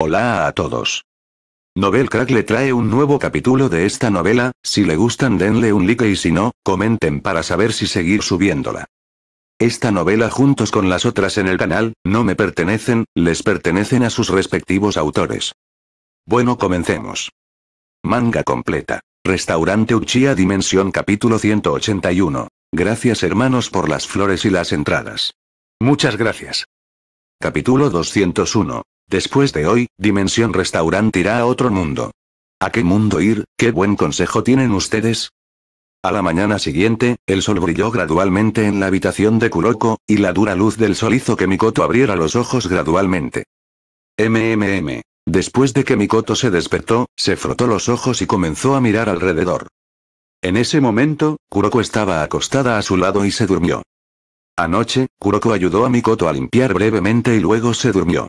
Hola a todos. Novel Crack le trae un nuevo capítulo de esta novela, si le gustan denle un like y si no, comenten para saber si seguir subiéndola. Esta novela juntos con las otras en el canal, no me pertenecen, les pertenecen a sus respectivos autores. Bueno comencemos. Manga completa. Restaurante Uchiha Dimensión capítulo 181. Gracias hermanos por las flores y las entradas. Muchas gracias. Capítulo 201. Después de hoy, Dimensión Restaurante irá a otro mundo. ¿A qué mundo ir? ¿Qué buen consejo tienen ustedes? A la mañana siguiente, el sol brilló gradualmente en la habitación de Kuroko, y la dura luz del sol hizo que Mikoto abriera los ojos gradualmente. MMM. Después de que Mikoto se despertó, se frotó los ojos y comenzó a mirar alrededor. En ese momento, Kuroko estaba acostada a su lado y se durmió. Anoche, Kuroko ayudó a Mikoto a limpiar brevemente y luego se durmió.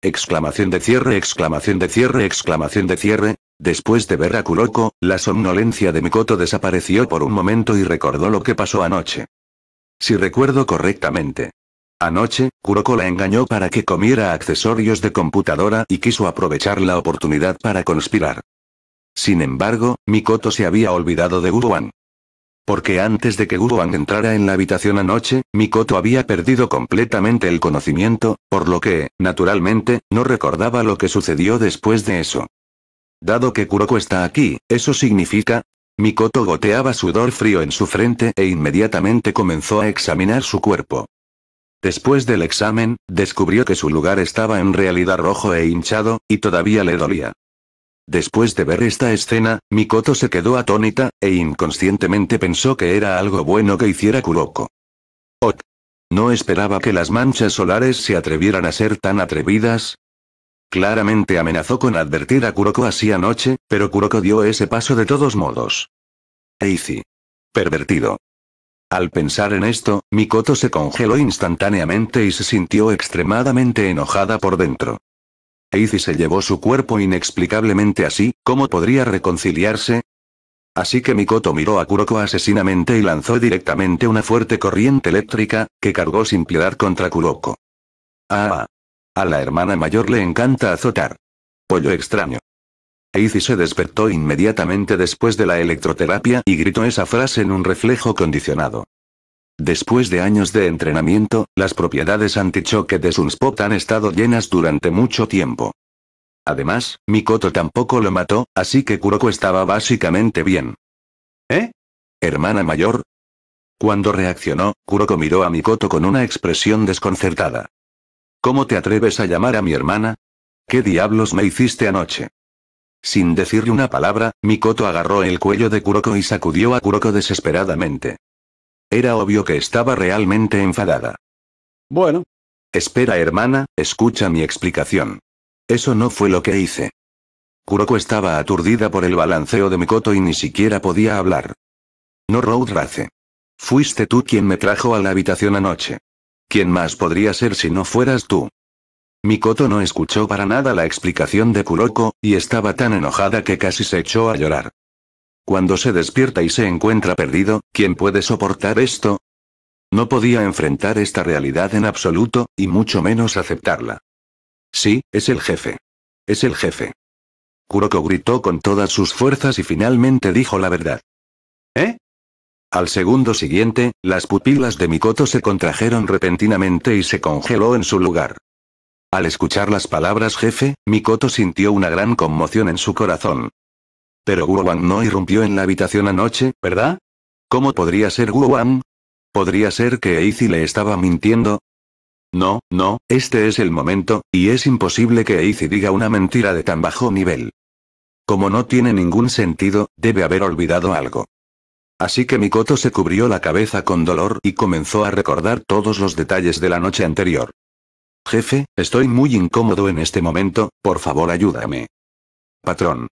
Exclamación de cierre, exclamación de cierre, exclamación de cierre. Después de ver a Kuroko, la somnolencia de Mikoto desapareció por un momento y recordó lo que pasó anoche. Si recuerdo correctamente. Anoche, Kuroko la engañó para que comiera accesorios de computadora y quiso aprovechar la oportunidad para conspirar. Sin embargo, Mikoto se había olvidado de Uruan. Porque antes de que Guruang entrara en la habitación anoche, Mikoto había perdido completamente el conocimiento, por lo que, naturalmente, no recordaba lo que sucedió después de eso. Dado que Kuroko está aquí, eso significa... Mikoto goteaba sudor frío en su frente e inmediatamente comenzó a examinar su cuerpo. Después del examen, descubrió que su lugar estaba en realidad rojo e hinchado, y todavía le dolía. Después de ver esta escena, Mikoto se quedó atónita, e inconscientemente pensó que era algo bueno que hiciera Kuroko. Ot. No esperaba que las manchas solares se atrevieran a ser tan atrevidas. Claramente amenazó con advertir a Kuroko así anoche, pero Kuroko dio ese paso de todos modos. Eizi. Pervertido. Al pensar en esto, Mikoto se congeló instantáneamente y se sintió extremadamente enojada por dentro. Eizi se llevó su cuerpo inexplicablemente así, ¿cómo podría reconciliarse? Así que Mikoto miró a Kuroko asesinamente y lanzó directamente una fuerte corriente eléctrica, que cargó sin piedad contra Kuroko. Ah, ah. A la hermana mayor le encanta azotar. Pollo extraño. Eizi se despertó inmediatamente después de la electroterapia y gritó esa frase en un reflejo condicionado. Después de años de entrenamiento, las propiedades antichoque de Sunspot han estado llenas durante mucho tiempo. Además, Mikoto tampoco lo mató, así que Kuroko estaba básicamente bien. ¿Eh? ¿Hermana mayor? Cuando reaccionó, Kuroko miró a Mikoto con una expresión desconcertada. ¿Cómo te atreves a llamar a mi hermana? ¿Qué diablos me hiciste anoche? Sin decirle una palabra, Mikoto agarró el cuello de Kuroko y sacudió a Kuroko desesperadamente. Era obvio que estaba realmente enfadada. Bueno. Espera, hermana, escucha mi explicación. Eso no fue lo que hice. Kuroko estaba aturdida por el balanceo de Mikoto y ni siquiera podía hablar. No Race. Fuiste tú quien me trajo a la habitación anoche. ¿Quién más podría ser si no fueras tú? Mikoto no escuchó para nada la explicación de Kuroko, y estaba tan enojada que casi se echó a llorar. Cuando se despierta y se encuentra perdido, ¿quién puede soportar esto? No podía enfrentar esta realidad en absoluto, y mucho menos aceptarla. Sí, es el jefe. Es el jefe. Kuroko gritó con todas sus fuerzas y finalmente dijo la verdad. ¿Eh? Al segundo siguiente, las pupilas de Mikoto se contrajeron repentinamente y se congeló en su lugar. Al escuchar las palabras jefe, Mikoto sintió una gran conmoción en su corazón. Pero Wang no irrumpió en la habitación anoche, ¿verdad? ¿Cómo podría ser Wang? ¿Podría ser que Eizi le estaba mintiendo? No, no, este es el momento, y es imposible que Eizi diga una mentira de tan bajo nivel. Como no tiene ningún sentido, debe haber olvidado algo. Así que Mikoto se cubrió la cabeza con dolor y comenzó a recordar todos los detalles de la noche anterior. Jefe, estoy muy incómodo en este momento, por favor ayúdame. Patrón.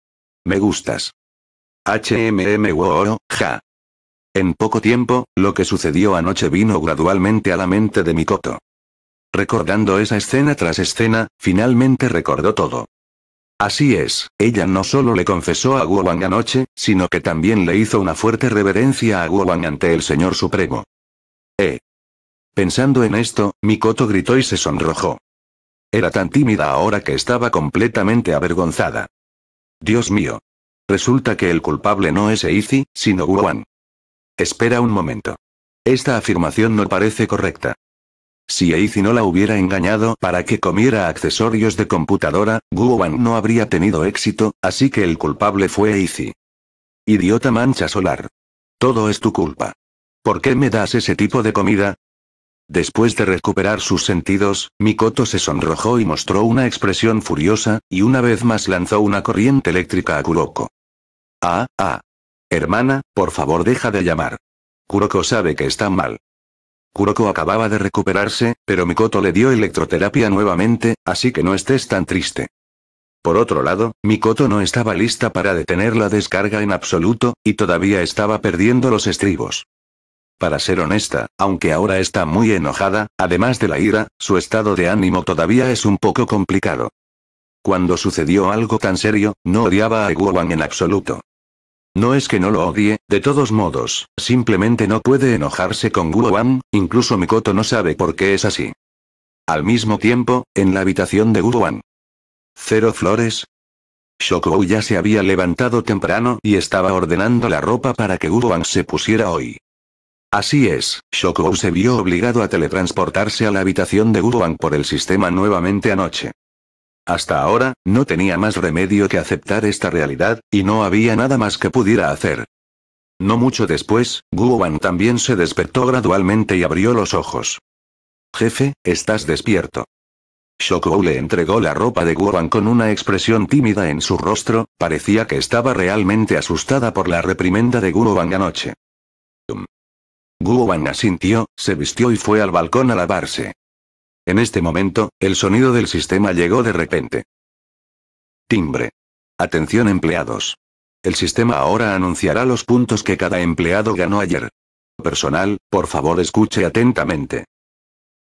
Me gustas. HMM wow, ja. En poco tiempo, lo que sucedió anoche vino gradualmente a la mente de Mikoto. Recordando esa escena tras escena, finalmente recordó todo. Así es, ella no solo le confesó a Guowang anoche, sino que también le hizo una fuerte reverencia a Guowang ante el Señor Supremo. Eh. Pensando en esto, Mikoto gritó y se sonrojó. Era tan tímida ahora que estaba completamente avergonzada. Dios mío. Resulta que el culpable no es Eizi, sino Wan. Espera un momento. Esta afirmación no parece correcta. Si Eizi no la hubiera engañado para que comiera accesorios de computadora, Guowan no habría tenido éxito, así que el culpable fue Eizi. Idiota mancha solar. Todo es tu culpa. ¿Por qué me das ese tipo de comida? Después de recuperar sus sentidos, Mikoto se sonrojó y mostró una expresión furiosa, y una vez más lanzó una corriente eléctrica a Kuroko. Ah, ah. Hermana, por favor deja de llamar. Kuroko sabe que está mal. Kuroko acababa de recuperarse, pero Mikoto le dio electroterapia nuevamente, así que no estés tan triste. Por otro lado, Mikoto no estaba lista para detener la descarga en absoluto, y todavía estaba perdiendo los estribos. Para ser honesta, aunque ahora está muy enojada, además de la ira, su estado de ánimo todavía es un poco complicado. Cuando sucedió algo tan serio, no odiaba a Wang en absoluto. No es que no lo odie, de todos modos, simplemente no puede enojarse con Wang. incluso Mikoto no sabe por qué es así. Al mismo tiempo, en la habitación de Wang, Cero flores. Shokou ya se había levantado temprano y estaba ordenando la ropa para que Wang se pusiera hoy. Así es, Shokou se vio obligado a teletransportarse a la habitación de Wang por el sistema nuevamente anoche. Hasta ahora, no tenía más remedio que aceptar esta realidad, y no había nada más que pudiera hacer. No mucho después, Wang también se despertó gradualmente y abrió los ojos. Jefe, estás despierto. Shokou le entregó la ropa de Wang con una expresión tímida en su rostro, parecía que estaba realmente asustada por la reprimenda de Wang anoche. Guowan asintió, se vistió y fue al balcón a lavarse. En este momento, el sonido del sistema llegó de repente. Timbre. Atención empleados. El sistema ahora anunciará los puntos que cada empleado ganó ayer. Personal, por favor escuche atentamente.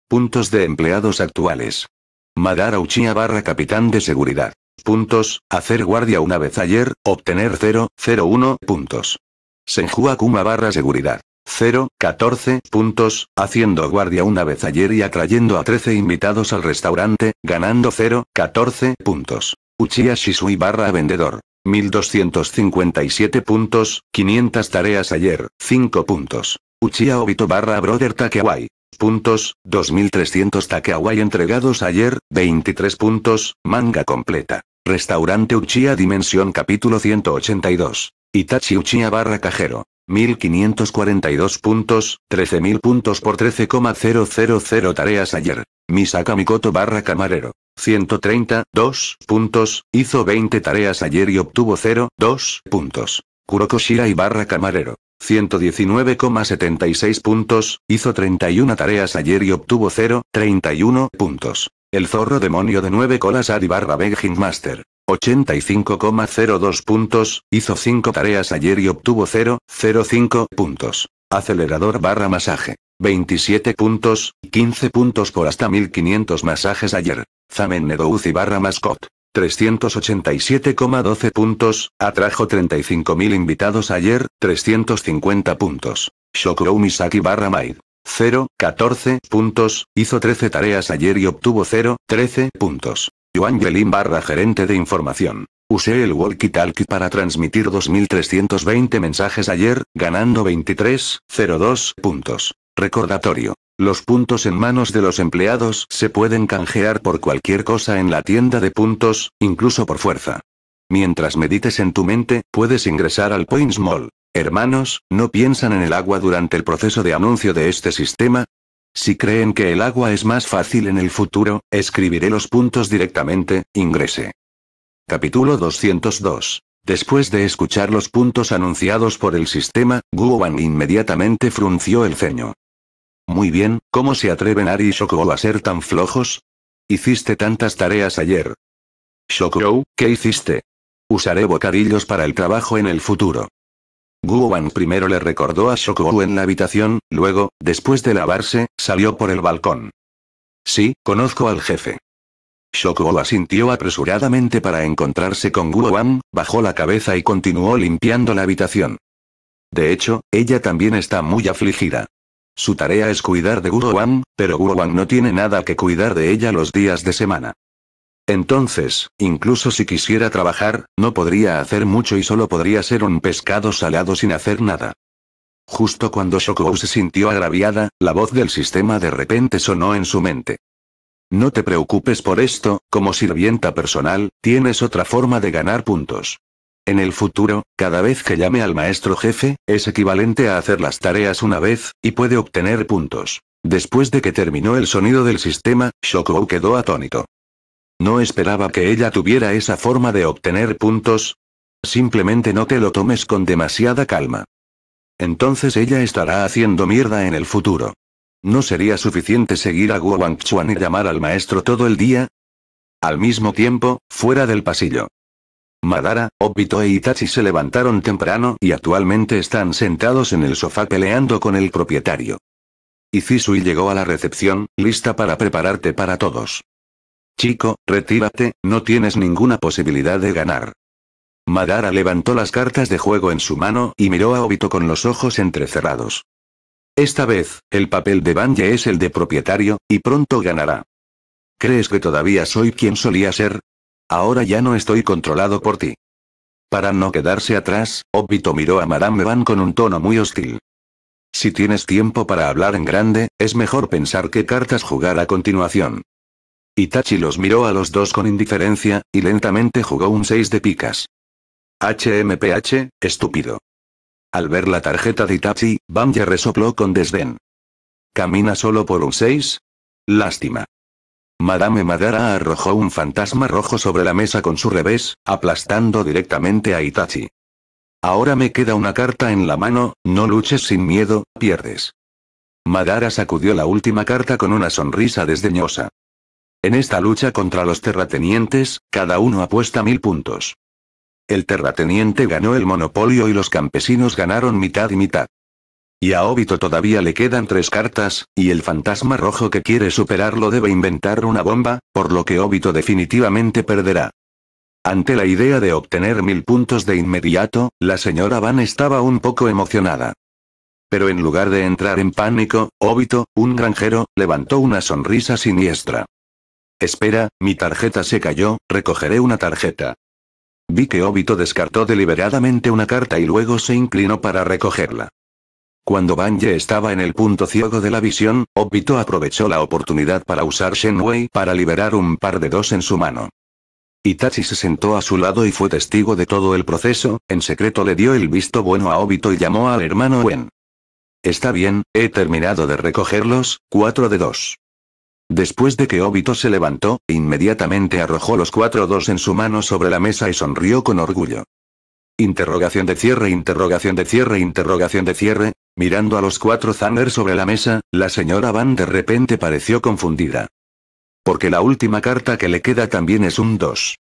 Puntos de empleados actuales. Madara Uchiha barra capitán de seguridad. Puntos, hacer guardia una vez ayer, obtener 0, 0, 1 puntos. Senju Akuma barra seguridad. 0, 14 puntos, haciendo guardia una vez ayer y atrayendo a 13 invitados al restaurante, ganando 0, 14 puntos. Uchiha Shisui barra vendedor. 1257 puntos, 500 tareas ayer, 5 puntos. Uchiha Obito barra Brother Takawai. Puntos, 2300 Takawai entregados ayer, 23 puntos, manga completa. Restaurante Uchiha Dimensión capítulo 182. Itachi Uchiha barra cajero. 1542 puntos, 13.000 puntos por 13,000 tareas ayer. Misaka Mikoto barra camarero. 130, 2 puntos, hizo 20 tareas ayer y obtuvo 0, 2 puntos. Kuroko Shirai barra camarero. 119,76 puntos, hizo 31 tareas ayer y obtuvo 0, 31 puntos. El zorro demonio de 9 colas Ari barra Begging Master. 85,02 puntos, hizo 5 tareas ayer y obtuvo 0,05 puntos. Acelerador barra masaje. 27 puntos, 15 puntos por hasta 1500 masajes ayer. Zamen Nedouzi barra mascot. 387,12 puntos, atrajo 35.000 invitados ayer, 350 puntos. Shokuro Misaki barra maid. 0,14 puntos, hizo 13 tareas ayer y obtuvo 0,13 puntos. Joan barra gerente de información. Usé el walkie-talkie para transmitir 2.320 mensajes ayer, ganando 23,02 puntos. Recordatorio. Los puntos en manos de los empleados se pueden canjear por cualquier cosa en la tienda de puntos, incluso por fuerza. Mientras medites en tu mente, puedes ingresar al Points Mall. Hermanos, ¿no piensan en el agua durante el proceso de anuncio de este sistema? Si creen que el agua es más fácil en el futuro, escribiré los puntos directamente, ingrese. Capítulo 202. Después de escuchar los puntos anunciados por el sistema, Wang inmediatamente frunció el ceño. Muy bien, ¿cómo se atreven Ari y a ser tan flojos? Hiciste tantas tareas ayer. Shoko, ¿qué hiciste? Usaré bocadillos para el trabajo en el futuro. Wan primero le recordó a Shoku en la habitación, luego, después de lavarse, salió por el balcón. Sí, conozco al jefe. Shoko asintió apresuradamente para encontrarse con Wan, bajó la cabeza y continuó limpiando la habitación. De hecho, ella también está muy afligida. Su tarea es cuidar de Wan, pero Wan no tiene nada que cuidar de ella los días de semana. Entonces, incluso si quisiera trabajar, no podría hacer mucho y solo podría ser un pescado salado sin hacer nada. Justo cuando Shokou se sintió agraviada, la voz del sistema de repente sonó en su mente. No te preocupes por esto, como sirvienta personal, tienes otra forma de ganar puntos. En el futuro, cada vez que llame al maestro jefe, es equivalente a hacer las tareas una vez, y puede obtener puntos. Después de que terminó el sonido del sistema, Shokou quedó atónito. No esperaba que ella tuviera esa forma de obtener puntos. Simplemente no te lo tomes con demasiada calma. Entonces ella estará haciendo mierda en el futuro. ¿No sería suficiente seguir a Guo Chuan y llamar al maestro todo el día? Al mismo tiempo, fuera del pasillo. Madara, Obito e Itachi se levantaron temprano y actualmente están sentados en el sofá peleando con el propietario. Y Izisui llegó a la recepción, lista para prepararte para todos. Chico, retírate, no tienes ninguna posibilidad de ganar. Madara levantó las cartas de juego en su mano y miró a Obito con los ojos entrecerrados. Esta vez, el papel de Banje es el de propietario, y pronto ganará. ¿Crees que todavía soy quien solía ser? Ahora ya no estoy controlado por ti. Para no quedarse atrás, Obito miró a Madame Van con un tono muy hostil. Si tienes tiempo para hablar en grande, es mejor pensar qué cartas jugar a continuación. Itachi los miró a los dos con indiferencia, y lentamente jugó un 6 de picas. HMPH, estúpido. Al ver la tarjeta de Itachi, Banja resopló con desdén. ¿Camina solo por un 6? Lástima. Madame Madara arrojó un fantasma rojo sobre la mesa con su revés, aplastando directamente a Itachi. Ahora me queda una carta en la mano, no luches sin miedo, pierdes. Madara sacudió la última carta con una sonrisa desdeñosa. En esta lucha contra los terratenientes, cada uno apuesta mil puntos. El terrateniente ganó el monopolio y los campesinos ganaron mitad y mitad. Y a Obito todavía le quedan tres cartas, y el fantasma rojo que quiere superarlo debe inventar una bomba, por lo que Obito definitivamente perderá. Ante la idea de obtener mil puntos de inmediato, la señora Van estaba un poco emocionada. Pero en lugar de entrar en pánico, Obito, un granjero, levantó una sonrisa siniestra. Espera, mi tarjeta se cayó, recogeré una tarjeta. Vi que Obito descartó deliberadamente una carta y luego se inclinó para recogerla. Cuando Banje estaba en el punto ciego de la visión, Obito aprovechó la oportunidad para usar Shenwei para liberar un par de dos en su mano. Itachi se sentó a su lado y fue testigo de todo el proceso, en secreto le dio el visto bueno a Obito y llamó al hermano Wen. Está bien, he terminado de recogerlos, cuatro de dos. Después de que Obito se levantó, e inmediatamente arrojó los cuatro dos en su mano sobre la mesa y sonrió con orgullo. Interrogación de cierre, interrogación de cierre, interrogación de cierre. Mirando a los cuatro Thunder sobre la mesa, la señora Van de repente pareció confundida. Porque la última carta que le queda también es un 2.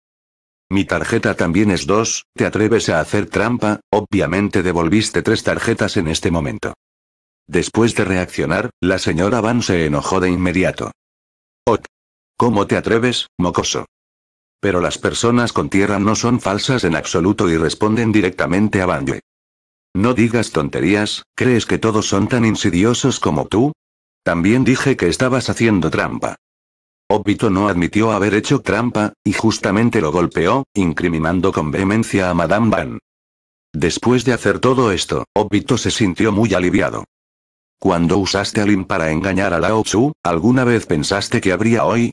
Mi tarjeta también es dos, te atreves a hacer trampa, obviamente devolviste tres tarjetas en este momento. Después de reaccionar, la señora Van se enojó de inmediato. ¿Cómo te atreves, mocoso? Pero las personas con tierra no son falsas en absoluto y responden directamente a Banje. No digas tonterías, ¿crees que todos son tan insidiosos como tú? También dije que estabas haciendo trampa. Obito no admitió haber hecho trampa, y justamente lo golpeó, incriminando con vehemencia a Madame Van. Después de hacer todo esto, Obito se sintió muy aliviado. Cuando usaste a Lin para engañar a Lao Tzu, ¿alguna vez pensaste que habría hoy?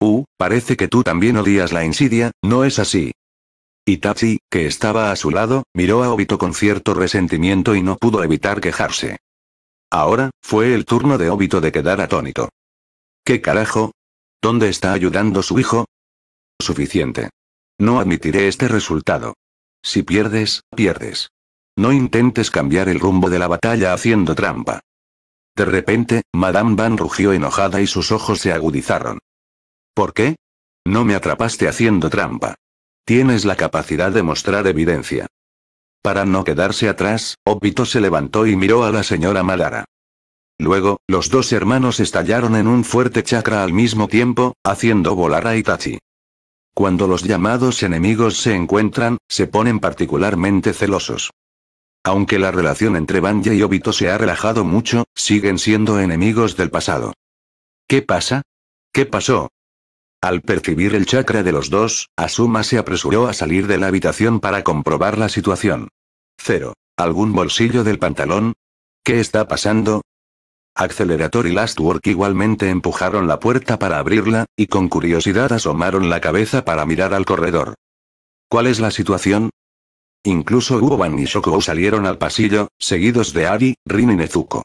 Uh, parece que tú también odias la insidia, ¿no es así? Itachi, que estaba a su lado, miró a Obito con cierto resentimiento y no pudo evitar quejarse. Ahora, fue el turno de Obito de quedar atónito. ¿Qué carajo? ¿Dónde está ayudando su hijo? Suficiente. No admitiré este resultado. Si pierdes, pierdes. No intentes cambiar el rumbo de la batalla haciendo trampa. De repente, Madame Van rugió enojada y sus ojos se agudizaron. ¿Por qué? No me atrapaste haciendo trampa. Tienes la capacidad de mostrar evidencia. Para no quedarse atrás, Obito se levantó y miró a la señora Madara. Luego, los dos hermanos estallaron en un fuerte chakra al mismo tiempo, haciendo volar a Itachi. Cuando los llamados enemigos se encuentran, se ponen particularmente celosos. Aunque la relación entre Banja y Obito se ha relajado mucho, siguen siendo enemigos del pasado. ¿Qué pasa? ¿Qué pasó? Al percibir el chakra de los dos, Asuma se apresuró a salir de la habitación para comprobar la situación. Cero. ¿Algún bolsillo del pantalón? ¿Qué está pasando? Accelerator y Lastwork igualmente empujaron la puerta para abrirla, y con curiosidad asomaron la cabeza para mirar al corredor. ¿Cuál es la situación? Incluso Uoban y Shokou salieron al pasillo, seguidos de Ari, Rin y Nezuko.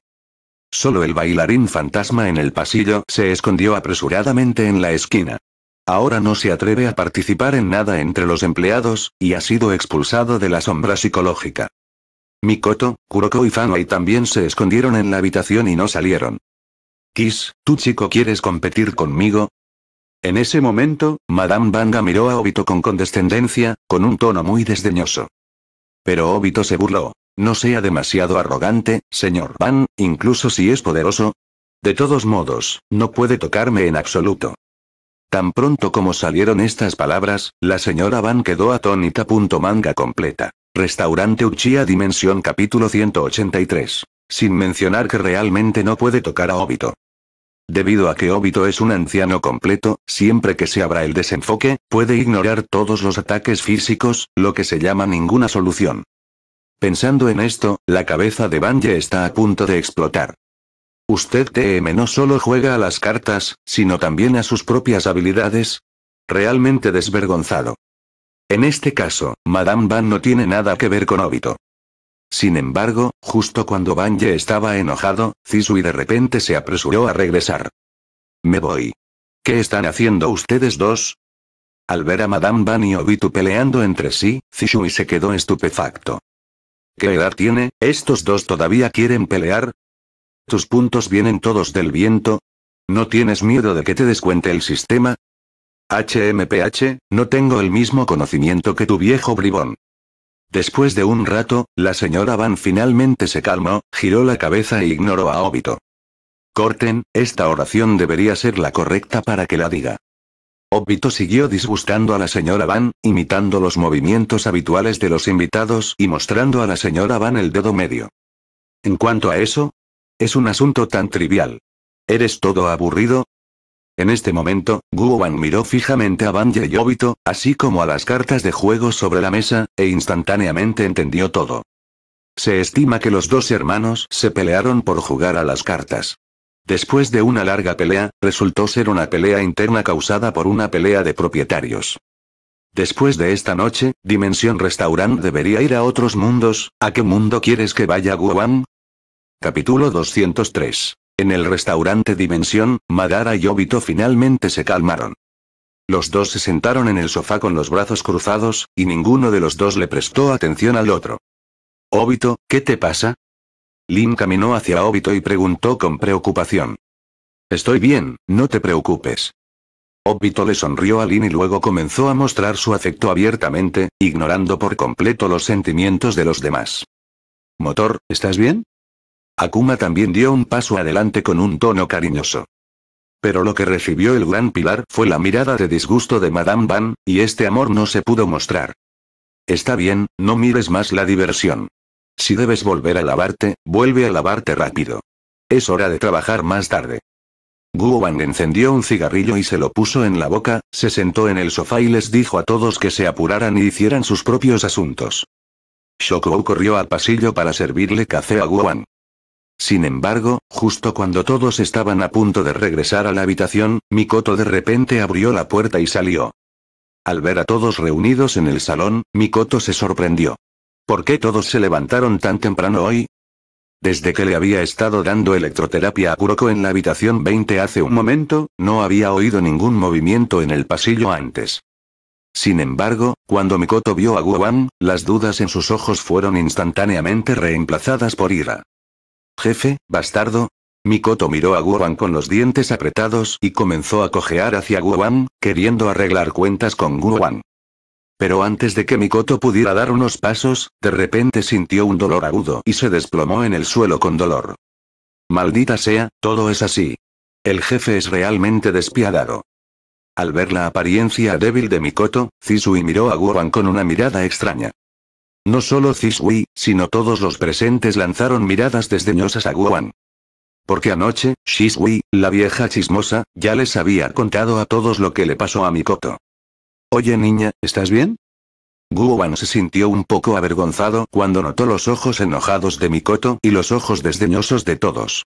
Solo el bailarín fantasma en el pasillo se escondió apresuradamente en la esquina. Ahora no se atreve a participar en nada entre los empleados, y ha sido expulsado de la sombra psicológica. Mikoto, Kuroko y Fanway también se escondieron en la habitación y no salieron. Kiss, ¿tú chico quieres competir conmigo? En ese momento, Madame Banga miró a Obito con condescendencia, con un tono muy desdeñoso. Pero Obito se burló. No sea demasiado arrogante, señor Van, incluso si es poderoso. De todos modos, no puede tocarme en absoluto. Tan pronto como salieron estas palabras, la señora Van quedó atónita. manga completa. Restaurante Uchiha Dimensión capítulo 183. Sin mencionar que realmente no puede tocar a Obito. Debido a que Obito es un anciano completo, siempre que se abra el desenfoque, puede ignorar todos los ataques físicos, lo que se llama ninguna solución. Pensando en esto, la cabeza de Banje está a punto de explotar. Usted TM no solo juega a las cartas, sino también a sus propias habilidades. Realmente desvergonzado. En este caso, Madame Van no tiene nada que ver con Obito. Sin embargo, justo cuando Banje estaba enojado, y de repente se apresuró a regresar. Me voy. ¿Qué están haciendo ustedes dos? Al ver a Madame Ban y Obitu peleando entre sí, Zisui se quedó estupefacto. ¿Qué edad tiene? ¿Estos dos todavía quieren pelear? ¿Tus puntos vienen todos del viento? ¿No tienes miedo de que te descuente el sistema? HMPH, no tengo el mismo conocimiento que tu viejo bribón. Después de un rato, la señora Van finalmente se calmó, giró la cabeza e ignoró a Obito. Corten, esta oración debería ser la correcta para que la diga. Obito siguió disgustando a la señora Van, imitando los movimientos habituales de los invitados y mostrando a la señora Van el dedo medio. En cuanto a eso, es un asunto tan trivial. Eres todo aburrido, en este momento, Wan miró fijamente a Banja y Obito, así como a las cartas de juego sobre la mesa, e instantáneamente entendió todo. Se estima que los dos hermanos se pelearon por jugar a las cartas. Después de una larga pelea, resultó ser una pelea interna causada por una pelea de propietarios. Después de esta noche, Dimensión Restaurant debería ir a otros mundos, ¿a qué mundo quieres que vaya Wan? Capítulo 203 en el restaurante Dimensión, Madara y Obito finalmente se calmaron. Los dos se sentaron en el sofá con los brazos cruzados, y ninguno de los dos le prestó atención al otro. Obito, ¿qué te pasa? Lin caminó hacia Obito y preguntó con preocupación. Estoy bien, no te preocupes. Obito le sonrió a Lin y luego comenzó a mostrar su afecto abiertamente, ignorando por completo los sentimientos de los demás. Motor, ¿estás bien? Akuma también dio un paso adelante con un tono cariñoso. Pero lo que recibió el gran pilar fue la mirada de disgusto de Madame Van, y este amor no se pudo mostrar. Está bien, no mires más la diversión. Si debes volver a lavarte, vuelve a lavarte rápido. Es hora de trabajar más tarde. Guo Wang encendió un cigarrillo y se lo puso en la boca, se sentó en el sofá y les dijo a todos que se apuraran y hicieran sus propios asuntos. Shokou corrió al pasillo para servirle café a Guo sin embargo, justo cuando todos estaban a punto de regresar a la habitación, Mikoto de repente abrió la puerta y salió. Al ver a todos reunidos en el salón, Mikoto se sorprendió. ¿Por qué todos se levantaron tan temprano hoy? Desde que le había estado dando electroterapia a Kuroko en la habitación 20 hace un momento, no había oído ningún movimiento en el pasillo antes. Sin embargo, cuando Mikoto vio a Guawan, las dudas en sus ojos fueron instantáneamente reemplazadas por ira. Jefe, bastardo. Mikoto miró a wan con los dientes apretados y comenzó a cojear hacia wan queriendo arreglar cuentas con wan Pero antes de que Mikoto pudiera dar unos pasos, de repente sintió un dolor agudo y se desplomó en el suelo con dolor. Maldita sea, todo es así. El jefe es realmente despiadado. Al ver la apariencia débil de Mikoto, Zisui miró a wan con una mirada extraña. No solo Cisui, sino todos los presentes lanzaron miradas desdeñosas a Guan. Porque anoche, Shisui, la vieja chismosa, ya les había contado a todos lo que le pasó a Mikoto. Oye niña, ¿estás bien? Guan se sintió un poco avergonzado cuando notó los ojos enojados de Mikoto y los ojos desdeñosos de todos.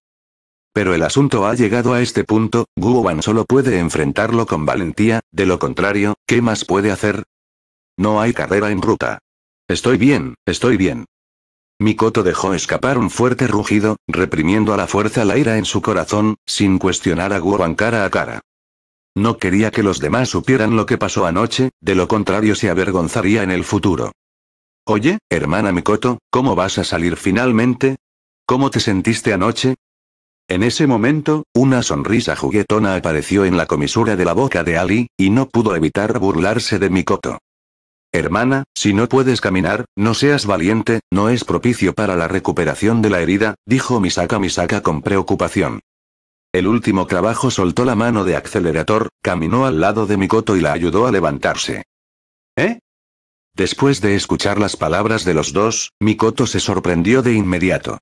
Pero el asunto ha llegado a este punto, Guan solo puede enfrentarlo con valentía, de lo contrario, ¿qué más puede hacer? No hay carrera en ruta. Estoy bien, estoy bien. Mikoto dejó escapar un fuerte rugido, reprimiendo a la fuerza la ira en su corazón, sin cuestionar a Guoban cara a cara. No quería que los demás supieran lo que pasó anoche, de lo contrario se avergonzaría en el futuro. Oye, hermana Mikoto, ¿cómo vas a salir finalmente? ¿Cómo te sentiste anoche? En ese momento, una sonrisa juguetona apareció en la comisura de la boca de Ali, y no pudo evitar burlarse de Mikoto. Hermana, si no puedes caminar, no seas valiente, no es propicio para la recuperación de la herida, dijo Misaka Misaka con preocupación. El último trabajo soltó la mano de acelerador, caminó al lado de Mikoto y la ayudó a levantarse. ¿Eh? Después de escuchar las palabras de los dos, Mikoto se sorprendió de inmediato.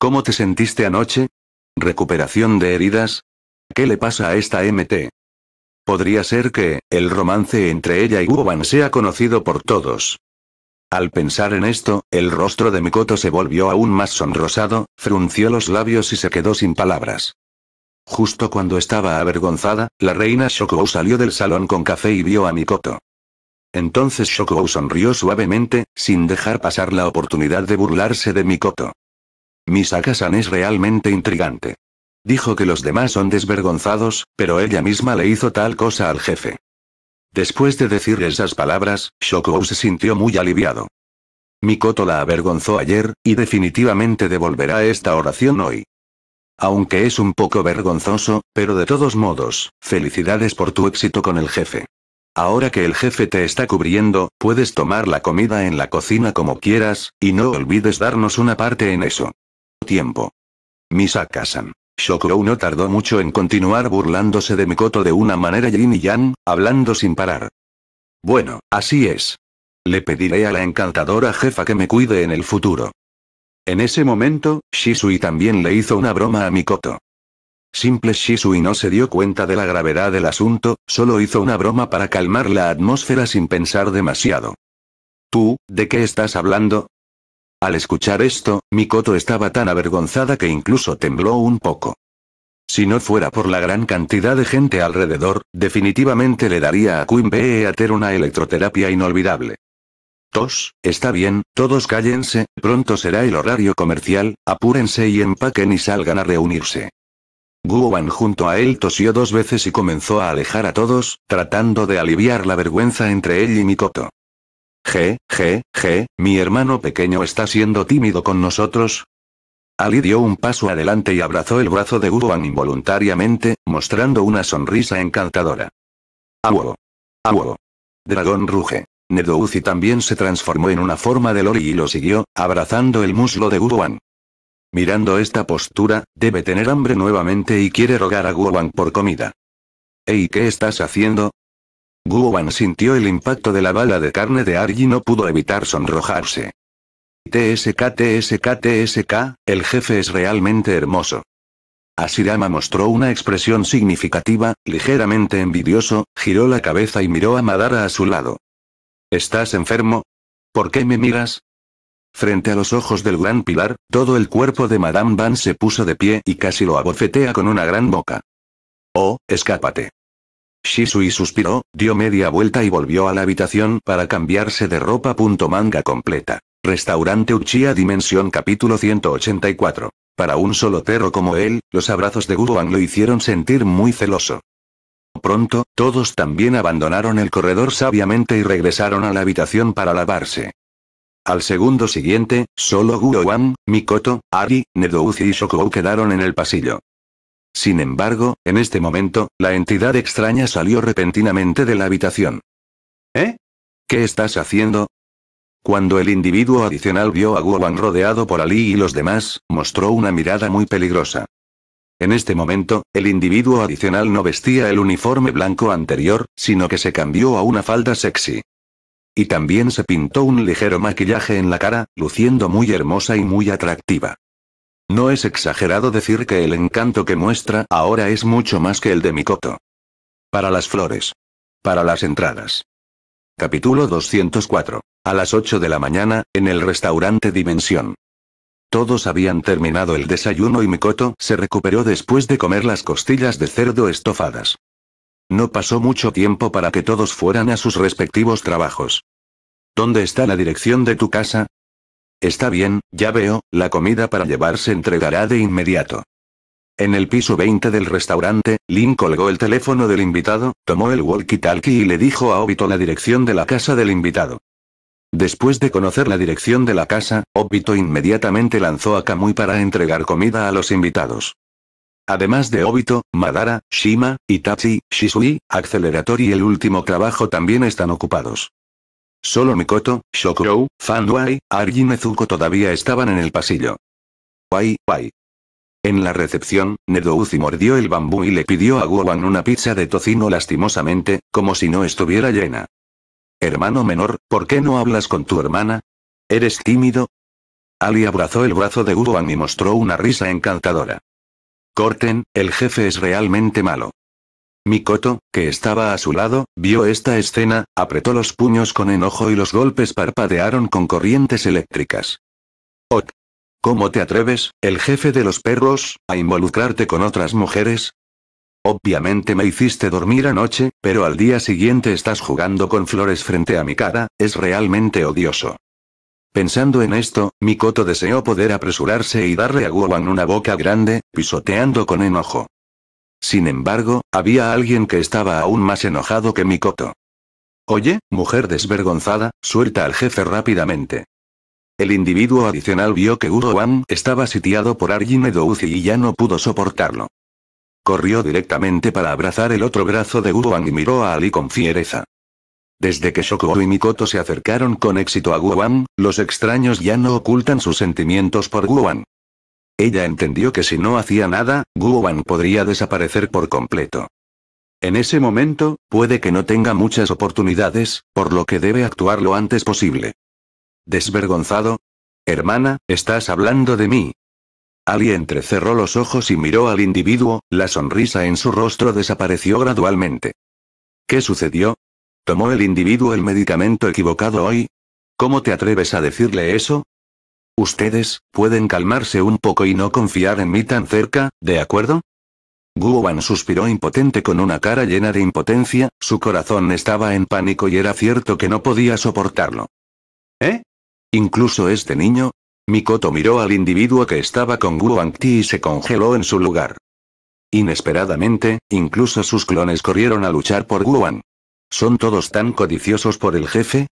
¿Cómo te sentiste anoche? ¿Recuperación de heridas? ¿Qué le pasa a esta MT? Podría ser que, el romance entre ella y Wuban sea conocido por todos. Al pensar en esto, el rostro de Mikoto se volvió aún más sonrosado, frunció los labios y se quedó sin palabras. Justo cuando estaba avergonzada, la reina Shokou salió del salón con café y vio a Mikoto. Entonces Shokou sonrió suavemente, sin dejar pasar la oportunidad de burlarse de Mikoto. misaka es realmente intrigante. Dijo que los demás son desvergonzados, pero ella misma le hizo tal cosa al jefe. Después de decir esas palabras, Shokou se sintió muy aliviado. Mikoto la avergonzó ayer, y definitivamente devolverá esta oración hoy. Aunque es un poco vergonzoso, pero de todos modos, felicidades por tu éxito con el jefe. Ahora que el jefe te está cubriendo, puedes tomar la comida en la cocina como quieras, y no olvides darnos una parte en eso. Tiempo. Misakasan. Shokuro no tardó mucho en continuar burlándose de Mikoto de una manera yin y yang, hablando sin parar. Bueno, así es. Le pediré a la encantadora jefa que me cuide en el futuro. En ese momento, Shisui también le hizo una broma a Mikoto. Simple Shisui no se dio cuenta de la gravedad del asunto, solo hizo una broma para calmar la atmósfera sin pensar demasiado. ¿Tú, de qué estás hablando? Al escuchar esto, Mikoto estaba tan avergonzada que incluso tembló un poco. Si no fuera por la gran cantidad de gente alrededor, definitivamente le daría a a ter una electroterapia inolvidable. Tos, está bien, todos cállense, pronto será el horario comercial, apúrense y empaquen y salgan a reunirse. Wan junto a él tosió dos veces y comenzó a alejar a todos, tratando de aliviar la vergüenza entre él y Mikoto. Je, je, je, mi hermano pequeño está siendo tímido con nosotros. Ali dio un paso adelante y abrazó el brazo de Wuhan involuntariamente, mostrando una sonrisa encantadora. ¡A huevo! Dragón ruge. Nedouzi también se transformó en una forma de lori y lo siguió, abrazando el muslo de Wuhan. Mirando esta postura, debe tener hambre nuevamente y quiere rogar a Wuhan por comida. Ey, ¿qué estás haciendo? Guowan sintió el impacto de la bala de carne de Argy y no pudo evitar sonrojarse. TSK TSK TSK, el jefe es realmente hermoso. Asirama mostró una expresión significativa, ligeramente envidioso, giró la cabeza y miró a Madara a su lado. ¿Estás enfermo? ¿Por qué me miras? Frente a los ojos del gran pilar, todo el cuerpo de Madame Van se puso de pie y casi lo abofetea con una gran boca. Oh, escápate. Shisui suspiró, dio media vuelta y volvió a la habitación para cambiarse de ropa. Manga completa. Restaurante Uchiha Dimensión capítulo 184. Para un solo perro como él, los abrazos de Guruan lo hicieron sentir muy celoso. Pronto, todos también abandonaron el corredor sabiamente y regresaron a la habitación para lavarse. Al segundo siguiente, solo Guruan, Mikoto, Ari, Nedouzi y Shokou quedaron en el pasillo. Sin embargo, en este momento, la entidad extraña salió repentinamente de la habitación. ¿Eh? ¿Qué estás haciendo? Cuando el individuo adicional vio a Guowan rodeado por Ali y los demás, mostró una mirada muy peligrosa. En este momento, el individuo adicional no vestía el uniforme blanco anterior, sino que se cambió a una falda sexy. Y también se pintó un ligero maquillaje en la cara, luciendo muy hermosa y muy atractiva. No es exagerado decir que el encanto que muestra ahora es mucho más que el de Mikoto. Para las flores. Para las entradas. Capítulo 204. A las 8 de la mañana, en el restaurante Dimensión. Todos habían terminado el desayuno y Mikoto se recuperó después de comer las costillas de cerdo estofadas. No pasó mucho tiempo para que todos fueran a sus respectivos trabajos. ¿Dónde está la dirección de tu casa? Está bien, ya veo, la comida para llevar se entregará de inmediato. En el piso 20 del restaurante, Lin colgó el teléfono del invitado, tomó el walkie-talkie y le dijo a Obito la dirección de la casa del invitado. Después de conocer la dirección de la casa, Obito inmediatamente lanzó a Kamui para entregar comida a los invitados. Además de Obito, Madara, Shima, Itachi, Shisui, Accelerator y el último trabajo también están ocupados. Solo Mikoto, Shokou, Fanwai, y todavía estaban en el pasillo. Guay, guay. En la recepción, Nedouzi mordió el bambú y le pidió a Guowan una pizza de tocino lastimosamente, como si no estuviera llena. Hermano menor, ¿por qué no hablas con tu hermana? ¿Eres tímido? Ali abrazó el brazo de Guowan y mostró una risa encantadora. Corten, el jefe es realmente malo. Mikoto, que estaba a su lado, vio esta escena, apretó los puños con enojo y los golpes parpadearon con corrientes eléctricas. ¡Oh! ¿Cómo te atreves, el jefe de los perros, a involucrarte con otras mujeres? Obviamente me hiciste dormir anoche, pero al día siguiente estás jugando con flores frente a mi cara, es realmente odioso. Pensando en esto, Mikoto deseó poder apresurarse y darle a Guauan una boca grande, pisoteando con enojo. Sin embargo, había alguien que estaba aún más enojado que Mikoto. Oye, mujer desvergonzada, suelta al jefe rápidamente. El individuo adicional vio que Uroan estaba sitiado por Arjine Douzi y ya no pudo soportarlo. Corrió directamente para abrazar el otro brazo de Uroan y miró a Ali con fiereza. Desde que Shoko y Mikoto se acercaron con éxito a Guan, los extraños ya no ocultan sus sentimientos por Guan. Ella entendió que si no hacía nada, Guoban podría desaparecer por completo. En ese momento, puede que no tenga muchas oportunidades, por lo que debe actuar lo antes posible. Desvergonzado. Hermana, estás hablando de mí. Ali entrecerró los ojos y miró al individuo, la sonrisa en su rostro desapareció gradualmente. ¿Qué sucedió? ¿Tomó el individuo el medicamento equivocado hoy? ¿Cómo te atreves a decirle eso? Ustedes, pueden calmarse un poco y no confiar en mí tan cerca, ¿de acuerdo? Guowan suspiró impotente con una cara llena de impotencia, su corazón estaba en pánico y era cierto que no podía soportarlo. ¿Eh? ¿Incluso este niño? Mikoto miró al individuo que estaba con Guowan y se congeló en su lugar. Inesperadamente, incluso sus clones corrieron a luchar por Guwan ¿Son todos tan codiciosos por el jefe?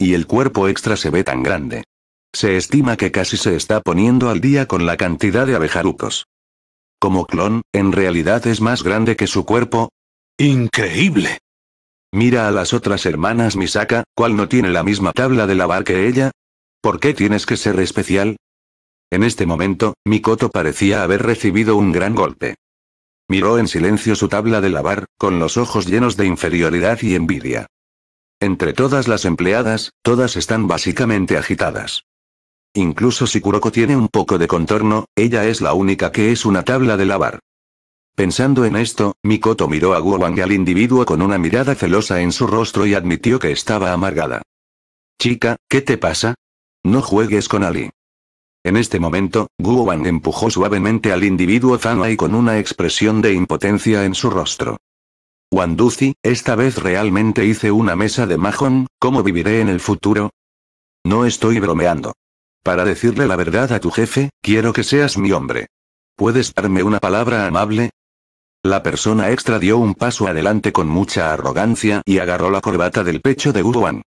¿Y el cuerpo extra se ve tan grande? Se estima que casi se está poniendo al día con la cantidad de abejarucos. Como clon, en realidad es más grande que su cuerpo. ¡Increíble! Mira a las otras hermanas Misaka, ¿cuál no tiene la misma tabla de lavar que ella? ¿Por qué tienes que ser especial? En este momento, Mikoto parecía haber recibido un gran golpe. Miró en silencio su tabla de lavar, con los ojos llenos de inferioridad y envidia. Entre todas las empleadas, todas están básicamente agitadas. Incluso si Kuroko tiene un poco de contorno, ella es la única que es una tabla de lavar. Pensando en esto, Mikoto miró a Guowang y al individuo con una mirada celosa en su rostro y admitió que estaba amargada. Chica, ¿qué te pasa? No juegues con Ali. En este momento, Wang empujó suavemente al individuo y con una expresión de impotencia en su rostro. Wanduzi, esta vez realmente hice una mesa de majón, ¿cómo viviré en el futuro? No estoy bromeando. Para decirle la verdad a tu jefe, quiero que seas mi hombre. ¿Puedes darme una palabra amable? La persona extra dio un paso adelante con mucha arrogancia y agarró la corbata del pecho de Guan.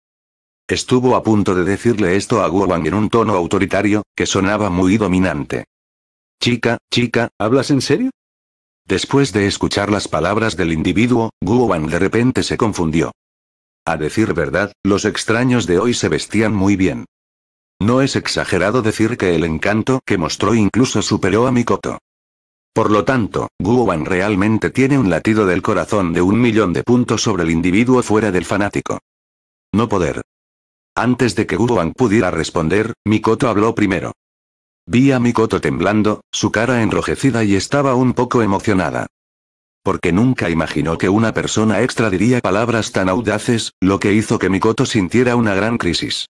Estuvo a punto de decirle esto a Guan en un tono autoritario, que sonaba muy dominante. Chica, chica, ¿hablas en serio? Después de escuchar las palabras del individuo, Guan de repente se confundió. A decir verdad, los extraños de hoy se vestían muy bien. No es exagerado decir que el encanto que mostró incluso superó a Mikoto. Por lo tanto, Guowan realmente tiene un latido del corazón de un millón de puntos sobre el individuo fuera del fanático. No poder. Antes de que Guowan pudiera responder, Mikoto habló primero. Vi a Mikoto temblando, su cara enrojecida y estaba un poco emocionada. Porque nunca imaginó que una persona extra diría palabras tan audaces, lo que hizo que Mikoto sintiera una gran crisis.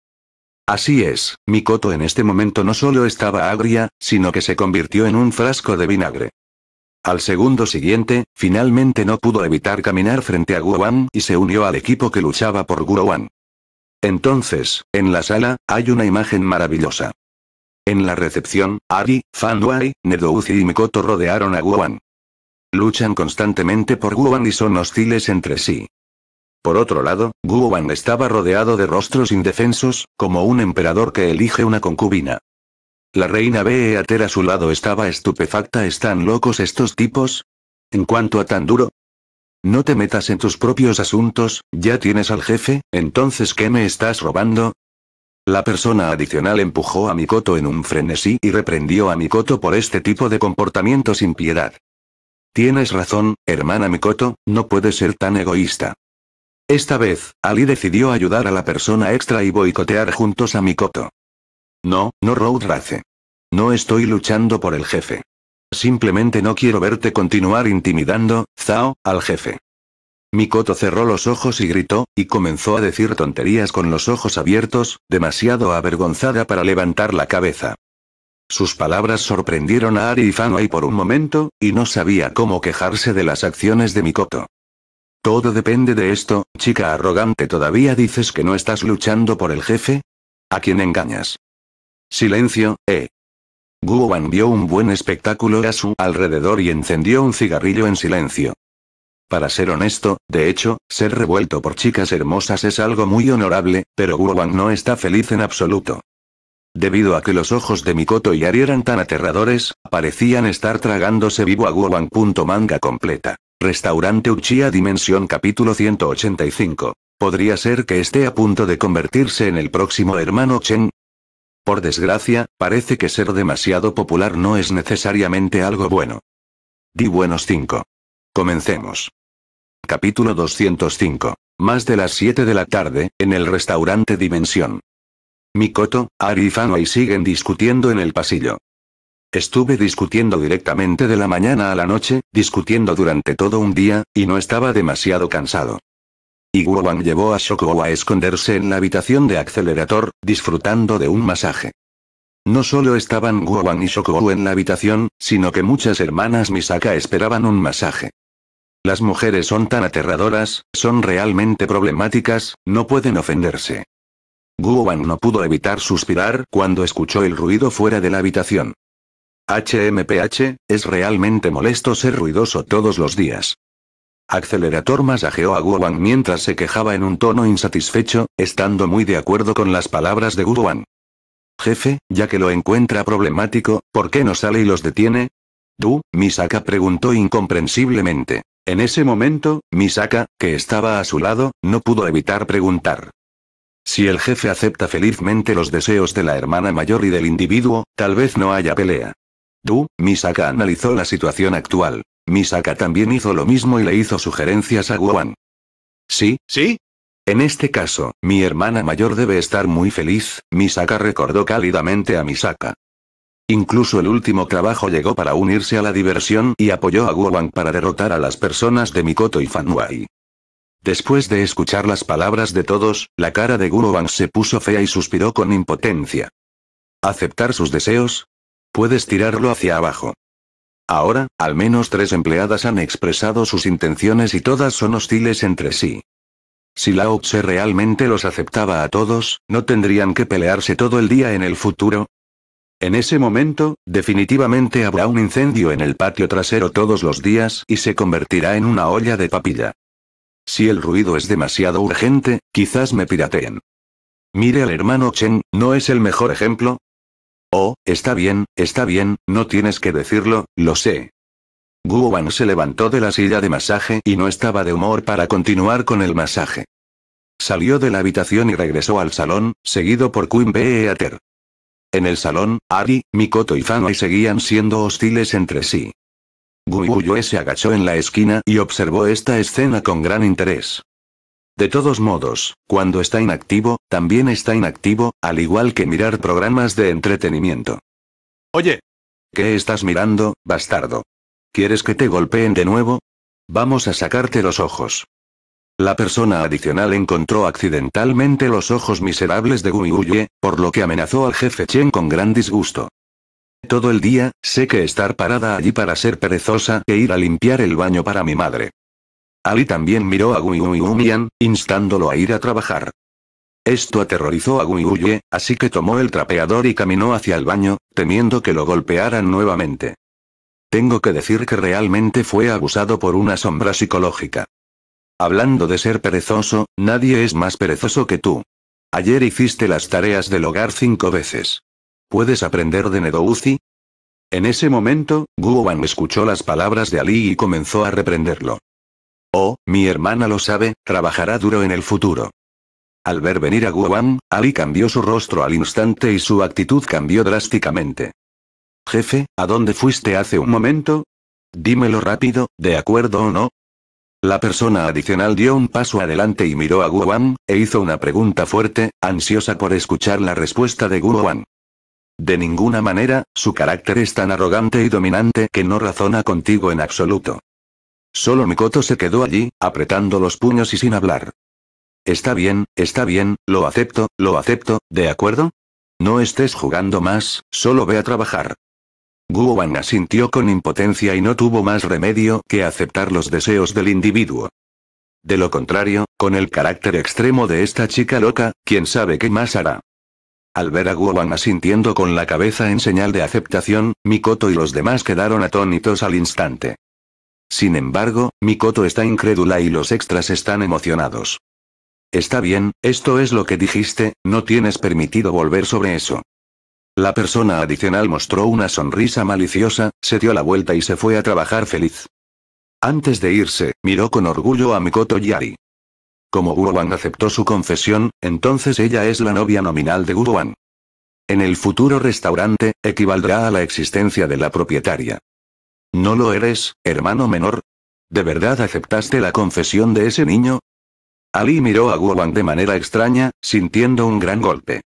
Así es, Mikoto en este momento no solo estaba agria, sino que se convirtió en un frasco de vinagre. Al segundo siguiente, finalmente no pudo evitar caminar frente a Guowan y se unió al equipo que luchaba por Guowan. Entonces, en la sala, hay una imagen maravillosa. En la recepción, Ari, Fanwai, Nedouzi y Mikoto rodearon a Wan. Luchan constantemente por Guowan y son hostiles entre sí. Por otro lado, Guoban estaba rodeado de rostros indefensos, como un emperador que elige una concubina. La reina Beater a su lado estaba estupefacta. ¿Están locos estos tipos? En cuanto a tan duro. No te metas en tus propios asuntos, ya tienes al jefe, entonces ¿qué me estás robando? La persona adicional empujó a Mikoto en un frenesí y reprendió a Mikoto por este tipo de comportamiento sin piedad. Tienes razón, hermana Mikoto, no puedes ser tan egoísta. Esta vez, Ali decidió ayudar a la persona extra y boicotear juntos a Mikoto. No, no Race. No estoy luchando por el jefe. Simplemente no quiero verte continuar intimidando, Zao, al jefe. Mikoto cerró los ojos y gritó, y comenzó a decir tonterías con los ojos abiertos, demasiado avergonzada para levantar la cabeza. Sus palabras sorprendieron a Ari y Fanoi por un momento, y no sabía cómo quejarse de las acciones de Mikoto. Todo depende de esto, chica arrogante todavía dices que no estás luchando por el jefe? ¿A quién engañas? Silencio, eh. Wang vio un buen espectáculo a su alrededor y encendió un cigarrillo en silencio. Para ser honesto, de hecho, ser revuelto por chicas hermosas es algo muy honorable, pero Wang no está feliz en absoluto. Debido a que los ojos de Mikoto y Ari eran tan aterradores, parecían estar tragándose vivo a Guowan. Manga completa. Restaurante Uchiha Dimensión capítulo 185. ¿Podría ser que esté a punto de convertirse en el próximo hermano Chen? Por desgracia, parece que ser demasiado popular no es necesariamente algo bueno. Di buenos 5. Comencemos. Capítulo 205. Más de las 7 de la tarde, en el restaurante Dimensión. Mikoto, Ari y siguen discutiendo en el pasillo. Estuve discutiendo directamente de la mañana a la noche, discutiendo durante todo un día, y no estaba demasiado cansado. Guo Wang llevó a Shoko a esconderse en la habitación de acelerador, disfrutando de un masaje. No solo estaban Wang y Shokou en la habitación, sino que muchas hermanas Misaka esperaban un masaje. Las mujeres son tan aterradoras, son realmente problemáticas, no pueden ofenderse. Wang no pudo evitar suspirar cuando escuchó el ruido fuera de la habitación. HMPH, es realmente molesto ser ruidoso todos los días. Accelerator masajeó a Guwan mientras se quejaba en un tono insatisfecho, estando muy de acuerdo con las palabras de Guwan. Jefe, ya que lo encuentra problemático, ¿por qué no sale y los detiene? Tú, Misaka preguntó incomprensiblemente. En ese momento, Misaka, que estaba a su lado, no pudo evitar preguntar. Si el jefe acepta felizmente los deseos de la hermana mayor y del individuo, tal vez no haya pelea. Tú, Misaka analizó la situación actual. Misaka también hizo lo mismo y le hizo sugerencias a Guan. Sí, sí. En este caso, mi hermana mayor debe estar muy feliz, Misaka recordó cálidamente a Misaka. Incluso el último trabajo llegó para unirse a la diversión y apoyó a Guan para derrotar a las personas de Mikoto y Fanwai. Después de escuchar las palabras de todos, la cara de Wang se puso fea y suspiró con impotencia. Aceptar sus deseos, Puedes tirarlo hacia abajo. Ahora, al menos tres empleadas han expresado sus intenciones y todas son hostiles entre sí. Si Lao Tse realmente los aceptaba a todos, ¿no tendrían que pelearse todo el día en el futuro? En ese momento, definitivamente habrá un incendio en el patio trasero todos los días y se convertirá en una olla de papilla. Si el ruido es demasiado urgente, quizás me pirateen. Mire al hermano Chen, ¿no es el mejor ejemplo? Oh, está bien, está bien, no tienes que decirlo, lo sé. Guban se levantó de la silla de masaje y no estaba de humor para continuar con el masaje. Salió de la habitación y regresó al salón, seguido por Queen Bee En el salón, Ari, Mikoto y Fanoi seguían siendo hostiles entre sí. Yue se agachó en la esquina y observó esta escena con gran interés. De todos modos, cuando está inactivo, también está inactivo, al igual que mirar programas de entretenimiento. Oye. ¿Qué estás mirando, bastardo? ¿Quieres que te golpeen de nuevo? Vamos a sacarte los ojos. La persona adicional encontró accidentalmente los ojos miserables de Uye, por lo que amenazó al jefe Chen con gran disgusto. Todo el día, sé que estar parada allí para ser perezosa e ir a limpiar el baño para mi madre. Ali también miró a Umian, instándolo a ir a trabajar. Esto aterrorizó a Uye, así que tomó el trapeador y caminó hacia el baño, temiendo que lo golpearan nuevamente. Tengo que decir que realmente fue abusado por una sombra psicológica. Hablando de ser perezoso, nadie es más perezoso que tú. Ayer hiciste las tareas del hogar cinco veces. ¿Puedes aprender de Nedouzi? En ese momento, Wan escuchó las palabras de Ali y comenzó a reprenderlo. Oh, mi hermana lo sabe, trabajará duro en el futuro. Al ver venir a Guam, Ali cambió su rostro al instante y su actitud cambió drásticamente. Jefe, ¿a dónde fuiste hace un momento? Dímelo rápido, ¿de acuerdo o no? La persona adicional dio un paso adelante y miró a Wang, e hizo una pregunta fuerte, ansiosa por escuchar la respuesta de Wan. De ninguna manera, su carácter es tan arrogante y dominante que no razona contigo en absoluto. Solo Mikoto se quedó allí, apretando los puños y sin hablar. Está bien, está bien, lo acepto, lo acepto, ¿de acuerdo? No estés jugando más, solo ve a trabajar. Gouwan asintió con impotencia y no tuvo más remedio que aceptar los deseos del individuo. De lo contrario, con el carácter extremo de esta chica loca, quién sabe qué más hará. Al ver a Gouwan asintiendo con la cabeza en señal de aceptación, Mikoto y los demás quedaron atónitos al instante. Sin embargo, Mikoto está incrédula y los extras están emocionados. Está bien, esto es lo que dijiste, no tienes permitido volver sobre eso. La persona adicional mostró una sonrisa maliciosa, se dio la vuelta y se fue a trabajar feliz. Antes de irse, miró con orgullo a Mikoto Yari. Como Guruan aceptó su confesión, entonces ella es la novia nominal de Guruan. En el futuro restaurante, equivaldrá a la existencia de la propietaria. ¿No lo eres, hermano menor? ¿De verdad aceptaste la confesión de ese niño? Ali miró a Guowang de manera extraña, sintiendo un gran golpe.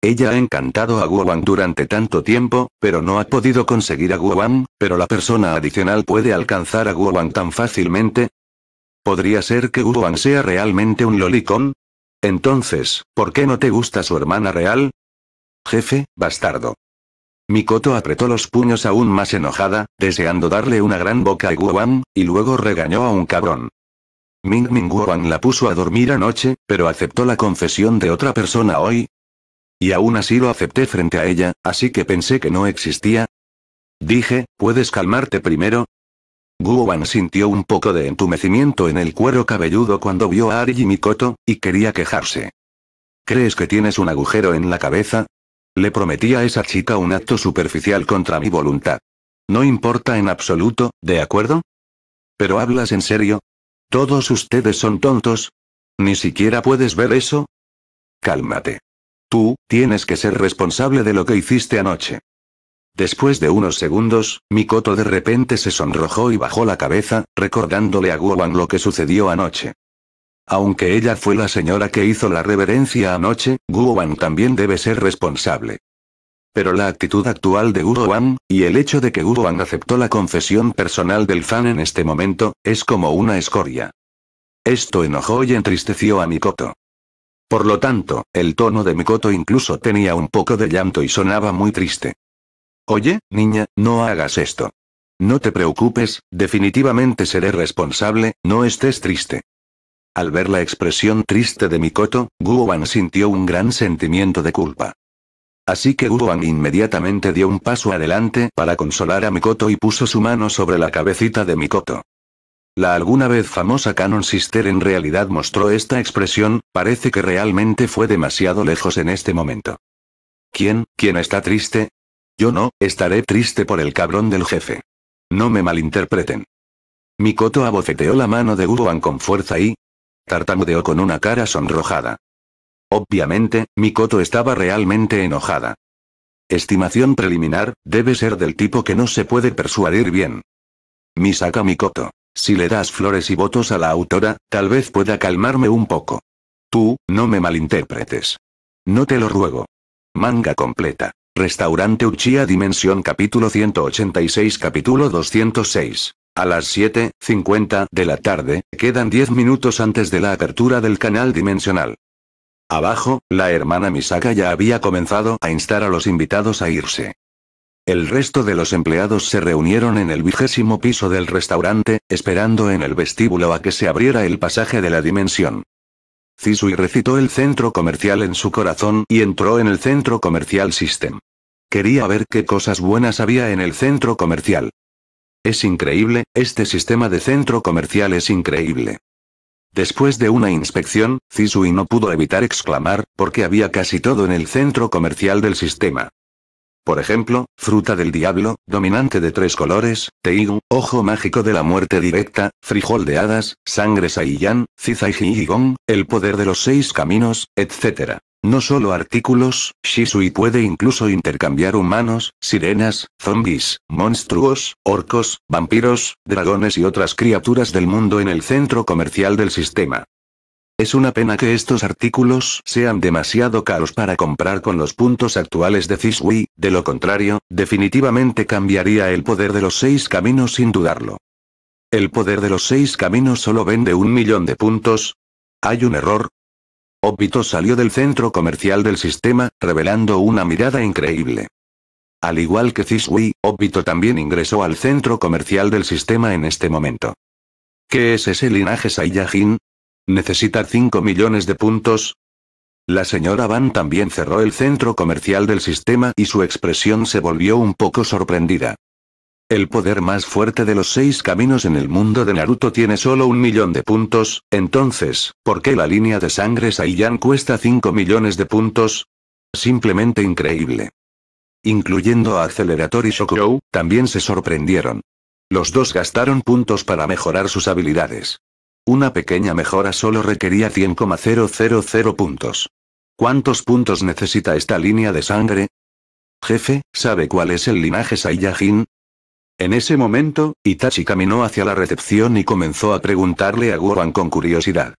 Ella ha encantado a Guowang durante tanto tiempo, pero no ha podido conseguir a Guowang, pero la persona adicional puede alcanzar a Guowang tan fácilmente. ¿Podría ser que Guowang sea realmente un lolicón? Entonces, ¿por qué no te gusta su hermana real? Jefe, bastardo. Mikoto apretó los puños aún más enojada, deseando darle una gran boca a Guan, y luego regañó a un cabrón. Ming Ming la puso a dormir anoche, pero aceptó la confesión de otra persona hoy. Y aún así lo acepté frente a ella, así que pensé que no existía. Dije, ¿puedes calmarte primero? Guan sintió un poco de entumecimiento en el cuero cabelludo cuando vio a Ari y Mikoto, y quería quejarse. ¿Crees que tienes un agujero en la cabeza? Le prometí a esa chica un acto superficial contra mi voluntad. No importa en absoluto, ¿de acuerdo? ¿Pero hablas en serio? ¿Todos ustedes son tontos? ¿Ni siquiera puedes ver eso? Cálmate. Tú, tienes que ser responsable de lo que hiciste anoche. Después de unos segundos, Mikoto de repente se sonrojó y bajó la cabeza, recordándole a Guan lo que sucedió anoche. Aunque ella fue la señora que hizo la reverencia anoche, Guo Wan también debe ser responsable. Pero la actitud actual de Wan, y el hecho de que Wan aceptó la confesión personal del fan en este momento, es como una escoria. Esto enojó y entristeció a Mikoto. Por lo tanto, el tono de Mikoto incluso tenía un poco de llanto y sonaba muy triste. Oye, niña, no hagas esto. No te preocupes, definitivamente seré responsable, no estés triste. Al ver la expresión triste de Mikoto, Guoan sintió un gran sentimiento de culpa. Así que Guoan inmediatamente dio un paso adelante para consolar a Mikoto y puso su mano sobre la cabecita de Mikoto. La alguna vez famosa Canon Sister en realidad mostró esta expresión, parece que realmente fue demasiado lejos en este momento. ¿Quién, quién está triste? Yo no, estaré triste por el cabrón del jefe. No me malinterpreten. Mikoto abofeteó la mano de Guoan con fuerza y, tartamudeó con una cara sonrojada. Obviamente, Mikoto estaba realmente enojada. Estimación preliminar, debe ser del tipo que no se puede persuadir bien. Misaka Mikoto. Si le das flores y votos a la autora, tal vez pueda calmarme un poco. Tú, no me malinterpretes. No te lo ruego. Manga completa. Restaurante Uchiha Dimensión capítulo 186 capítulo 206. A las 7.50 de la tarde, quedan 10 minutos antes de la apertura del canal dimensional. Abajo, la hermana Misaka ya había comenzado a instar a los invitados a irse. El resto de los empleados se reunieron en el vigésimo piso del restaurante, esperando en el vestíbulo a que se abriera el pasaje de la dimensión. Cisui recitó el centro comercial en su corazón y entró en el centro comercial System. Quería ver qué cosas buenas había en el centro comercial. Es increíble, este sistema de centro comercial es increíble. Después de una inspección, Zisui no pudo evitar exclamar, porque había casi todo en el centro comercial del sistema. Por ejemplo, fruta del diablo, dominante de tres colores, teigu, ojo mágico de la muerte directa, frijol de hadas, sangre Saiyan, zizai y el poder de los seis caminos, etc. No solo artículos, Shisui puede incluso intercambiar humanos, sirenas, zombies, monstruos, orcos, vampiros, dragones y otras criaturas del mundo en el centro comercial del sistema. Es una pena que estos artículos sean demasiado caros para comprar con los puntos actuales de Shisui, de lo contrario, definitivamente cambiaría el poder de los seis caminos sin dudarlo. El poder de los seis caminos solo vende un millón de puntos. Hay un error, Obito salió del centro comercial del sistema, revelando una mirada increíble. Al igual que Cisui, Obito también ingresó al centro comercial del sistema en este momento. ¿Qué es ese linaje Saiyajin? ¿Necesita 5 millones de puntos? La señora Van también cerró el centro comercial del sistema y su expresión se volvió un poco sorprendida. El poder más fuerte de los seis caminos en el mundo de Naruto tiene solo un millón de puntos, entonces, ¿por qué la línea de sangre Saiyan cuesta 5 millones de puntos? Simplemente increíble. Incluyendo a Accelerator y Shokurou, también se sorprendieron. Los dos gastaron puntos para mejorar sus habilidades. Una pequeña mejora solo requería 100,000 puntos. ¿Cuántos puntos necesita esta línea de sangre? Jefe, ¿sabe cuál es el linaje Saiyajin? En ese momento, Itachi caminó hacia la recepción y comenzó a preguntarle a Guan con curiosidad.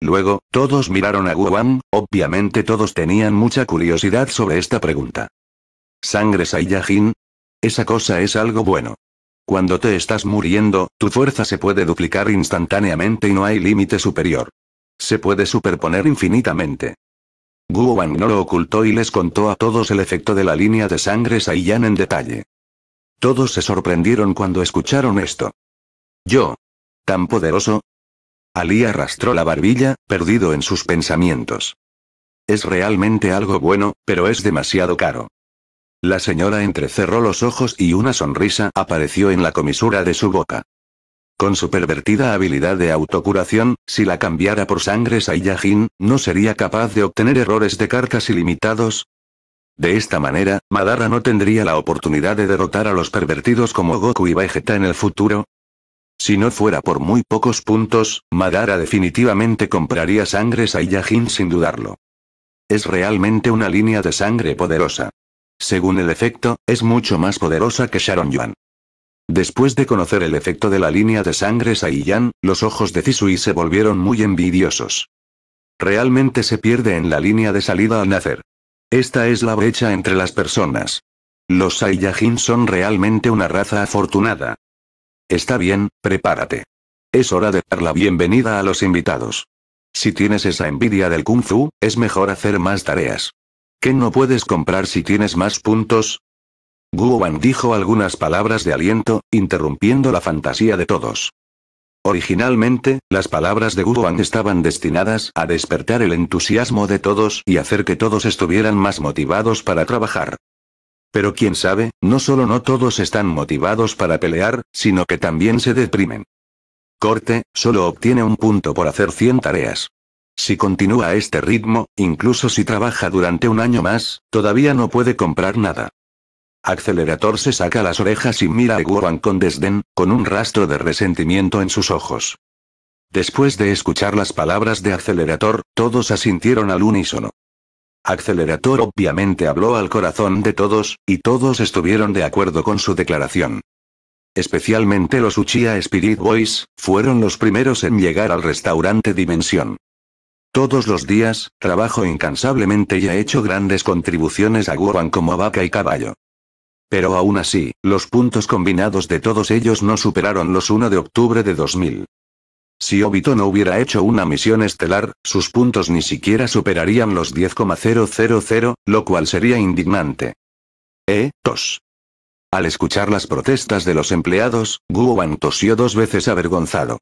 Luego, todos miraron a Guan, obviamente todos tenían mucha curiosidad sobre esta pregunta. ¿Sangre Saiyajin? Esa cosa es algo bueno. Cuando te estás muriendo, tu fuerza se puede duplicar instantáneamente y no hay límite superior. Se puede superponer infinitamente. Guan no lo ocultó y les contó a todos el efecto de la línea de sangre Saiyan en detalle. Todos se sorprendieron cuando escucharon esto. ¿Yo? ¿Tan poderoso? Ali arrastró la barbilla, perdido en sus pensamientos. Es realmente algo bueno, pero es demasiado caro. La señora entrecerró los ojos y una sonrisa apareció en la comisura de su boca. Con su pervertida habilidad de autocuración, si la cambiara por sangre Saiyajin, no sería capaz de obtener errores de cartas ilimitados, de esta manera, Madara no tendría la oportunidad de derrotar a los pervertidos como Goku y Vegeta en el futuro. Si no fuera por muy pocos puntos, Madara definitivamente compraría sangre Saiyajin sin dudarlo. Es realmente una línea de sangre poderosa. Según el efecto, es mucho más poderosa que Sharon Yuan. Después de conocer el efecto de la línea de sangre Saiyan, los ojos de Zisui se volvieron muy envidiosos. Realmente se pierde en la línea de salida al nacer. Esta es la brecha entre las personas. Los Saiyajin son realmente una raza afortunada. Está bien, prepárate. Es hora de dar la bienvenida a los invitados. Si tienes esa envidia del kung fu, es mejor hacer más tareas. ¿Qué no puedes comprar si tienes más puntos? Guoban dijo algunas palabras de aliento, interrumpiendo la fantasía de todos. Originalmente, las palabras de Guan estaban destinadas a despertar el entusiasmo de todos y hacer que todos estuvieran más motivados para trabajar. Pero quién sabe, no solo no todos están motivados para pelear, sino que también se deprimen. Corte, solo obtiene un punto por hacer 100 tareas. Si continúa este ritmo, incluso si trabaja durante un año más, todavía no puede comprar nada. Accelerator se saca las orejas y mira a guban con desdén, con un rastro de resentimiento en sus ojos. Después de escuchar las palabras de Accelerator, todos asintieron al unísono. Accelerator obviamente habló al corazón de todos, y todos estuvieron de acuerdo con su declaración. Especialmente los Uchiha Spirit Boys, fueron los primeros en llegar al restaurante Dimensión. Todos los días, trabajo incansablemente y ha hecho grandes contribuciones a Wurwan como vaca y caballo. Pero aún así, los puntos combinados de todos ellos no superaron los 1 de octubre de 2000. Si Obito no hubiera hecho una misión estelar, sus puntos ni siquiera superarían los 10,000, lo cual sería indignante. Eh, tos. Al escuchar las protestas de los empleados, Guoban tosió dos veces avergonzado.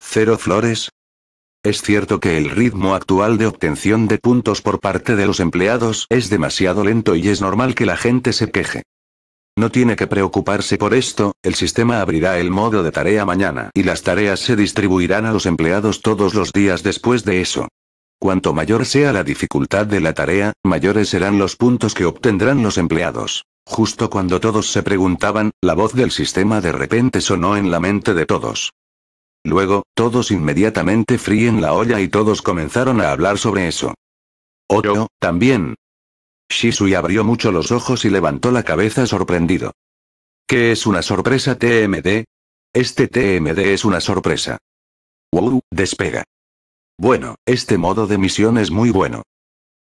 ¿Cero flores? Es cierto que el ritmo actual de obtención de puntos por parte de los empleados es demasiado lento y es normal que la gente se queje. No tiene que preocuparse por esto, el sistema abrirá el modo de tarea mañana y las tareas se distribuirán a los empleados todos los días después de eso. Cuanto mayor sea la dificultad de la tarea, mayores serán los puntos que obtendrán los empleados. Justo cuando todos se preguntaban, la voz del sistema de repente sonó en la mente de todos. Luego, todos inmediatamente fríen la olla y todos comenzaron a hablar sobre eso. Otro, también, Shisui abrió mucho los ojos y levantó la cabeza sorprendido. ¿Qué es una sorpresa TMD? Este TMD es una sorpresa. Wow, despega. Bueno, este modo de misión es muy bueno.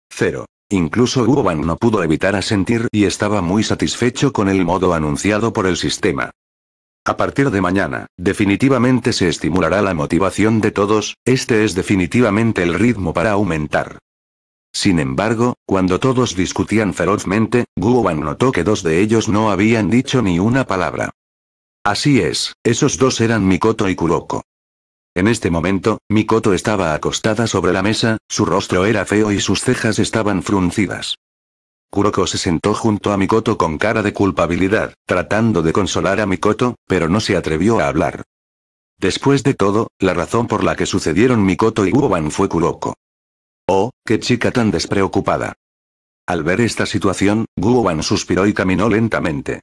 Cero. Incluso Uoban no pudo evitar asentir y estaba muy satisfecho con el modo anunciado por el sistema. A partir de mañana, definitivamente se estimulará la motivación de todos, este es definitivamente el ritmo para aumentar. Sin embargo, cuando todos discutían ferozmente, Guban notó que dos de ellos no habían dicho ni una palabra. Así es, esos dos eran Mikoto y Kuroko. En este momento, Mikoto estaba acostada sobre la mesa, su rostro era feo y sus cejas estaban fruncidas. Kuroko se sentó junto a Mikoto con cara de culpabilidad, tratando de consolar a Mikoto, pero no se atrevió a hablar. Después de todo, la razón por la que sucedieron Mikoto y Guoban fue Kuroko. Oh, qué chica tan despreocupada. Al ver esta situación, Guoban suspiró y caminó lentamente.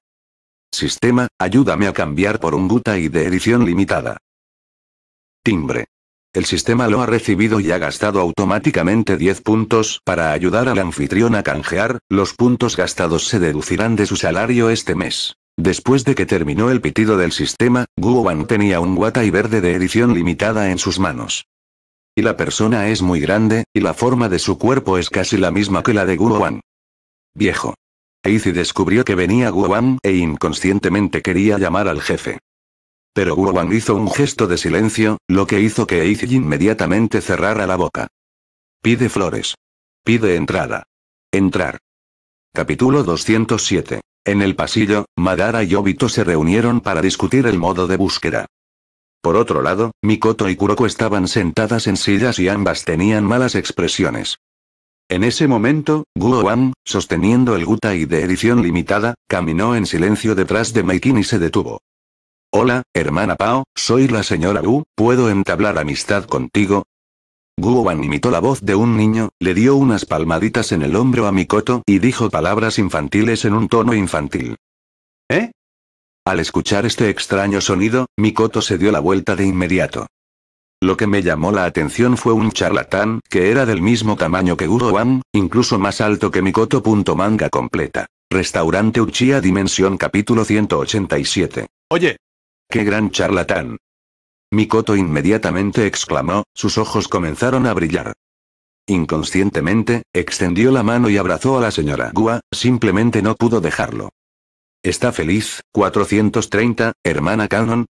Sistema, ayúdame a cambiar por un Gutai de edición limitada. Timbre. El sistema lo ha recibido y ha gastado automáticamente 10 puntos para ayudar al anfitrión a canjear, los puntos gastados se deducirán de su salario este mes. Después de que terminó el pitido del sistema, Guoban tenía un Gutai verde de edición limitada en sus manos y la persona es muy grande, y la forma de su cuerpo es casi la misma que la de Wan. Viejo. Eizi descubrió que venía Wan e inconscientemente quería llamar al jefe. Pero Wan hizo un gesto de silencio, lo que hizo que Eizi inmediatamente cerrara la boca. Pide flores. Pide entrada. Entrar. Capítulo 207. En el pasillo, Madara y Obito se reunieron para discutir el modo de búsqueda. Por otro lado, Mikoto y Kuroko estaban sentadas en sillas y ambas tenían malas expresiones. En ese momento, Guo Wan, sosteniendo el Gutai de edición limitada, caminó en silencio detrás de Meikin y se detuvo. Hola, hermana Pao, soy la señora Wu, ¿puedo entablar amistad contigo? go-wan imitó la voz de un niño, le dio unas palmaditas en el hombro a Mikoto y dijo palabras infantiles en un tono infantil. ¿Eh? Al escuchar este extraño sonido, Mikoto se dio la vuelta de inmediato. Lo que me llamó la atención fue un charlatán, que era del mismo tamaño que Guru incluso más alto que Mikoto. Manga completa. Restaurante Uchiha Dimensión capítulo 187. Oye. ¡Qué gran charlatán! Mikoto inmediatamente exclamó, sus ojos comenzaron a brillar. Inconscientemente, extendió la mano y abrazó a la señora Gua, simplemente no pudo dejarlo. ¿Está feliz, 430, hermana Canon?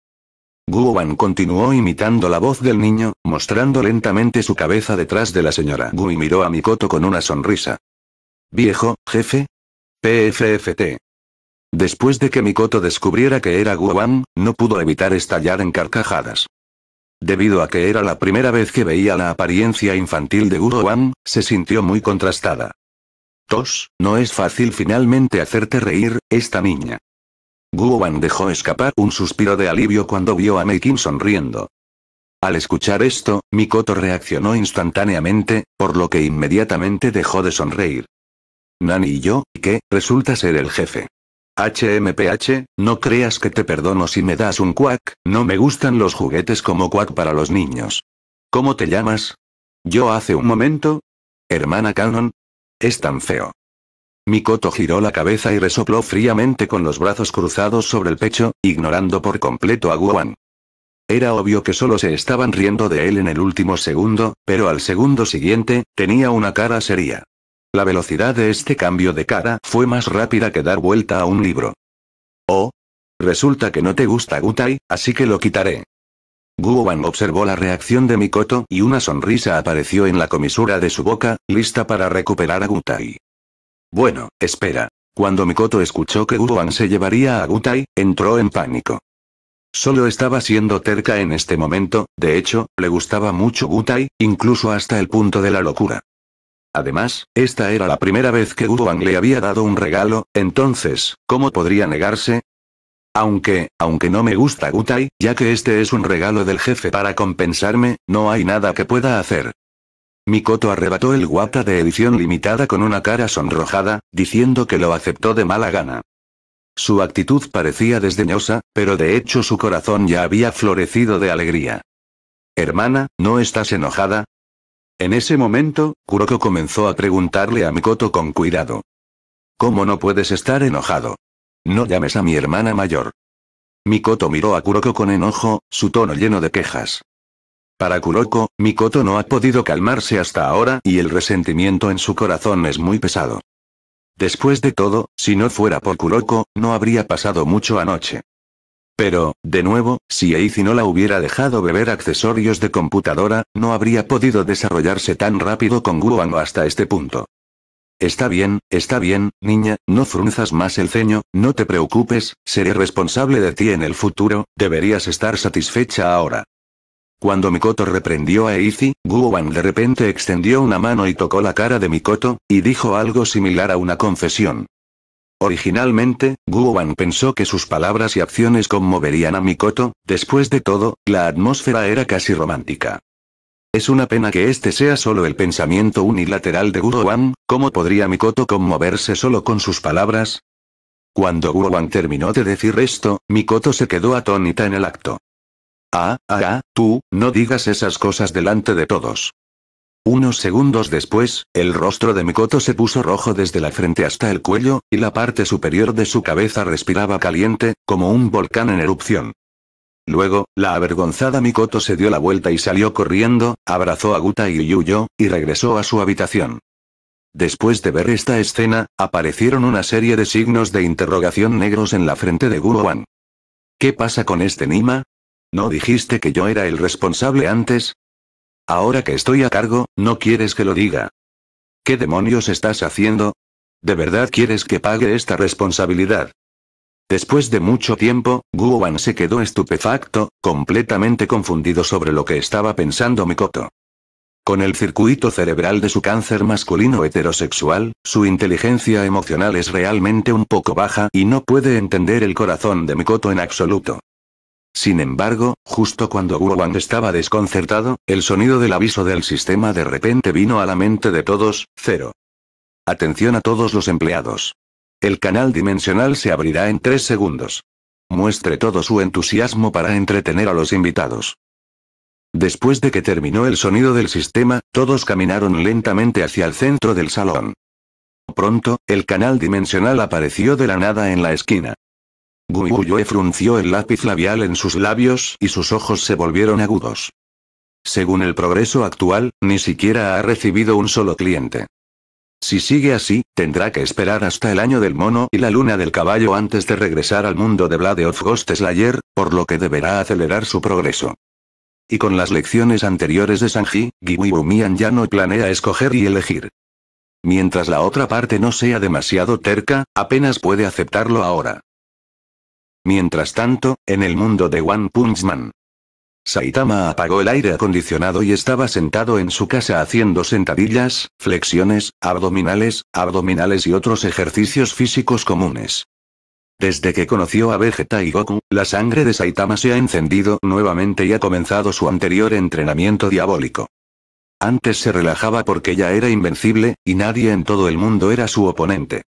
Wan continuó imitando la voz del niño, mostrando lentamente su cabeza detrás de la señora Gu miró a Mikoto con una sonrisa. Viejo, jefe. PFFT. Después de que Mikoto descubriera que era Guowan, no pudo evitar estallar en carcajadas. Debido a que era la primera vez que veía la apariencia infantil de Wan, se sintió muy contrastada. Tos, no es fácil finalmente hacerte reír, esta niña. Wan dejó escapar un suspiro de alivio cuando vio a Meikin sonriendo. Al escuchar esto, Mikoto reaccionó instantáneamente, por lo que inmediatamente dejó de sonreír. Nani y yo, ¿qué? resulta ser el jefe. HMPH, no creas que te perdono si me das un quack, no me gustan los juguetes como quack para los niños. ¿Cómo te llamas? Yo hace un momento. Hermana Canon, es tan feo. Mikoto giró la cabeza y resopló fríamente con los brazos cruzados sobre el pecho, ignorando por completo a Guan. Era obvio que solo se estaban riendo de él en el último segundo, pero al segundo siguiente, tenía una cara seria. La velocidad de este cambio de cara fue más rápida que dar vuelta a un libro. Oh. Resulta que no te gusta Gutai, así que lo quitaré. Wang observó la reacción de Mikoto y una sonrisa apareció en la comisura de su boca, lista para recuperar a Gutai. Bueno, espera. Cuando Mikoto escuchó que guban se llevaría a Gutai, entró en pánico. Solo estaba siendo terca en este momento, de hecho, le gustaba mucho Gutai, incluso hasta el punto de la locura. Además, esta era la primera vez que guban le había dado un regalo, entonces, ¿cómo podría negarse? Aunque, aunque no me gusta Gutai, ya que este es un regalo del jefe para compensarme, no hay nada que pueda hacer. Mikoto arrebató el guata de edición limitada con una cara sonrojada, diciendo que lo aceptó de mala gana. Su actitud parecía desdeñosa, pero de hecho su corazón ya había florecido de alegría. Hermana, ¿no estás enojada? En ese momento, Kuroko comenzó a preguntarle a Mikoto con cuidado. ¿Cómo no puedes estar enojado? No llames a mi hermana mayor. Mikoto miró a Kuroko con enojo, su tono lleno de quejas. Para Kuroko, Mikoto no ha podido calmarse hasta ahora y el resentimiento en su corazón es muy pesado. Después de todo, si no fuera por Kuroko, no habría pasado mucho anoche. Pero, de nuevo, si Eizi no la hubiera dejado beber accesorios de computadora, no habría podido desarrollarse tan rápido con Guango hasta este punto. Está bien, está bien, niña, no frunzas más el ceño, no te preocupes, seré responsable de ti en el futuro, deberías estar satisfecha ahora. Cuando Mikoto reprendió a Eizi, Guoban de repente extendió una mano y tocó la cara de Mikoto, y dijo algo similar a una confesión. Originalmente, Wan pensó que sus palabras y acciones conmoverían a Mikoto, después de todo, la atmósfera era casi romántica. Es una pena que este sea solo el pensamiento unilateral de Goro-Wan, ¿cómo podría Mikoto conmoverse solo con sus palabras? Cuando Goro-Wan terminó de decir esto, Mikoto se quedó atónita en el acto. Ah, ah, ah, tú, no digas esas cosas delante de todos. Unos segundos después, el rostro de Mikoto se puso rojo desde la frente hasta el cuello, y la parte superior de su cabeza respiraba caliente, como un volcán en erupción. Luego, la avergonzada Mikoto se dio la vuelta y salió corriendo, abrazó a Guta y Yuyo, y regresó a su habitación. Después de ver esta escena, aparecieron una serie de signos de interrogación negros en la frente de Guoan. ¿Qué pasa con este Nima? ¿No dijiste que yo era el responsable antes? Ahora que estoy a cargo, no quieres que lo diga. ¿Qué demonios estás haciendo? ¿De verdad quieres que pague esta responsabilidad? Después de mucho tiempo, Guowan se quedó estupefacto, completamente confundido sobre lo que estaba pensando Mikoto. Con el circuito cerebral de su cáncer masculino heterosexual, su inteligencia emocional es realmente un poco baja y no puede entender el corazón de Mikoto en absoluto. Sin embargo, justo cuando Guowan estaba desconcertado, el sonido del aviso del sistema de repente vino a la mente de todos, cero. Atención a todos los empleados. El canal dimensional se abrirá en tres segundos. Muestre todo su entusiasmo para entretener a los invitados. Después de que terminó el sonido del sistema, todos caminaron lentamente hacia el centro del salón. Pronto, el canal dimensional apareció de la nada en la esquina. Guyuyoe frunció el lápiz labial en sus labios y sus ojos se volvieron agudos. Según el progreso actual, ni siquiera ha recibido un solo cliente. Si sigue así, tendrá que esperar hasta el año del mono y la luna del caballo antes de regresar al mundo de Blade of Ghost Slayer, por lo que deberá acelerar su progreso. Y con las lecciones anteriores de Sanji, Mian ya no planea escoger y elegir. Mientras la otra parte no sea demasiado terca, apenas puede aceptarlo ahora. Mientras tanto, en el mundo de One Punch Man, Saitama apagó el aire acondicionado y estaba sentado en su casa haciendo sentadillas, flexiones, abdominales, abdominales y otros ejercicios físicos comunes. Desde que conoció a Vegeta y Goku, la sangre de Saitama se ha encendido nuevamente y ha comenzado su anterior entrenamiento diabólico. Antes se relajaba porque ya era invencible, y nadie en todo el mundo era su oponente.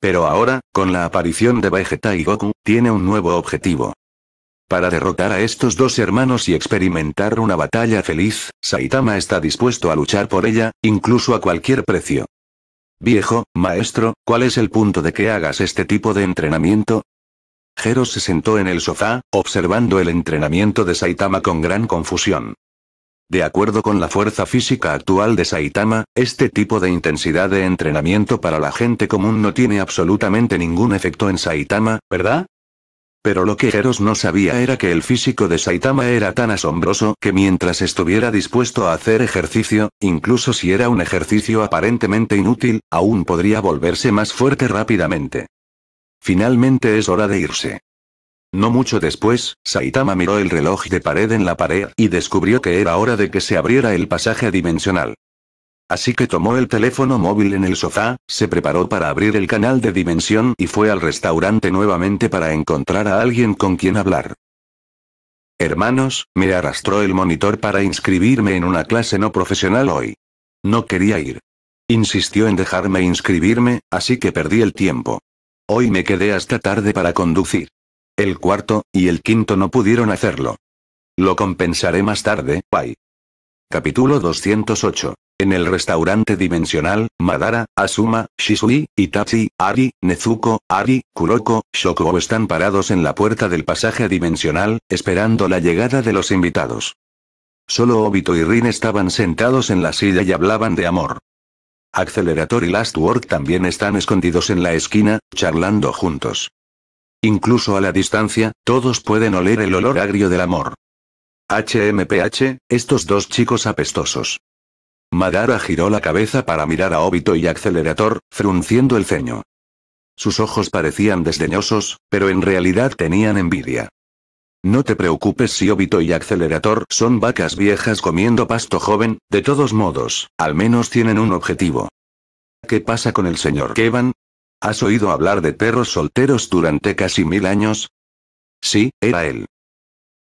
Pero ahora, con la aparición de Vegeta y Goku, tiene un nuevo objetivo. Para derrotar a estos dos hermanos y experimentar una batalla feliz, Saitama está dispuesto a luchar por ella, incluso a cualquier precio. Viejo, maestro, ¿cuál es el punto de que hagas este tipo de entrenamiento? Jero se sentó en el sofá, observando el entrenamiento de Saitama con gran confusión. De acuerdo con la fuerza física actual de Saitama, este tipo de intensidad de entrenamiento para la gente común no tiene absolutamente ningún efecto en Saitama, ¿verdad? Pero lo que Heros no sabía era que el físico de Saitama era tan asombroso que mientras estuviera dispuesto a hacer ejercicio, incluso si era un ejercicio aparentemente inútil, aún podría volverse más fuerte rápidamente. Finalmente es hora de irse. No mucho después, Saitama miró el reloj de pared en la pared y descubrió que era hora de que se abriera el pasaje dimensional. Así que tomó el teléfono móvil en el sofá, se preparó para abrir el canal de dimensión y fue al restaurante nuevamente para encontrar a alguien con quien hablar. Hermanos, me arrastró el monitor para inscribirme en una clase no profesional hoy. No quería ir. Insistió en dejarme inscribirme, así que perdí el tiempo. Hoy me quedé hasta tarde para conducir. El cuarto, y el quinto no pudieron hacerlo. Lo compensaré más tarde, bye. Capítulo 208. En el restaurante dimensional, Madara, Asuma, Shisui, Itachi, Ari, Nezuko, Ari, Kuroko, Shoko están parados en la puerta del pasaje dimensional, esperando la llegada de los invitados. Solo Obito y Rin estaban sentados en la silla y hablaban de amor. Accelerator y Last Word también están escondidos en la esquina, charlando juntos. Incluso a la distancia, todos pueden oler el olor agrio del amor. HMPH, estos dos chicos apestosos. Madara giró la cabeza para mirar a Obito y Accelerator, frunciendo el ceño. Sus ojos parecían desdeñosos, pero en realidad tenían envidia. No te preocupes si Obito y Accelerator son vacas viejas comiendo pasto joven, de todos modos, al menos tienen un objetivo. ¿Qué pasa con el señor Kevan? ¿Has oído hablar de perros solteros durante casi mil años? Sí, era él.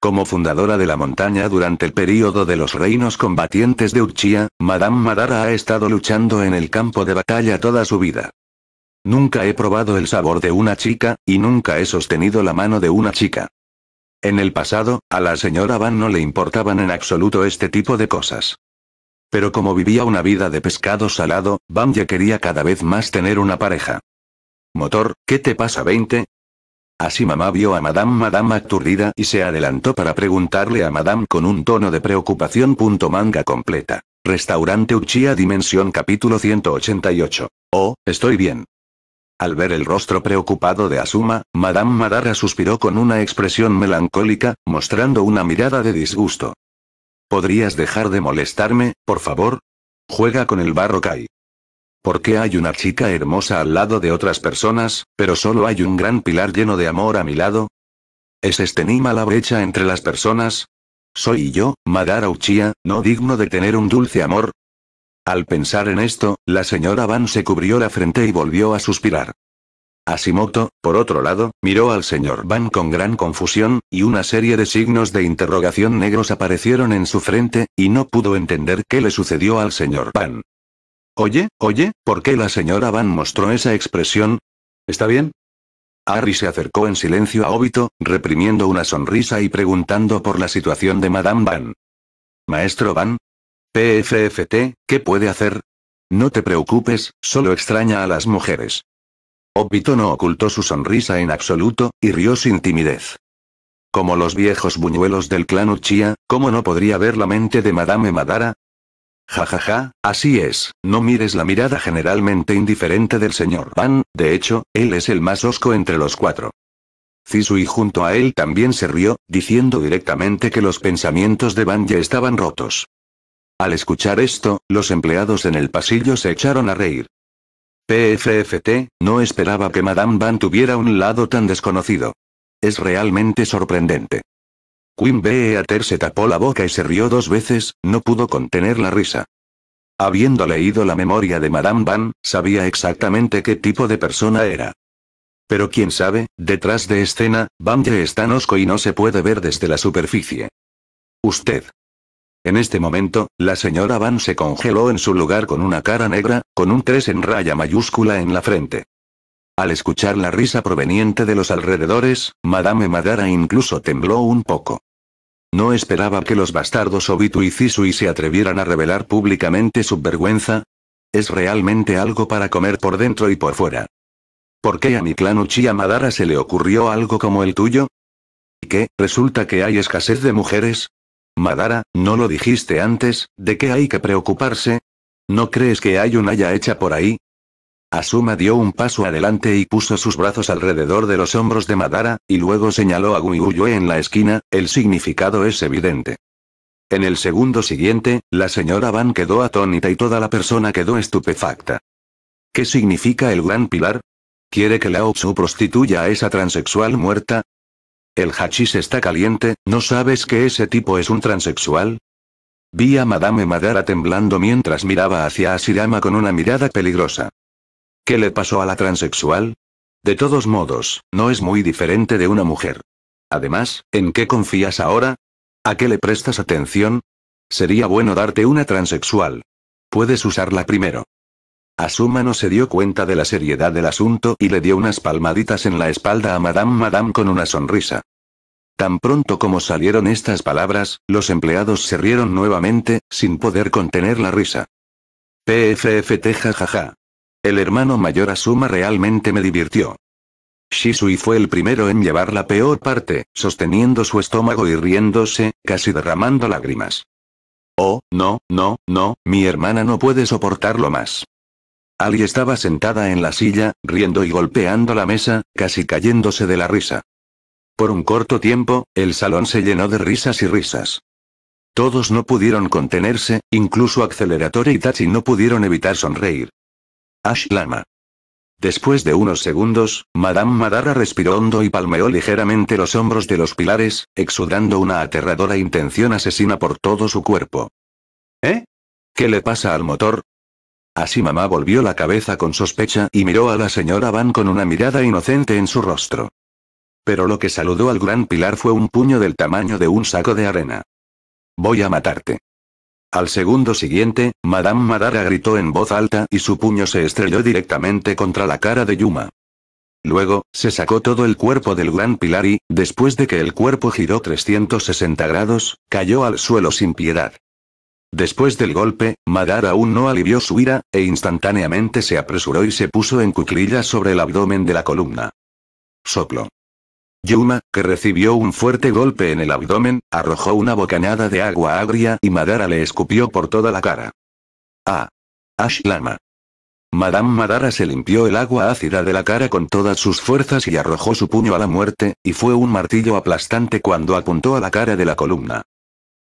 Como fundadora de la montaña durante el período de los reinos combatientes de Uchiha, Madame Madara ha estado luchando en el campo de batalla toda su vida. Nunca he probado el sabor de una chica, y nunca he sostenido la mano de una chica. En el pasado, a la señora Van no le importaban en absoluto este tipo de cosas. Pero como vivía una vida de pescado salado, Van ya quería cada vez más tener una pareja. Motor, ¿qué te pasa 20? Así mamá vio a Madame Madame aturdida y se adelantó para preguntarle a Madame con un tono de preocupación. manga completa. Restaurante Uchia Dimensión capítulo 188. Oh, estoy bien. Al ver el rostro preocupado de Asuma, Madame Madara suspiró con una expresión melancólica, mostrando una mirada de disgusto. ¿Podrías dejar de molestarme, por favor? Juega con el barro Kai. ¿Por qué hay una chica hermosa al lado de otras personas, pero solo hay un gran pilar lleno de amor a mi lado? ¿Es este Nima la brecha entre las personas? ¿Soy yo, Madara Uchiha, no digno de tener un dulce amor? Al pensar en esto, la señora Van se cubrió la frente y volvió a suspirar. Asimoto, por otro lado, miró al señor Van con gran confusión, y una serie de signos de interrogación negros aparecieron en su frente, y no pudo entender qué le sucedió al señor Van. Oye, oye, ¿por qué la señora Van mostró esa expresión? ¿Está bien? Harry se acercó en silencio a Obito, reprimiendo una sonrisa y preguntando por la situación de Madame Van. Maestro Van. PFFT, ¿qué puede hacer? No te preocupes, solo extraña a las mujeres. Obito no ocultó su sonrisa en absoluto, y rió sin timidez. Como los viejos buñuelos del clan Uchiha, ¿cómo no podría ver la mente de Madame Madara? Jajaja, ja, ja, así es, no mires la mirada generalmente indiferente del señor Van, de hecho, él es el más osco entre los cuatro. y junto a él también se rió, diciendo directamente que los pensamientos de Van ya estaban rotos. Al escuchar esto, los empleados en el pasillo se echaron a reír. PFFT, no esperaba que Madame Van tuviera un lado tan desconocido. Es realmente sorprendente. Queen Beater se tapó la boca y se rió dos veces, no pudo contener la risa. Habiendo leído la memoria de Madame Van, sabía exactamente qué tipo de persona era. Pero quién sabe, detrás de escena, Van ya está osco y no se puede ver desde la superficie. Usted. En este momento, la señora Van se congeló en su lugar con una cara negra, con un 3 en raya mayúscula en la frente. Al escuchar la risa proveniente de los alrededores, Madame Madara incluso tembló un poco. No esperaba que los bastardos Obitu y Cisui se atrevieran a revelar públicamente su vergüenza. Es realmente algo para comer por dentro y por fuera. ¿Por qué a mi clan Uchiha Madara se le ocurrió algo como el tuyo? ¿Y qué? ¿Resulta que hay escasez de mujeres? Madara, ¿no lo dijiste antes? ¿De qué hay que preocuparse? ¿No crees que hay una haya hecha por ahí? Asuma dio un paso adelante y puso sus brazos alrededor de los hombros de Madara, y luego señaló a Uyue en la esquina, el significado es evidente. En el segundo siguiente, la señora Van quedó atónita y toda la persona quedó estupefacta. ¿Qué significa el gran pilar? ¿Quiere que Lao Tzu prostituya a esa transexual muerta? El hachís está caliente, ¿no sabes que ese tipo es un transexual? Vi a Madame Madara temblando mientras miraba hacia Asirama con una mirada peligrosa. ¿Qué le pasó a la transexual? De todos modos, no es muy diferente de una mujer. Además, ¿en qué confías ahora? ¿A qué le prestas atención? Sería bueno darte una transexual. Puedes usarla primero. Asuma no se dio cuenta de la seriedad del asunto y le dio unas palmaditas en la espalda a Madame Madame con una sonrisa. Tan pronto como salieron estas palabras, los empleados se rieron nuevamente, sin poder contener la risa. PFFT jajaja. El hermano mayor Asuma realmente me divirtió. Shisui fue el primero en llevar la peor parte, sosteniendo su estómago y riéndose, casi derramando lágrimas. Oh, no, no, no, mi hermana no puede soportarlo más. Ali estaba sentada en la silla, riendo y golpeando la mesa, casi cayéndose de la risa. Por un corto tiempo, el salón se llenó de risas y risas. Todos no pudieron contenerse, incluso Accelerator y Tachi no pudieron evitar sonreír. Ash Lama. Después de unos segundos, Madame Madara respiró hondo y palmeó ligeramente los hombros de los pilares, exudando una aterradora intención asesina por todo su cuerpo. ¿Eh? ¿Qué le pasa al motor? Así mamá volvió la cabeza con sospecha y miró a la señora Van con una mirada inocente en su rostro. Pero lo que saludó al gran pilar fue un puño del tamaño de un saco de arena. Voy a matarte. Al segundo siguiente, Madame Madara gritó en voz alta y su puño se estrelló directamente contra la cara de Yuma. Luego, se sacó todo el cuerpo del gran pilar y, después de que el cuerpo giró 360 grados, cayó al suelo sin piedad. Después del golpe, Madara aún no alivió su ira, e instantáneamente se apresuró y se puso en cuclillas sobre el abdomen de la columna. Soplo. Yuma, que recibió un fuerte golpe en el abdomen, arrojó una bocanada de agua agria y Madara le escupió por toda la cara. Ah. Ashlama. Madame Madara se limpió el agua ácida de la cara con todas sus fuerzas y arrojó su puño a la muerte, y fue un martillo aplastante cuando apuntó a la cara de la columna.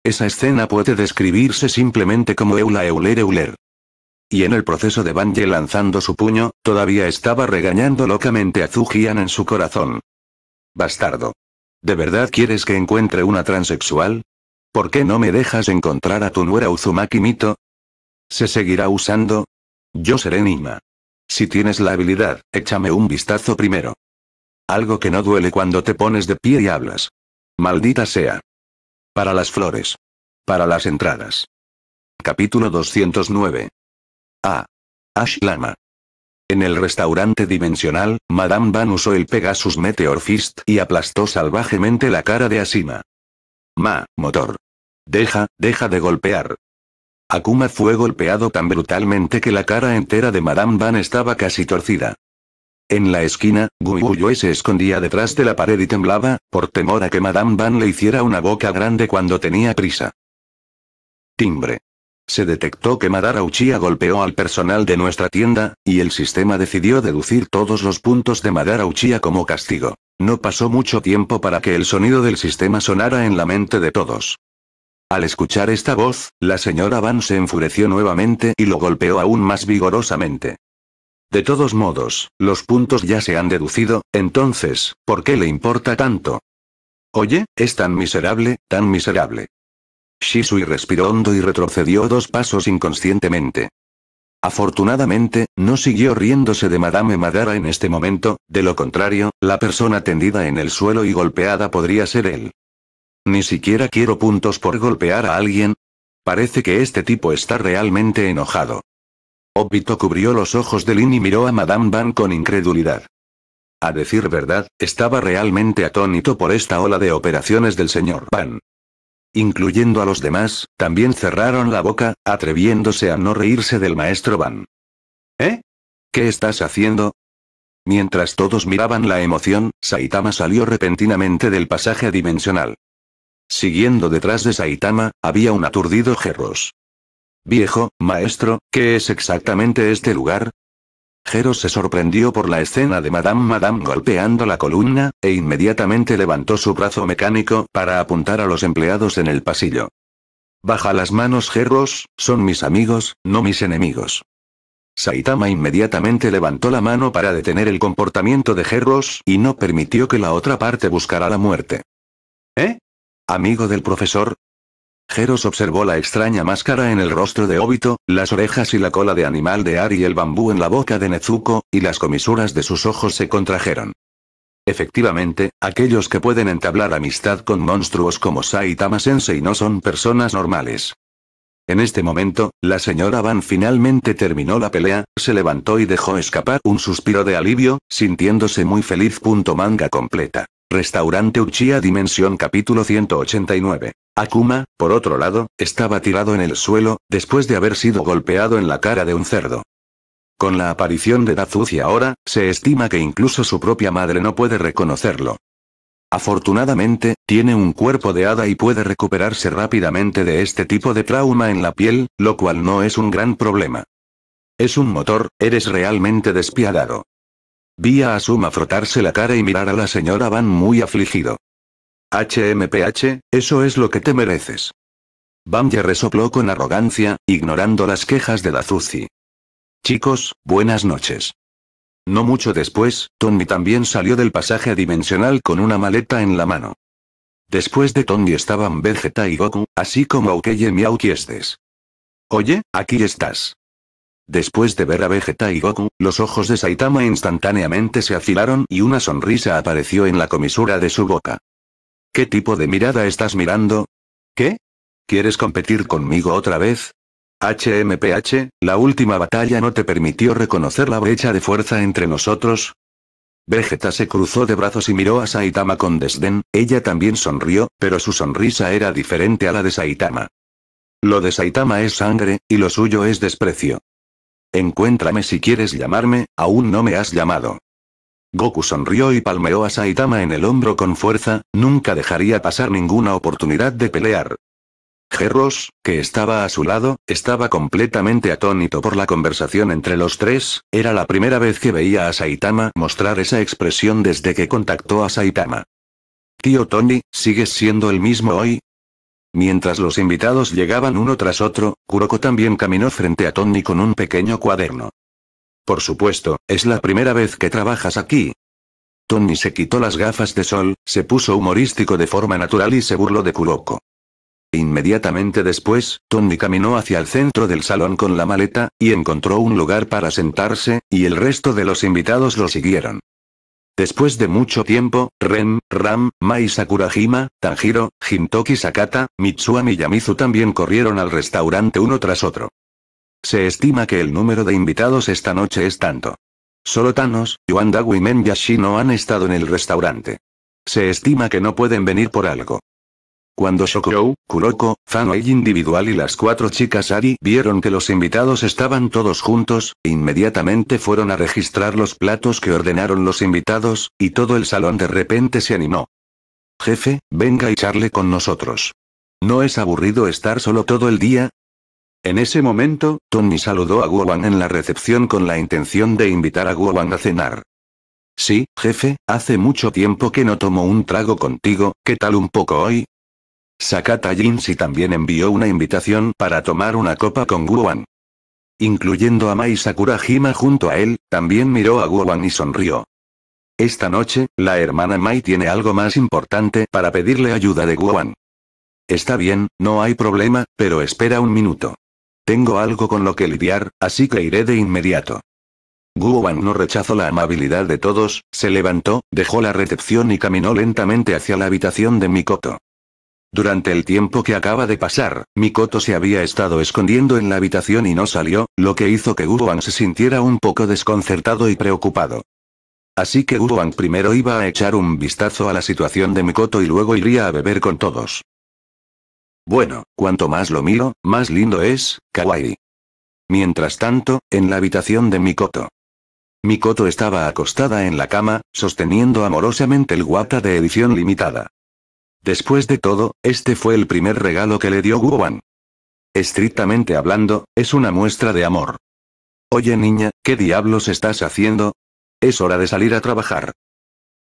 Esa escena puede describirse simplemente como Eula Euler Euler. Y en el proceso de Banje lanzando su puño, todavía estaba regañando locamente a Zujian en su corazón. Bastardo. ¿De verdad quieres que encuentre una transexual? ¿Por qué no me dejas encontrar a tu nuera Uzumaki Mito? ¿Se seguirá usando? Yo seré Nima. Si tienes la habilidad, échame un vistazo primero. Algo que no duele cuando te pones de pie y hablas. Maldita sea. Para las flores. Para las entradas. Capítulo 209. A. Ash Lama. En el restaurante dimensional, Madame Van usó el Pegasus Meteor Fist y aplastó salvajemente la cara de Asima. Ma, motor. Deja, deja de golpear. Akuma fue golpeado tan brutalmente que la cara entera de Madame Van estaba casi torcida. En la esquina, Guyuyoe se escondía detrás de la pared y temblaba, por temor a que Madame Van le hiciera una boca grande cuando tenía prisa. Timbre. Se detectó que Madara Uchiha golpeó al personal de nuestra tienda, y el sistema decidió deducir todos los puntos de Madara Uchiha como castigo. No pasó mucho tiempo para que el sonido del sistema sonara en la mente de todos. Al escuchar esta voz, la señora Van se enfureció nuevamente y lo golpeó aún más vigorosamente. De todos modos, los puntos ya se han deducido, entonces, ¿por qué le importa tanto? Oye, es tan miserable, tan miserable. Shisui respiró hondo y retrocedió dos pasos inconscientemente. Afortunadamente, no siguió riéndose de Madame Madara en este momento, de lo contrario, la persona tendida en el suelo y golpeada podría ser él. Ni siquiera quiero puntos por golpear a alguien. Parece que este tipo está realmente enojado. Obito cubrió los ojos de Lin y miró a Madame Van con incredulidad. A decir verdad, estaba realmente atónito por esta ola de operaciones del señor Van incluyendo a los demás, también cerraron la boca, atreviéndose a no reírse del maestro Van. ¿Eh? ¿Qué estás haciendo? Mientras todos miraban la emoción, Saitama salió repentinamente del pasaje dimensional. Siguiendo detrás de Saitama, había un aturdido Gerros. Viejo, maestro, ¿qué es exactamente este lugar? Jero se sorprendió por la escena de Madame Madame golpeando la columna, e inmediatamente levantó su brazo mecánico para apuntar a los empleados en el pasillo. Baja las manos, Gerros, son mis amigos, no mis enemigos. Saitama inmediatamente levantó la mano para detener el comportamiento de Gerros y no permitió que la otra parte buscara la muerte. ¿Eh? Amigo del profesor, Geros observó la extraña máscara en el rostro de Obito, las orejas y la cola de animal de Ari y el bambú en la boca de Nezuko, y las comisuras de sus ojos se contrajeron. Efectivamente, aquellos que pueden entablar amistad con monstruos como Saitama Sensei no son personas normales. En este momento, la señora Van finalmente terminó la pelea, se levantó y dejó escapar un suspiro de alivio, sintiéndose muy feliz. manga completa. Restaurante Uchiha Dimensión capítulo 189. Akuma, por otro lado, estaba tirado en el suelo, después de haber sido golpeado en la cara de un cerdo. Con la aparición de Dazuzi ahora, se estima que incluso su propia madre no puede reconocerlo. Afortunadamente, tiene un cuerpo de hada y puede recuperarse rápidamente de este tipo de trauma en la piel, lo cual no es un gran problema. Es un motor, eres realmente despiadado. Vía a Asuma frotarse la cara y mirar a la señora Van muy afligido. HMPH, eso es lo que te mereces. Bamya resopló con arrogancia, ignorando las quejas de la Zuzi. Chicos, buenas noches. No mucho después, Tony también salió del pasaje dimensional con una maleta en la mano. Después de Tony estaban Vegeta y Goku, así como Aukeye Miaukiestes. Oye, aquí estás. Después de ver a Vegeta y Goku, los ojos de Saitama instantáneamente se afilaron y una sonrisa apareció en la comisura de su boca. ¿Qué tipo de mirada estás mirando? ¿Qué? ¿Quieres competir conmigo otra vez? HMPH, la última batalla no te permitió reconocer la brecha de fuerza entre nosotros. Vegeta se cruzó de brazos y miró a Saitama con desdén, ella también sonrió, pero su sonrisa era diferente a la de Saitama. Lo de Saitama es sangre, y lo suyo es desprecio. Encuéntrame si quieres llamarme, aún no me has llamado. Goku sonrió y palmeó a Saitama en el hombro con fuerza, nunca dejaría pasar ninguna oportunidad de pelear. Gerros, que estaba a su lado, estaba completamente atónito por la conversación entre los tres, era la primera vez que veía a Saitama mostrar esa expresión desde que contactó a Saitama. Tío Tony, ¿sigues siendo el mismo hoy? Mientras los invitados llegaban uno tras otro, Kuroko también caminó frente a Tony con un pequeño cuaderno. Por supuesto, es la primera vez que trabajas aquí. Tony se quitó las gafas de sol, se puso humorístico de forma natural y se burló de Kuroko. Inmediatamente después, Tony caminó hacia el centro del salón con la maleta, y encontró un lugar para sentarse, y el resto de los invitados lo siguieron. Después de mucho tiempo, Ren, Ram, Mai Sakurajima, Tanjiro, Hintoki Sakata, Mitsuami y Yamizu también corrieron al restaurante uno tras otro. Se estima que el número de invitados esta noche es tanto. Solo Thanos, Yuan Dago y Yashi no han estado en el restaurante. Se estima que no pueden venir por algo. Cuando Shokurou, Kuroko, y individual y las cuatro chicas Ari vieron que los invitados estaban todos juntos, inmediatamente fueron a registrar los platos que ordenaron los invitados, y todo el salón de repente se animó. Jefe, venga y charle con nosotros. No es aburrido estar solo todo el día, en ese momento, Tony saludó a Guowan en la recepción con la intención de invitar a Guowan a cenar. Sí, jefe, hace mucho tiempo que no tomo un trago contigo, ¿qué tal un poco hoy? Sakata Jinsi también envió una invitación para tomar una copa con Guowan. Incluyendo a Mai Sakurajima junto a él, también miró a Guowan y sonrió. Esta noche, la hermana Mai tiene algo más importante para pedirle ayuda de Guowan. Está bien, no hay problema, pero espera un minuto. Tengo algo con lo que lidiar, así que iré de inmediato. Guoban no rechazó la amabilidad de todos, se levantó, dejó la recepción y caminó lentamente hacia la habitación de Mikoto. Durante el tiempo que acaba de pasar, Mikoto se había estado escondiendo en la habitación y no salió, lo que hizo que Guoban se sintiera un poco desconcertado y preocupado. Así que Guoban primero iba a echar un vistazo a la situación de Mikoto y luego iría a beber con todos. Bueno, cuanto más lo miro, más lindo es, kawaii. Mientras tanto, en la habitación de Mikoto. Mikoto estaba acostada en la cama, sosteniendo amorosamente el guata de edición limitada. Después de todo, este fue el primer regalo que le dio Guwan. Estrictamente hablando, es una muestra de amor. Oye niña, ¿qué diablos estás haciendo? Es hora de salir a trabajar.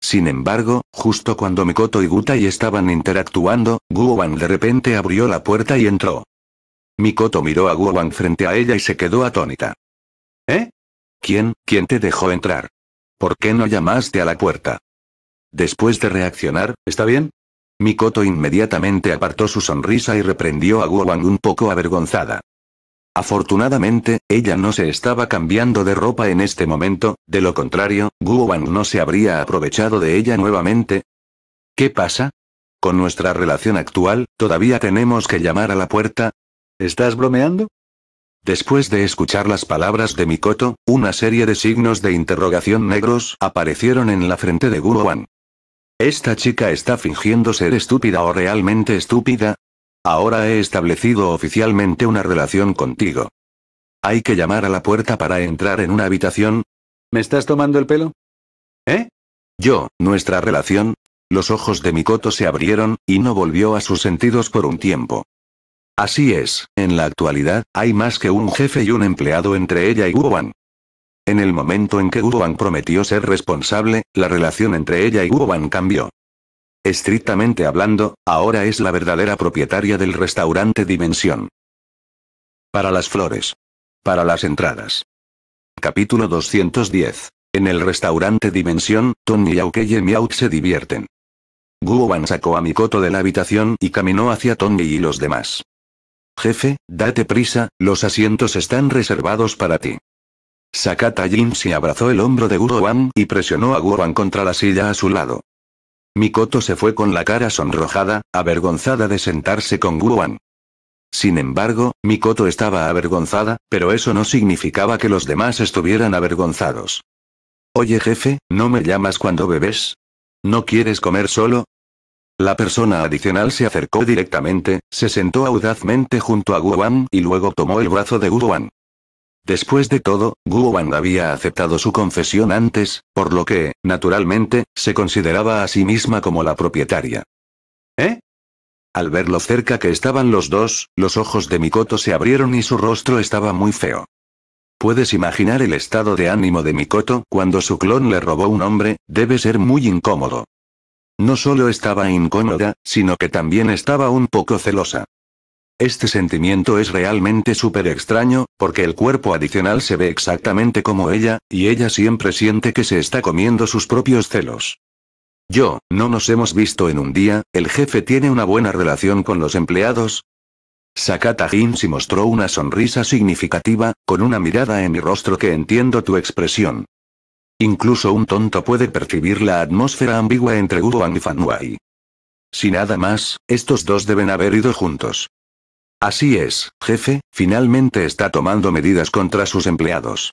Sin embargo, justo cuando Mikoto y Gutai estaban interactuando, Guowan de repente abrió la puerta y entró. Mikoto miró a Guowan frente a ella y se quedó atónita. ¿Eh? ¿Quién, quién te dejó entrar? ¿Por qué no llamaste a la puerta? Después de reaccionar, ¿está bien? Mikoto inmediatamente apartó su sonrisa y reprendió a Guowan un poco avergonzada. Afortunadamente, ella no se estaba cambiando de ropa en este momento, de lo contrario, Wang no se habría aprovechado de ella nuevamente. ¿Qué pasa? Con nuestra relación actual, todavía tenemos que llamar a la puerta. ¿Estás bromeando? Después de escuchar las palabras de Mikoto, una serie de signos de interrogación negros aparecieron en la frente de Wang. ¿Esta chica está fingiendo ser estúpida o realmente estúpida? Ahora he establecido oficialmente una relación contigo. Hay que llamar a la puerta para entrar en una habitación. ¿Me estás tomando el pelo? ¿Eh? Yo, nuestra relación. Los ojos de Mikoto se abrieron, y no volvió a sus sentidos por un tiempo. Así es, en la actualidad, hay más que un jefe y un empleado entre ella y Wuwan. En el momento en que Wuwan prometió ser responsable, la relación entre ella y Wuwan cambió. Estrictamente hablando, ahora es la verdadera propietaria del restaurante Dimensión. Para las flores. Para las entradas. Capítulo 210. En el restaurante Dimensión, Tony y Aukeye se divierten. Wan sacó a Mikoto de la habitación y caminó hacia Tony y los demás. Jefe, date prisa, los asientos están reservados para ti. Sakata Jin se abrazó el hombro de Wan y presionó a Wan contra la silla a su lado. Mikoto se fue con la cara sonrojada, avergonzada de sentarse con Guan. Sin embargo, Mikoto estaba avergonzada, pero eso no significaba que los demás estuvieran avergonzados. Oye jefe, ¿no me llamas cuando bebes? ¿No quieres comer solo? La persona adicional se acercó directamente, se sentó audazmente junto a Guan y luego tomó el brazo de Guan. Después de todo, Guo Wang había aceptado su confesión antes, por lo que, naturalmente, se consideraba a sí misma como la propietaria. ¿Eh? Al ver lo cerca que estaban los dos, los ojos de Mikoto se abrieron y su rostro estaba muy feo. Puedes imaginar el estado de ánimo de Mikoto cuando su clon le robó un hombre, debe ser muy incómodo. No solo estaba incómoda, sino que también estaba un poco celosa. Este sentimiento es realmente súper extraño, porque el cuerpo adicional se ve exactamente como ella, y ella siempre siente que se está comiendo sus propios celos. Yo, no nos hemos visto en un día, el jefe tiene una buena relación con los empleados. Sakata Hinsi mostró una sonrisa significativa, con una mirada en mi rostro que entiendo tu expresión. Incluso un tonto puede percibir la atmósfera ambigua entre Uro y Fanwai. Si nada más, estos dos deben haber ido juntos. Así es, jefe, finalmente está tomando medidas contra sus empleados.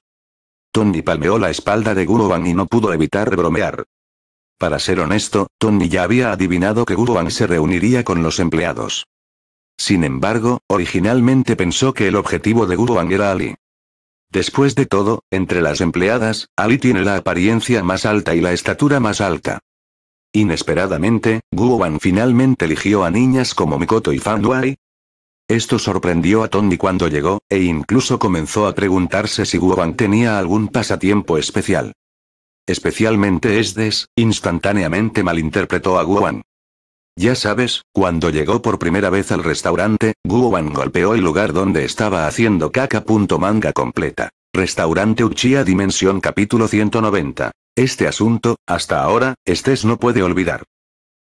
Tony palmeó la espalda de Wang y no pudo evitar bromear. Para ser honesto, Tony ya había adivinado que Wang se reuniría con los empleados. Sin embargo, originalmente pensó que el objetivo de Wang era Ali. Después de todo, entre las empleadas, Ali tiene la apariencia más alta y la estatura más alta. Inesperadamente, Wang finalmente eligió a niñas como Mikoto y Fanwai, esto sorprendió a Tony cuando llegó, e incluso comenzó a preguntarse si Wu-Wang tenía algún pasatiempo especial. Especialmente Esdes, instantáneamente malinterpretó a Wu-Wang. Ya sabes, cuando llegó por primera vez al restaurante, Wu-Wang golpeó el lugar donde estaba haciendo caca. Manga completa. Restaurante Uchiha Dimensión capítulo 190. Este asunto, hasta ahora, Estes no puede olvidar.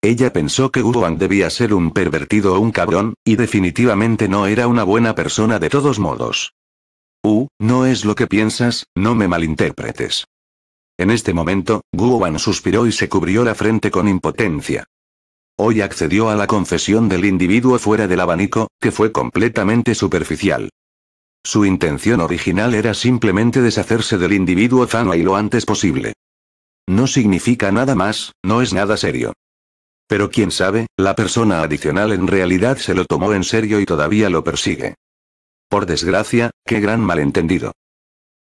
Ella pensó que Wan debía ser un pervertido o un cabrón, y definitivamente no era una buena persona de todos modos. Uh, no es lo que piensas, no me malinterpretes. En este momento, Wan suspiró y se cubrió la frente con impotencia. Hoy accedió a la confesión del individuo fuera del abanico, que fue completamente superficial. Su intención original era simplemente deshacerse del individuo fanway lo antes posible. No significa nada más, no es nada serio. Pero quién sabe, la persona adicional en realidad se lo tomó en serio y todavía lo persigue. Por desgracia, qué gran malentendido.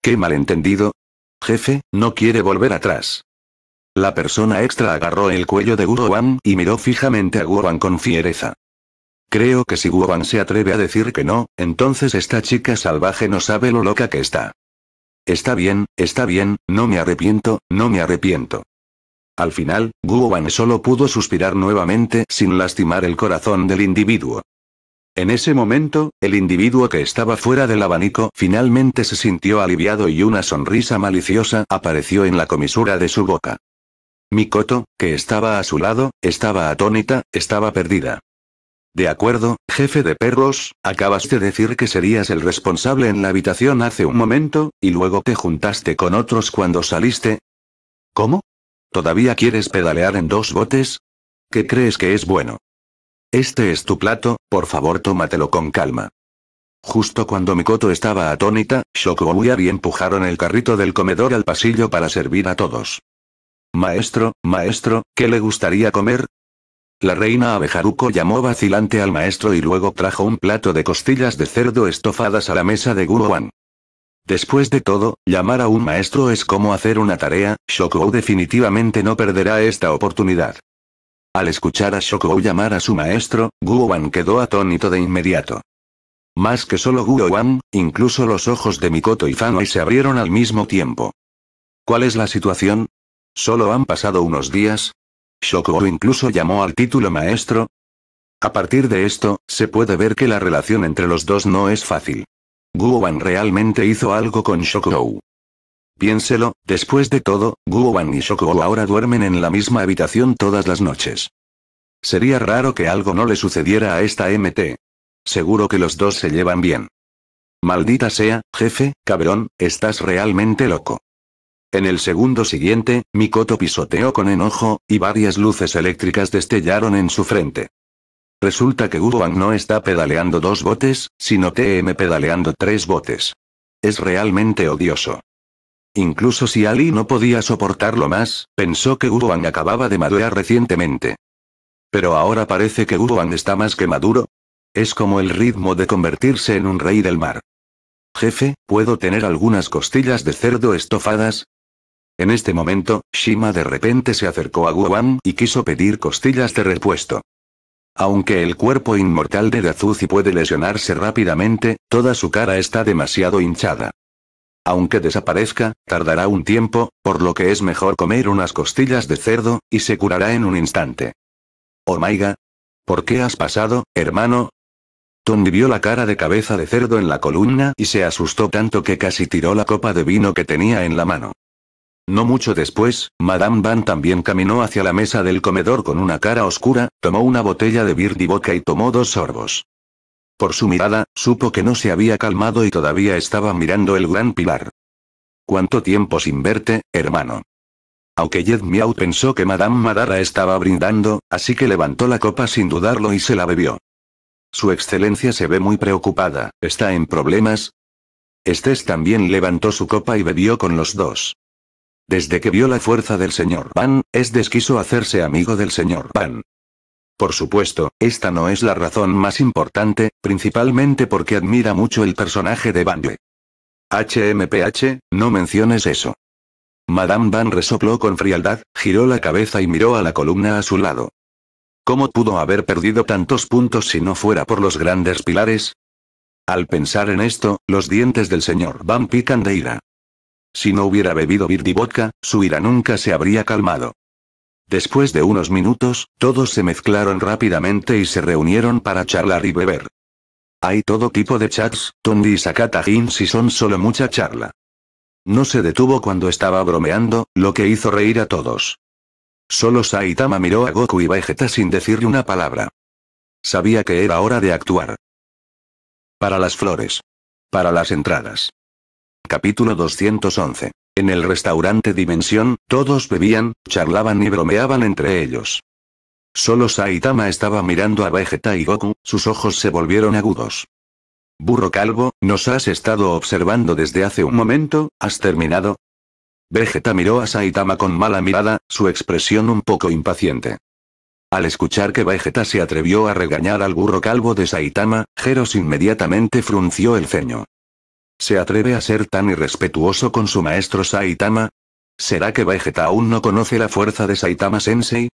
¿Qué malentendido? Jefe, no quiere volver atrás. La persona extra agarró el cuello de Wan y miró fijamente a Wan con fiereza. Creo que si Wan se atreve a decir que no, entonces esta chica salvaje no sabe lo loca que está. Está bien, está bien, no me arrepiento, no me arrepiento. Al final, Guoban solo pudo suspirar nuevamente sin lastimar el corazón del individuo. En ese momento, el individuo que estaba fuera del abanico finalmente se sintió aliviado y una sonrisa maliciosa apareció en la comisura de su boca. Mikoto, que estaba a su lado, estaba atónita, estaba perdida. De acuerdo, jefe de perros, acabas de decir que serías el responsable en la habitación hace un momento, y luego te juntaste con otros cuando saliste. ¿Cómo? ¿Todavía quieres pedalear en dos botes? ¿Qué crees que es bueno? Este es tu plato, por favor tómatelo con calma. Justo cuando Mikoto estaba atónita, Shoko y empujaron el carrito del comedor al pasillo para servir a todos. Maestro, maestro, ¿qué le gustaría comer? La reina abejaruko llamó vacilante al maestro y luego trajo un plato de costillas de cerdo estofadas a la mesa de Guruan. Después de todo, llamar a un maestro es como hacer una tarea, Shokou definitivamente no perderá esta oportunidad. Al escuchar a Shokou llamar a su maestro, Wan quedó atónito de inmediato. Más que solo Wan, incluso los ojos de Mikoto y Fanoi se abrieron al mismo tiempo. ¿Cuál es la situación? ¿Solo han pasado unos días? ¿Shokou incluso llamó al título maestro? A partir de esto, se puede ver que la relación entre los dos no es fácil. Guowan realmente hizo algo con Shokou. Piénselo, después de todo, Guowan y Shokou ahora duermen en la misma habitación todas las noches. Sería raro que algo no le sucediera a esta MT. Seguro que los dos se llevan bien. Maldita sea, jefe, cabrón, estás realmente loco. En el segundo siguiente, Mikoto pisoteó con enojo, y varias luces eléctricas destellaron en su frente. Resulta que Bang no está pedaleando dos botes, sino TM pedaleando tres botes. Es realmente odioso. Incluso si Ali no podía soportarlo más, pensó que Bang acababa de madurar recientemente. Pero ahora parece que Bang está más que maduro. Es como el ritmo de convertirse en un rey del mar. Jefe, ¿puedo tener algunas costillas de cerdo estofadas? En este momento, Shima de repente se acercó a Bang y quiso pedir costillas de repuesto. Aunque el cuerpo inmortal de Dazuzi puede lesionarse rápidamente, toda su cara está demasiado hinchada. Aunque desaparezca, tardará un tiempo, por lo que es mejor comer unas costillas de cerdo, y se curará en un instante. Omaiga. ¿Por qué has pasado, hermano? Tony vio la cara de cabeza de cerdo en la columna y se asustó tanto que casi tiró la copa de vino que tenía en la mano. No mucho después, Madame Van también caminó hacia la mesa del comedor con una cara oscura, tomó una botella de boca y tomó dos sorbos. Por su mirada, supo que no se había calmado y todavía estaba mirando el gran pilar. ¿Cuánto tiempo sin verte, hermano? Aunque Jed Miao pensó que Madame Madara estaba brindando, así que levantó la copa sin dudarlo y se la bebió. Su excelencia se ve muy preocupada, ¿está en problemas? Estés también levantó su copa y bebió con los dos. Desde que vio la fuerza del señor Van, es desquiso hacerse amigo del señor Van. Por supuesto, esta no es la razón más importante, principalmente porque admira mucho el personaje de Van. HMPH, no menciones eso. Madame Van resopló con frialdad, giró la cabeza y miró a la columna a su lado. ¿Cómo pudo haber perdido tantos puntos si no fuera por los grandes pilares? Al pensar en esto, los dientes del señor Van pican de ira. Si no hubiera bebido birdi vodka, su ira nunca se habría calmado. Después de unos minutos, todos se mezclaron rápidamente y se reunieron para charlar y beber. Hay todo tipo de chats, tondi y Sakata Hins son solo mucha charla. No se detuvo cuando estaba bromeando, lo que hizo reír a todos. Solo Saitama miró a Goku y Vegeta sin decirle una palabra. Sabía que era hora de actuar. Para las flores. Para las entradas. Capítulo 211. En el restaurante Dimensión, todos bebían, charlaban y bromeaban entre ellos. Solo Saitama estaba mirando a Vegeta y Goku, sus ojos se volvieron agudos. Burro calvo, nos has estado observando desde hace un momento, ¿has terminado? Vegeta miró a Saitama con mala mirada, su expresión un poco impaciente. Al escuchar que Vegeta se atrevió a regañar al burro calvo de Saitama, Geros inmediatamente frunció el ceño. ¿Se atreve a ser tan irrespetuoso con su maestro Saitama? ¿Será que Vegeta aún no conoce la fuerza de Saitama Sensei?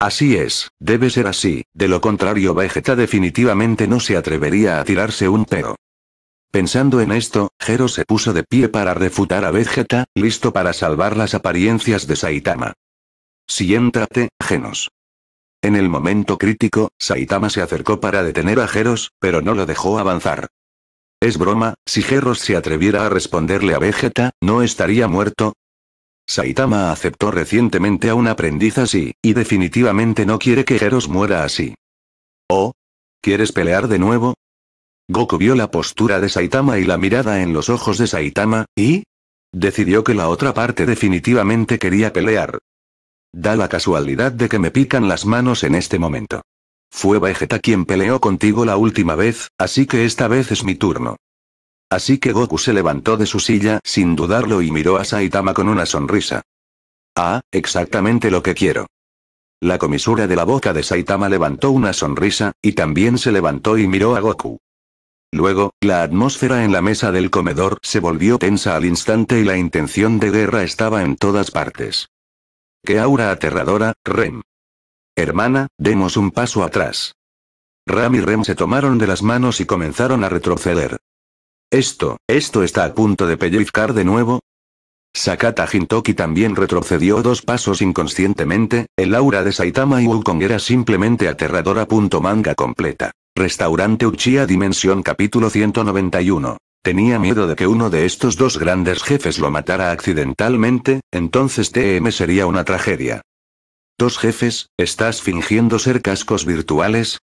Así es, debe ser así, de lo contrario Vegeta definitivamente no se atrevería a tirarse un pelo Pensando en esto, Jero se puso de pie para refutar a Vegeta, listo para salvar las apariencias de Saitama. Siéntate, Genos. En el momento crítico, Saitama se acercó para detener a Geros, pero no lo dejó avanzar. Es broma, si Gerros se atreviera a responderle a Vegeta, ¿no estaría muerto? Saitama aceptó recientemente a un aprendiz así, y definitivamente no quiere que Geros muera así. ¿O ¿Quieres pelear de nuevo? Goku vio la postura de Saitama y la mirada en los ojos de Saitama, y... Decidió que la otra parte definitivamente quería pelear. Da la casualidad de que me pican las manos en este momento. Fue Vegeta quien peleó contigo la última vez, así que esta vez es mi turno. Así que Goku se levantó de su silla sin dudarlo y miró a Saitama con una sonrisa. Ah, exactamente lo que quiero. La comisura de la boca de Saitama levantó una sonrisa, y también se levantó y miró a Goku. Luego, la atmósfera en la mesa del comedor se volvió tensa al instante y la intención de guerra estaba en todas partes. ¡Qué aura aterradora, Rem! Hermana, demos un paso atrás. Ram y Rem se tomaron de las manos y comenzaron a retroceder. Esto, esto está a punto de pellizcar de nuevo. Sakata Hintoki también retrocedió dos pasos inconscientemente, el aura de Saitama y Wukong era simplemente aterradora. Manga completa. Restaurante Uchiha Dimensión capítulo 191. Tenía miedo de que uno de estos dos grandes jefes lo matara accidentalmente, entonces TM sería una tragedia. Dos jefes, ¿estás fingiendo ser cascos virtuales?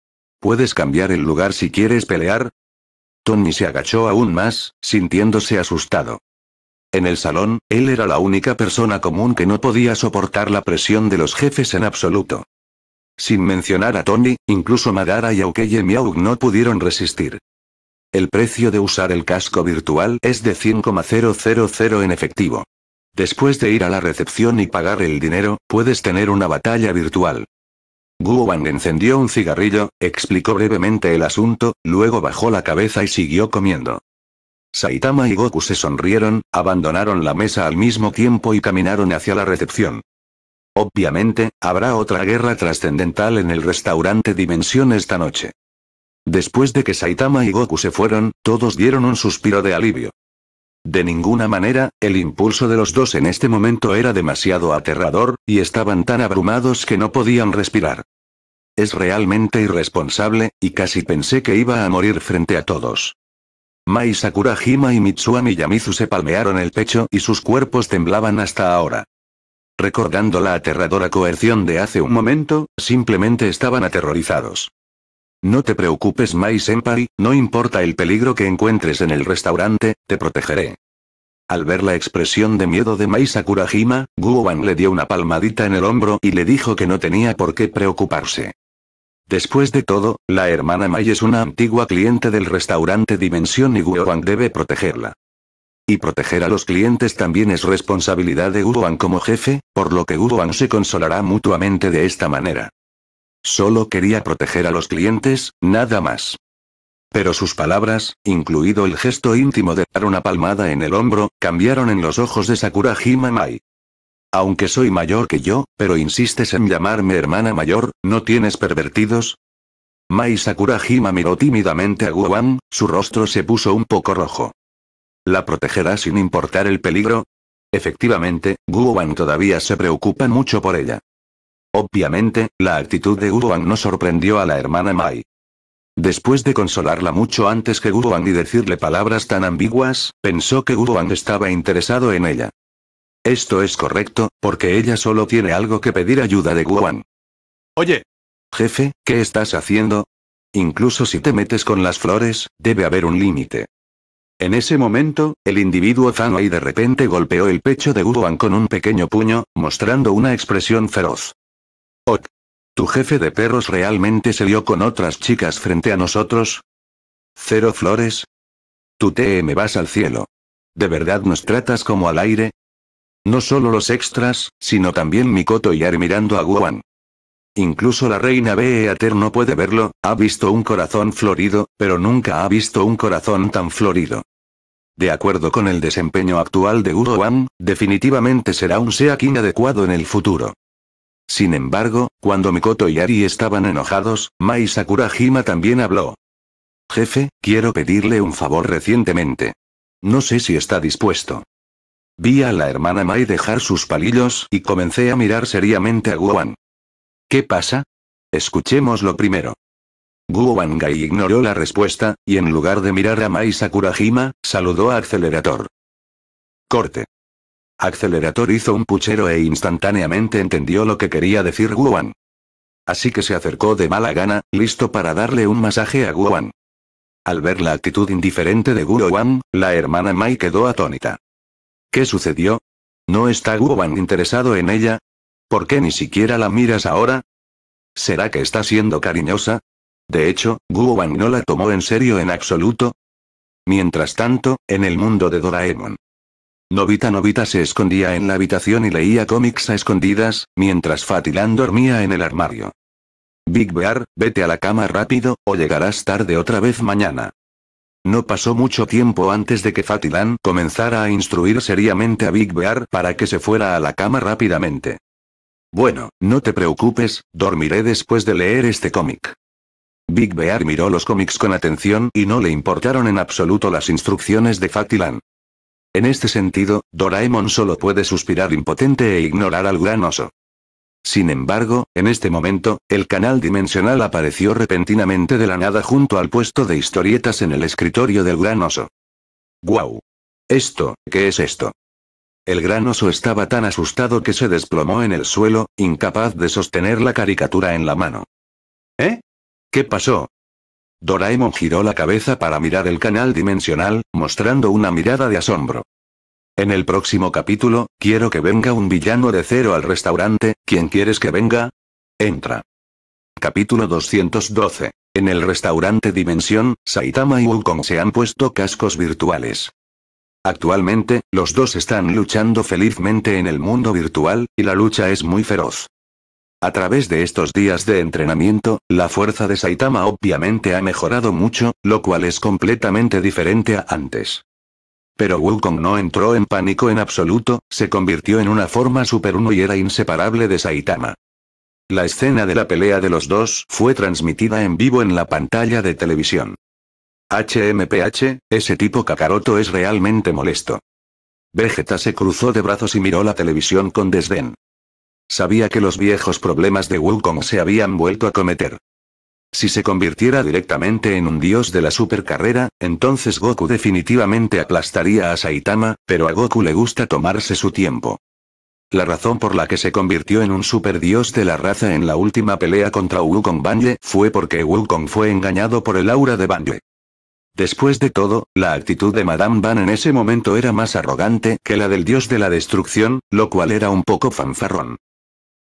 ¿Puedes cambiar el lugar si quieres pelear? Tony se agachó aún más, sintiéndose asustado. En el salón, él era la única persona común que no podía soportar la presión de los jefes en absoluto. Sin mencionar a Tony, incluso Madara y Aukeye Miaug no pudieron resistir. El precio de usar el casco virtual es de 5,000 en efectivo. Después de ir a la recepción y pagar el dinero, puedes tener una batalla virtual. Guo encendió un cigarrillo, explicó brevemente el asunto, luego bajó la cabeza y siguió comiendo. Saitama y Goku se sonrieron, abandonaron la mesa al mismo tiempo y caminaron hacia la recepción. Obviamente, habrá otra guerra trascendental en el restaurante Dimensión esta noche. Después de que Saitama y Goku se fueron, todos dieron un suspiro de alivio. De ninguna manera, el impulso de los dos en este momento era demasiado aterrador, y estaban tan abrumados que no podían respirar. Es realmente irresponsable, y casi pensé que iba a morir frente a todos. Mai Sakurajima y Mitsuami Yamizu se palmearon el pecho y sus cuerpos temblaban hasta ahora. Recordando la aterradora coerción de hace un momento, simplemente estaban aterrorizados. No te preocupes Mai Senpai, no importa el peligro que encuentres en el restaurante, te protegeré. Al ver la expresión de miedo de Mai Sakurajima, Guowan le dio una palmadita en el hombro y le dijo que no tenía por qué preocuparse. Después de todo, la hermana Mai es una antigua cliente del restaurante Dimensión y Guowan debe protegerla. Y proteger a los clientes también es responsabilidad de Guowan como jefe, por lo que Guowan se consolará mutuamente de esta manera. Solo quería proteger a los clientes, nada más. Pero sus palabras, incluido el gesto íntimo de dar una palmada en el hombro, cambiaron en los ojos de Sakura Mai. Aunque soy mayor que yo, pero insistes en llamarme hermana mayor, ¿no tienes pervertidos? Mai Sakura miró tímidamente a Guwan, su rostro se puso un poco rojo. ¿La protegerá sin importar el peligro? Efectivamente, Wan todavía se preocupa mucho por ella. Obviamente, la actitud de Uruan no sorprendió a la hermana Mai. Después de consolarla mucho antes que Uruan y decirle palabras tan ambiguas, pensó que Uruan estaba interesado en ella. Esto es correcto, porque ella solo tiene algo que pedir ayuda de Guruan. Oye. Jefe, ¿qué estás haciendo? Incluso si te metes con las flores, debe haber un límite. En ese momento, el individuo Ai de repente golpeó el pecho de Uruan con un pequeño puño, mostrando una expresión feroz. ¿Tu jefe de perros realmente se dio con otras chicas frente a nosotros? Cero flores. Tú te me vas al cielo. ¿De verdad nos tratas como al aire? No solo los extras, sino también Mikoto y Ari mirando a Guan. Incluso la reina Beater no puede verlo, ha visto un corazón florido, pero nunca ha visto un corazón tan florido. De acuerdo con el desempeño actual de Guan, definitivamente será un Seakin adecuado en el futuro. Sin embargo, cuando Mikoto y Ari estaban enojados, Mai Sakurajima también habló. Jefe, quiero pedirle un favor recientemente. No sé si está dispuesto. Vi a la hermana Mai dejar sus palillos y comencé a mirar seriamente a Guan. ¿Qué pasa? lo primero. Guan Gai ignoró la respuesta, y en lugar de mirar a Mai Sakurajima, saludó a Accelerator. Corte. Accelerator hizo un puchero e instantáneamente entendió lo que quería decir Wu-Wan. Así que se acercó de mala gana, listo para darle un masaje a Wu-Wan. Al ver la actitud indiferente de Wu-Wan, la hermana Mai quedó atónita. ¿Qué sucedió? ¿No está Wu-Wan interesado en ella? ¿Por qué ni siquiera la miras ahora? ¿Será que está siendo cariñosa? De hecho, Wu-Wan no la tomó en serio en absoluto. Mientras tanto, en el mundo de Doraemon. Novita Novita se escondía en la habitación y leía cómics a escondidas, mientras Fatilán dormía en el armario. Big Bear, vete a la cama rápido, o llegarás tarde otra vez mañana. No pasó mucho tiempo antes de que Fatilán comenzara a instruir seriamente a Big Bear para que se fuera a la cama rápidamente. Bueno, no te preocupes, dormiré después de leer este cómic. Big Bear miró los cómics con atención y no le importaron en absoluto las instrucciones de Fatilán. En este sentido, Doraemon solo puede suspirar impotente e ignorar al gran oso. Sin embargo, en este momento, el canal dimensional apareció repentinamente de la nada junto al puesto de historietas en el escritorio del gran oso. ¡Guau! ¿Esto, qué es esto? El gran oso estaba tan asustado que se desplomó en el suelo, incapaz de sostener la caricatura en la mano. ¿Eh? ¿Qué pasó? Doraemon giró la cabeza para mirar el canal dimensional, mostrando una mirada de asombro. En el próximo capítulo, quiero que venga un villano de cero al restaurante, ¿quién quieres que venga? Entra. Capítulo 212. En el restaurante Dimensión, Saitama y Wukong se han puesto cascos virtuales. Actualmente, los dos están luchando felizmente en el mundo virtual, y la lucha es muy feroz. A través de estos días de entrenamiento, la fuerza de Saitama obviamente ha mejorado mucho, lo cual es completamente diferente a antes. Pero Wukong no entró en pánico en absoluto, se convirtió en una forma super uno y era inseparable de Saitama. La escena de la pelea de los dos fue transmitida en vivo en la pantalla de televisión. HMPH, ese tipo Kakaroto es realmente molesto. Vegeta se cruzó de brazos y miró la televisión con desdén. Sabía que los viejos problemas de Wukong se habían vuelto a cometer. Si se convirtiera directamente en un dios de la supercarrera, entonces Goku definitivamente aplastaría a Saitama, pero a Goku le gusta tomarse su tiempo. La razón por la que se convirtió en un dios de la raza en la última pelea contra Wukong Banye fue porque Wukong fue engañado por el aura de Banye. Después de todo, la actitud de Madame Ban en ese momento era más arrogante que la del dios de la destrucción, lo cual era un poco fanfarrón.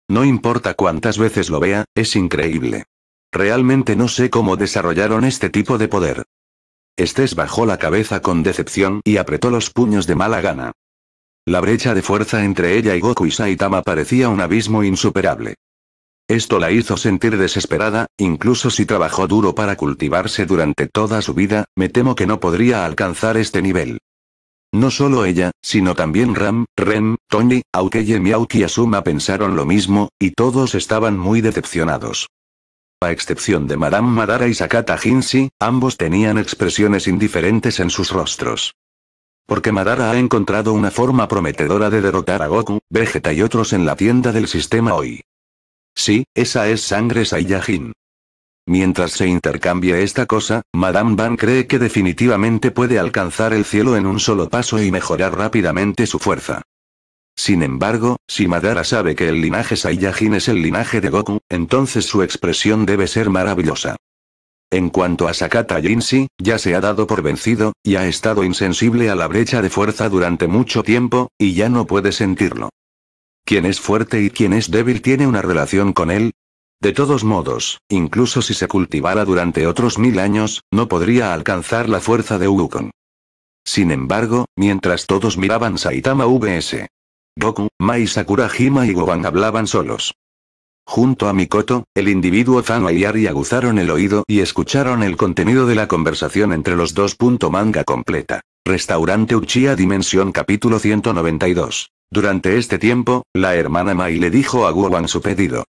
No importa cuántas veces lo vea, es increíble. Realmente no sé cómo desarrollaron este tipo de poder. Estés bajó la cabeza con decepción y apretó los puños de mala gana. La brecha de fuerza entre ella y Goku y Saitama parecía un abismo insuperable. Esto la hizo sentir desesperada, incluso si trabajó duro para cultivarse durante toda su vida, me temo que no podría alcanzar este nivel. No solo ella, sino también Ram, Ren, Tony, Auke y y Asuma pensaron lo mismo, y todos estaban muy decepcionados. A excepción de Madame Madara y Sakata Hinsi, ambos tenían expresiones indiferentes en sus rostros. Porque Madara ha encontrado una forma prometedora de derrotar a Goku, Vegeta y otros en la tienda del sistema hoy. Sí, esa es sangre Saiyajin. Mientras se intercambia esta cosa, Madame Van cree que definitivamente puede alcanzar el cielo en un solo paso y mejorar rápidamente su fuerza. Sin embargo, si Madara sabe que el linaje Saiyajin es el linaje de Goku, entonces su expresión debe ser maravillosa. En cuanto a Sakata Jinshi, ya se ha dado por vencido, y ha estado insensible a la brecha de fuerza durante mucho tiempo, y ya no puede sentirlo. Quien es fuerte y quien es débil tiene una relación con él, de todos modos, incluso si se cultivara durante otros mil años, no podría alcanzar la fuerza de Wukong. Sin embargo, mientras todos miraban Saitama VS. Goku, Mai Sakurajima y Gohan hablaban solos. Junto a Mikoto, el individuo Zano y Ari aguzaron el oído y escucharon el contenido de la conversación entre los dos. Manga completa. Restaurante Uchiha Dimensión capítulo 192. Durante este tiempo, la hermana Mai le dijo a Gohan su pedido.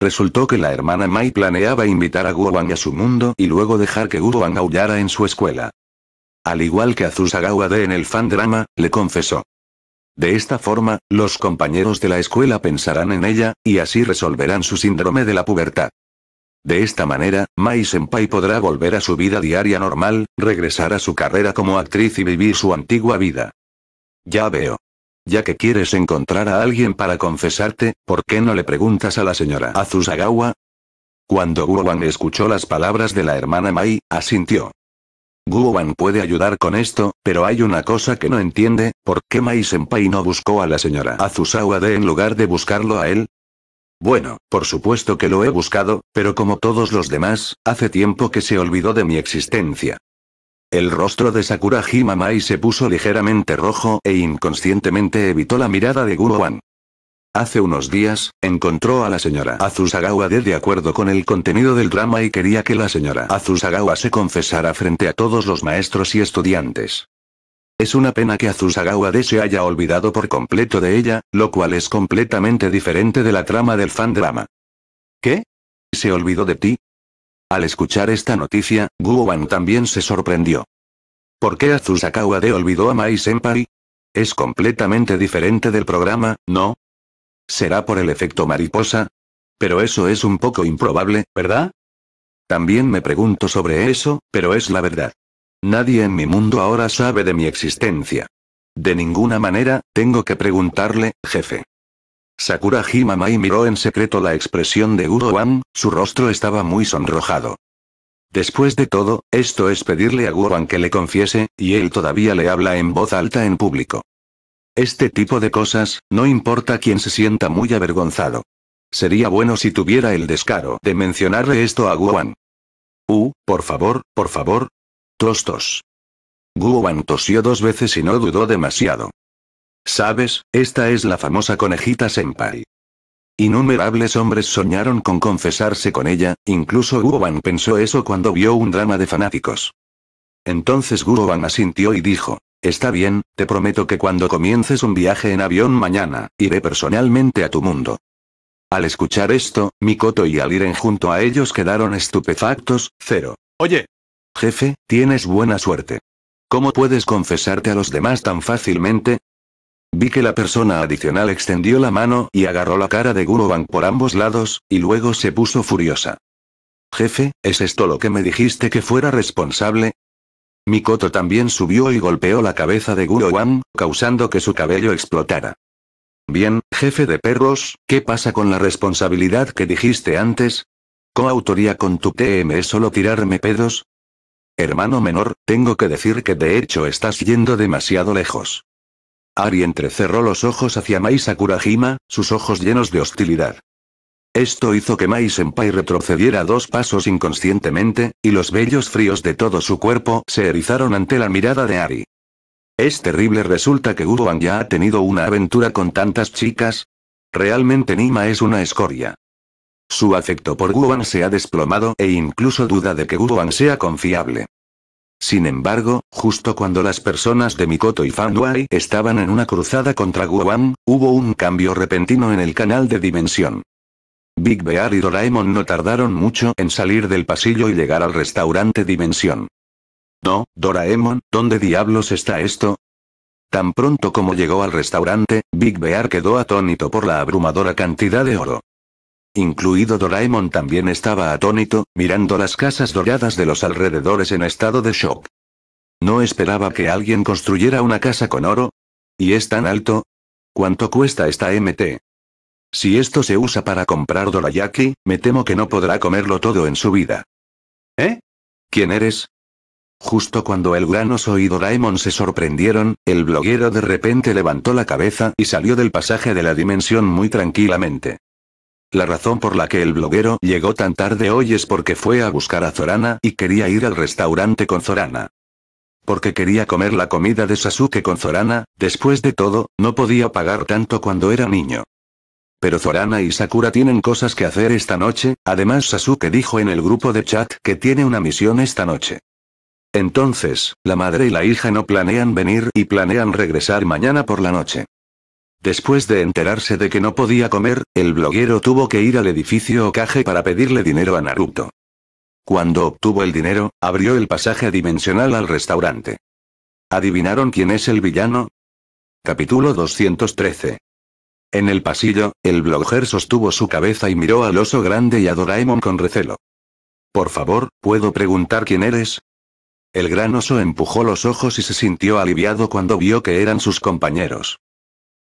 Resultó que la hermana Mai planeaba invitar a Wang a su mundo y luego dejar que Wang aullara en su escuela. Al igual que Azusa gawa de en el fan drama, le confesó. De esta forma, los compañeros de la escuela pensarán en ella, y así resolverán su síndrome de la pubertad. De esta manera, Mai Senpai podrá volver a su vida diaria normal, regresar a su carrera como actriz y vivir su antigua vida. Ya veo. Ya que quieres encontrar a alguien para confesarte, ¿por qué no le preguntas a la señora Azusagawa? Cuando Guowan escuchó las palabras de la hermana Mai, asintió. Wan puede ayudar con esto, pero hay una cosa que no entiende, ¿por qué Mai-senpai no buscó a la señora Azusawa de en lugar de buscarlo a él? Bueno, por supuesto que lo he buscado, pero como todos los demás, hace tiempo que se olvidó de mi existencia. El rostro de Sakura Himamai se puso ligeramente rojo e inconscientemente evitó la mirada de Wan. Hace unos días, encontró a la señora Azusagawa de, de acuerdo con el contenido del drama y quería que la señora Azusagawa se confesara frente a todos los maestros y estudiantes. Es una pena que Azusagawa de se haya olvidado por completo de ella, lo cual es completamente diferente de la trama del fan drama. ¿Qué? ¿Se olvidó de ti? Al escuchar esta noticia, Wan también se sorprendió. ¿Por qué Azusakawa de olvidó a Mai Senpai? Es completamente diferente del programa, ¿no? ¿Será por el efecto mariposa? Pero eso es un poco improbable, ¿verdad? También me pregunto sobre eso, pero es la verdad. Nadie en mi mundo ahora sabe de mi existencia. De ninguna manera, tengo que preguntarle, jefe. Sakura Himamai miró en secreto la expresión de Guo Wan. su rostro estaba muy sonrojado. Después de todo, esto es pedirle a Wan que le confiese, y él todavía le habla en voz alta en público. Este tipo de cosas, no importa quién se sienta muy avergonzado. Sería bueno si tuviera el descaro de mencionarle esto a Wan. Uh, por favor, por favor. Tostos. Wan tosió dos veces y no dudó demasiado. Sabes, esta es la famosa conejita senpai. Innumerables hombres soñaron con confesarse con ella, incluso Guroban pensó eso cuando vio un drama de fanáticos. Entonces Guroban asintió y dijo, Está bien, te prometo que cuando comiences un viaje en avión mañana, iré personalmente a tu mundo. Al escuchar esto, Mikoto y Aliren junto a ellos quedaron estupefactos, cero. Oye. Jefe, tienes buena suerte. ¿Cómo puedes confesarte a los demás tan fácilmente? Vi que la persona adicional extendió la mano y agarró la cara de Wang por ambos lados, y luego se puso furiosa. Jefe, ¿es esto lo que me dijiste que fuera responsable? Mikoto también subió y golpeó la cabeza de Wang, causando que su cabello explotara. Bien, jefe de perros, ¿qué pasa con la responsabilidad que dijiste antes? ¿Coautoría con tu TM es solo tirarme pedos? Hermano menor, tengo que decir que de hecho estás yendo demasiado lejos. Ari entrecerró los ojos hacia Mai Sakurajima, sus ojos llenos de hostilidad. Esto hizo que Mai Senpai retrocediera dos pasos inconscientemente, y los bellos fríos de todo su cuerpo se erizaron ante la mirada de Ari. Es terrible resulta que Guruan ya ha tenido una aventura con tantas chicas. Realmente Nima es una escoria. Su afecto por Guan se ha desplomado e incluso duda de que Guan sea confiable. Sin embargo, justo cuando las personas de Mikoto y Fanwai estaban en una cruzada contra Guam, hubo un cambio repentino en el canal de dimensión. Big Bear y Doraemon no tardaron mucho en salir del pasillo y llegar al restaurante Dimensión. No, Doraemon, ¿dónde diablos está esto? Tan pronto como llegó al restaurante, Big Bear quedó atónito por la abrumadora cantidad de oro incluido Doraemon también estaba atónito, mirando las casas doradas de los alrededores en estado de shock. No esperaba que alguien construyera una casa con oro. ¿Y es tan alto? ¿Cuánto cuesta esta MT? Si esto se usa para comprar dorayaki, me temo que no podrá comerlo todo en su vida. ¿Eh? ¿Quién eres? Justo cuando el gran oso y Doraemon se sorprendieron, el bloguero de repente levantó la cabeza y salió del pasaje de la dimensión muy tranquilamente. La razón por la que el bloguero llegó tan tarde hoy es porque fue a buscar a Zorana y quería ir al restaurante con Zorana. Porque quería comer la comida de Sasuke con Zorana, después de todo, no podía pagar tanto cuando era niño. Pero Zorana y Sakura tienen cosas que hacer esta noche, además Sasuke dijo en el grupo de chat que tiene una misión esta noche. Entonces, la madre y la hija no planean venir y planean regresar mañana por la noche. Después de enterarse de que no podía comer, el bloguero tuvo que ir al edificio caje para pedirle dinero a Naruto. Cuando obtuvo el dinero, abrió el pasaje dimensional al restaurante. ¿Adivinaron quién es el villano? Capítulo 213. En el pasillo, el blogger sostuvo su cabeza y miró al oso grande y a Doraemon con recelo. Por favor, ¿puedo preguntar quién eres? El gran oso empujó los ojos y se sintió aliviado cuando vio que eran sus compañeros.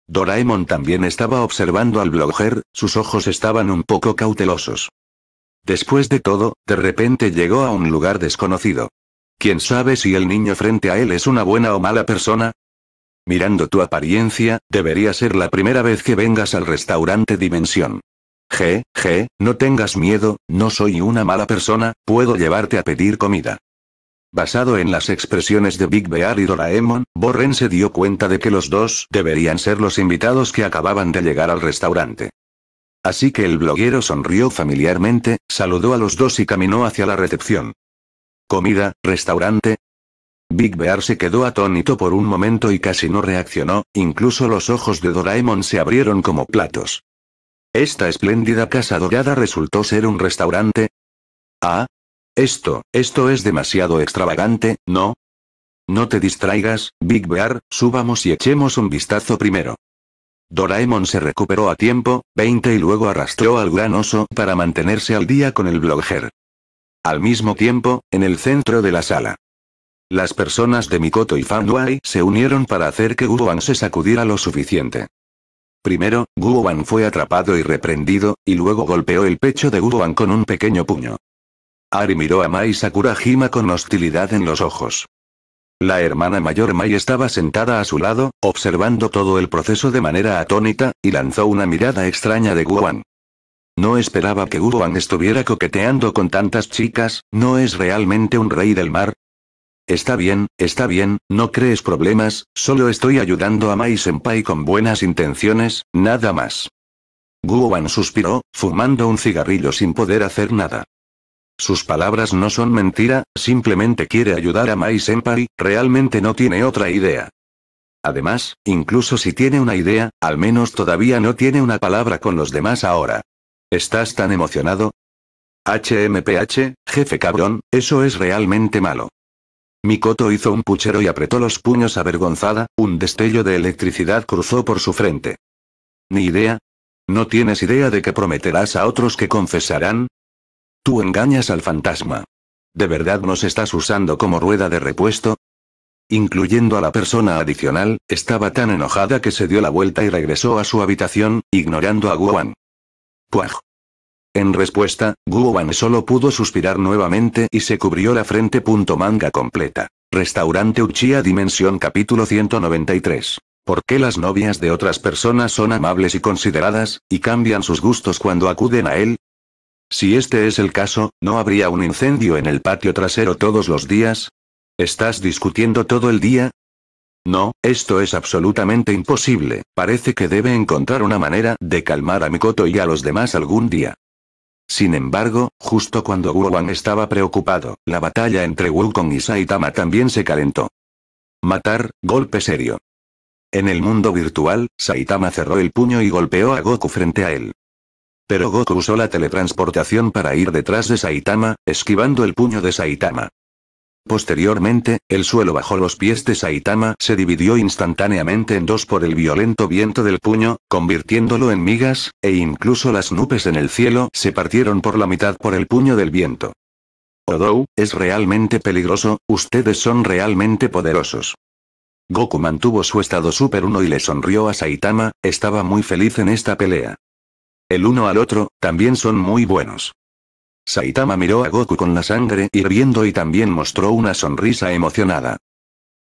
Doraemon también estaba observando al blogger, sus ojos estaban un poco cautelosos. Después de todo, de repente llegó a un lugar desconocido. ¿Quién sabe si el niño frente a él es una buena o mala persona? Mirando tu apariencia, debería ser la primera vez que vengas al restaurante Dimensión. G, G, no tengas miedo, no soy una mala persona, puedo llevarte a pedir comida. Basado en las expresiones de Big Bear y Doraemon, Borren se dio cuenta de que los dos deberían ser los invitados que acababan de llegar al restaurante. Así que el bloguero sonrió familiarmente, saludó a los dos y caminó hacia la recepción. ¿Comida, restaurante? Big Bear se quedó atónito por un momento y casi no reaccionó, incluso los ojos de Doraemon se abrieron como platos. Esta espléndida casa dorada resultó ser un restaurante, Ah, esto, esto es demasiado extravagante, ¿no? No te distraigas, Big Bear, subamos y echemos un vistazo primero. Doraemon se recuperó a tiempo, 20 y luego arrastró al gran oso para mantenerse al día con el blogger. Al mismo tiempo, en el centro de la sala. Las personas de Mikoto y Fanwai se unieron para hacer que Uruan se sacudiera lo suficiente. Primero, Guowan fue atrapado y reprendido, y luego golpeó el pecho de Uruan con un pequeño puño. Ari miró a Mai Sakurajima con hostilidad en los ojos. La hermana mayor Mai estaba sentada a su lado, observando todo el proceso de manera atónita, y lanzó una mirada extraña de Guan. No esperaba que Guan estuviera coqueteando con tantas chicas, ¿no es realmente un rey del mar? Está bien, está bien, no crees problemas, solo estoy ayudando a Mai Senpai con buenas intenciones, nada más. Guan suspiró, fumando un cigarrillo sin poder hacer nada. Sus palabras no son mentira, simplemente quiere ayudar a Mai Senpai, realmente no tiene otra idea. Además, incluso si tiene una idea, al menos todavía no tiene una palabra con los demás ahora. ¿Estás tan emocionado? HMPH, jefe cabrón, eso es realmente malo. Mikoto hizo un puchero y apretó los puños avergonzada, un destello de electricidad cruzó por su frente. Ni idea. ¿No tienes idea de que prometerás a otros que confesarán? Tú engañas al fantasma. ¿De verdad nos estás usando como rueda de repuesto? Incluyendo a la persona adicional, estaba tan enojada que se dio la vuelta y regresó a su habitación, ignorando a Guan. Puaj. En respuesta, Guan solo pudo suspirar nuevamente y se cubrió la frente. manga completa. Restaurante Uchiha Dimensión capítulo 193. ¿Por qué las novias de otras personas son amables y consideradas, y cambian sus gustos cuando acuden a él? Si este es el caso, ¿no habría un incendio en el patio trasero todos los días? ¿Estás discutiendo todo el día? No, esto es absolutamente imposible, parece que debe encontrar una manera de calmar a Mikoto y a los demás algún día. Sin embargo, justo cuando Wuwan estaba preocupado, la batalla entre Wukong y Saitama también se calentó. Matar, golpe serio. En el mundo virtual, Saitama cerró el puño y golpeó a Goku frente a él. Pero Goku usó la teletransportación para ir detrás de Saitama, esquivando el puño de Saitama. Posteriormente, el suelo bajo los pies de Saitama se dividió instantáneamente en dos por el violento viento del puño, convirtiéndolo en migas, e incluso las nubes en el cielo se partieron por la mitad por el puño del viento. Odo, es realmente peligroso, ustedes son realmente poderosos. Goku mantuvo su estado Super 1 y le sonrió a Saitama, estaba muy feliz en esta pelea el uno al otro, también son muy buenos. Saitama miró a Goku con la sangre hirviendo y también mostró una sonrisa emocionada.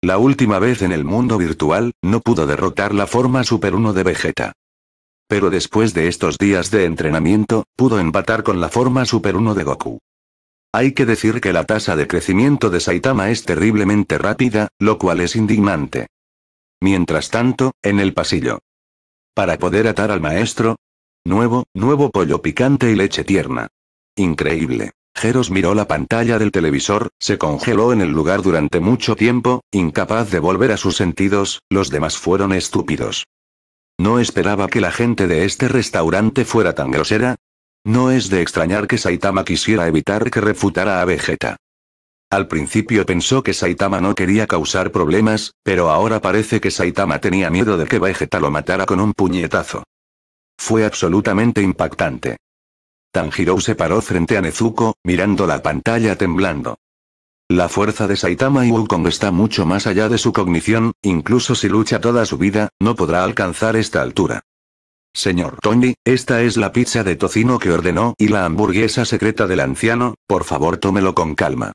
La última vez en el mundo virtual, no pudo derrotar la forma Super 1 de Vegeta. Pero después de estos días de entrenamiento, pudo empatar con la forma Super 1 de Goku. Hay que decir que la tasa de crecimiento de Saitama es terriblemente rápida, lo cual es indignante. Mientras tanto, en el pasillo. Para poder atar al maestro, Nuevo, nuevo pollo picante y leche tierna. Increíble. Jeros miró la pantalla del televisor, se congeló en el lugar durante mucho tiempo, incapaz de volver a sus sentidos, los demás fueron estúpidos. No esperaba que la gente de este restaurante fuera tan grosera. No es de extrañar que Saitama quisiera evitar que refutara a Vegeta. Al principio pensó que Saitama no quería causar problemas, pero ahora parece que Saitama tenía miedo de que Vegeta lo matara con un puñetazo. Fue absolutamente impactante. Tanjiro se paró frente a Nezuko, mirando la pantalla temblando. La fuerza de Saitama y Wukong está mucho más allá de su cognición, incluso si lucha toda su vida, no podrá alcanzar esta altura. Señor Tony, esta es la pizza de tocino que ordenó y la hamburguesa secreta del anciano, por favor tómelo con calma.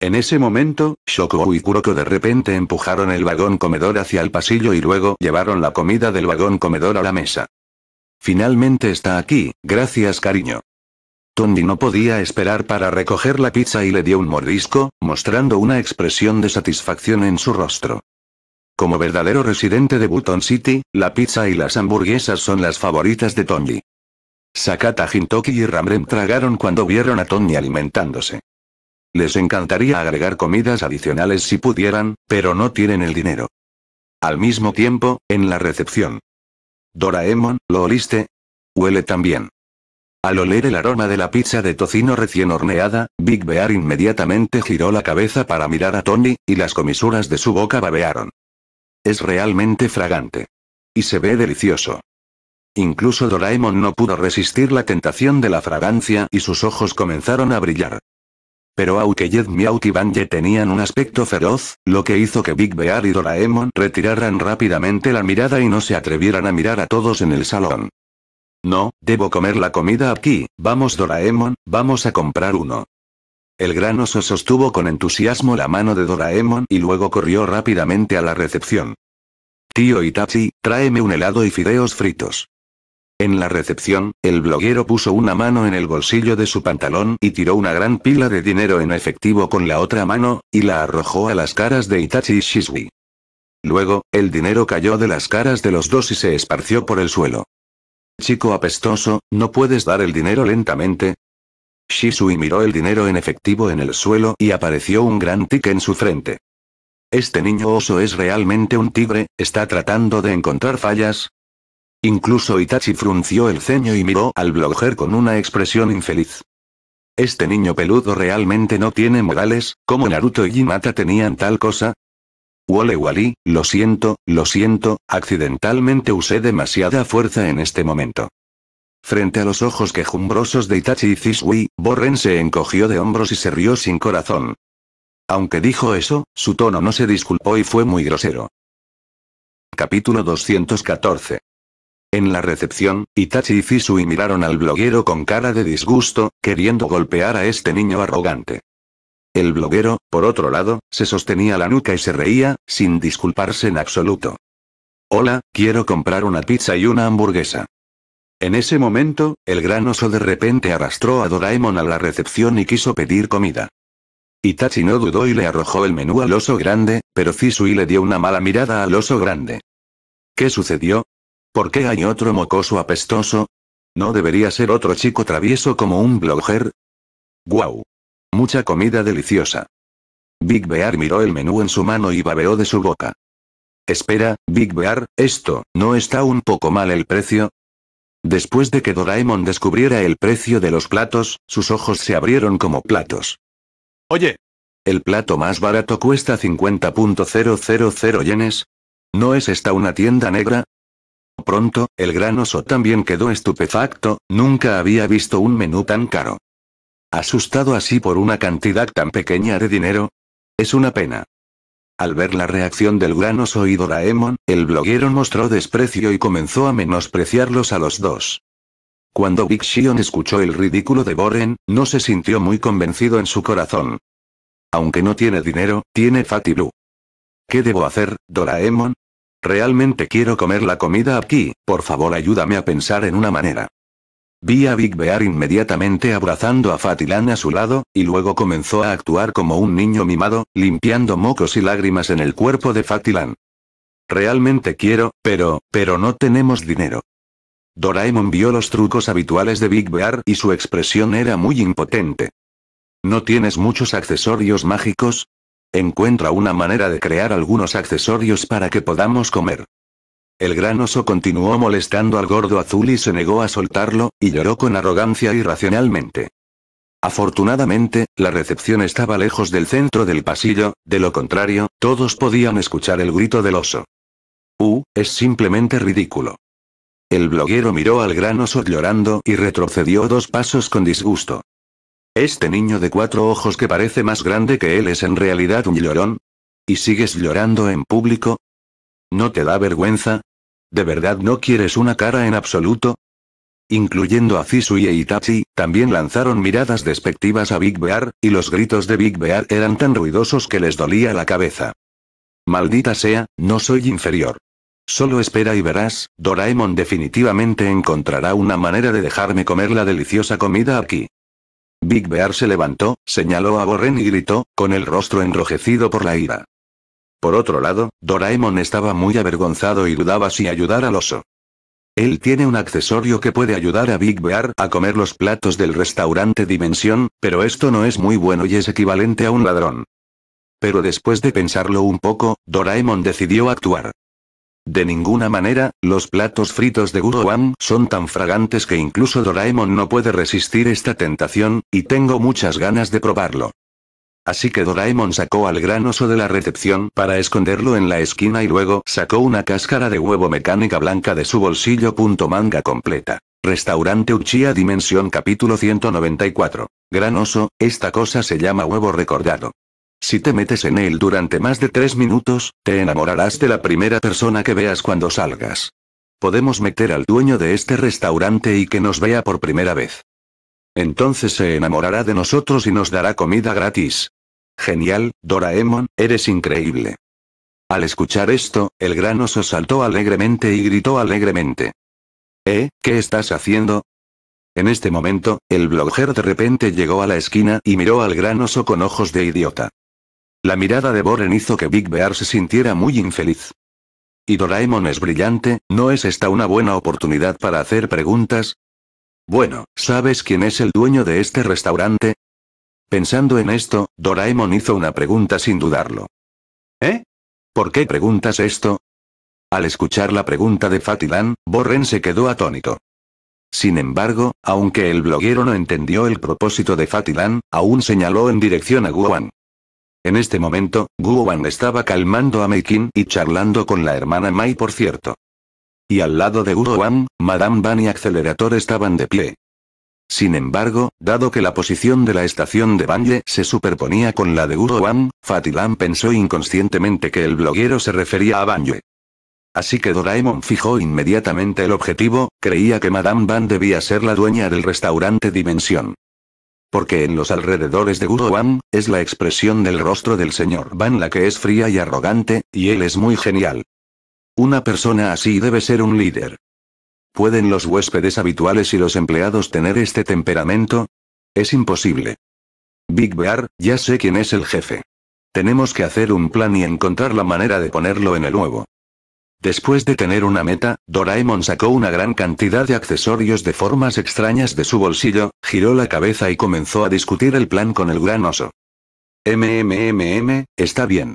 En ese momento, Shoko y Kuroko de repente empujaron el vagón comedor hacia el pasillo y luego llevaron la comida del vagón comedor a la mesa. Finalmente está aquí, gracias cariño. Tony no podía esperar para recoger la pizza y le dio un mordisco, mostrando una expresión de satisfacción en su rostro. Como verdadero residente de Button City, la pizza y las hamburguesas son las favoritas de Tony. Sakata Hintoki y Ramrem tragaron cuando vieron a Tony alimentándose. Les encantaría agregar comidas adicionales si pudieran, pero no tienen el dinero. Al mismo tiempo, en la recepción, Doraemon, ¿lo oliste? Huele también. Al oler el aroma de la pizza de tocino recién horneada, Big Bear inmediatamente giró la cabeza para mirar a Tony, y las comisuras de su boca babearon. Es realmente fragante. Y se ve delicioso. Incluso Doraemon no pudo resistir la tentación de la fragancia y sus ojos comenzaron a brillar. Pero Aukeyed Meowth y Banje tenían un aspecto feroz, lo que hizo que Big Bear y Doraemon retiraran rápidamente la mirada y no se atrevieran a mirar a todos en el salón. No, debo comer la comida aquí, vamos Doraemon, vamos a comprar uno. El gran oso sostuvo con entusiasmo la mano de Doraemon y luego corrió rápidamente a la recepción. Tío Itachi, tráeme un helado y fideos fritos. En la recepción, el bloguero puso una mano en el bolsillo de su pantalón y tiró una gran pila de dinero en efectivo con la otra mano, y la arrojó a las caras de Itachi y Shisui. Luego, el dinero cayó de las caras de los dos y se esparció por el suelo. Chico apestoso, ¿no puedes dar el dinero lentamente? Shisui miró el dinero en efectivo en el suelo y apareció un gran tic en su frente. Este niño oso es realmente un tigre, está tratando de encontrar fallas, Incluso Itachi frunció el ceño y miró al blogger con una expresión infeliz. Este niño peludo realmente no tiene modales, como Naruto y Hinata tenían tal cosa. Wole Wally, lo siento, lo siento, accidentalmente usé demasiada fuerza en este momento. Frente a los ojos quejumbrosos de Itachi y Zisui, Borren se encogió de hombros y se rió sin corazón. Aunque dijo eso, su tono no se disculpó y fue muy grosero. Capítulo 214 en la recepción, Itachi y Fisui miraron al bloguero con cara de disgusto, queriendo golpear a este niño arrogante. El bloguero, por otro lado, se sostenía la nuca y se reía, sin disculparse en absoluto. Hola, quiero comprar una pizza y una hamburguesa. En ese momento, el gran oso de repente arrastró a Doraemon a la recepción y quiso pedir comida. Itachi no dudó y le arrojó el menú al oso grande, pero Fisui le dio una mala mirada al oso grande. ¿Qué sucedió? ¿Por qué hay otro mocoso apestoso? ¿No debería ser otro chico travieso como un blogger? ¡Guau! Mucha comida deliciosa. Big Bear miró el menú en su mano y babeó de su boca. Espera, Big Bear, esto, ¿no está un poco mal el precio? Después de que Doraemon descubriera el precio de los platos, sus ojos se abrieron como platos. Oye. El plato más barato cuesta 50.000 yenes. ¿No es esta una tienda negra? Pronto, el gran oso también quedó estupefacto, nunca había visto un menú tan caro. Asustado así por una cantidad tan pequeña de dinero. Es una pena. Al ver la reacción del gran oso y Doraemon, el bloguero mostró desprecio y comenzó a menospreciarlos a los dos. Cuando Big Shion escuchó el ridículo de Boren, no se sintió muy convencido en su corazón. Aunque no tiene dinero, tiene Fatty Blue. ¿Qué debo hacer, Doraemon? Realmente quiero comer la comida aquí, por favor ayúdame a pensar en una manera. Vi a Big Bear inmediatamente abrazando a Fatilán a su lado, y luego comenzó a actuar como un niño mimado, limpiando mocos y lágrimas en el cuerpo de Fatilán. Realmente quiero, pero, pero no tenemos dinero. Doraemon vio los trucos habituales de Big Bear y su expresión era muy impotente. ¿No tienes muchos accesorios mágicos? Encuentra una manera de crear algunos accesorios para que podamos comer. El gran oso continuó molestando al gordo azul y se negó a soltarlo, y lloró con arrogancia irracionalmente. Afortunadamente, la recepción estaba lejos del centro del pasillo, de lo contrario, todos podían escuchar el grito del oso. Uh, es simplemente ridículo. El bloguero miró al gran oso llorando y retrocedió dos pasos con disgusto. Este niño de cuatro ojos que parece más grande que él es en realidad un llorón. ¿Y sigues llorando en público? ¿No te da vergüenza? ¿De verdad no quieres una cara en absoluto? Incluyendo a Zisui y Itachi, también lanzaron miradas despectivas a Big Bear, y los gritos de Big Bear eran tan ruidosos que les dolía la cabeza. Maldita sea, no soy inferior. Solo espera y verás, Doraemon definitivamente encontrará una manera de dejarme comer la deliciosa comida aquí. Big Bear se levantó, señaló a Borren y gritó, con el rostro enrojecido por la ira. Por otro lado, Doraemon estaba muy avergonzado y dudaba si ayudar al oso. Él tiene un accesorio que puede ayudar a Big Bear a comer los platos del restaurante Dimensión, pero esto no es muy bueno y es equivalente a un ladrón. Pero después de pensarlo un poco, Doraemon decidió actuar. De ninguna manera, los platos fritos de Guruan son tan fragantes que incluso Doraemon no puede resistir esta tentación, y tengo muchas ganas de probarlo. Así que Doraemon sacó al gran oso de la recepción para esconderlo en la esquina y luego sacó una cáscara de huevo mecánica blanca de su bolsillo. Manga completa. Restaurante Uchiha Dimensión capítulo 194. Gran oso, esta cosa se llama huevo recordado. Si te metes en él durante más de tres minutos, te enamorarás de la primera persona que veas cuando salgas. Podemos meter al dueño de este restaurante y que nos vea por primera vez. Entonces se enamorará de nosotros y nos dará comida gratis. Genial, Doraemon, eres increíble. Al escuchar esto, el gran oso saltó alegremente y gritó alegremente. ¿Eh? ¿Qué estás haciendo? En este momento, el blogger de repente llegó a la esquina y miró al gran oso con ojos de idiota. La mirada de Boren hizo que Big Bear se sintiera muy infeliz. Y Doraemon es brillante, ¿no es esta una buena oportunidad para hacer preguntas? Bueno, ¿sabes quién es el dueño de este restaurante? Pensando en esto, Doraemon hizo una pregunta sin dudarlo. ¿Eh? ¿Por qué preguntas esto? Al escuchar la pregunta de Fatilán, Borren se quedó atónito. Sin embargo, aunque el bloguero no entendió el propósito de Fatilán, aún señaló en dirección a Guan. En este momento, Wan estaba calmando a Meikin y charlando con la hermana Mai por cierto. Y al lado de Wan, Madame Van y Accelerator estaban de pie. Sin embargo, dado que la posición de la estación de Banye se superponía con la de Wan, Fatilan pensó inconscientemente que el bloguero se refería a Banye. Así que Doraemon fijó inmediatamente el objetivo, creía que Madame Van debía ser la dueña del restaurante Dimensión. Porque en los alrededores de Guruam, es la expresión del rostro del señor Van la que es fría y arrogante, y él es muy genial. Una persona así debe ser un líder. ¿Pueden los huéspedes habituales y los empleados tener este temperamento? Es imposible. Big Bear, ya sé quién es el jefe. Tenemos que hacer un plan y encontrar la manera de ponerlo en el huevo. Después de tener una meta, Doraemon sacó una gran cantidad de accesorios de formas extrañas de su bolsillo, giró la cabeza y comenzó a discutir el plan con el gran oso. MMMM, está bien.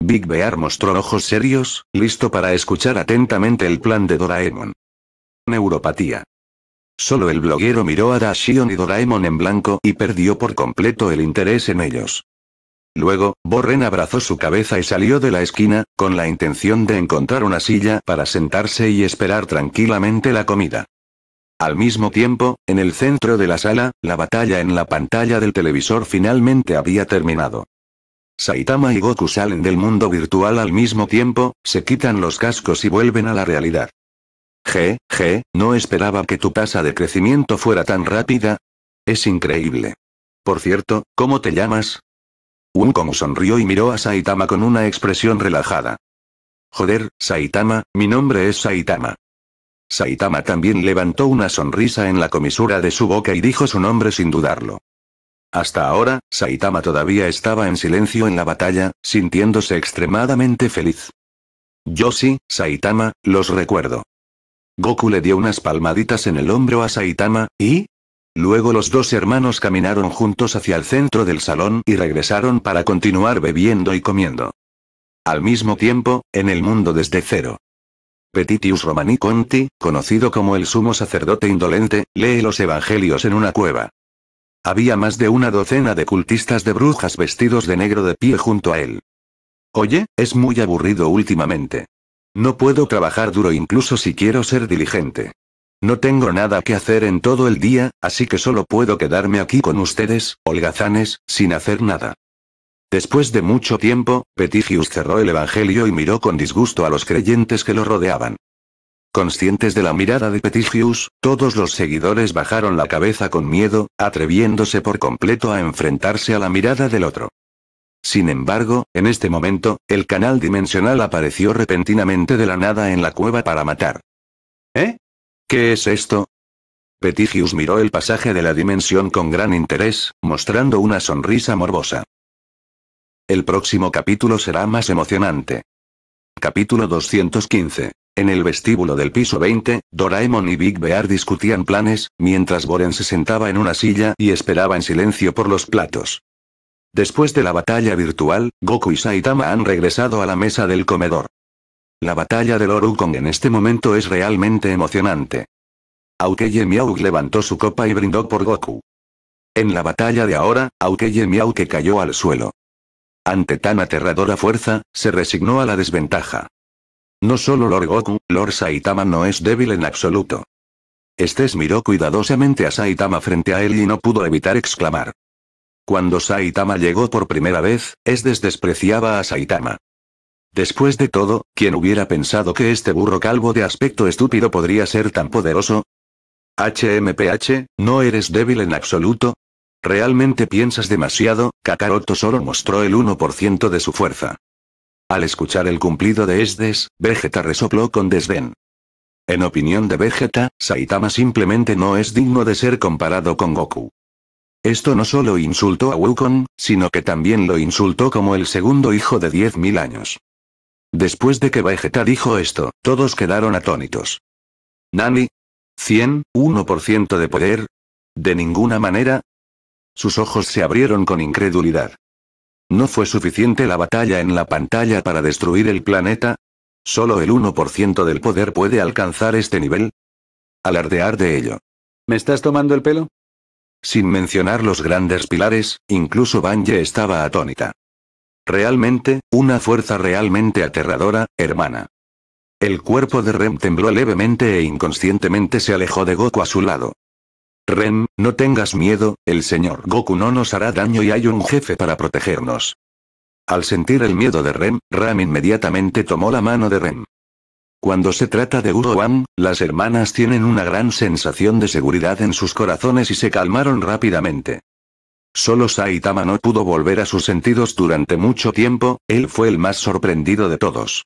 Big Bear mostró ojos serios, listo para escuchar atentamente el plan de Doraemon. Neuropatía. Solo el bloguero miró a Dashion y Doraemon en blanco y perdió por completo el interés en ellos. Luego, Borren abrazó su cabeza y salió de la esquina, con la intención de encontrar una silla para sentarse y esperar tranquilamente la comida. Al mismo tiempo, en el centro de la sala, la batalla en la pantalla del televisor finalmente había terminado. Saitama y Goku salen del mundo virtual al mismo tiempo, se quitan los cascos y vuelven a la realidad. G, G, no esperaba que tu tasa de crecimiento fuera tan rápida. Es increíble. Por cierto, ¿cómo te llamas? Unkomu sonrió y miró a Saitama con una expresión relajada. Joder, Saitama, mi nombre es Saitama. Saitama también levantó una sonrisa en la comisura de su boca y dijo su nombre sin dudarlo. Hasta ahora, Saitama todavía estaba en silencio en la batalla, sintiéndose extremadamente feliz. Yo sí, Saitama, los recuerdo. Goku le dio unas palmaditas en el hombro a Saitama, y, Luego los dos hermanos caminaron juntos hacia el centro del salón y regresaron para continuar bebiendo y comiendo. Al mismo tiempo, en el mundo desde cero. Petitius Romani Conti, conocido como el sumo sacerdote indolente, lee los evangelios en una cueva. Había más de una docena de cultistas de brujas vestidos de negro de pie junto a él. Oye, es muy aburrido últimamente. No puedo trabajar duro incluso si quiero ser diligente. No tengo nada que hacer en todo el día, así que solo puedo quedarme aquí con ustedes, holgazanes, sin hacer nada. Después de mucho tiempo, Petigius cerró el Evangelio y miró con disgusto a los creyentes que lo rodeaban. Conscientes de la mirada de Petigius, todos los seguidores bajaron la cabeza con miedo, atreviéndose por completo a enfrentarse a la mirada del otro. Sin embargo, en este momento, el canal dimensional apareció repentinamente de la nada en la cueva para matar. ¿Eh? ¿Qué es esto? Petigius miró el pasaje de la dimensión con gran interés, mostrando una sonrisa morbosa. El próximo capítulo será más emocionante. Capítulo 215. En el vestíbulo del piso 20, Doraemon y Big Bear discutían planes, mientras Boren se sentaba en una silla y esperaba en silencio por los platos. Después de la batalla virtual, Goku y Saitama han regresado a la mesa del comedor. La batalla del Orukong en este momento es realmente emocionante. Aukeye Miau levantó su copa y brindó por Goku. En la batalla de ahora, Aukeye Miau que cayó al suelo. Ante tan aterradora fuerza, se resignó a la desventaja. No solo Lord Goku, Lord Saitama no es débil en absoluto. Estes miró cuidadosamente a Saitama frente a él y no pudo evitar exclamar. Cuando Saitama llegó por primera vez, Estes despreciaba a Saitama. Después de todo, ¿quién hubiera pensado que este burro calvo de aspecto estúpido podría ser tan poderoso? HMPH, ¿no eres débil en absoluto? Realmente piensas demasiado, Kakaroto solo mostró el 1% de su fuerza. Al escuchar el cumplido de Esdes, Vegeta resopló con desdén. En opinión de Vegeta, Saitama simplemente no es digno de ser comparado con Goku. Esto no solo insultó a Wukong, sino que también lo insultó como el segundo hijo de 10.000 años. Después de que Vegeta dijo esto, todos quedaron atónitos. ¿Nani? ¿100, 1% de poder? ¿De ninguna manera? Sus ojos se abrieron con incredulidad. ¿No fue suficiente la batalla en la pantalla para destruir el planeta? ¿Solo el 1% del poder puede alcanzar este nivel? Alardear de ello. ¿Me estás tomando el pelo? Sin mencionar los grandes pilares, incluso Banje estaba atónita. Realmente, una fuerza realmente aterradora, hermana. El cuerpo de Rem tembló levemente e inconscientemente se alejó de Goku a su lado. Rem, no tengas miedo, el señor Goku no nos hará daño y hay un jefe para protegernos. Al sentir el miedo de Rem, Ram inmediatamente tomó la mano de Rem. Cuando se trata de Uruan, las hermanas tienen una gran sensación de seguridad en sus corazones y se calmaron rápidamente. Solo Saitama no pudo volver a sus sentidos durante mucho tiempo, él fue el más sorprendido de todos.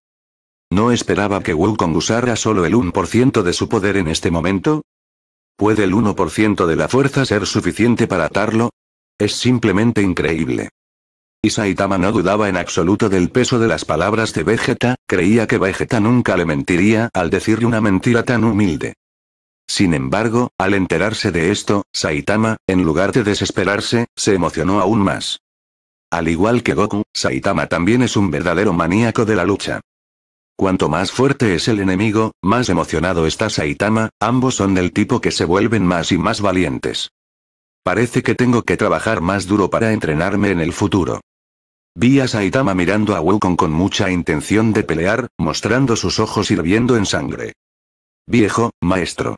¿No esperaba que Wukong usara solo el 1% de su poder en este momento? ¿Puede el 1% de la fuerza ser suficiente para atarlo? Es simplemente increíble. Y Saitama no dudaba en absoluto del peso de las palabras de Vegeta, creía que Vegeta nunca le mentiría al decirle una mentira tan humilde. Sin embargo, al enterarse de esto, Saitama, en lugar de desesperarse, se emocionó aún más. Al igual que Goku, Saitama también es un verdadero maníaco de la lucha. Cuanto más fuerte es el enemigo, más emocionado está Saitama, ambos son del tipo que se vuelven más y más valientes. Parece que tengo que trabajar más duro para entrenarme en el futuro. Vi a Saitama mirando a Wukong con mucha intención de pelear, mostrando sus ojos hirviendo en sangre. Viejo, maestro.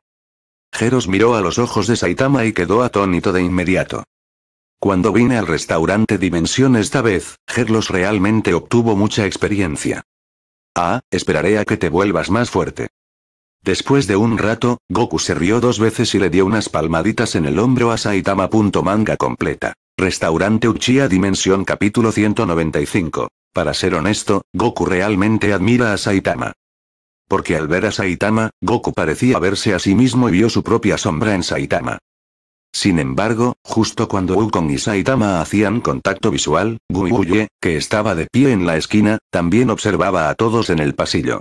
Geros miró a los ojos de Saitama y quedó atónito de inmediato. Cuando vine al restaurante Dimensión esta vez, Gerlos realmente obtuvo mucha experiencia. Ah, esperaré a que te vuelvas más fuerte. Después de un rato, Goku se rió dos veces y le dio unas palmaditas en el hombro a Saitama. Manga completa. Restaurante Uchiha Dimensión capítulo 195. Para ser honesto, Goku realmente admira a Saitama. Porque al ver a Saitama, Goku parecía verse a sí mismo y vio su propia sombra en Saitama. Sin embargo, justo cuando Wukong y Saitama hacían contacto visual, Guibuye, que estaba de pie en la esquina, también observaba a todos en el pasillo.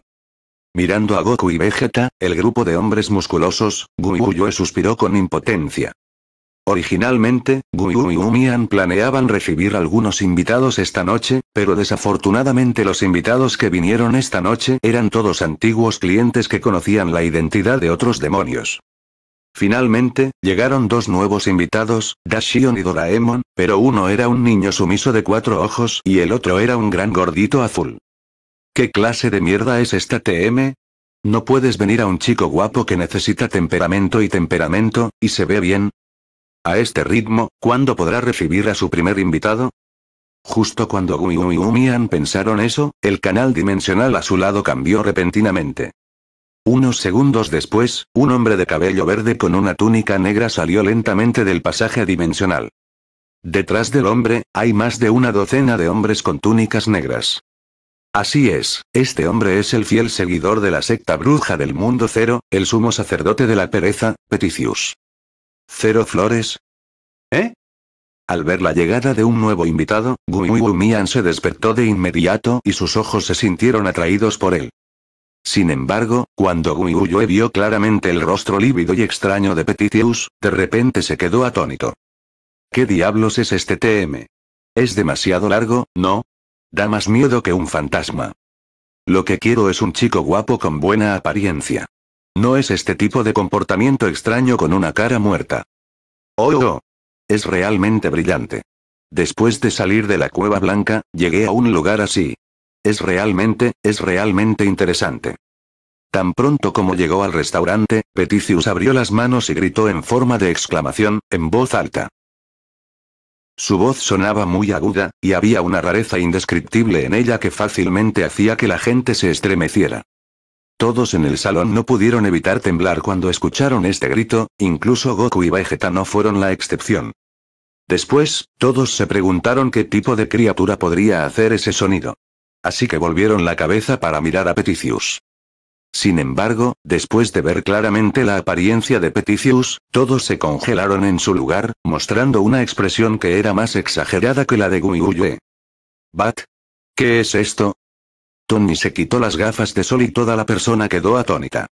Mirando a Goku y Vegeta, el grupo de hombres musculosos, Guibuye suspiró con impotencia. Originalmente, Gumi y Umian planeaban recibir algunos invitados esta noche, pero desafortunadamente los invitados que vinieron esta noche eran todos antiguos clientes que conocían la identidad de otros demonios. Finalmente, llegaron dos nuevos invitados, Dashion y Doraemon, pero uno era un niño sumiso de cuatro ojos y el otro era un gran gordito azul. ¿Qué clase de mierda es esta TM? No puedes venir a un chico guapo que necesita temperamento y temperamento, y se ve bien, a este ritmo, ¿cuándo podrá recibir a su primer invitado? Justo cuando Gumi y Umian pensaron eso, el canal dimensional a su lado cambió repentinamente. Unos segundos después, un hombre de cabello verde con una túnica negra salió lentamente del pasaje dimensional. Detrás del hombre, hay más de una docena de hombres con túnicas negras. Así es, este hombre es el fiel seguidor de la secta bruja del mundo cero, el sumo sacerdote de la pereza, Peticius. ¿Cero flores? ¿Eh? Al ver la llegada de un nuevo invitado, Guiwu se despertó de inmediato y sus ojos se sintieron atraídos por él. Sin embargo, cuando Guiwu vio claramente el rostro lívido y extraño de Petitius, de repente se quedó atónito. ¿Qué diablos es este TM? Es demasiado largo, ¿no? Da más miedo que un fantasma. Lo que quiero es un chico guapo con buena apariencia. No es este tipo de comportamiento extraño con una cara muerta. Oh, oh, oh, Es realmente brillante. Después de salir de la cueva blanca, llegué a un lugar así. Es realmente, es realmente interesante. Tan pronto como llegó al restaurante, Peticius abrió las manos y gritó en forma de exclamación, en voz alta. Su voz sonaba muy aguda, y había una rareza indescriptible en ella que fácilmente hacía que la gente se estremeciera. Todos en el salón no pudieron evitar temblar cuando escucharon este grito, incluso Goku y Vegeta no fueron la excepción. Después, todos se preguntaron qué tipo de criatura podría hacer ese sonido. Así que volvieron la cabeza para mirar a Peticius. Sin embargo, después de ver claramente la apariencia de Peticius, todos se congelaron en su lugar, mostrando una expresión que era más exagerada que la de Gue. ¿Bat? ¿Qué es esto? ni se quitó las gafas de sol y toda la persona quedó atónita.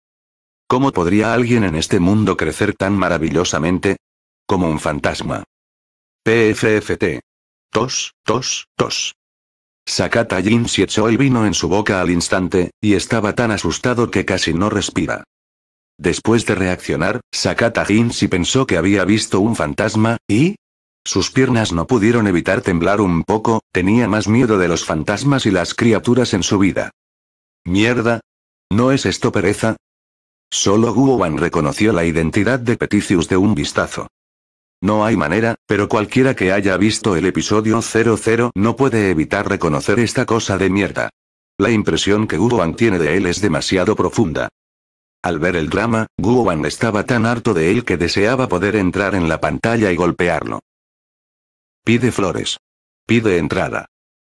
¿Cómo podría alguien en este mundo crecer tan maravillosamente? Como un fantasma. PFFT. Tos, tos, tos. Sakata Jin se echó el vino en su boca al instante, y estaba tan asustado que casi no respira. Después de reaccionar, Sakata Jinsi pensó que había visto un fantasma, y, sus piernas no pudieron evitar temblar un poco, tenía más miedo de los fantasmas y las criaturas en su vida. Mierda. ¿No es esto pereza? Solo Guowan reconoció la identidad de Peticius de un vistazo. No hay manera, pero cualquiera que haya visto el episodio 00 no puede evitar reconocer esta cosa de mierda. La impresión que Guowan tiene de él es demasiado profunda. Al ver el drama, Guowan estaba tan harto de él que deseaba poder entrar en la pantalla y golpearlo. Pide flores. Pide entrada.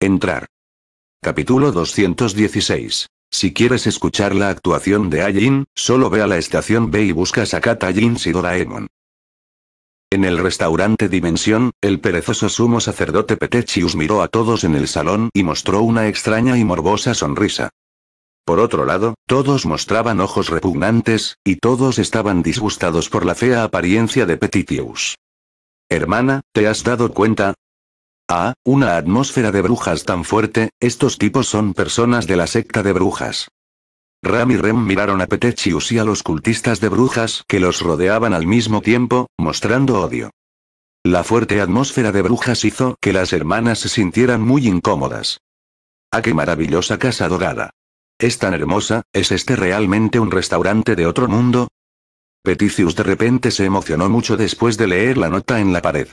Entrar. Capítulo 216. Si quieres escuchar la actuación de Ajin, solo ve a la estación B y busca a Kata Sidoraemon. En el restaurante Dimensión, el perezoso sumo sacerdote Petechius miró a todos en el salón y mostró una extraña y morbosa sonrisa. Por otro lado, todos mostraban ojos repugnantes, y todos estaban disgustados por la fea apariencia de Petitius. Hermana, ¿te has dado cuenta? Ah, una atmósfera de brujas tan fuerte, estos tipos son personas de la secta de brujas. Ram y Rem miraron a Petechius y a los cultistas de brujas que los rodeaban al mismo tiempo, mostrando odio. La fuerte atmósfera de brujas hizo que las hermanas se sintieran muy incómodas. ¡Ah, qué maravillosa casa dorada! Es tan hermosa, ¿es este realmente un restaurante de otro mundo? Peticius de repente se emocionó mucho después de leer la nota en la pared.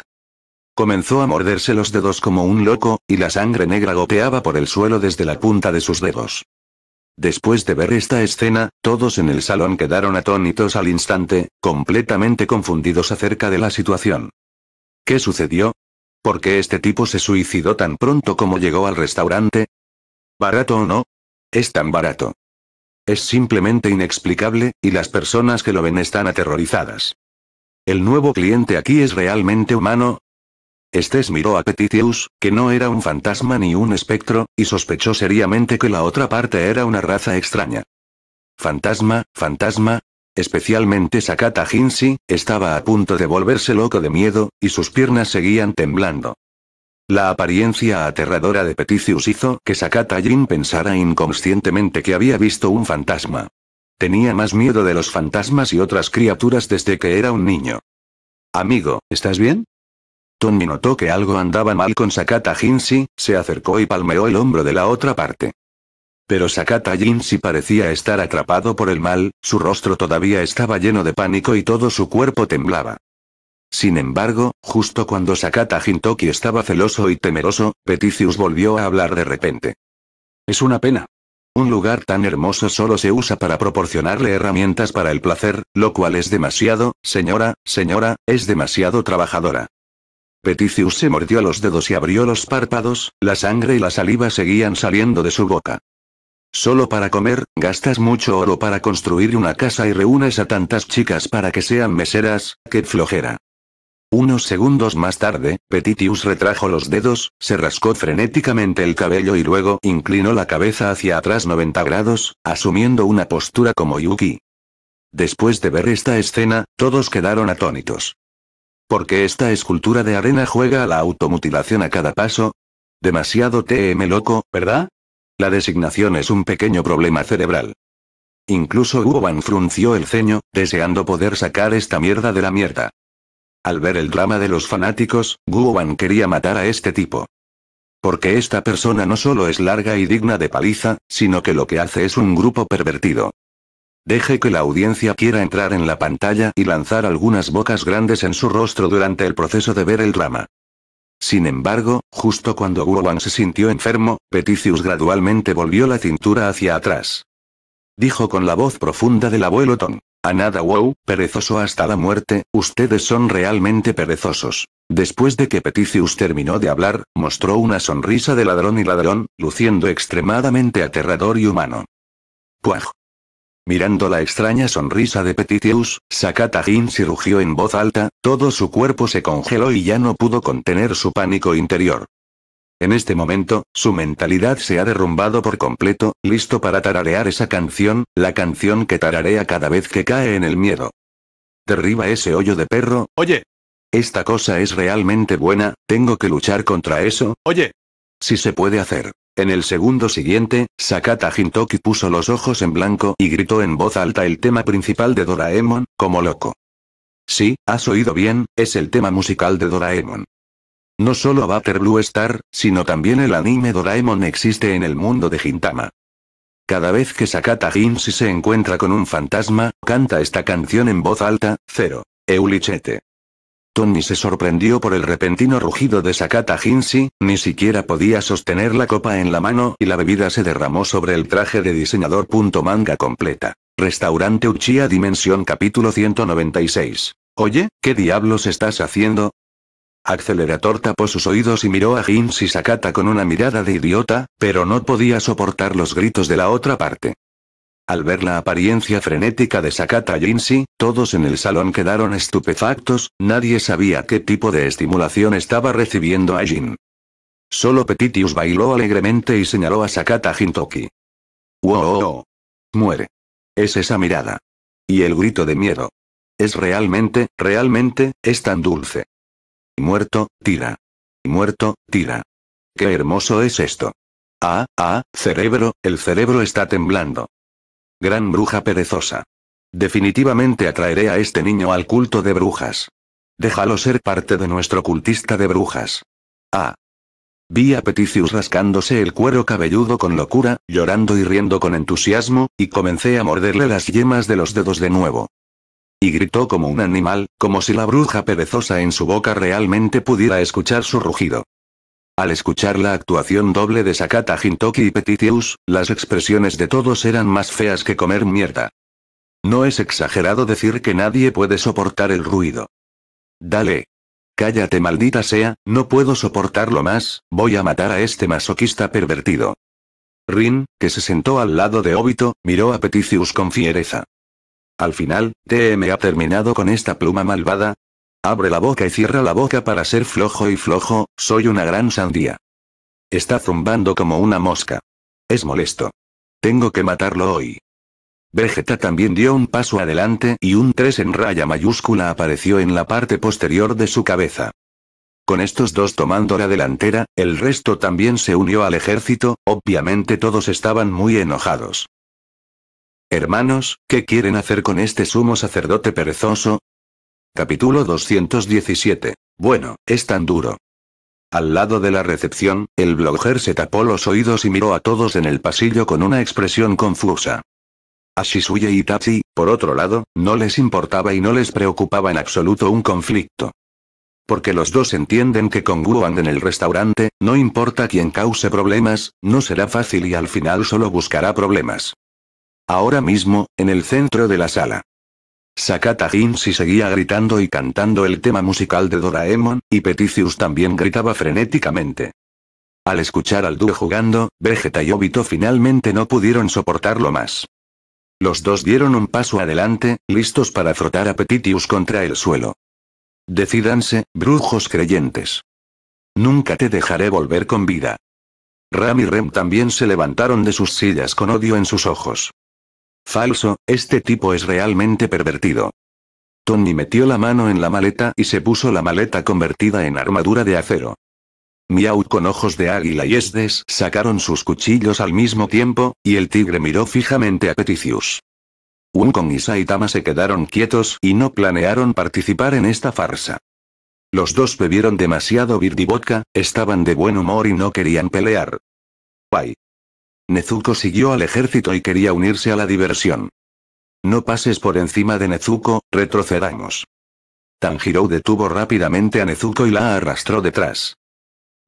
Comenzó a morderse los dedos como un loco, y la sangre negra goteaba por el suelo desde la punta de sus dedos. Después de ver esta escena, todos en el salón quedaron atónitos al instante, completamente confundidos acerca de la situación. ¿Qué sucedió? ¿Por qué este tipo se suicidó tan pronto como llegó al restaurante? ¿Barato o no? Es tan barato. Es simplemente inexplicable, y las personas que lo ven están aterrorizadas. ¿El nuevo cliente aquí es realmente humano? Estes miró a Petitius, que no era un fantasma ni un espectro, y sospechó seriamente que la otra parte era una raza extraña. Fantasma, fantasma, Especialmente Sakata Hinsi, estaba a punto de volverse loco de miedo, y sus piernas seguían temblando. La apariencia aterradora de Peticius hizo que Sakata Jin pensara inconscientemente que había visto un fantasma. Tenía más miedo de los fantasmas y otras criaturas desde que era un niño. Amigo, ¿estás bien? Tony notó que algo andaba mal con Sakata Jinsi, se acercó y palmeó el hombro de la otra parte. Pero Sakata si parecía estar atrapado por el mal, su rostro todavía estaba lleno de pánico y todo su cuerpo temblaba. Sin embargo, justo cuando Sakata Hintoki estaba celoso y temeroso, Peticius volvió a hablar de repente. Es una pena. Un lugar tan hermoso solo se usa para proporcionarle herramientas para el placer, lo cual es demasiado, señora, señora, es demasiado trabajadora. Peticius se mordió los dedos y abrió los párpados, la sangre y la saliva seguían saliendo de su boca. Solo para comer, gastas mucho oro para construir una casa y reúnes a tantas chicas para que sean meseras, qué flojera. Unos segundos más tarde, Petitius retrajo los dedos, se rascó frenéticamente el cabello y luego inclinó la cabeza hacia atrás 90 grados, asumiendo una postura como Yuki. Después de ver esta escena, todos quedaron atónitos. Porque esta escultura de arena juega a la automutilación a cada paso? Demasiado TM loco, ¿verdad? La designación es un pequeño problema cerebral. Incluso Uoban frunció el ceño, deseando poder sacar esta mierda de la mierda. Al ver el drama de los fanáticos, Wan quería matar a este tipo. Porque esta persona no solo es larga y digna de paliza, sino que lo que hace es un grupo pervertido. Deje que la audiencia quiera entrar en la pantalla y lanzar algunas bocas grandes en su rostro durante el proceso de ver el drama. Sin embargo, justo cuando Wan se sintió enfermo, Peticius gradualmente volvió la cintura hacia atrás. Dijo con la voz profunda del abuelo Tom. A nada wow, perezoso hasta la muerte, ustedes son realmente perezosos. Después de que Petitius terminó de hablar, mostró una sonrisa de ladrón y ladrón, luciendo extremadamente aterrador y humano. Puaj. Mirando la extraña sonrisa de Petitius, Sakata si rugió en voz alta, todo su cuerpo se congeló y ya no pudo contener su pánico interior. En este momento, su mentalidad se ha derrumbado por completo, listo para tararear esa canción, la canción que tararea cada vez que cae en el miedo. Derriba ese hoyo de perro. Oye. Esta cosa es realmente buena, tengo que luchar contra eso. Oye. Si se puede hacer. En el segundo siguiente, Sakata Hintoki puso los ojos en blanco y gritó en voz alta el tema principal de Doraemon, como loco. Sí, has oído bien, es el tema musical de Doraemon. No solo Butter Blue Star, sino también el anime Doraemon existe en el mundo de Gintama. Cada vez que Sakata Ginsi se encuentra con un fantasma, canta esta canción en voz alta, cero. Eulichete. Tony se sorprendió por el repentino rugido de Sakata Hinsi, ni siquiera podía sostener la copa en la mano y la bebida se derramó sobre el traje de diseñador. Manga completa. Restaurante Uchiha Dimensión capítulo 196. Oye, ¿qué diablos estás haciendo? Accelerator tapó sus oídos y miró a Jin Sakata con una mirada de idiota, pero no podía soportar los gritos de la otra parte. Al ver la apariencia frenética de Sakata Jinsi, todos en el salón quedaron estupefactos, nadie sabía qué tipo de estimulación estaba recibiendo a Jin. Solo Petitius bailó alegremente y señaló a Sakata Jintoki. ¡Wow! Muere. Es esa mirada. Y el grito de miedo. Es realmente, realmente, es tan dulce. Muerto, tira. Muerto, tira. Qué hermoso es esto. Ah, ah, cerebro, el cerebro está temblando. Gran bruja perezosa. Definitivamente atraeré a este niño al culto de brujas. Déjalo ser parte de nuestro cultista de brujas. Ah. Vi a Peticius rascándose el cuero cabelludo con locura, llorando y riendo con entusiasmo, y comencé a morderle las yemas de los dedos de nuevo y gritó como un animal, como si la bruja perezosa en su boca realmente pudiera escuchar su rugido. Al escuchar la actuación doble de Sakata Hintoki y Petitius, las expresiones de todos eran más feas que comer mierda. No es exagerado decir que nadie puede soportar el ruido. Dale. Cállate maldita sea, no puedo soportarlo más, voy a matar a este masoquista pervertido. Rin, que se sentó al lado de Obito, miró a Petitius con fiereza. Al final, TM ha terminado con esta pluma malvada. Abre la boca y cierra la boca para ser flojo y flojo, soy una gran sandía. Está zumbando como una mosca. Es molesto. Tengo que matarlo hoy. Vegeta también dio un paso adelante y un 3 en raya mayúscula apareció en la parte posterior de su cabeza. Con estos dos tomando la delantera, el resto también se unió al ejército, obviamente todos estaban muy enojados. Hermanos, ¿qué quieren hacer con este sumo sacerdote perezoso? Capítulo 217. Bueno, es tan duro. Al lado de la recepción, el blogger se tapó los oídos y miró a todos en el pasillo con una expresión confusa. A Shizuya y Tachi, por otro lado, no les importaba y no les preocupaba en absoluto un conflicto. Porque los dos entienden que con Guan en el restaurante, no importa quién cause problemas, no será fácil y al final solo buscará problemas. Ahora mismo, en el centro de la sala. Sakata si seguía gritando y cantando el tema musical de Doraemon, y Petitius también gritaba frenéticamente. Al escuchar al dúo jugando, Vegeta y Obito finalmente no pudieron soportarlo más. Los dos dieron un paso adelante, listos para frotar a Petitius contra el suelo. Decídanse, brujos creyentes. Nunca te dejaré volver con vida. Ram y Rem también se levantaron de sus sillas con odio en sus ojos. Falso, este tipo es realmente pervertido. Tony metió la mano en la maleta y se puso la maleta convertida en armadura de acero. Miau con ojos de águila y Esdes sacaron sus cuchillos al mismo tiempo, y el tigre miró fijamente a Peticius. Wukong y Saitama se quedaron quietos y no planearon participar en esta farsa. Los dos bebieron demasiado vodka, estaban de buen humor y no querían pelear. Pai. Nezuko siguió al ejército y quería unirse a la diversión. No pases por encima de Nezuko, retrocedamos. Tanjiro detuvo rápidamente a Nezuko y la arrastró detrás.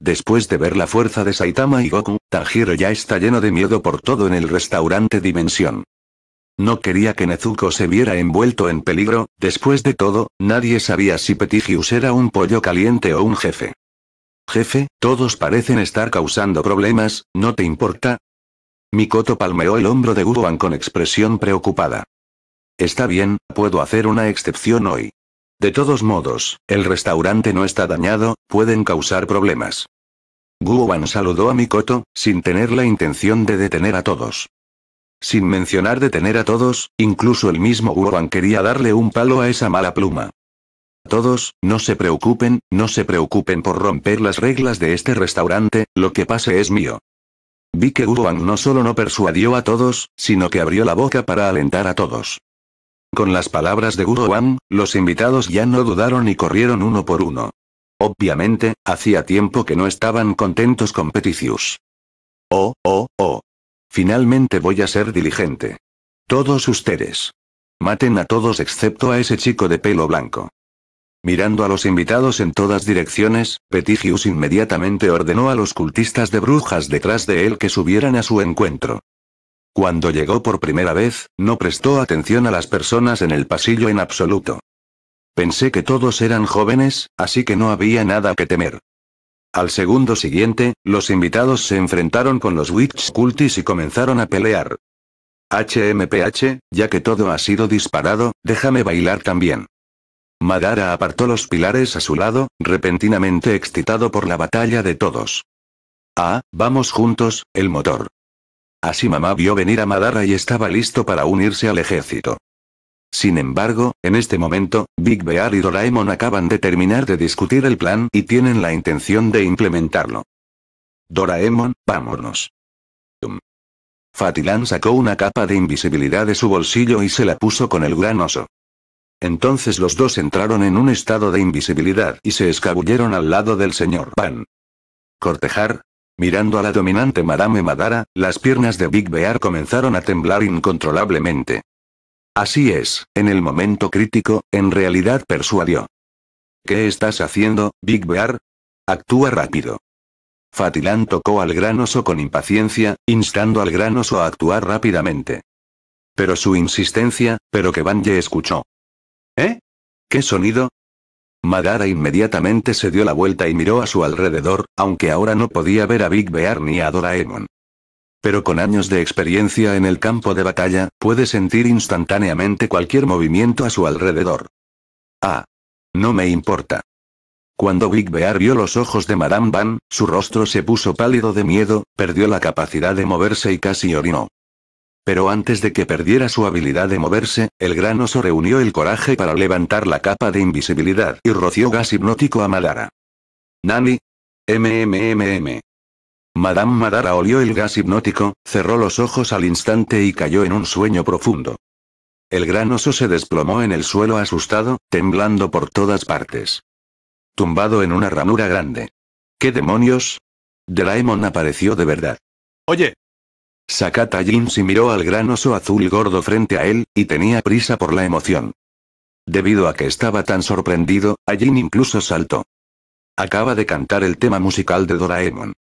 Después de ver la fuerza de Saitama y Goku, Tanjiro ya está lleno de miedo por todo en el restaurante Dimensión. No quería que Nezuko se viera envuelto en peligro, después de todo, nadie sabía si Petigius era un pollo caliente o un jefe. Jefe, todos parecen estar causando problemas, ¿no te importa? Mikoto palmeó el hombro de Guruan con expresión preocupada. Está bien, puedo hacer una excepción hoy. De todos modos, el restaurante no está dañado, pueden causar problemas. Guoban saludó a Mikoto, sin tener la intención de detener a todos. Sin mencionar detener a todos, incluso el mismo Guoban quería darle un palo a esa mala pluma. Todos, no se preocupen, no se preocupen por romper las reglas de este restaurante, lo que pase es mío. Vi que Wang no solo no persuadió a todos, sino que abrió la boca para alentar a todos. Con las palabras de Wang, los invitados ya no dudaron y corrieron uno por uno. Obviamente, hacía tiempo que no estaban contentos con Peticius. Oh, oh, oh. Finalmente voy a ser diligente. Todos ustedes. Maten a todos excepto a ese chico de pelo blanco. Mirando a los invitados en todas direcciones, Petigius inmediatamente ordenó a los cultistas de brujas detrás de él que subieran a su encuentro. Cuando llegó por primera vez, no prestó atención a las personas en el pasillo en absoluto. Pensé que todos eran jóvenes, así que no había nada que temer. Al segundo siguiente, los invitados se enfrentaron con los Witch Cultis y comenzaron a pelear. HMPH, ya que todo ha sido disparado, déjame bailar también. Madara apartó los pilares a su lado, repentinamente excitado por la batalla de todos. Ah, vamos juntos, el motor. Así mamá vio venir a Madara y estaba listo para unirse al ejército. Sin embargo, en este momento, Big Bear y Doraemon acaban de terminar de discutir el plan y tienen la intención de implementarlo. Doraemon, vámonos. Fatilan sacó una capa de invisibilidad de su bolsillo y se la puso con el gran oso. Entonces los dos entraron en un estado de invisibilidad y se escabulleron al lado del señor Van. Cortejar. Mirando a la dominante Madame Madara, las piernas de Big Bear comenzaron a temblar incontrolablemente. Así es, en el momento crítico, en realidad persuadió. ¿Qué estás haciendo, Big Bear? Actúa rápido. Fatilán tocó al gran oso con impaciencia, instando al gran oso a actuar rápidamente. Pero su insistencia, pero que Van Banje escuchó. ¿Qué sonido? Madara inmediatamente se dio la vuelta y miró a su alrededor, aunque ahora no podía ver a Big Bear ni a Doraemon. Pero con años de experiencia en el campo de batalla, puede sentir instantáneamente cualquier movimiento a su alrededor. Ah. No me importa. Cuando Big Bear vio los ojos de Madame Van, su rostro se puso pálido de miedo, perdió la capacidad de moverse y casi orinó. Pero antes de que perdiera su habilidad de moverse, el gran oso reunió el coraje para levantar la capa de invisibilidad y roció gas hipnótico a Madara. Nani. M-M-M-M. Madame Madara olió el gas hipnótico, cerró los ojos al instante y cayó en un sueño profundo. El gran oso se desplomó en el suelo asustado, temblando por todas partes. Tumbado en una ranura grande. ¿Qué demonios? Draemon apareció de verdad. Oye, Sakata se miró al gran oso azul gordo frente a él, y tenía prisa por la emoción. Debido a que estaba tan sorprendido, Ajin incluso saltó. Acaba de cantar el tema musical de Doraemon.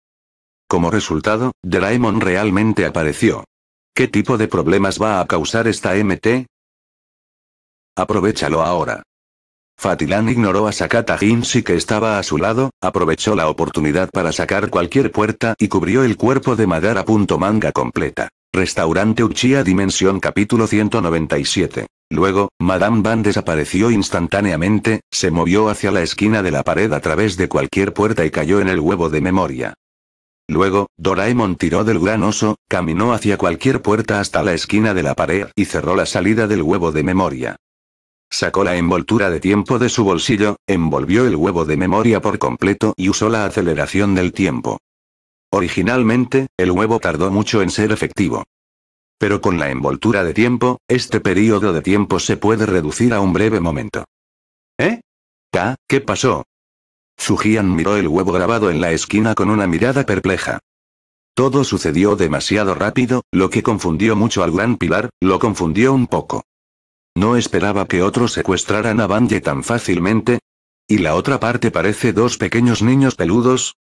Como resultado, Doraemon realmente apareció. ¿Qué tipo de problemas va a causar esta MT? Aprovechalo ahora. Fatilan ignoró a Sakata Jinshi que estaba a su lado, aprovechó la oportunidad para sacar cualquier puerta y cubrió el cuerpo de Madara. Manga completa. Restaurante Uchiha Dimensión capítulo 197. Luego, Madame Van desapareció instantáneamente, se movió hacia la esquina de la pared a través de cualquier puerta y cayó en el huevo de memoria. Luego, Doraemon tiró del gran oso, caminó hacia cualquier puerta hasta la esquina de la pared y cerró la salida del huevo de memoria. Sacó la envoltura de tiempo de su bolsillo, envolvió el huevo de memoria por completo y usó la aceleración del tiempo. Originalmente, el huevo tardó mucho en ser efectivo. Pero con la envoltura de tiempo, este periodo de tiempo se puede reducir a un breve momento. ¿Eh? qué pasó? Sujian miró el huevo grabado en la esquina con una mirada perpleja. Todo sucedió demasiado rápido, lo que confundió mucho al gran pilar, lo confundió un poco. No esperaba que otros secuestraran a Banje tan fácilmente. Y la otra parte parece dos pequeños niños peludos.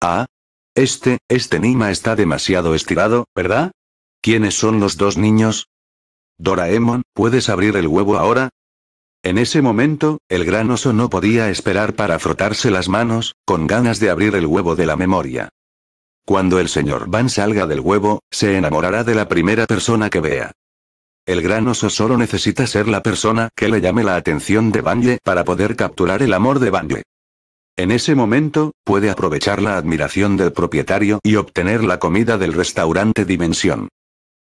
Ah. Este, este Nima está demasiado estirado, ¿verdad? ¿Quiénes son los dos niños? Doraemon, ¿puedes abrir el huevo ahora? En ese momento, el gran oso no podía esperar para frotarse las manos, con ganas de abrir el huevo de la memoria. Cuando el señor Van salga del huevo, se enamorará de la primera persona que vea. El gran oso solo necesita ser la persona que le llame la atención de Banje para poder capturar el amor de Banje. En ese momento, puede aprovechar la admiración del propietario y obtener la comida del restaurante Dimensión.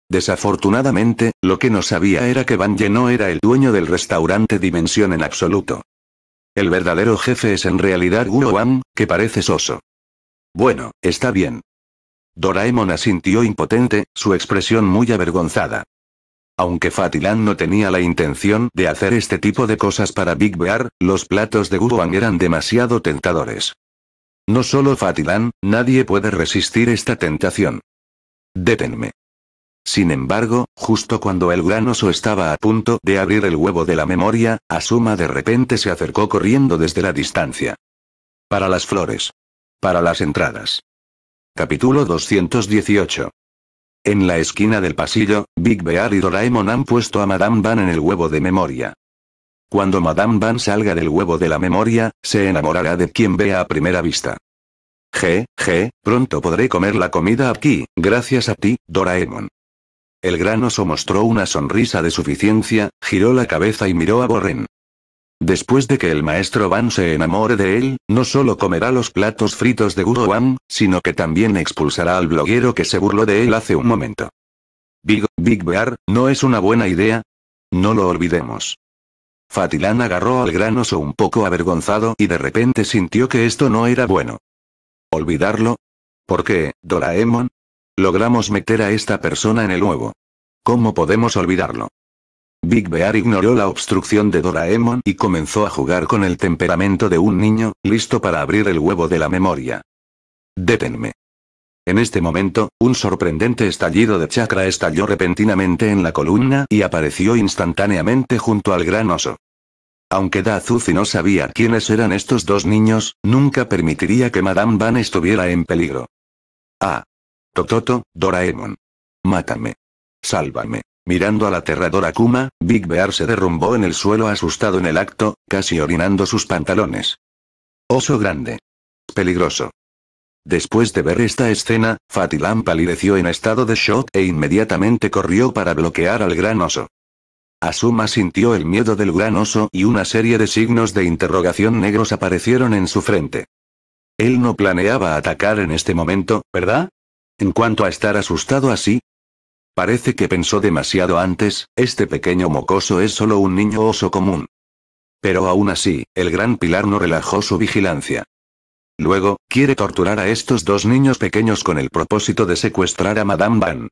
Desafortunadamente, lo que no sabía era que Banje no era el dueño del restaurante Dimensión en absoluto. El verdadero jefe es en realidad Guo que parece soso. Bueno, está bien. Doraemon asintió impotente, su expresión muy avergonzada. Aunque Fatilan no tenía la intención de hacer este tipo de cosas para Big Bear, los platos de Guruang eran demasiado tentadores. No solo Fatilan, nadie puede resistir esta tentación. Détenme. Sin embargo, justo cuando el granoso estaba a punto de abrir el huevo de la memoria, Asuma de repente se acercó corriendo desde la distancia. Para las flores. Para las entradas. Capítulo 218. En la esquina del pasillo, Big Bear y Doraemon han puesto a Madame Van en el huevo de memoria. Cuando Madame Van salga del huevo de la memoria, se enamorará de quien vea a primera vista. Je, je, pronto podré comer la comida aquí, gracias a ti, Doraemon. El gran oso mostró una sonrisa de suficiencia, giró la cabeza y miró a Borren. Después de que el maestro Van se enamore de él, no solo comerá los platos fritos de Guru Van, sino que también expulsará al bloguero que se burló de él hace un momento. Big, Big Bear, ¿no es una buena idea? No lo olvidemos. Fatilán agarró al granoso un poco avergonzado y de repente sintió que esto no era bueno. ¿Olvidarlo? ¿Por qué, Doraemon? Logramos meter a esta persona en el huevo. ¿Cómo podemos olvidarlo? Big Bear ignoró la obstrucción de Doraemon y comenzó a jugar con el temperamento de un niño, listo para abrir el huevo de la memoria. Détenme. En este momento, un sorprendente estallido de chakra estalló repentinamente en la columna y apareció instantáneamente junto al gran oso. Aunque Dazuzi no sabía quiénes eran estos dos niños, nunca permitiría que Madame Van estuviera en peligro. Ah. Tototo, Doraemon. Mátame. Sálvame. Mirando al aterrador Akuma, Big Bear se derrumbó en el suelo asustado en el acto, casi orinando sus pantalones. Oso grande. Peligroso. Después de ver esta escena, Fatilam palideció en estado de shock e inmediatamente corrió para bloquear al gran oso. Asuma sintió el miedo del gran oso y una serie de signos de interrogación negros aparecieron en su frente. Él no planeaba atacar en este momento, ¿verdad? En cuanto a estar asustado así, Parece que pensó demasiado antes, este pequeño mocoso es solo un niño oso común. Pero aún así, el gran pilar no relajó su vigilancia. Luego, quiere torturar a estos dos niños pequeños con el propósito de secuestrar a Madame Van.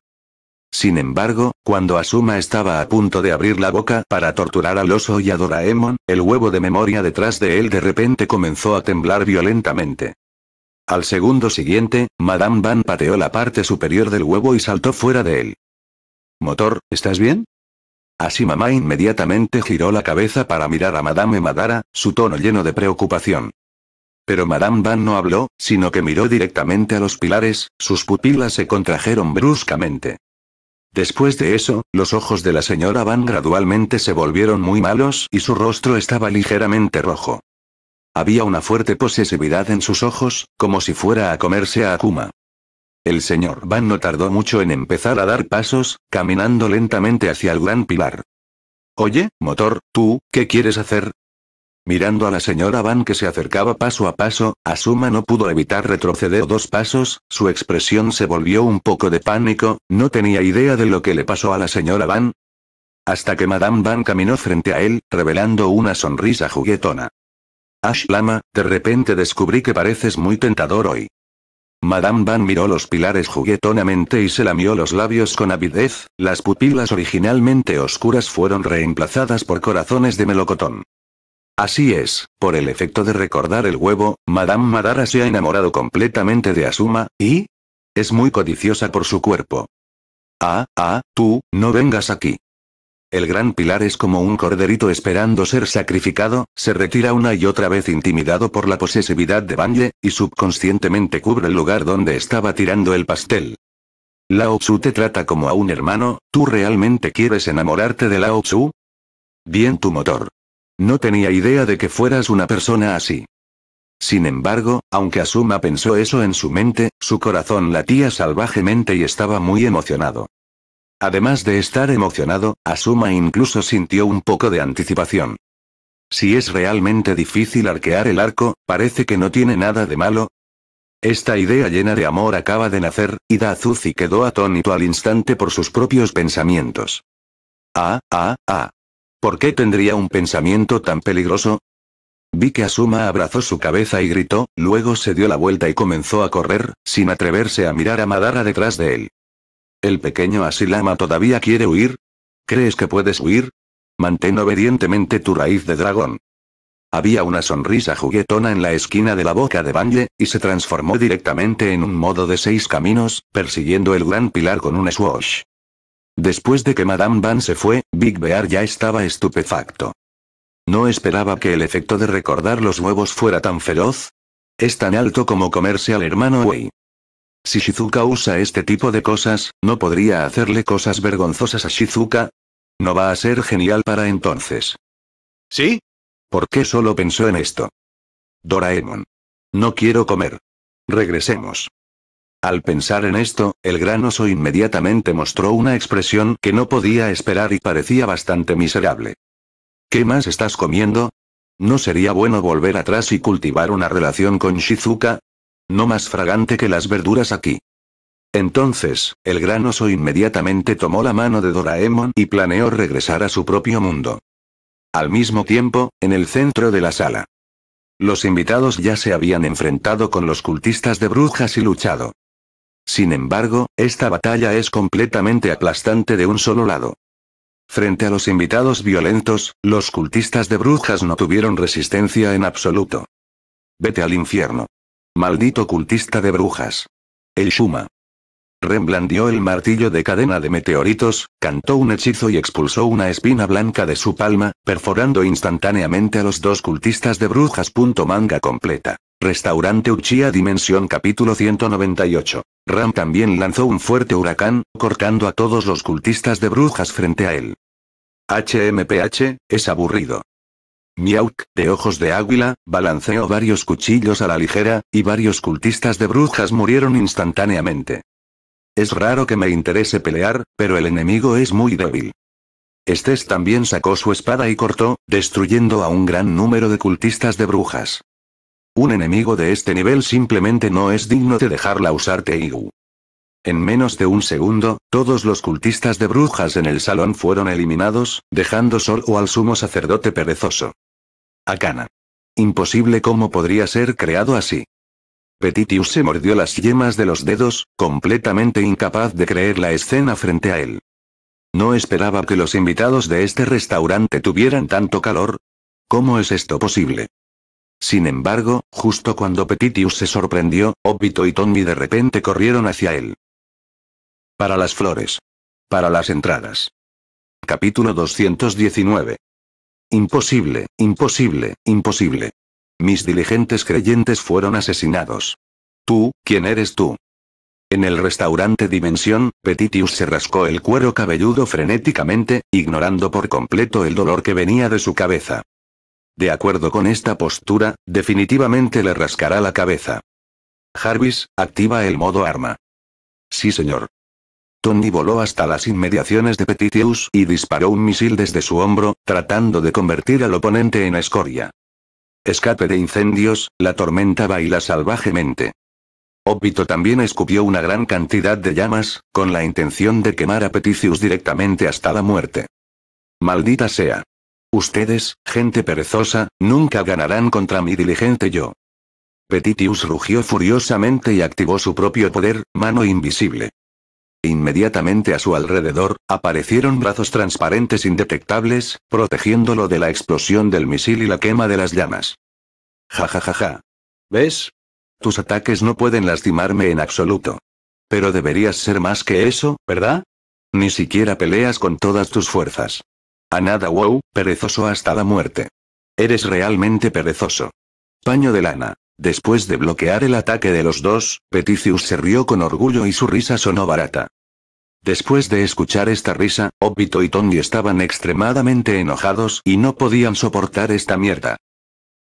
Sin embargo, cuando Asuma estaba a punto de abrir la boca para torturar al oso y a Doraemon, el huevo de memoria detrás de él de repente comenzó a temblar violentamente. Al segundo siguiente, Madame Van pateó la parte superior del huevo y saltó fuera de él. Motor, ¿estás bien? Así mamá inmediatamente giró la cabeza para mirar a Madame Madara, su tono lleno de preocupación. Pero Madame Van no habló, sino que miró directamente a los pilares, sus pupilas se contrajeron bruscamente. Después de eso, los ojos de la señora Van gradualmente se volvieron muy malos y su rostro estaba ligeramente rojo. Había una fuerte posesividad en sus ojos, como si fuera a comerse a Akuma. El señor Van no tardó mucho en empezar a dar pasos, caminando lentamente hacia el gran pilar. Oye, motor, tú, ¿qué quieres hacer? Mirando a la señora Van que se acercaba paso a paso, Asuma no pudo evitar retroceder dos pasos, su expresión se volvió un poco de pánico, no tenía idea de lo que le pasó a la señora Van. Hasta que Madame Van caminó frente a él, revelando una sonrisa juguetona. Ashlama, de repente descubrí que pareces muy tentador hoy. Madame Van miró los pilares juguetonamente y se lamió los labios con avidez, las pupilas originalmente oscuras fueron reemplazadas por corazones de melocotón. Así es, por el efecto de recordar el huevo, Madame Madara se ha enamorado completamente de Asuma, y... es muy codiciosa por su cuerpo. Ah, ah, tú, no vengas aquí. El gran pilar es como un corderito esperando ser sacrificado, se retira una y otra vez intimidado por la posesividad de Banye, y subconscientemente cubre el lugar donde estaba tirando el pastel. Lao Tzu te trata como a un hermano, ¿tú realmente quieres enamorarte de Lao Tzu? Bien tu motor. No tenía idea de que fueras una persona así. Sin embargo, aunque Asuma pensó eso en su mente, su corazón latía salvajemente y estaba muy emocionado. Además de estar emocionado, Asuma incluso sintió un poco de anticipación. Si es realmente difícil arquear el arco, parece que no tiene nada de malo. Esta idea llena de amor acaba de nacer, y Dazuzi quedó atónito al instante por sus propios pensamientos. Ah, ah, ah. ¿Por qué tendría un pensamiento tan peligroso? Vi que Asuma abrazó su cabeza y gritó, luego se dio la vuelta y comenzó a correr, sin atreverse a mirar a Madara detrás de él. ¿El pequeño Asilama todavía quiere huir? ¿Crees que puedes huir? Mantén obedientemente tu raíz de dragón. Había una sonrisa juguetona en la esquina de la boca de Banle, y se transformó directamente en un modo de seis caminos, persiguiendo el gran pilar con un swash. Después de que Madame Van se fue, Big Bear ya estaba estupefacto. No esperaba que el efecto de recordar los huevos fuera tan feroz. Es tan alto como comerse al hermano Wei. Si Shizuka usa este tipo de cosas, ¿no podría hacerle cosas vergonzosas a Shizuka? No va a ser genial para entonces. ¿Sí? ¿Por qué solo pensó en esto? Doraemon. No quiero comer. Regresemos. Al pensar en esto, el gran oso inmediatamente mostró una expresión que no podía esperar y parecía bastante miserable. ¿Qué más estás comiendo? ¿No sería bueno volver atrás y cultivar una relación con Shizuka? no más fragante que las verduras aquí. Entonces, el gran oso inmediatamente tomó la mano de Doraemon y planeó regresar a su propio mundo. Al mismo tiempo, en el centro de la sala. Los invitados ya se habían enfrentado con los cultistas de brujas y luchado. Sin embargo, esta batalla es completamente aplastante de un solo lado. Frente a los invitados violentos, los cultistas de brujas no tuvieron resistencia en absoluto. Vete al infierno. Maldito cultista de brujas. El Shuma. blandió el martillo de cadena de meteoritos, cantó un hechizo y expulsó una espina blanca de su palma, perforando instantáneamente a los dos cultistas de brujas. Manga completa. Restaurante Uchiha Dimensión capítulo 198. Ram también lanzó un fuerte huracán, cortando a todos los cultistas de brujas frente a él. HMPH, es aburrido. Miauk, de ojos de águila, balanceó varios cuchillos a la ligera, y varios cultistas de brujas murieron instantáneamente. Es raro que me interese pelear, pero el enemigo es muy débil. Estés también sacó su espada y cortó, destruyendo a un gran número de cultistas de brujas. Un enemigo de este nivel simplemente no es digno de dejarla usarte Teigu. En menos de un segundo, todos los cultistas de brujas en el salón fueron eliminados, dejando solo al sumo sacerdote perezoso. Akana. Imposible cómo podría ser creado así. Petitius se mordió las yemas de los dedos, completamente incapaz de creer la escena frente a él. No esperaba que los invitados de este restaurante tuvieran tanto calor. ¿Cómo es esto posible? Sin embargo, justo cuando Petitius se sorprendió, Obito y Tommy de repente corrieron hacia él. Para las flores. Para las entradas. Capítulo 219. Imposible, imposible, imposible. Mis diligentes creyentes fueron asesinados. Tú, ¿quién eres tú? En el restaurante Dimensión, Petitius se rascó el cuero cabelludo frenéticamente, ignorando por completo el dolor que venía de su cabeza. De acuerdo con esta postura, definitivamente le rascará la cabeza. Jarvis, activa el modo arma. Sí señor. Tony voló hasta las inmediaciones de Petitius y disparó un misil desde su hombro, tratando de convertir al oponente en escoria. Escape de incendios, la tormenta baila salvajemente. Obito también escupió una gran cantidad de llamas, con la intención de quemar a Petitius directamente hasta la muerte. Maldita sea. Ustedes, gente perezosa, nunca ganarán contra mi diligente yo. Petitius rugió furiosamente y activó su propio poder, mano invisible. E inmediatamente a su alrededor, aparecieron brazos transparentes indetectables, protegiéndolo de la explosión del misil y la quema de las llamas. Ja ja ja ja. ¿Ves? Tus ataques no pueden lastimarme en absoluto. Pero deberías ser más que eso, ¿verdad? Ni siquiera peleas con todas tus fuerzas. A nada wow, perezoso hasta la muerte. Eres realmente perezoso. Paño de lana. Después de bloquear el ataque de los dos, Peticius se rió con orgullo y su risa sonó barata. Después de escuchar esta risa, Obito y Tony estaban extremadamente enojados y no podían soportar esta mierda.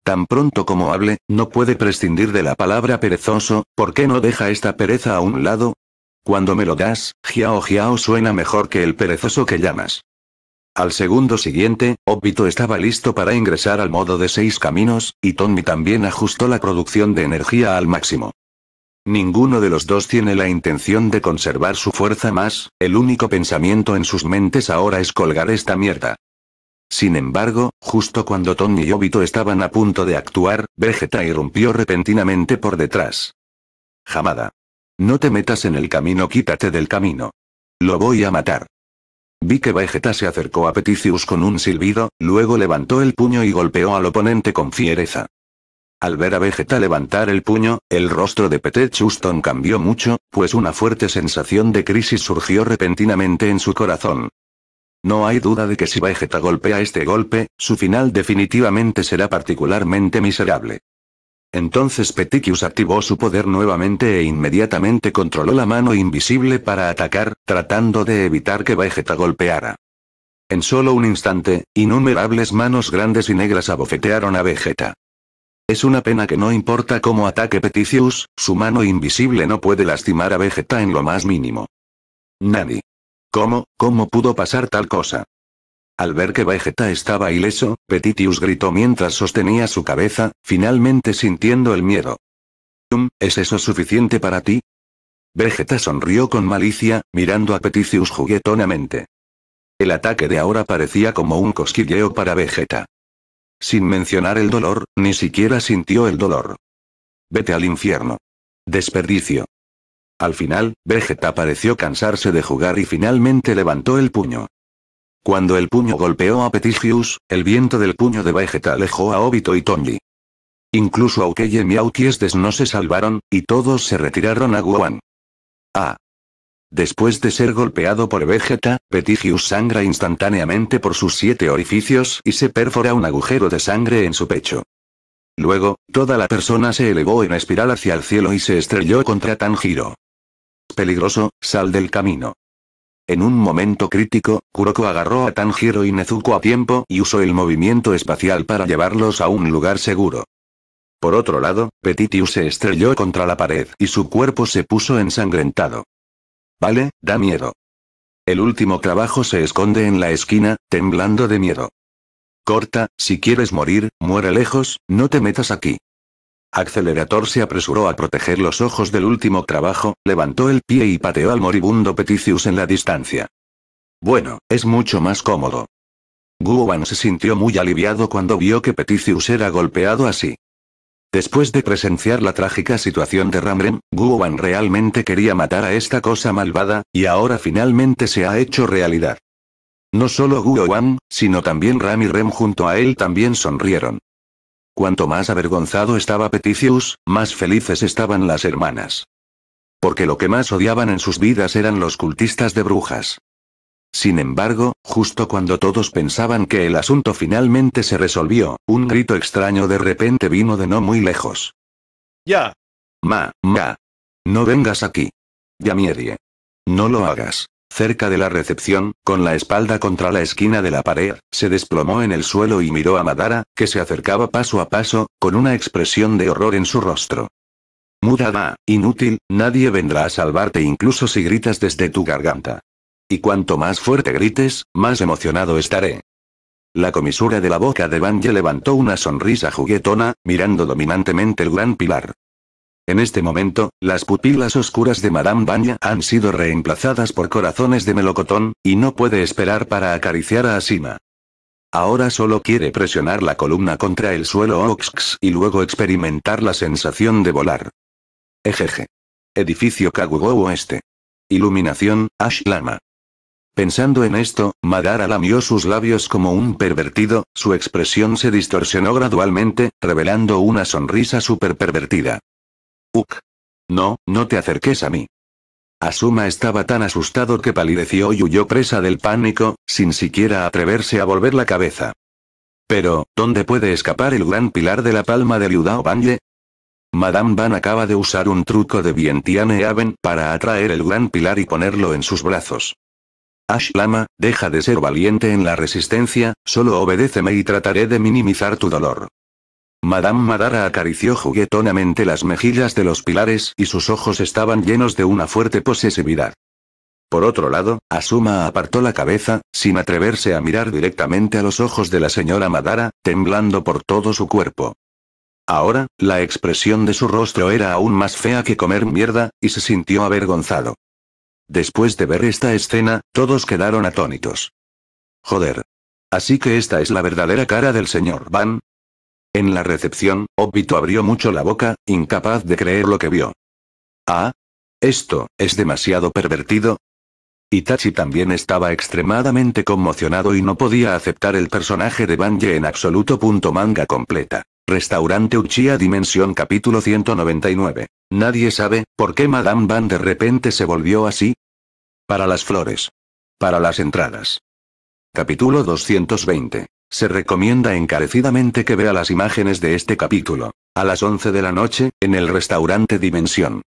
Tan pronto como hable, no puede prescindir de la palabra perezoso, ¿por qué no deja esta pereza a un lado? Cuando me lo das, Giao Giao suena mejor que el perezoso que llamas. Al segundo siguiente, Obito estaba listo para ingresar al modo de seis caminos, y Tommy también ajustó la producción de energía al máximo. Ninguno de los dos tiene la intención de conservar su fuerza más, el único pensamiento en sus mentes ahora es colgar esta mierda. Sin embargo, justo cuando Tommy y Obito estaban a punto de actuar, Vegeta irrumpió repentinamente por detrás. Jamada. No te metas en el camino, quítate del camino. Lo voy a matar. Vi que Vegeta se acercó a Peticius con un silbido, luego levantó el puño y golpeó al oponente con fiereza. Al ver a Vegeta levantar el puño, el rostro de Pete Houston cambió mucho, pues una fuerte sensación de crisis surgió repentinamente en su corazón. No hay duda de que si Vegeta golpea este golpe, su final definitivamente será particularmente miserable. Entonces Peticius activó su poder nuevamente e inmediatamente controló la mano invisible para atacar, tratando de evitar que Vegeta golpeara. En solo un instante, innumerables manos grandes y negras abofetearon a Vegeta. Es una pena que no importa cómo ataque Peticius, su mano invisible no puede lastimar a Vegeta en lo más mínimo. Nani. ¿Cómo, cómo pudo pasar tal cosa? Al ver que Vegeta estaba ileso, Petitius gritó mientras sostenía su cabeza, finalmente sintiendo el miedo. ¿es eso suficiente para ti? Vegeta sonrió con malicia, mirando a Petitius juguetonamente. El ataque de ahora parecía como un cosquilleo para Vegeta. Sin mencionar el dolor, ni siquiera sintió el dolor. Vete al infierno. Desperdicio. Al final, Vegeta pareció cansarse de jugar y finalmente levantó el puño. Cuando el puño golpeó a Petigius, el viento del puño de Vegeta alejó a Obito y Tonli. Incluso Aukeye y Aukiestes no se salvaron, y todos se retiraron a Guan. Ah. Después de ser golpeado por Vegeta, Petigius sangra instantáneamente por sus siete orificios y se perfora un agujero de sangre en su pecho. Luego, toda la persona se elevó en espiral hacia el cielo y se estrelló contra Tanjiro. Peligroso, sal del camino. En un momento crítico, Kuroko agarró a Tanjiro y Nezuko a tiempo y usó el movimiento espacial para llevarlos a un lugar seguro. Por otro lado, Petitius se estrelló contra la pared y su cuerpo se puso ensangrentado. Vale, da miedo. El último trabajo se esconde en la esquina, temblando de miedo. Corta, si quieres morir, muere lejos, no te metas aquí. Accelerator se apresuró a proteger los ojos del último trabajo, levantó el pie y pateó al moribundo Peticius en la distancia. Bueno, es mucho más cómodo. Guowan se sintió muy aliviado cuando vio que Peticius era golpeado así. Después de presenciar la trágica situación de Ramrem, Wan realmente quería matar a esta cosa malvada, y ahora finalmente se ha hecho realidad. No solo Guo sino también Ram y Rem junto a él también sonrieron. Cuanto más avergonzado estaba Peticius, más felices estaban las hermanas. Porque lo que más odiaban en sus vidas eran los cultistas de brujas. Sin embargo, justo cuando todos pensaban que el asunto finalmente se resolvió, un grito extraño de repente vino de no muy lejos. ¡Ya! ¡Ma, ma! No vengas aquí. Ya miedie. No lo hagas cerca de la recepción, con la espalda contra la esquina de la pared, se desplomó en el suelo y miró a Madara, que se acercaba paso a paso, con una expresión de horror en su rostro. Mudada, inútil, nadie vendrá a salvarte incluso si gritas desde tu garganta. Y cuanto más fuerte grites, más emocionado estaré. La comisura de la boca de Banje levantó una sonrisa juguetona, mirando dominantemente el gran pilar. En este momento, las pupilas oscuras de Madame Banya han sido reemplazadas por corazones de melocotón, y no puede esperar para acariciar a Asima. Ahora solo quiere presionar la columna contra el suelo Oxx y luego experimentar la sensación de volar. Ejeje. Edificio Kagugo Oeste. Iluminación, Ash Lama. Pensando en esto, Madara lamió sus labios como un pervertido, su expresión se distorsionó gradualmente, revelando una sonrisa súper pervertida. No, no te acerques a mí. Asuma estaba tan asustado que palideció y huyó presa del pánico, sin siquiera atreverse a volver la cabeza. Pero, ¿dónde puede escapar el gran pilar de la palma de Liudao Banye? Madame Van acaba de usar un truco de Vientiane Aven para atraer el gran pilar y ponerlo en sus brazos. Ash Lama, deja de ser valiente en la resistencia, solo obedéceme y trataré de minimizar tu dolor. Madame Madara acarició juguetonamente las mejillas de los pilares y sus ojos estaban llenos de una fuerte posesividad. Por otro lado, Asuma apartó la cabeza, sin atreverse a mirar directamente a los ojos de la señora Madara, temblando por todo su cuerpo. Ahora, la expresión de su rostro era aún más fea que comer mierda, y se sintió avergonzado. Después de ver esta escena, todos quedaron atónitos. Joder. Así que esta es la verdadera cara del señor Van, en la recepción, Obito abrió mucho la boca, incapaz de creer lo que vio. Ah. Esto, es demasiado pervertido. Itachi también estaba extremadamente conmocionado y no podía aceptar el personaje de Banje en absoluto. manga completa. Restaurante Uchiha Dimensión capítulo 199. Nadie sabe, ¿por qué Madame Van de repente se volvió así? Para las flores. Para las entradas. Capítulo 220. Se recomienda encarecidamente que vea las imágenes de este capítulo. A las 11 de la noche, en el restaurante Dimensión.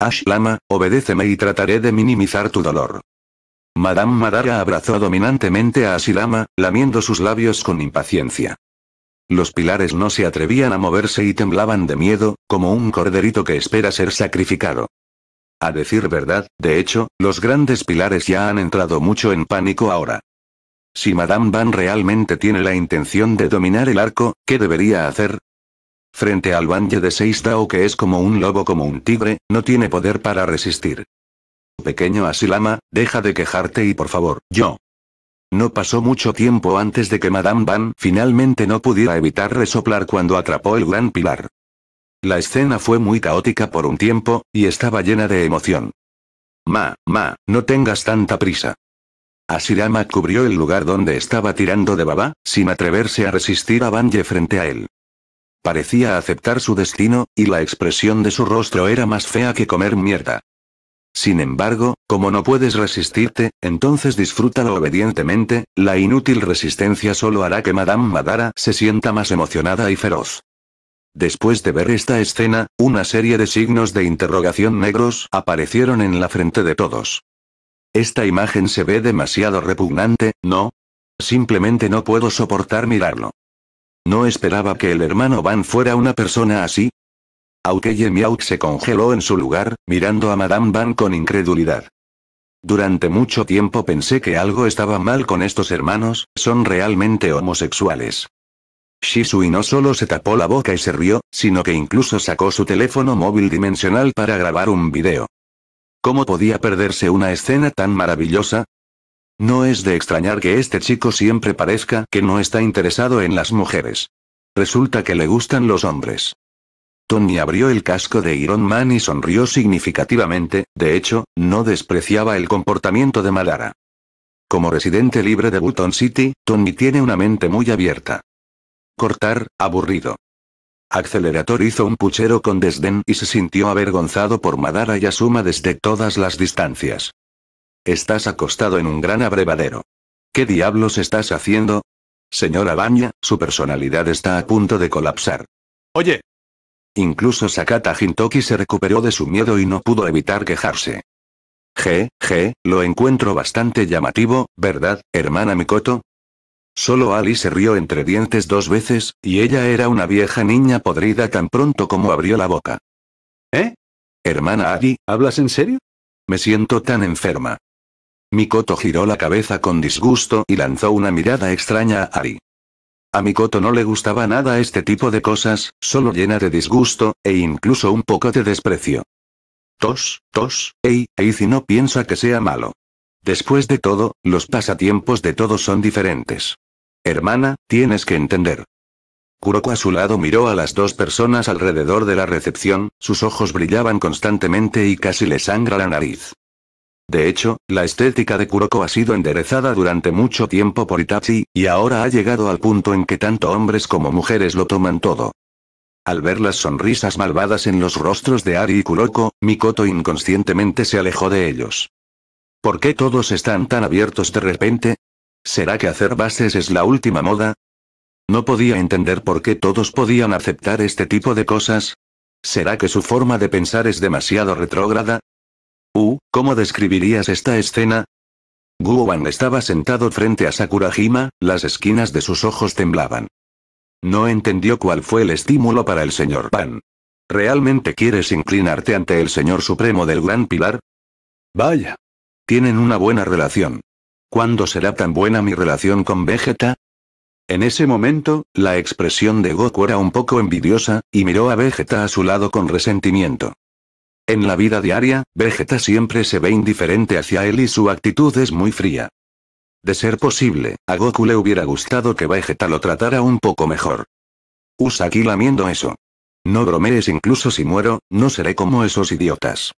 Ash Lama, obedéceme y trataré de minimizar tu dolor. Madame Madara abrazó dominantemente a Lama, lamiendo sus labios con impaciencia. Los pilares no se atrevían a moverse y temblaban de miedo, como un corderito que espera ser sacrificado. A decir verdad, de hecho, los grandes pilares ya han entrado mucho en pánico ahora. Si Madame Van realmente tiene la intención de dominar el arco, ¿qué debería hacer? Frente al Banje de Dao que es como un lobo como un tigre, no tiene poder para resistir. Pequeño Asilama, deja de quejarte y por favor, yo. No pasó mucho tiempo antes de que Madame Van finalmente no pudiera evitar resoplar cuando atrapó el gran pilar. La escena fue muy caótica por un tiempo, y estaba llena de emoción. Ma, ma, no tengas tanta prisa. Asirama cubrió el lugar donde estaba tirando de Baba, sin atreverse a resistir a Banje frente a él. Parecía aceptar su destino, y la expresión de su rostro era más fea que comer mierda. Sin embargo, como no puedes resistirte, entonces disfrútalo obedientemente, la inútil resistencia solo hará que Madame Madara se sienta más emocionada y feroz. Después de ver esta escena, una serie de signos de interrogación negros aparecieron en la frente de todos. Esta imagen se ve demasiado repugnante, ¿no? Simplemente no puedo soportar mirarlo. No esperaba que el hermano Van fuera una persona así. Aukeye Miauk se congeló en su lugar, mirando a Madame Van con incredulidad. Durante mucho tiempo pensé que algo estaba mal con estos hermanos, son realmente homosexuales. Shisui no solo se tapó la boca y se rió, sino que incluso sacó su teléfono móvil dimensional para grabar un video. ¿Cómo podía perderse una escena tan maravillosa? No es de extrañar que este chico siempre parezca que no está interesado en las mujeres. Resulta que le gustan los hombres. Tony abrió el casco de Iron Man y sonrió significativamente, de hecho, no despreciaba el comportamiento de Malara. Como residente libre de Button City, Tony tiene una mente muy abierta. Cortar, aburrido. Accelerator hizo un puchero con desdén y se sintió avergonzado por Madara y Asuma desde todas las distancias. Estás acostado en un gran abrevadero. ¿Qué diablos estás haciendo? Señora Banya, su personalidad está a punto de colapsar. Oye. Incluso Sakata Hintoki se recuperó de su miedo y no pudo evitar quejarse. Je, je, lo encuentro bastante llamativo, ¿verdad, hermana Mikoto? Solo Ali se rió entre dientes dos veces, y ella era una vieja niña podrida tan pronto como abrió la boca. ¿Eh? Hermana Ali, ¿hablas en serio? Me siento tan enferma. Mikoto giró la cabeza con disgusto y lanzó una mirada extraña a Ari. A Mikoto no le gustaba nada este tipo de cosas, solo llena de disgusto, e incluso un poco de desprecio. Tos, tos, ey, si no piensa que sea malo. Después de todo, los pasatiempos de todos son diferentes. Hermana, tienes que entender. Kuroko a su lado miró a las dos personas alrededor de la recepción, sus ojos brillaban constantemente y casi le sangra la nariz. De hecho, la estética de Kuroko ha sido enderezada durante mucho tiempo por Itachi, y ahora ha llegado al punto en que tanto hombres como mujeres lo toman todo. Al ver las sonrisas malvadas en los rostros de Ari y Kuroko, Mikoto inconscientemente se alejó de ellos. ¿Por qué todos están tan abiertos de repente? ¿Será que hacer bases es la última moda? No podía entender por qué todos podían aceptar este tipo de cosas. ¿Será que su forma de pensar es demasiado retrógrada? Uh, ¿cómo describirías esta escena? Guowan estaba sentado frente a Sakurajima, las esquinas de sus ojos temblaban. No entendió cuál fue el estímulo para el señor Pan. ¿Realmente quieres inclinarte ante el señor supremo del gran pilar? Vaya. Tienen una buena relación. ¿Cuándo será tan buena mi relación con Vegeta? En ese momento, la expresión de Goku era un poco envidiosa, y miró a Vegeta a su lado con resentimiento. En la vida diaria, Vegeta siempre se ve indiferente hacia él y su actitud es muy fría. De ser posible, a Goku le hubiera gustado que Vegeta lo tratara un poco mejor. Usa aquí lamiendo eso. No bromees incluso si muero, no seré como esos idiotas.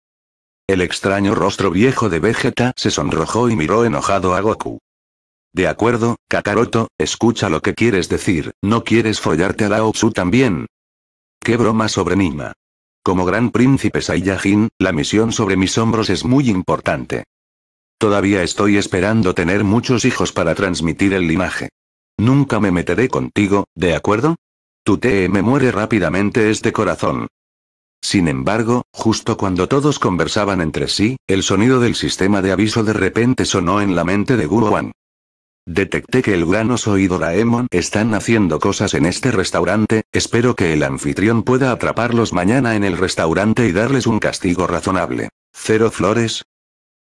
El extraño rostro viejo de Vegeta se sonrojó y miró enojado a Goku. De acuerdo, Kakaroto, escucha lo que quieres decir, ¿no quieres follarte a Lao Tzu también? Qué broma sobre Nima. Como gran príncipe Saiyajin, la misión sobre mis hombros es muy importante. Todavía estoy esperando tener muchos hijos para transmitir el linaje. Nunca me meteré contigo, ¿de acuerdo? Tu TM muere rápidamente este corazón. Sin embargo, justo cuando todos conversaban entre sí, el sonido del sistema de aviso de repente sonó en la mente de Guan. Detecté que el gran oso y Doraemon están haciendo cosas en este restaurante, espero que el anfitrión pueda atraparlos mañana en el restaurante y darles un castigo razonable. Cero flores.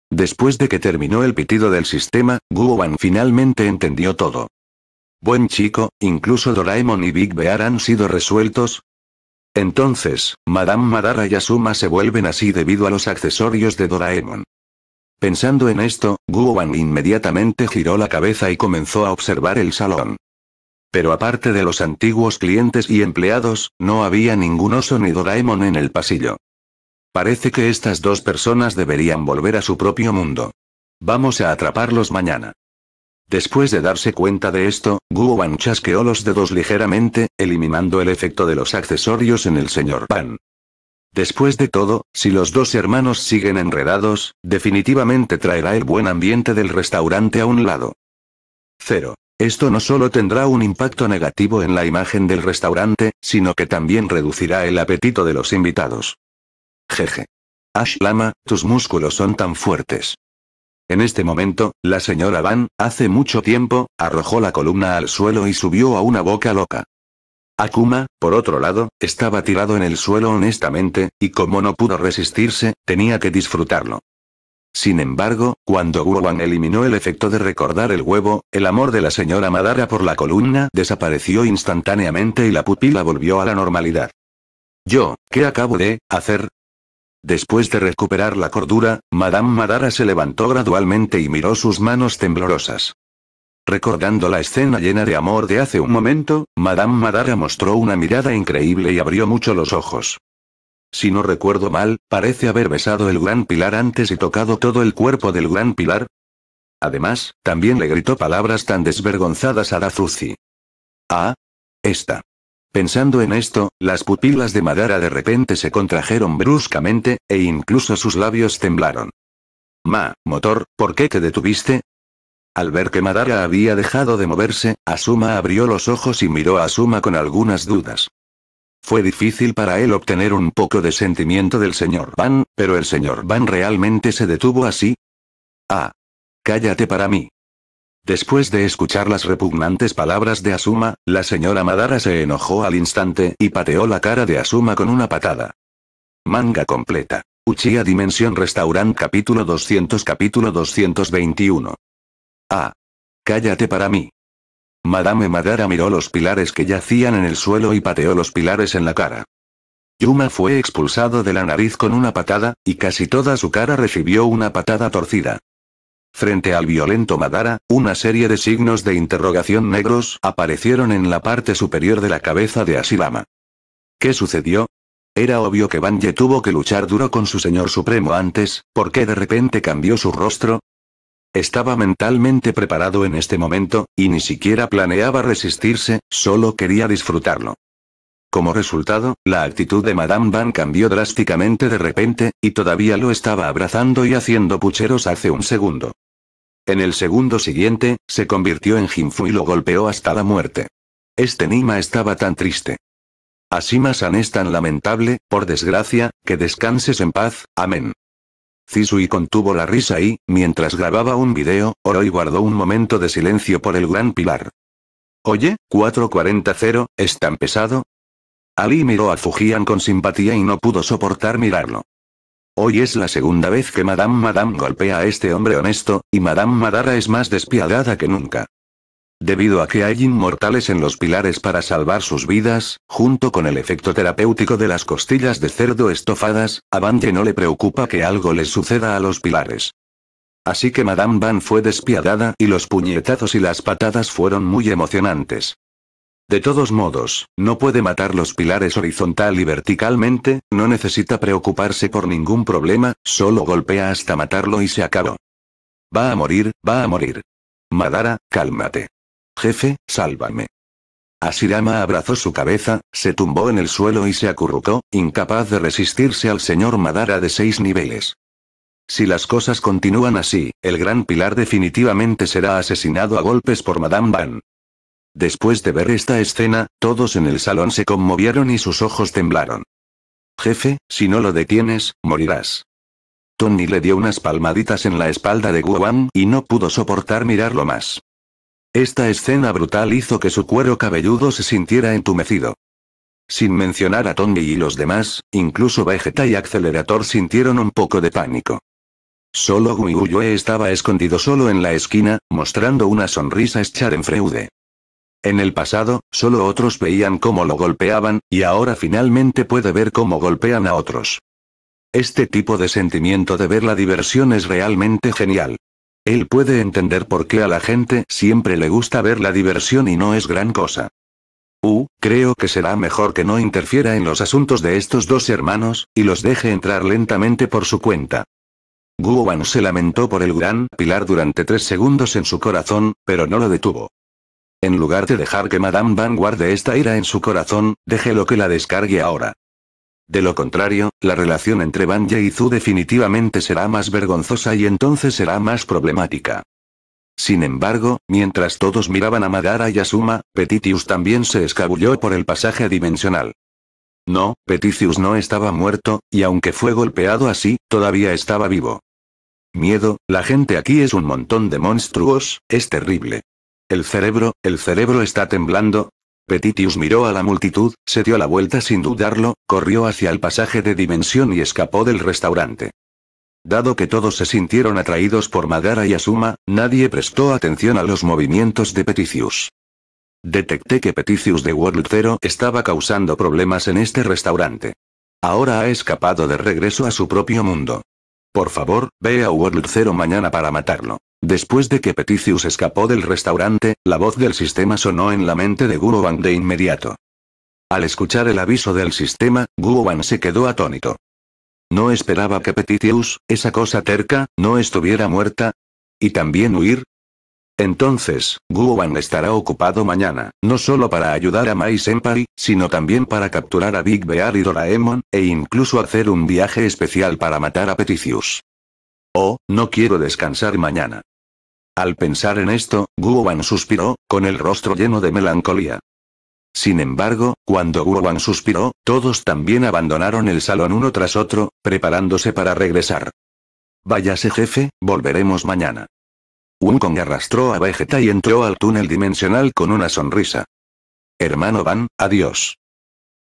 Después de que terminó el pitido del sistema, Wan finalmente entendió todo. Buen chico, incluso Doraemon y Big Bear han sido resueltos, entonces, Madame Madara y Asuma se vuelven así debido a los accesorios de Doraemon. Pensando en esto, Wang inmediatamente giró la cabeza y comenzó a observar el salón. Pero aparte de los antiguos clientes y empleados, no había ningún oso ni Doraemon en el pasillo. Parece que estas dos personas deberían volver a su propio mundo. Vamos a atraparlos mañana. Después de darse cuenta de esto, Guo Wan chasqueó los dedos ligeramente, eliminando el efecto de los accesorios en el señor Pan. Después de todo, si los dos hermanos siguen enredados, definitivamente traerá el buen ambiente del restaurante a un lado. Cero. Esto no solo tendrá un impacto negativo en la imagen del restaurante, sino que también reducirá el apetito de los invitados. Jeje. Ash Lama, tus músculos son tan fuertes. En este momento, la señora Van, hace mucho tiempo, arrojó la columna al suelo y subió a una boca loca. Akuma, por otro lado, estaba tirado en el suelo honestamente, y como no pudo resistirse, tenía que disfrutarlo. Sin embargo, cuando Gurwan eliminó el efecto de recordar el huevo, el amor de la señora Madara por la columna desapareció instantáneamente y la pupila volvió a la normalidad. Yo, ¿qué acabo de hacer? Después de recuperar la cordura, Madame Madara se levantó gradualmente y miró sus manos temblorosas. Recordando la escena llena de amor de hace un momento, Madame Madara mostró una mirada increíble y abrió mucho los ojos. Si no recuerdo mal, parece haber besado el gran pilar antes y tocado todo el cuerpo del gran pilar. Además, también le gritó palabras tan desvergonzadas a Dazuzi. Ah. Esta. Pensando en esto, las pupilas de Madara de repente se contrajeron bruscamente, e incluso sus labios temblaron. Ma, motor, ¿por qué te detuviste? Al ver que Madara había dejado de moverse, Asuma abrió los ojos y miró a Asuma con algunas dudas. Fue difícil para él obtener un poco de sentimiento del señor Van, pero el señor Van realmente se detuvo así. Ah. Cállate para mí. Después de escuchar las repugnantes palabras de Asuma, la señora Madara se enojó al instante y pateó la cara de Asuma con una patada. Manga completa. Uchiha Dimensión Restaurant capítulo 200 capítulo 221. Ah. Cállate para mí. Madame Madara miró los pilares que yacían en el suelo y pateó los pilares en la cara. Yuma fue expulsado de la nariz con una patada, y casi toda su cara recibió una patada torcida. Frente al violento Madara, una serie de signos de interrogación negros aparecieron en la parte superior de la cabeza de Asilama. ¿Qué sucedió? Era obvio que Banje tuvo que luchar duro con su señor supremo antes, ¿por qué de repente cambió su rostro? Estaba mentalmente preparado en este momento, y ni siquiera planeaba resistirse, solo quería disfrutarlo. Como resultado, la actitud de Madame Van cambió drásticamente de repente, y todavía lo estaba abrazando y haciendo pucheros hace un segundo. En el segundo siguiente, se convirtió en Jinfu y lo golpeó hasta la muerte. Este Nima estaba tan triste. Así san es tan lamentable, por desgracia, que descanses en paz, amén. Zisui contuvo la risa y, mientras grababa un video, Oroi guardó un momento de silencio por el gran pilar. Oye, 440, ¿es tan pesado? Ali miró a Fujian con simpatía y no pudo soportar mirarlo. Hoy es la segunda vez que Madame Madame golpea a este hombre honesto, y Madame Madara es más despiadada que nunca. Debido a que hay inmortales en los pilares para salvar sus vidas, junto con el efecto terapéutico de las costillas de cerdo estofadas, a no le preocupa que algo le suceda a los pilares. Así que Madame Van fue despiadada y los puñetazos y las patadas fueron muy emocionantes. De todos modos, no puede matar los pilares horizontal y verticalmente, no necesita preocuparse por ningún problema, solo golpea hasta matarlo y se acabó. Va a morir, va a morir. Madara, cálmate. Jefe, sálvame. Asirama abrazó su cabeza, se tumbó en el suelo y se acurrucó, incapaz de resistirse al señor Madara de seis niveles. Si las cosas continúan así, el gran pilar definitivamente será asesinado a golpes por Madame Van. Después de ver esta escena, todos en el salón se conmovieron y sus ojos temblaron. Jefe, si no lo detienes, morirás. Tony le dio unas palmaditas en la espalda de Guan y no pudo soportar mirarlo más. Esta escena brutal hizo que su cuero cabelludo se sintiera entumecido. Sin mencionar a Tony y los demás, incluso Vegeta y Accelerator sintieron un poco de pánico. Solo Guiyue estaba escondido solo en la esquina, mostrando una sonrisa en freude. En el pasado, solo otros veían cómo lo golpeaban, y ahora finalmente puede ver cómo golpean a otros. Este tipo de sentimiento de ver la diversión es realmente genial. Él puede entender por qué a la gente siempre le gusta ver la diversión y no es gran cosa. Uh, creo que será mejor que no interfiera en los asuntos de estos dos hermanos, y los deje entrar lentamente por su cuenta. Guoban se lamentó por el gran pilar durante tres segundos en su corazón, pero no lo detuvo. En lugar de dejar que Madame Van guarde esta ira en su corazón, déjelo que la descargue ahora. De lo contrario, la relación entre Banja y Zu definitivamente será más vergonzosa y entonces será más problemática. Sin embargo, mientras todos miraban a Madara y a Petitius también se escabulló por el pasaje dimensional. No, Petitius no estaba muerto, y aunque fue golpeado así, todavía estaba vivo. Miedo, la gente aquí es un montón de monstruos, es terrible. El cerebro, el cerebro está temblando. Petitius miró a la multitud, se dio la vuelta sin dudarlo, corrió hacia el pasaje de dimensión y escapó del restaurante. Dado que todos se sintieron atraídos por Madara y Asuma, nadie prestó atención a los movimientos de Petitius. Detecté que Petitius de World Zero estaba causando problemas en este restaurante. Ahora ha escapado de regreso a su propio mundo. Por favor, ve a World Zero mañana para matarlo. Después de que Petitius escapó del restaurante, la voz del sistema sonó en la mente de Guoban de inmediato. Al escuchar el aviso del sistema, Guoban se quedó atónito. No esperaba que Petitius, esa cosa terca, no estuviera muerta. ¿Y también huir? Entonces, Guoban estará ocupado mañana, no solo para ayudar a Mai Senpai, sino también para capturar a Big Bear y Doraemon, e incluso hacer un viaje especial para matar a Petitius. Oh, no quiero descansar mañana. Al pensar en esto, Guowan suspiró, con el rostro lleno de melancolía. Sin embargo, cuando Guowan suspiró, todos también abandonaron el salón uno tras otro, preparándose para regresar. Váyase jefe, volveremos mañana. Wukong arrastró a Vegeta y entró al túnel dimensional con una sonrisa. Hermano Van, adiós.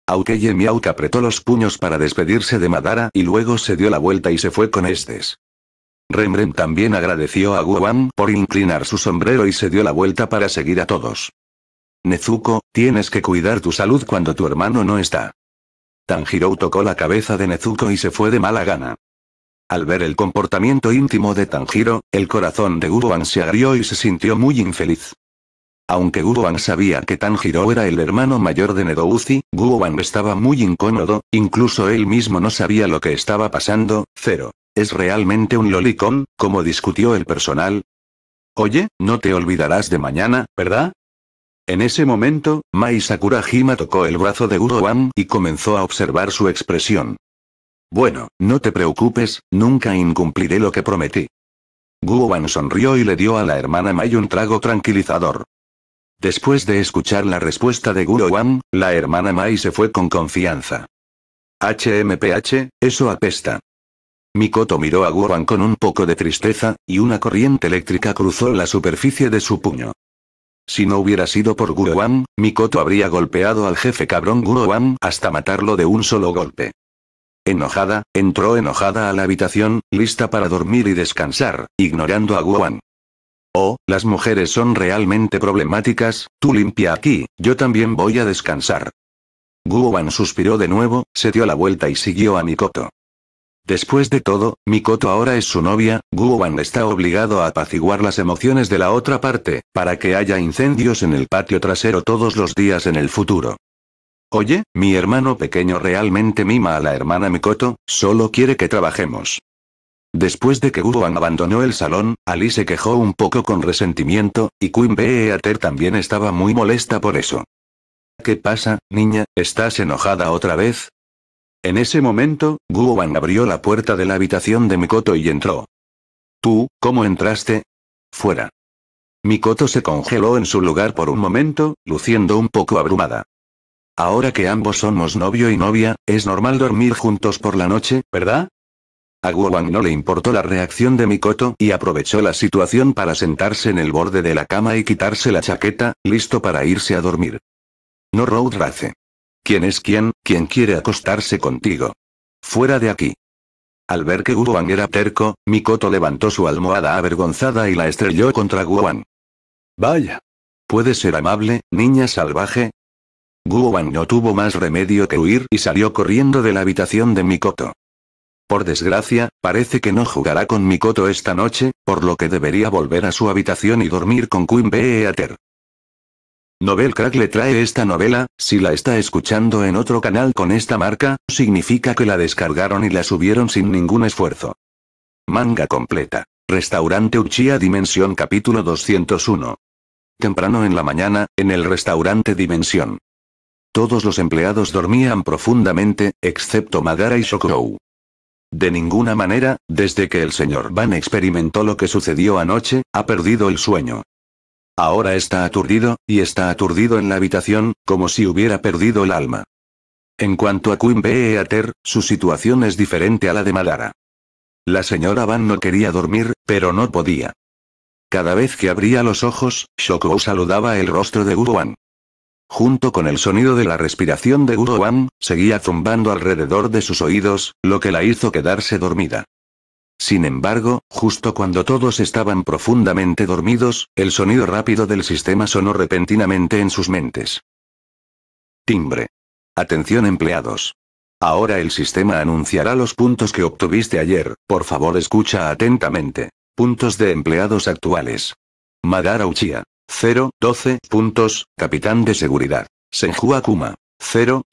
Aunque Miauk apretó los puños para despedirse de Madara y luego se dio la vuelta y se fue con estes. Remrem también agradeció a Wan por inclinar su sombrero y se dio la vuelta para seguir a todos. Nezuko, tienes que cuidar tu salud cuando tu hermano no está. Tanjiro tocó la cabeza de Nezuko y se fue de mala gana. Al ver el comportamiento íntimo de Tanjiro, el corazón de Wan se agrió y se sintió muy infeliz. Aunque Wan sabía que Tanjiro era el hermano mayor de Nedouzi, Wan estaba muy incómodo, incluso él mismo no sabía lo que estaba pasando, cero. ¿Es realmente un lolicón, como discutió el personal? Oye, no te olvidarás de mañana, ¿verdad? En ese momento, Mai Sakurajima tocó el brazo de Goro-wan y comenzó a observar su expresión. Bueno, no te preocupes, nunca incumpliré lo que prometí. Goro-wan sonrió y le dio a la hermana Mai un trago tranquilizador. Después de escuchar la respuesta de Goro-wan, la hermana Mai se fue con confianza. HMPH, eso apesta. Mikoto miró a Guruan con un poco de tristeza, y una corriente eléctrica cruzó la superficie de su puño. Si no hubiera sido por Guroan, Mikoto habría golpeado al jefe cabrón Wan hasta matarlo de un solo golpe. Enojada, entró enojada a la habitación, lista para dormir y descansar, ignorando a Guan. Oh, las mujeres son realmente problemáticas, tú limpia aquí, yo también voy a descansar. Guan suspiró de nuevo, se dio la vuelta y siguió a Mikoto. Después de todo, Mikoto ahora es su novia, Wan está obligado a apaciguar las emociones de la otra parte, para que haya incendios en el patio trasero todos los días en el futuro. Oye, mi hermano pequeño realmente mima a la hermana Mikoto, solo quiere que trabajemos. Después de que Wan abandonó el salón, Ali se quejó un poco con resentimiento, y Queen Beater también estaba muy molesta por eso. ¿Qué pasa, niña? ¿Estás enojada otra vez? En ese momento, Wang abrió la puerta de la habitación de Mikoto y entró. ¿Tú, cómo entraste? Fuera. Mikoto se congeló en su lugar por un momento, luciendo un poco abrumada. Ahora que ambos somos novio y novia, es normal dormir juntos por la noche, ¿verdad? A Wang no le importó la reacción de Mikoto y aprovechó la situación para sentarse en el borde de la cama y quitarse la chaqueta, listo para irse a dormir. No Road ¿Quién es quién, quién quiere acostarse contigo? Fuera de aquí. Al ver que Wang era terco, Mikoto levantó su almohada avergonzada y la estrelló contra Wang. Vaya. ¿Puede ser amable, niña salvaje? Wang no tuvo más remedio que huir y salió corriendo de la habitación de Mikoto. Por desgracia, parece que no jugará con Mikoto esta noche, por lo que debería volver a su habitación y dormir con Queen Novelcrack Crack le trae esta novela, si la está escuchando en otro canal con esta marca, significa que la descargaron y la subieron sin ningún esfuerzo. Manga completa. Restaurante Uchiha Dimensión capítulo 201. Temprano en la mañana, en el restaurante Dimensión. Todos los empleados dormían profundamente, excepto Magara y Shokou. De ninguna manera, desde que el señor Van experimentó lo que sucedió anoche, ha perdido el sueño. Ahora está aturdido, y está aturdido en la habitación, como si hubiera perdido el alma. En cuanto a Queen Bee Ater, su situación es diferente a la de Madara. La señora Van no quería dormir, pero no podía. Cada vez que abría los ojos, Shokou saludaba el rostro de Guruan. Junto con el sonido de la respiración de Guruan, seguía zumbando alrededor de sus oídos, lo que la hizo quedarse dormida. Sin embargo, justo cuando todos estaban profundamente dormidos, el sonido rápido del sistema sonó repentinamente en sus mentes. Timbre. Atención empleados. Ahora el sistema anunciará los puntos que obtuviste ayer, por favor escucha atentamente. Puntos de empleados actuales. Madara Uchiha. 0, puntos, capitán de seguridad. Senju Akuma. 0,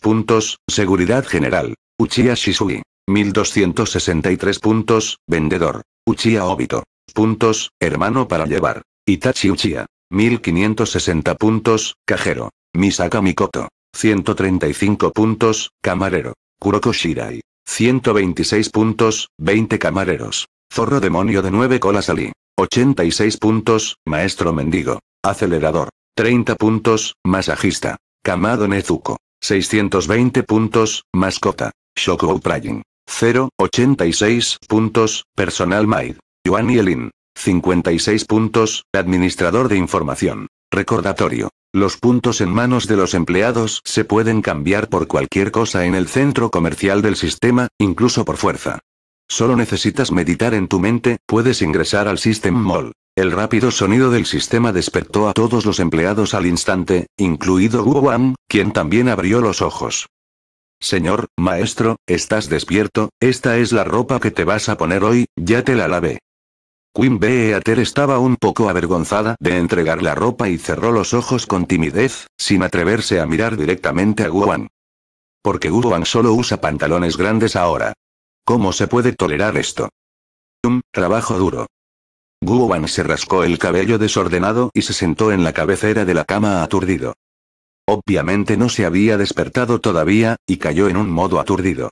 puntos, seguridad general. Uchiha Shisui. 1263 puntos, vendedor. Uchia Obito. Puntos, hermano para llevar. Itachi Uchiha. 1560 puntos, cajero. Misaka Mikoto. 135 puntos, camarero. Kuroko Shirai. 126 puntos, 20 camareros. Zorro demonio de 9 colas Ali. 86 puntos, maestro mendigo. Acelerador. 30 puntos, masajista. Kamado Nezuko. 620 puntos, mascota. Shoko uprying 0,86 puntos, personal maid. Yuan Yelin. 56 puntos, administrador de información. Recordatorio. Los puntos en manos de los empleados se pueden cambiar por cualquier cosa en el centro comercial del sistema, incluso por fuerza. Solo necesitas meditar en tu mente, puedes ingresar al System Mall. El rápido sonido del sistema despertó a todos los empleados al instante, incluido Wu Wang, quien también abrió los ojos. Señor, maestro, estás despierto, esta es la ropa que te vas a poner hoy, ya te la lavé. Queen Beater estaba un poco avergonzada de entregar la ropa y cerró los ojos con timidez, sin atreverse a mirar directamente a Guan. Porque Guan solo usa pantalones grandes ahora. ¿Cómo se puede tolerar esto? trabajo duro. Guan se rascó el cabello desordenado y se sentó en la cabecera de la cama aturdido. Obviamente no se había despertado todavía, y cayó en un modo aturdido.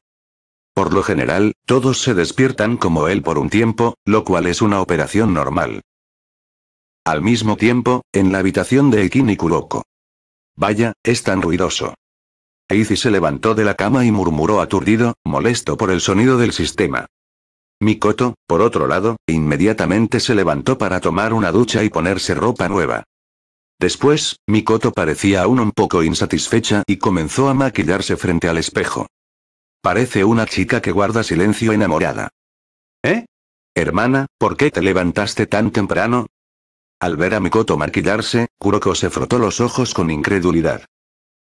Por lo general, todos se despiertan como él por un tiempo, lo cual es una operación normal. Al mismo tiempo, en la habitación de Ekin y Vaya, es tan ruidoso. Eizi se levantó de la cama y murmuró aturdido, molesto por el sonido del sistema. Mikoto, por otro lado, inmediatamente se levantó para tomar una ducha y ponerse ropa nueva. Después, Mikoto parecía aún un poco insatisfecha y comenzó a maquillarse frente al espejo. Parece una chica que guarda silencio enamorada. ¿Eh? Hermana, ¿por qué te levantaste tan temprano? Al ver a Mikoto maquillarse, Kuroko se frotó los ojos con incredulidad.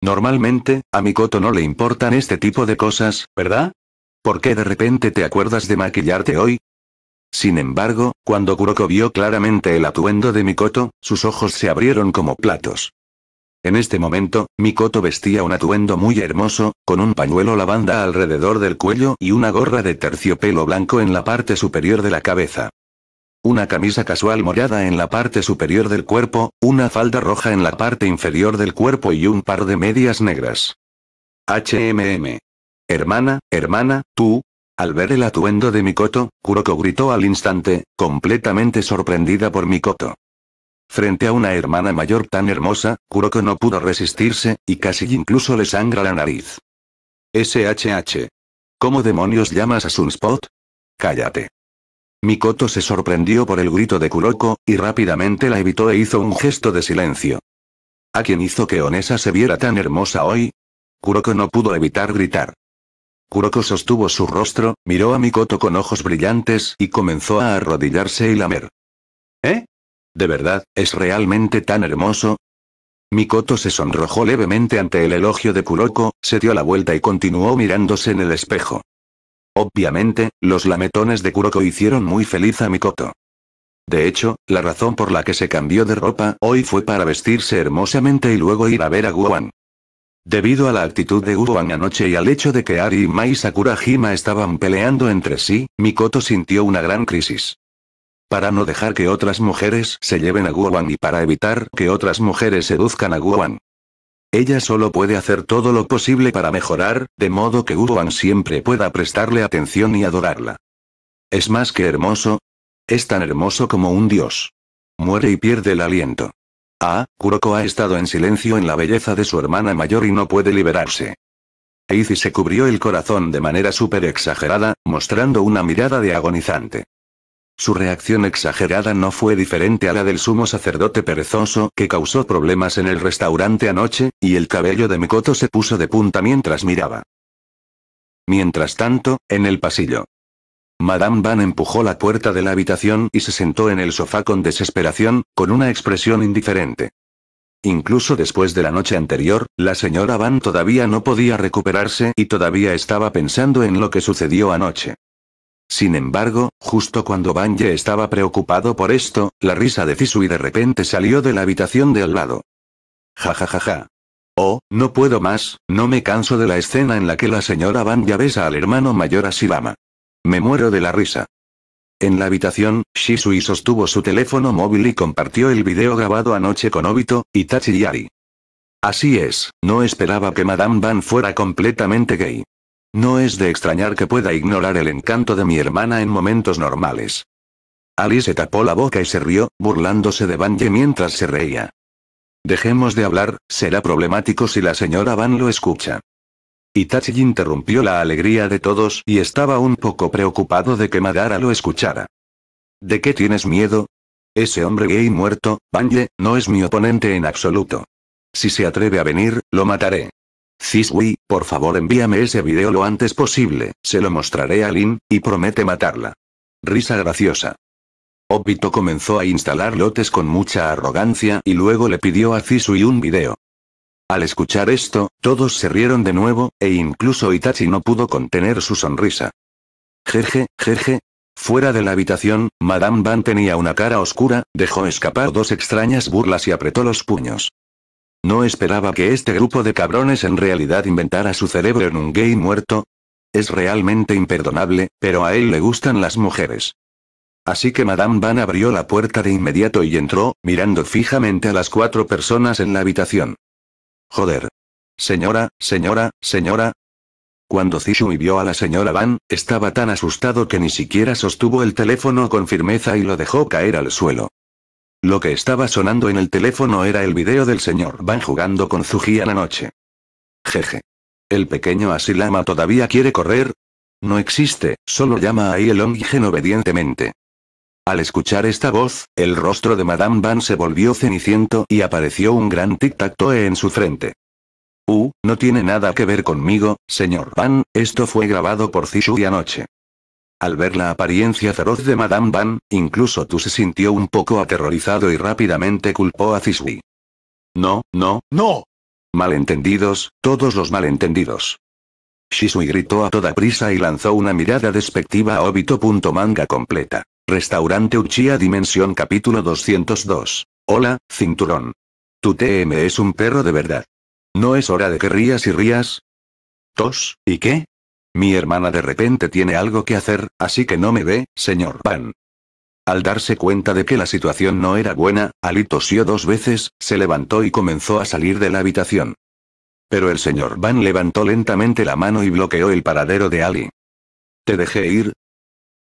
Normalmente, a Mikoto no le importan este tipo de cosas, ¿verdad? ¿Por qué de repente te acuerdas de maquillarte hoy? Sin embargo, cuando Kuroko vio claramente el atuendo de Mikoto, sus ojos se abrieron como platos. En este momento, Mikoto vestía un atuendo muy hermoso, con un pañuelo lavanda alrededor del cuello y una gorra de terciopelo blanco en la parte superior de la cabeza. Una camisa casual morada en la parte superior del cuerpo, una falda roja en la parte inferior del cuerpo y un par de medias negras. HMM. Hermana, hermana, tú, al ver el atuendo de Mikoto, Kuroko gritó al instante, completamente sorprendida por Mikoto. Frente a una hermana mayor tan hermosa, Kuroko no pudo resistirse, y casi incluso le sangra la nariz. SHH. ¿Cómo demonios llamas a Sunspot? Cállate. Mikoto se sorprendió por el grito de Kuroko, y rápidamente la evitó e hizo un gesto de silencio. ¿A quién hizo que Onesa se viera tan hermosa hoy? Kuroko no pudo evitar gritar. Kuroko sostuvo su rostro, miró a Mikoto con ojos brillantes y comenzó a arrodillarse y lamer. ¿Eh? ¿De verdad, es realmente tan hermoso? Mikoto se sonrojó levemente ante el elogio de Kuroko, se dio la vuelta y continuó mirándose en el espejo. Obviamente, los lametones de Kuroko hicieron muy feliz a Mikoto. De hecho, la razón por la que se cambió de ropa hoy fue para vestirse hermosamente y luego ir a ver a Guan. Debido a la actitud de Uruan anoche y al hecho de que Ari y Mai Sakurajima estaban peleando entre sí, Mikoto sintió una gran crisis. Para no dejar que otras mujeres se lleven a Guan y para evitar que otras mujeres seduzcan a Guan. Ella solo puede hacer todo lo posible para mejorar, de modo que Guan siempre pueda prestarle atención y adorarla. Es más que hermoso. Es tan hermoso como un dios. Muere y pierde el aliento. Ah, Kuroko ha estado en silencio en la belleza de su hermana mayor y no puede liberarse. Eizi se cubrió el corazón de manera súper exagerada, mostrando una mirada de agonizante. Su reacción exagerada no fue diferente a la del sumo sacerdote perezoso que causó problemas en el restaurante anoche, y el cabello de Mikoto se puso de punta mientras miraba. Mientras tanto, en el pasillo, Madame Van empujó la puerta de la habitación y se sentó en el sofá con desesperación, con una expresión indiferente. Incluso después de la noche anterior, la señora Van todavía no podía recuperarse y todavía estaba pensando en lo que sucedió anoche. Sin embargo, justo cuando Van ya estaba preocupado por esto, la risa de y de repente salió de la habitación de al lado. Ja ja ja ja. Oh, no puedo más, no me canso de la escena en la que la señora Van ya besa al hermano mayor Asibama. Me muero de la risa. En la habitación, Shisui sostuvo su teléfono móvil y compartió el video grabado anoche con Obito, Itachi y Ari. Así es, no esperaba que Madame Van fuera completamente gay. No es de extrañar que pueda ignorar el encanto de mi hermana en momentos normales. Alice se tapó la boca y se rió, burlándose de Banje mientras se reía. Dejemos de hablar, será problemático si la señora Van lo escucha. Itachi interrumpió la alegría de todos y estaba un poco preocupado de que Madara lo escuchara. ¿De qué tienes miedo? Ese hombre gay muerto, Banje, no es mi oponente en absoluto. Si se atreve a venir, lo mataré. Cisui, por favor envíame ese video lo antes posible, se lo mostraré a Lin, y promete matarla. Risa graciosa. Obito comenzó a instalar lotes con mucha arrogancia y luego le pidió a Cisui un video. Al escuchar esto, todos se rieron de nuevo, e incluso Itachi no pudo contener su sonrisa. Jeje, jeje. Fuera de la habitación, Madame Van tenía una cara oscura, dejó escapar dos extrañas burlas y apretó los puños. No esperaba que este grupo de cabrones en realidad inventara su cerebro en un gay muerto. Es realmente imperdonable, pero a él le gustan las mujeres. Así que Madame Van abrió la puerta de inmediato y entró, mirando fijamente a las cuatro personas en la habitación. Joder. Señora, señora, señora. Cuando Zishui vio a la señora Van, estaba tan asustado que ni siquiera sostuvo el teléfono con firmeza y lo dejó caer al suelo. Lo que estaba sonando en el teléfono era el video del señor Van jugando con Zuji a la noche. Jeje. ¿El pequeño Asilama todavía quiere correr? No existe, solo llama a Gen obedientemente. Al escuchar esta voz, el rostro de Madame Van se volvió ceniciento y apareció un gran tic-tac-toe en su frente. Uh, no tiene nada que ver conmigo, señor Van, esto fue grabado por Cishu y anoche. Al ver la apariencia feroz de Madame Van, incluso tú se sintió un poco aterrorizado y rápidamente culpó a Zishui. No, no, no. Malentendidos, todos los malentendidos. Shisui gritó a toda prisa y lanzó una mirada despectiva a Obito. Manga completa. Restaurante Uchiha Dimensión capítulo 202. Hola, cinturón. Tu TM es un perro de verdad. ¿No es hora de que rías y rías? ¿Tos, y qué? Mi hermana de repente tiene algo que hacer, así que no me ve, señor Pan. Al darse cuenta de que la situación no era buena, Ali tosió dos veces, se levantó y comenzó a salir de la habitación. Pero el señor Van levantó lentamente la mano y bloqueó el paradero de Ali. Te dejé ir,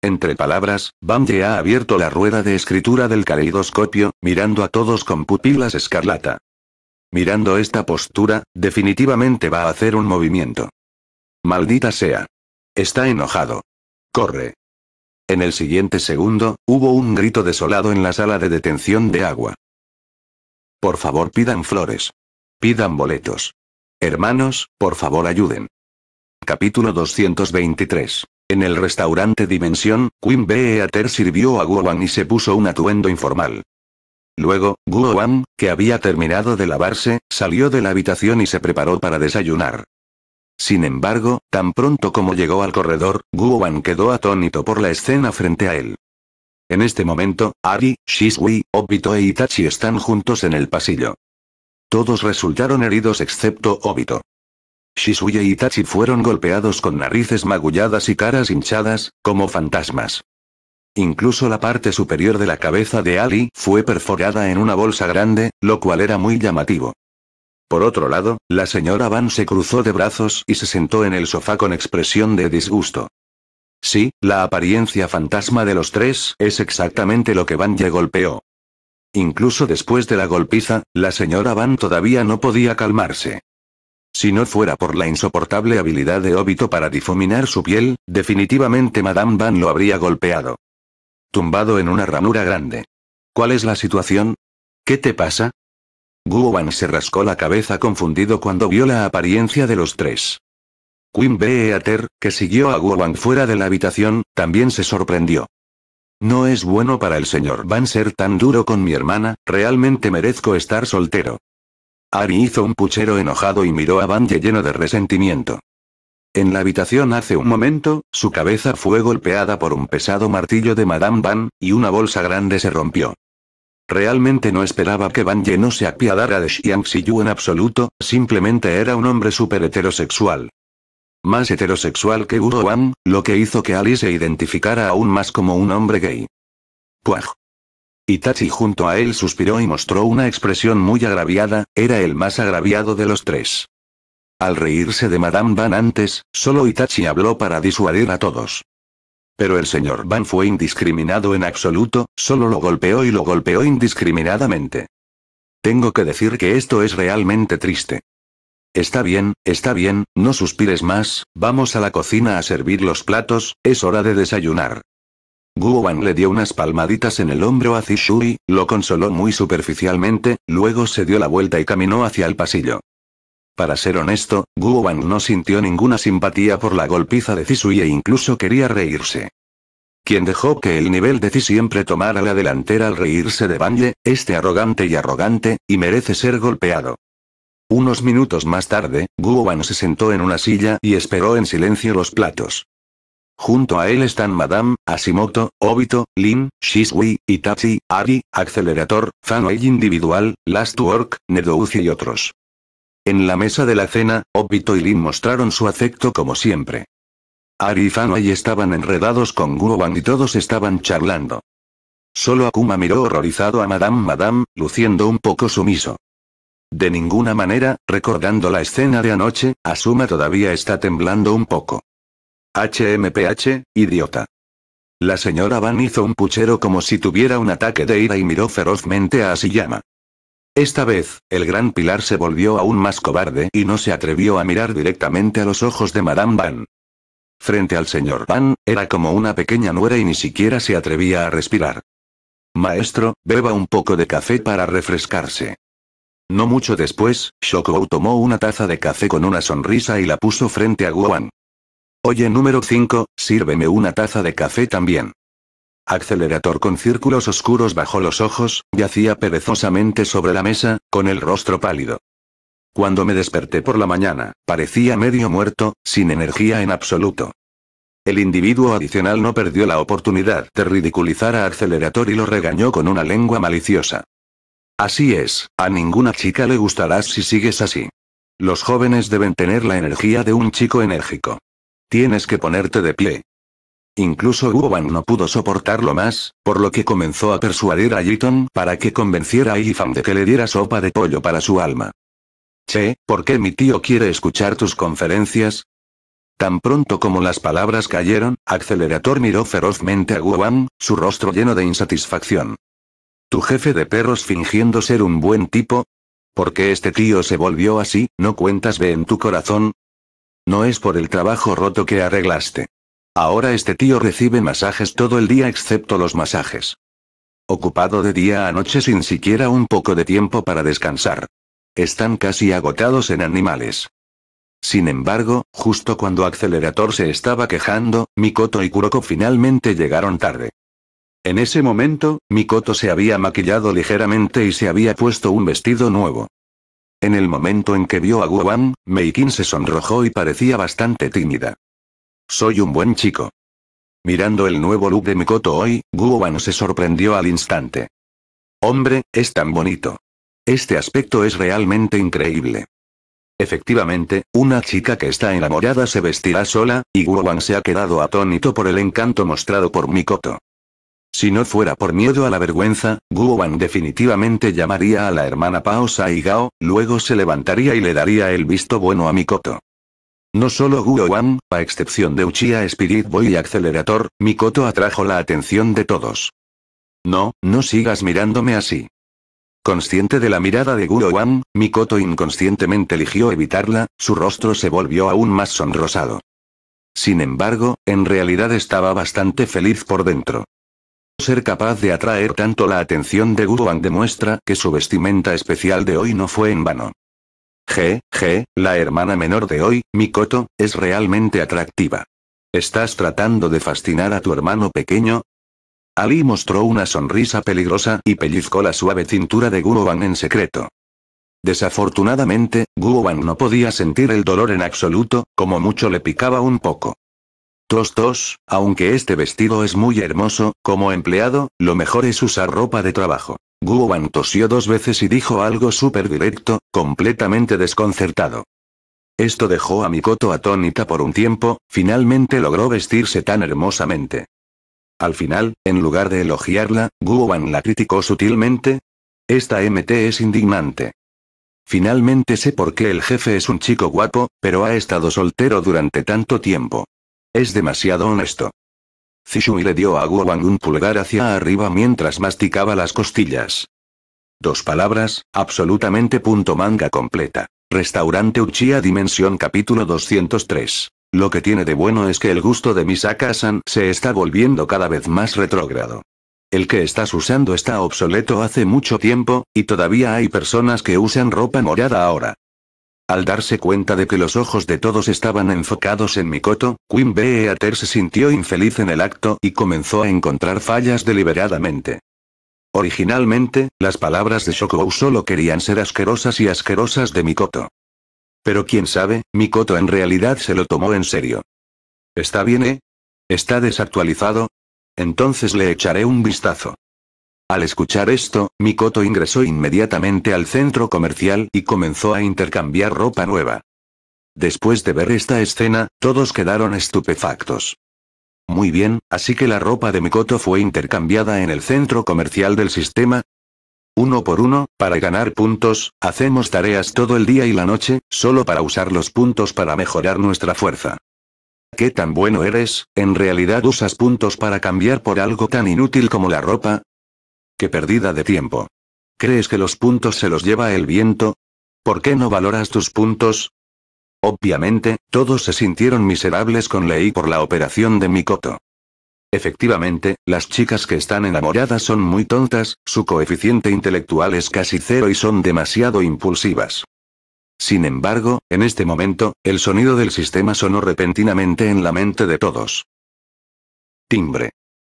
entre palabras, Bamje ha abierto la rueda de escritura del caleidoscopio, mirando a todos con pupilas escarlata. Mirando esta postura, definitivamente va a hacer un movimiento. Maldita sea. Está enojado. Corre. En el siguiente segundo, hubo un grito desolado en la sala de detención de agua. Por favor pidan flores. Pidan boletos. Hermanos, por favor ayuden. Capítulo 223. En el restaurante Dimensión, Queen Beater sirvió a Guowan y se puso un atuendo informal. Luego, Guowan, que había terminado de lavarse, salió de la habitación y se preparó para desayunar. Sin embargo, tan pronto como llegó al corredor, Guowan quedó atónito por la escena frente a él. En este momento, Ari, Shisui, Obito e Itachi están juntos en el pasillo. Todos resultaron heridos excepto Obito. Shisui y Itachi fueron golpeados con narices magulladas y caras hinchadas, como fantasmas. Incluso la parte superior de la cabeza de Ali fue perforada en una bolsa grande, lo cual era muy llamativo. Por otro lado, la señora Van se cruzó de brazos y se sentó en el sofá con expresión de disgusto. Sí, la apariencia fantasma de los tres es exactamente lo que Van le golpeó. Incluso después de la golpiza, la señora Van todavía no podía calmarse. Si no fuera por la insoportable habilidad de Obito para difuminar su piel, definitivamente Madame Van lo habría golpeado. Tumbado en una ranura grande. ¿Cuál es la situación? ¿Qué te pasa? Wang se rascó la cabeza confundido cuando vio la apariencia de los tres. Queen Beater, que siguió a Wang fuera de la habitación, también se sorprendió. No es bueno para el señor Van ser tan duro con mi hermana, realmente merezco estar soltero. Ari hizo un puchero enojado y miró a Ye lleno de resentimiento. En la habitación hace un momento, su cabeza fue golpeada por un pesado martillo de Madame Van, y una bolsa grande se rompió. Realmente no esperaba que Van Ye no se apiadara de Xiang Xiyu en absoluto, simplemente era un hombre súper heterosexual. Más heterosexual que Wu Wan, lo que hizo que Ali se identificara aún más como un hombre gay. Itachi junto a él suspiró y mostró una expresión muy agraviada, era el más agraviado de los tres. Al reírse de Madame Van antes, solo Itachi habló para disuadir a todos. Pero el señor Van fue indiscriminado en absoluto, solo lo golpeó y lo golpeó indiscriminadamente. Tengo que decir que esto es realmente triste. Está bien, está bien, no suspires más, vamos a la cocina a servir los platos, es hora de desayunar. Wang le dio unas palmaditas en el hombro a Zishui, lo consoló muy superficialmente, luego se dio la vuelta y caminó hacia el pasillo. Para ser honesto, Wang no sintió ninguna simpatía por la golpiza de Zishui e incluso quería reírse. Quien dejó que el nivel de Zi siempre tomara la delantera al reírse de Banle, este arrogante y arrogante, y merece ser golpeado. Unos minutos más tarde, Guowan se sentó en una silla y esperó en silencio los platos. Junto a él están Madame, Asimoto, Obito, Lin, Shisui, Itachi, Ari, Accelerator, Fanway Individual, Last Work, Nedouzi y otros. En la mesa de la cena, Obito y Lin mostraron su afecto como siempre. Ari y Fanway estaban enredados con Guoban y todos estaban charlando. Solo Akuma miró horrorizado a Madame Madame, luciendo un poco sumiso. De ninguna manera, recordando la escena de anoche, Asuma todavía está temblando un poco. HMPH, idiota. La señora Van hizo un puchero como si tuviera un ataque de ira y miró ferozmente a Asiyama. Esta vez, el gran pilar se volvió aún más cobarde y no se atrevió a mirar directamente a los ojos de Madame Van. Frente al señor Van, era como una pequeña nuera y ni siquiera se atrevía a respirar. Maestro, beba un poco de café para refrescarse. No mucho después, Shokou tomó una taza de café con una sonrisa y la puso frente a Guan. Oye número 5, sírveme una taza de café también. Accelerator con círculos oscuros bajo los ojos, yacía perezosamente sobre la mesa, con el rostro pálido. Cuando me desperté por la mañana, parecía medio muerto, sin energía en absoluto. El individuo adicional no perdió la oportunidad de ridiculizar a Accelerator y lo regañó con una lengua maliciosa. Así es, a ninguna chica le gustarás si sigues así. Los jóvenes deben tener la energía de un chico enérgico. Tienes que ponerte de pie. Incluso Wang no pudo soportarlo más, por lo que comenzó a persuadir a Yitong para que convenciera a Yifan de que le diera sopa de pollo para su alma. Che, ¿por qué mi tío quiere escuchar tus conferencias? Tan pronto como las palabras cayeron, Accelerator miró ferozmente a Wang, su rostro lleno de insatisfacción. ¿Tu jefe de perros fingiendo ser un buen tipo? ¿Por qué este tío se volvió así, no cuentas ve en tu corazón? No es por el trabajo roto que arreglaste. Ahora este tío recibe masajes todo el día excepto los masajes. Ocupado de día a noche sin siquiera un poco de tiempo para descansar. Están casi agotados en animales. Sin embargo, justo cuando Accelerator se estaba quejando, Mikoto y Kuroko finalmente llegaron tarde. En ese momento, Mikoto se había maquillado ligeramente y se había puesto un vestido nuevo. En el momento en que vio a Mei Meikin se sonrojó y parecía bastante tímida. Soy un buen chico. Mirando el nuevo look de Mikoto hoy, Wan se sorprendió al instante. Hombre, es tan bonito. Este aspecto es realmente increíble. Efectivamente, una chica que está enamorada se vestirá sola, y Wan se ha quedado atónito por el encanto mostrado por Mikoto. Si no fuera por miedo a la vergüenza, Guo Wan definitivamente llamaría a la hermana Pao Gao, luego se levantaría y le daría el visto bueno a Mikoto. No solo Wan, a excepción de Uchiha Spirit Boy y Accelerator, Mikoto atrajo la atención de todos. No, no sigas mirándome así. Consciente de la mirada de Guo Wan, Mikoto inconscientemente eligió evitarla, su rostro se volvió aún más sonrosado. Sin embargo, en realidad estaba bastante feliz por dentro ser capaz de atraer tanto la atención de Guan demuestra que su vestimenta especial de hoy no fue en vano. G, G, la hermana menor de hoy, Mikoto, es realmente atractiva. ¿Estás tratando de fascinar a tu hermano pequeño? Ali mostró una sonrisa peligrosa y pellizcó la suave cintura de Guoban en secreto. Desafortunadamente, Guoban no podía sentir el dolor en absoluto, como mucho le picaba un poco. Tos aunque este vestido es muy hermoso, como empleado, lo mejor es usar ropa de trabajo. Guoban tosió dos veces y dijo algo súper directo, completamente desconcertado. Esto dejó a Mikoto atónita por un tiempo, finalmente logró vestirse tan hermosamente. Al final, en lugar de elogiarla, Guoban la criticó sutilmente. Esta MT es indignante. Finalmente sé por qué el jefe es un chico guapo, pero ha estado soltero durante tanto tiempo. Es demasiado honesto. Zishui le dio a Guo un pulgar hacia arriba mientras masticaba las costillas. Dos palabras, absolutamente punto manga completa. Restaurante Uchiha Dimensión capítulo 203. Lo que tiene de bueno es que el gusto de Misaka-san se está volviendo cada vez más retrógrado. El que estás usando está obsoleto hace mucho tiempo, y todavía hay personas que usan ropa morada ahora. Al darse cuenta de que los ojos de todos estaban enfocados en Mikoto, Queen Beater se sintió infeliz en el acto y comenzó a encontrar fallas deliberadamente. Originalmente, las palabras de Shokou solo querían ser asquerosas y asquerosas de Mikoto. Pero quién sabe, Mikoto en realidad se lo tomó en serio. ¿Está bien, eh? ¿Está desactualizado? Entonces le echaré un vistazo. Al escuchar esto, Mikoto ingresó inmediatamente al centro comercial y comenzó a intercambiar ropa nueva. Después de ver esta escena, todos quedaron estupefactos. Muy bien, así que la ropa de Mikoto fue intercambiada en el centro comercial del sistema. Uno por uno, para ganar puntos, hacemos tareas todo el día y la noche, solo para usar los puntos para mejorar nuestra fuerza. ¿Qué tan bueno eres? ¿En realidad usas puntos para cambiar por algo tan inútil como la ropa? ¡Qué pérdida de tiempo! ¿Crees que los puntos se los lleva el viento? ¿Por qué no valoras tus puntos? Obviamente, todos se sintieron miserables con Lei por la operación de Mikoto. Efectivamente, las chicas que están enamoradas son muy tontas, su coeficiente intelectual es casi cero y son demasiado impulsivas. Sin embargo, en este momento, el sonido del sistema sonó repentinamente en la mente de todos. Timbre.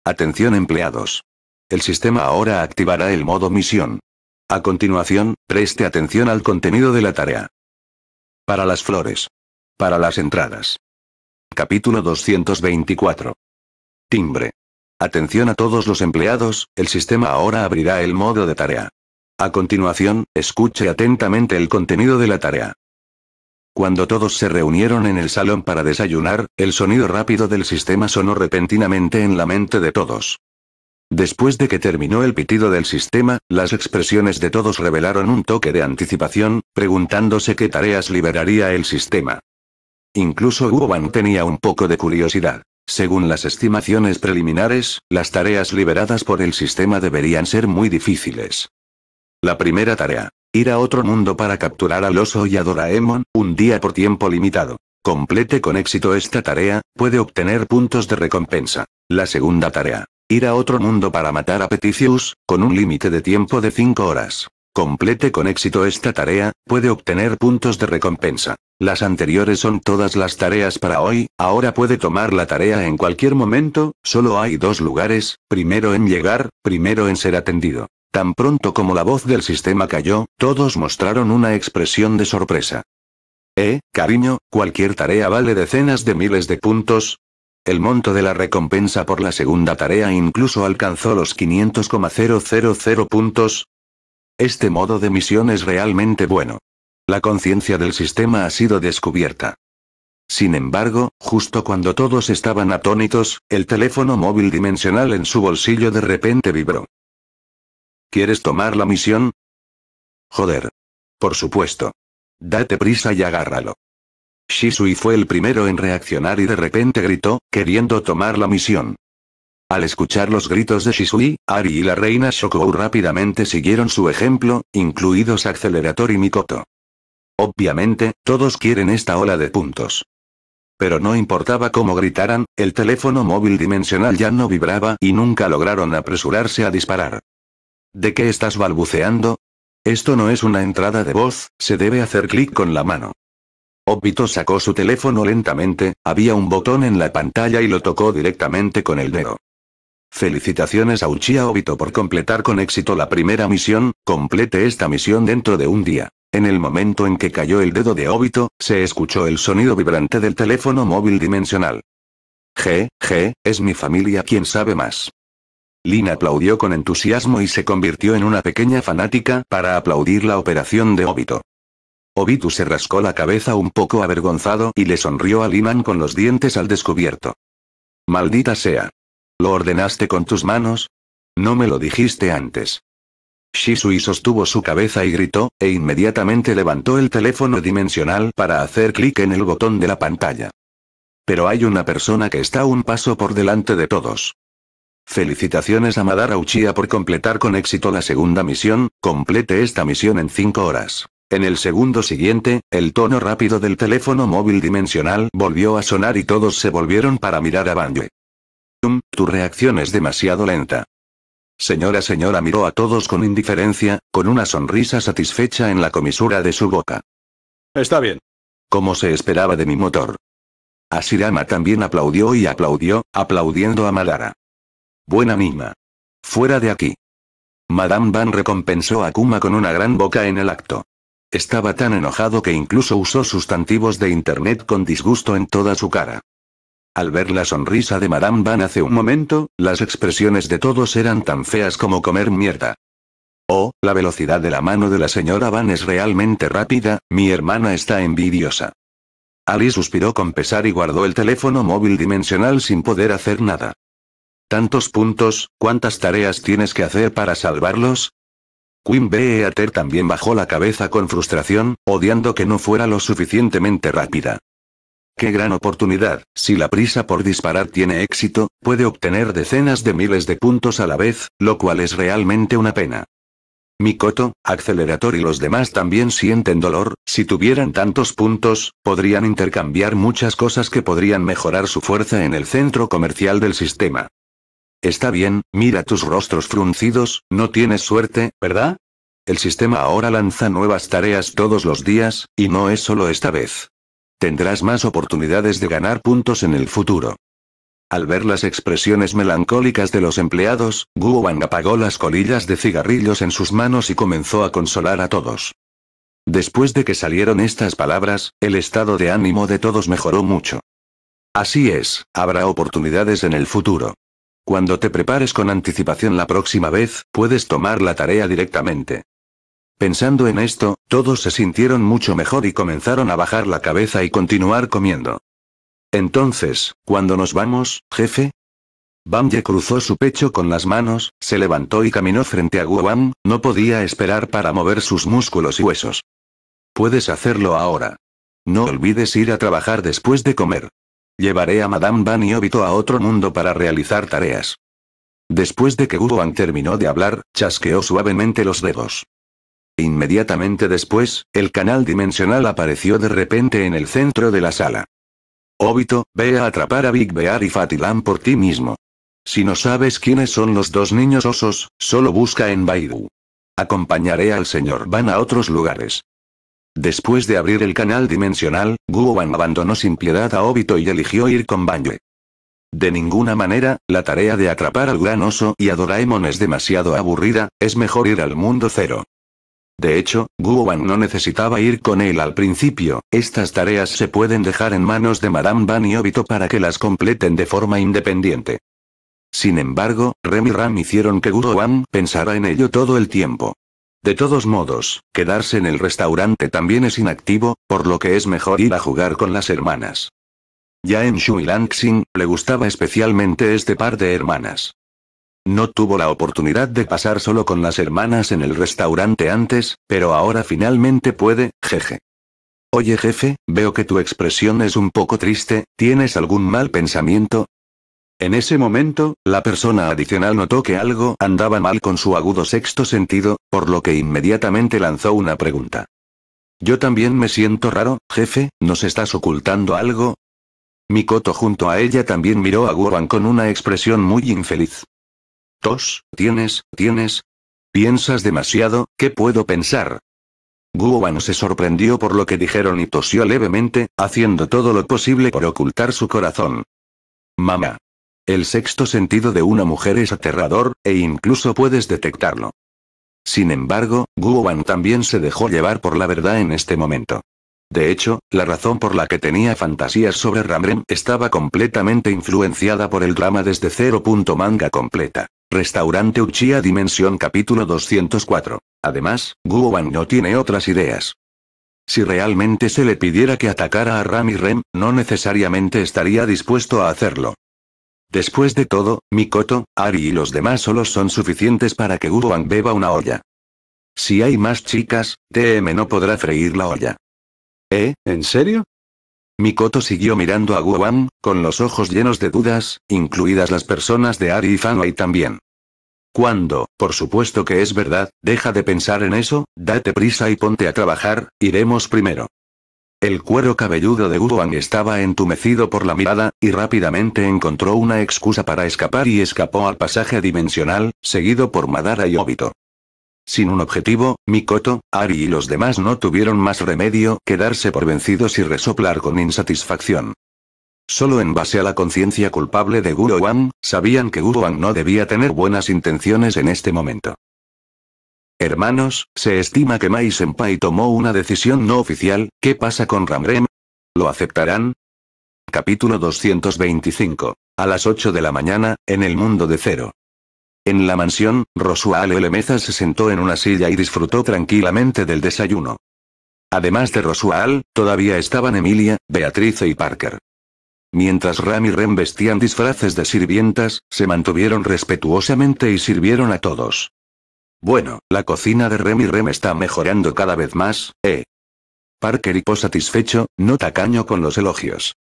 Atención empleados. El sistema ahora activará el modo misión. A continuación, preste atención al contenido de la tarea. Para las flores. Para las entradas. Capítulo 224. Timbre. Atención a todos los empleados, el sistema ahora abrirá el modo de tarea. A continuación, escuche atentamente el contenido de la tarea. Cuando todos se reunieron en el salón para desayunar, el sonido rápido del sistema sonó repentinamente en la mente de todos. Después de que terminó el pitido del sistema, las expresiones de todos revelaron un toque de anticipación, preguntándose qué tareas liberaría el sistema. Incluso Guban tenía un poco de curiosidad. Según las estimaciones preliminares, las tareas liberadas por el sistema deberían ser muy difíciles. La primera tarea. Ir a otro mundo para capturar al oso y a Doraemon, un día por tiempo limitado. Complete con éxito esta tarea, puede obtener puntos de recompensa. La segunda tarea. Ir a otro mundo para matar a Petitius, con un límite de tiempo de 5 horas. Complete con éxito esta tarea, puede obtener puntos de recompensa. Las anteriores son todas las tareas para hoy, ahora puede tomar la tarea en cualquier momento, solo hay dos lugares, primero en llegar, primero en ser atendido. Tan pronto como la voz del sistema cayó, todos mostraron una expresión de sorpresa. Eh, cariño, cualquier tarea vale decenas de miles de puntos, el monto de la recompensa por la segunda tarea incluso alcanzó los 500,000 puntos. Este modo de misión es realmente bueno. La conciencia del sistema ha sido descubierta. Sin embargo, justo cuando todos estaban atónitos, el teléfono móvil dimensional en su bolsillo de repente vibró. ¿Quieres tomar la misión? Joder. Por supuesto. Date prisa y agárralo. Shisui fue el primero en reaccionar y de repente gritó, queriendo tomar la misión. Al escuchar los gritos de Shisui, Ari y la reina Shokou rápidamente siguieron su ejemplo, incluidos Accelerator y Mikoto. Obviamente, todos quieren esta ola de puntos. Pero no importaba cómo gritaran, el teléfono móvil dimensional ya no vibraba y nunca lograron apresurarse a disparar. ¿De qué estás balbuceando? Esto no es una entrada de voz, se debe hacer clic con la mano. Obito sacó su teléfono lentamente, había un botón en la pantalla y lo tocó directamente con el dedo. Felicitaciones a Uchiha Obito por completar con éxito la primera misión, complete esta misión dentro de un día. En el momento en que cayó el dedo de Obito, se escuchó el sonido vibrante del teléfono móvil dimensional. G, G, es mi familia quien sabe más. Lina aplaudió con entusiasmo y se convirtió en una pequeña fanática para aplaudir la operación de Obito. Obitu se rascó la cabeza un poco avergonzado y le sonrió a Liman con los dientes al descubierto. Maldita sea. ¿Lo ordenaste con tus manos? No me lo dijiste antes. Shisui sostuvo su cabeza y gritó, e inmediatamente levantó el teléfono dimensional para hacer clic en el botón de la pantalla. Pero hay una persona que está un paso por delante de todos. Felicitaciones a Madara Uchiha por completar con éxito la segunda misión, complete esta misión en 5 horas. En el segundo siguiente, el tono rápido del teléfono móvil dimensional volvió a sonar y todos se volvieron para mirar a Banjoe. tu reacción es demasiado lenta. Señora señora miró a todos con indiferencia, con una sonrisa satisfecha en la comisura de su boca. Está bien. Como se esperaba de mi motor. Asirama también aplaudió y aplaudió, aplaudiendo a Madara. Buena mima. Fuera de aquí. Madame Van recompensó a Kuma con una gran boca en el acto. Estaba tan enojado que incluso usó sustantivos de Internet con disgusto en toda su cara. Al ver la sonrisa de Madame Van hace un momento, las expresiones de todos eran tan feas como comer mierda. Oh, la velocidad de la mano de la señora Van es realmente rápida, mi hermana está envidiosa. Ali suspiró con pesar y guardó el teléfono móvil dimensional sin poder hacer nada. Tantos puntos, ¿cuántas tareas tienes que hacer para salvarlos? Queen Beater también bajó la cabeza con frustración, odiando que no fuera lo suficientemente rápida. Qué gran oportunidad, si la prisa por disparar tiene éxito, puede obtener decenas de miles de puntos a la vez, lo cual es realmente una pena. Mikoto, Accelerator y los demás también sienten dolor, si tuvieran tantos puntos, podrían intercambiar muchas cosas que podrían mejorar su fuerza en el centro comercial del sistema. Está bien, mira tus rostros fruncidos, no tienes suerte, ¿verdad? El sistema ahora lanza nuevas tareas todos los días, y no es solo esta vez. Tendrás más oportunidades de ganar puntos en el futuro. Al ver las expresiones melancólicas de los empleados, Wang apagó las colillas de cigarrillos en sus manos y comenzó a consolar a todos. Después de que salieron estas palabras, el estado de ánimo de todos mejoró mucho. Así es, habrá oportunidades en el futuro. Cuando te prepares con anticipación la próxima vez, puedes tomar la tarea directamente. Pensando en esto, todos se sintieron mucho mejor y comenzaron a bajar la cabeza y continuar comiendo. Entonces, ¿cuándo nos vamos, jefe? Bamye cruzó su pecho con las manos, se levantó y caminó frente a Wan. no podía esperar para mover sus músculos y huesos. Puedes hacerlo ahora. No olvides ir a trabajar después de comer. Llevaré a Madame Van y Obito a otro mundo para realizar tareas. Después de que Guguan terminó de hablar, chasqueó suavemente los dedos. Inmediatamente después, el canal dimensional apareció de repente en el centro de la sala. Obito, ve a atrapar a Big Bear y Fatilan por ti mismo. Si no sabes quiénes son los dos niños osos, solo busca en Baidu. Acompañaré al señor Van a otros lugares. Después de abrir el canal dimensional, Wan abandonó sin piedad a Obito y eligió ir con Banyue. De ninguna manera, la tarea de atrapar al gran oso y a Doraemon es demasiado aburrida, es mejor ir al mundo cero. De hecho, Wan no necesitaba ir con él al principio, estas tareas se pueden dejar en manos de Madame Ban y Obito para que las completen de forma independiente. Sin embargo, Rem y Ram hicieron que Wan pensara en ello todo el tiempo. De todos modos, quedarse en el restaurante también es inactivo, por lo que es mejor ir a jugar con las hermanas. Ya en Shui le gustaba especialmente este par de hermanas. No tuvo la oportunidad de pasar solo con las hermanas en el restaurante antes, pero ahora finalmente puede, jeje. Oye jefe, veo que tu expresión es un poco triste, ¿tienes algún mal pensamiento? En ese momento, la persona adicional notó que algo andaba mal con su agudo sexto sentido, por lo que inmediatamente lanzó una pregunta. Yo también me siento raro, jefe, ¿nos estás ocultando algo? Mikoto junto a ella también miró a Gohan con una expresión muy infeliz. Tos, tienes, tienes. Piensas demasiado, ¿qué puedo pensar? Guoban se sorprendió por lo que dijeron y tosió levemente, haciendo todo lo posible por ocultar su corazón. Mamá. El sexto sentido de una mujer es aterrador, e incluso puedes detectarlo. Sin embargo, Guoban también se dejó llevar por la verdad en este momento. De hecho, la razón por la que tenía fantasías sobre Ramren estaba completamente influenciada por el drama desde cero. Manga completa. Restaurante Uchiha Dimensión capítulo 204. Además, Guoban no tiene otras ideas. Si realmente se le pidiera que atacara a Rami Rem, no necesariamente estaría dispuesto a hacerlo. Después de todo, Mikoto, Ari y los demás solos son suficientes para que Wang beba una olla. Si hay más chicas, TM no podrá freír la olla. ¿Eh? ¿En serio? Mikoto siguió mirando a Wang, con los ojos llenos de dudas, incluidas las personas de Ari y Fanway también. Cuando, por supuesto que es verdad, deja de pensar en eso, date prisa y ponte a trabajar, iremos primero. El cuero cabelludo de Guang estaba entumecido por la mirada, y rápidamente encontró una excusa para escapar y escapó al pasaje dimensional, seguido por Madara y Obito. Sin un objetivo, Mikoto, Ari y los demás no tuvieron más remedio que darse por vencidos y resoplar con insatisfacción. Solo en base a la conciencia culpable de Wang, sabían que Wang no debía tener buenas intenciones en este momento. Hermanos, se estima que Mai Senpai tomó una decisión no oficial, ¿qué pasa con Ramrem? ¿Lo aceptarán? Capítulo 225. A las 8 de la mañana, en el mundo de cero. En la mansión, y Lemeza se sentó en una silla y disfrutó tranquilamente del desayuno. Además de Rosual, todavía estaban Emilia, Beatriz y Parker. Mientras Ram y Rem vestían disfraces de sirvientas, se mantuvieron respetuosamente y sirvieron a todos. Bueno, la cocina de Rem y Rem está mejorando cada vez más, ¿eh? Parker y satisfecho, no tacaño con los elogios.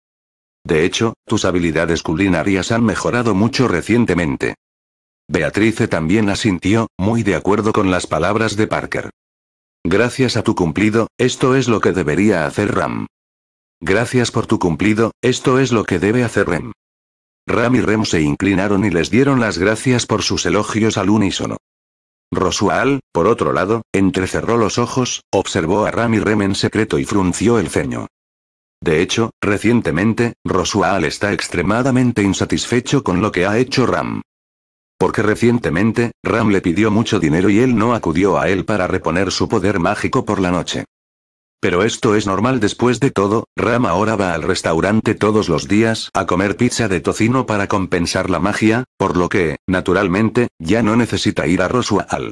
De hecho, tus habilidades culinarias han mejorado mucho recientemente. Beatrice también asintió, muy de acuerdo con las palabras de Parker. Gracias a tu cumplido, esto es lo que debería hacer Ram. Gracias por tu cumplido, esto es lo que debe hacer Rem. Ram y Rem se inclinaron y les dieron las gracias por sus elogios al unísono. Rosual, por otro lado, entrecerró los ojos, observó a Ram y Rem en secreto y frunció el ceño. De hecho, recientemente, Rosual está extremadamente insatisfecho con lo que ha hecho Ram. Porque recientemente, Ram le pidió mucho dinero y él no acudió a él para reponer su poder mágico por la noche. Pero esto es normal después de todo, Ram ahora va al restaurante todos los días a comer pizza de tocino para compensar la magia, por lo que, naturalmente, ya no necesita ir a Rosual.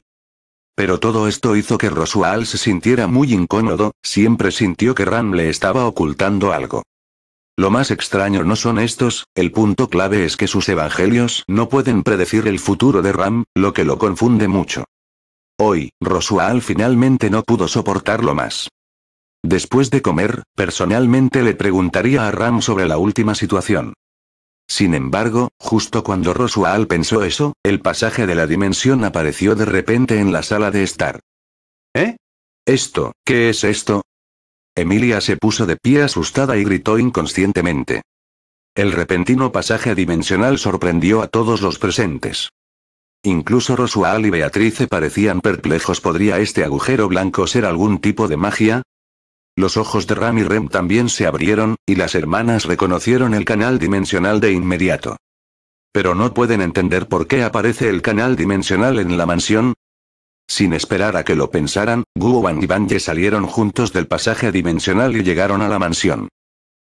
Pero todo esto hizo que Rosual se sintiera muy incómodo, siempre sintió que Ram le estaba ocultando algo. Lo más extraño no son estos, el punto clave es que sus evangelios no pueden predecir el futuro de Ram, lo que lo confunde mucho. Hoy, Rosual finalmente no pudo soportarlo más. Después de comer, personalmente le preguntaría a Ram sobre la última situación. Sin embargo, justo cuando Rosual pensó eso, el pasaje de la dimensión apareció de repente en la sala de estar. ¿Eh? ¿Esto? ¿Qué es esto? Emilia se puso de pie asustada y gritó inconscientemente. El repentino pasaje dimensional sorprendió a todos los presentes. Incluso Rosual y Beatrice parecían perplejos. ¿Podría este agujero blanco ser algún tipo de magia? Los ojos de Ram y Rem también se abrieron, y las hermanas reconocieron el canal dimensional de inmediato. Pero no pueden entender por qué aparece el canal dimensional en la mansión. Sin esperar a que lo pensaran, Guowan y Banje salieron juntos del pasaje dimensional y llegaron a la mansión.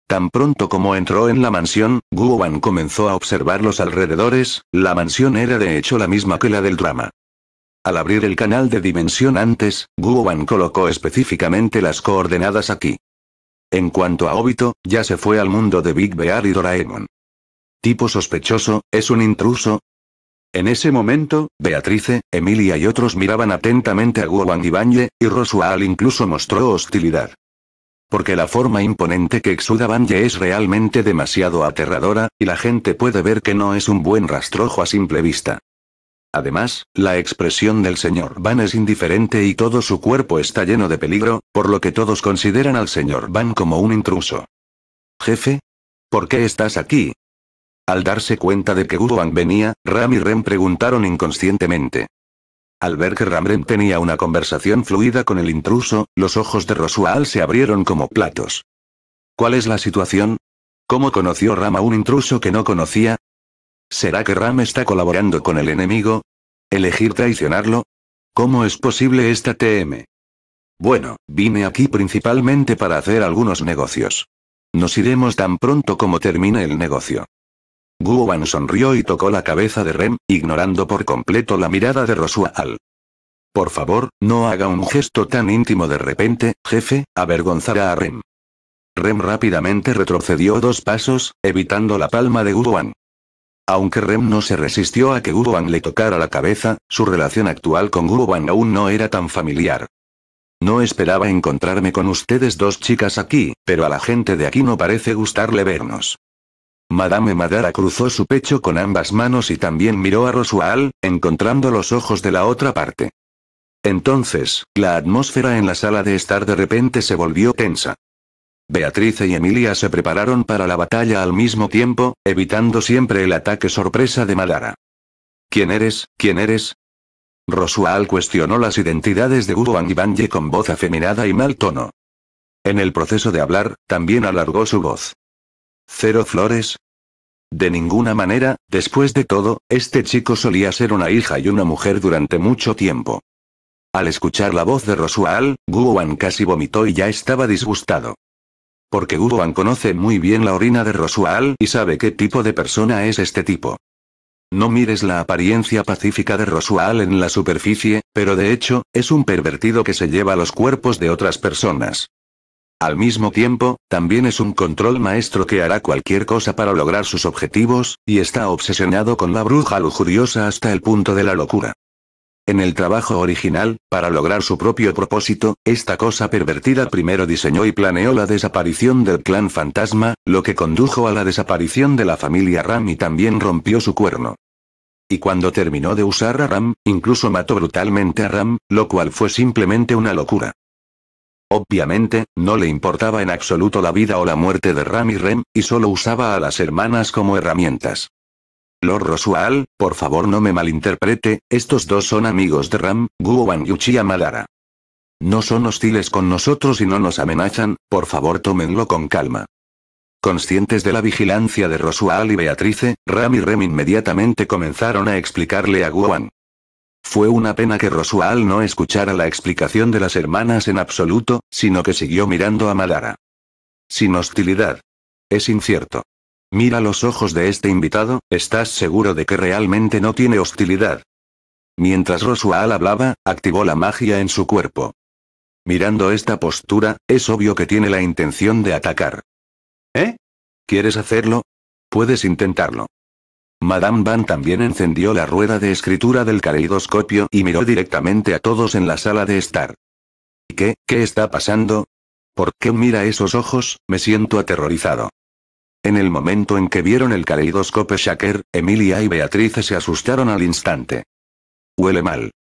Tan pronto como entró en la mansión, Guowan comenzó a observar los alrededores, la mansión era de hecho la misma que la del drama. Al abrir el canal de dimensión antes, Guoban colocó específicamente las coordenadas aquí. En cuanto a Obito, ya se fue al mundo de Big Bear y Doraemon. Tipo sospechoso, es un intruso. En ese momento, Beatrice, Emilia y otros miraban atentamente a Guoban y Banye, y Rosual incluso mostró hostilidad. Porque la forma imponente que exuda Banye es realmente demasiado aterradora, y la gente puede ver que no es un buen rastrojo a simple vista. Además, la expresión del señor Van es indiferente y todo su cuerpo está lleno de peligro, por lo que todos consideran al señor Van como un intruso. Jefe, ¿por qué estás aquí? Al darse cuenta de que Van venía, Ram y Rem preguntaron inconscientemente. Al ver que Ramren tenía una conversación fluida con el intruso, los ojos de Rosual se abrieron como platos. ¿Cuál es la situación? ¿Cómo conoció Ram a un intruso que no conocía? ¿Será que Ram está colaborando con el enemigo? ¿Elegir traicionarlo? ¿Cómo es posible esta TM? Bueno, vine aquí principalmente para hacer algunos negocios. Nos iremos tan pronto como termine el negocio. Guruan sonrió y tocó la cabeza de Rem, ignorando por completo la mirada de Rosual. Por favor, no haga un gesto tan íntimo de repente, jefe, avergonzará a Rem. Rem rápidamente retrocedió dos pasos, evitando la palma de guwan aunque Rem no se resistió a que Guban le tocara la cabeza, su relación actual con Guban aún no era tan familiar. No esperaba encontrarme con ustedes dos chicas aquí, pero a la gente de aquí no parece gustarle vernos. Madame Madara cruzó su pecho con ambas manos y también miró a Rosual, encontrando los ojos de la otra parte. Entonces, la atmósfera en la sala de estar de repente se volvió tensa. Beatriz y Emilia se prepararon para la batalla al mismo tiempo, evitando siempre el ataque sorpresa de Madara. ¿Quién eres? ¿Quién eres? Rosual cuestionó las identidades de Guruan y Banje con voz afeminada y mal tono. En el proceso de hablar, también alargó su voz. ¿Cero flores? De ninguna manera, después de todo, este chico solía ser una hija y una mujer durante mucho tiempo. Al escuchar la voz de Rosual, Guoan casi vomitó y ya estaba disgustado. Porque Guguan conoce muy bien la orina de Rosual y sabe qué tipo de persona es este tipo. No mires la apariencia pacífica de Rosual en la superficie, pero de hecho, es un pervertido que se lleva los cuerpos de otras personas. Al mismo tiempo, también es un control maestro que hará cualquier cosa para lograr sus objetivos, y está obsesionado con la bruja lujuriosa hasta el punto de la locura. En el trabajo original, para lograr su propio propósito, esta cosa pervertida primero diseñó y planeó la desaparición del clan fantasma, lo que condujo a la desaparición de la familia Ram y también rompió su cuerno. Y cuando terminó de usar a Ram, incluso mató brutalmente a Ram, lo cual fue simplemente una locura. Obviamente, no le importaba en absoluto la vida o la muerte de Ram y Rem, y solo usaba a las hermanas como herramientas. Lord Rosual, por favor no me malinterprete, estos dos son amigos de Ram, y Uchiha Madara. No son hostiles con nosotros y no nos amenazan, por favor tómenlo con calma. Conscientes de la vigilancia de Rosual y Beatrice, Ram y Rem inmediatamente comenzaron a explicarle a Guoban. Fue una pena que Rosual no escuchara la explicación de las hermanas en absoluto, sino que siguió mirando a Madara. Sin hostilidad. Es incierto. Mira los ojos de este invitado, ¿estás seguro de que realmente no tiene hostilidad? Mientras Rosual hablaba, activó la magia en su cuerpo. Mirando esta postura, es obvio que tiene la intención de atacar. ¿Eh? ¿Quieres hacerlo? Puedes intentarlo. Madame Van también encendió la rueda de escritura del caleidoscopio y miró directamente a todos en la sala de estar. ¿Qué, qué está pasando? ¿Por qué mira esos ojos? Me siento aterrorizado. En el momento en que vieron el caleidoscope Shaker, Emilia y Beatrice se asustaron al instante. Huele mal.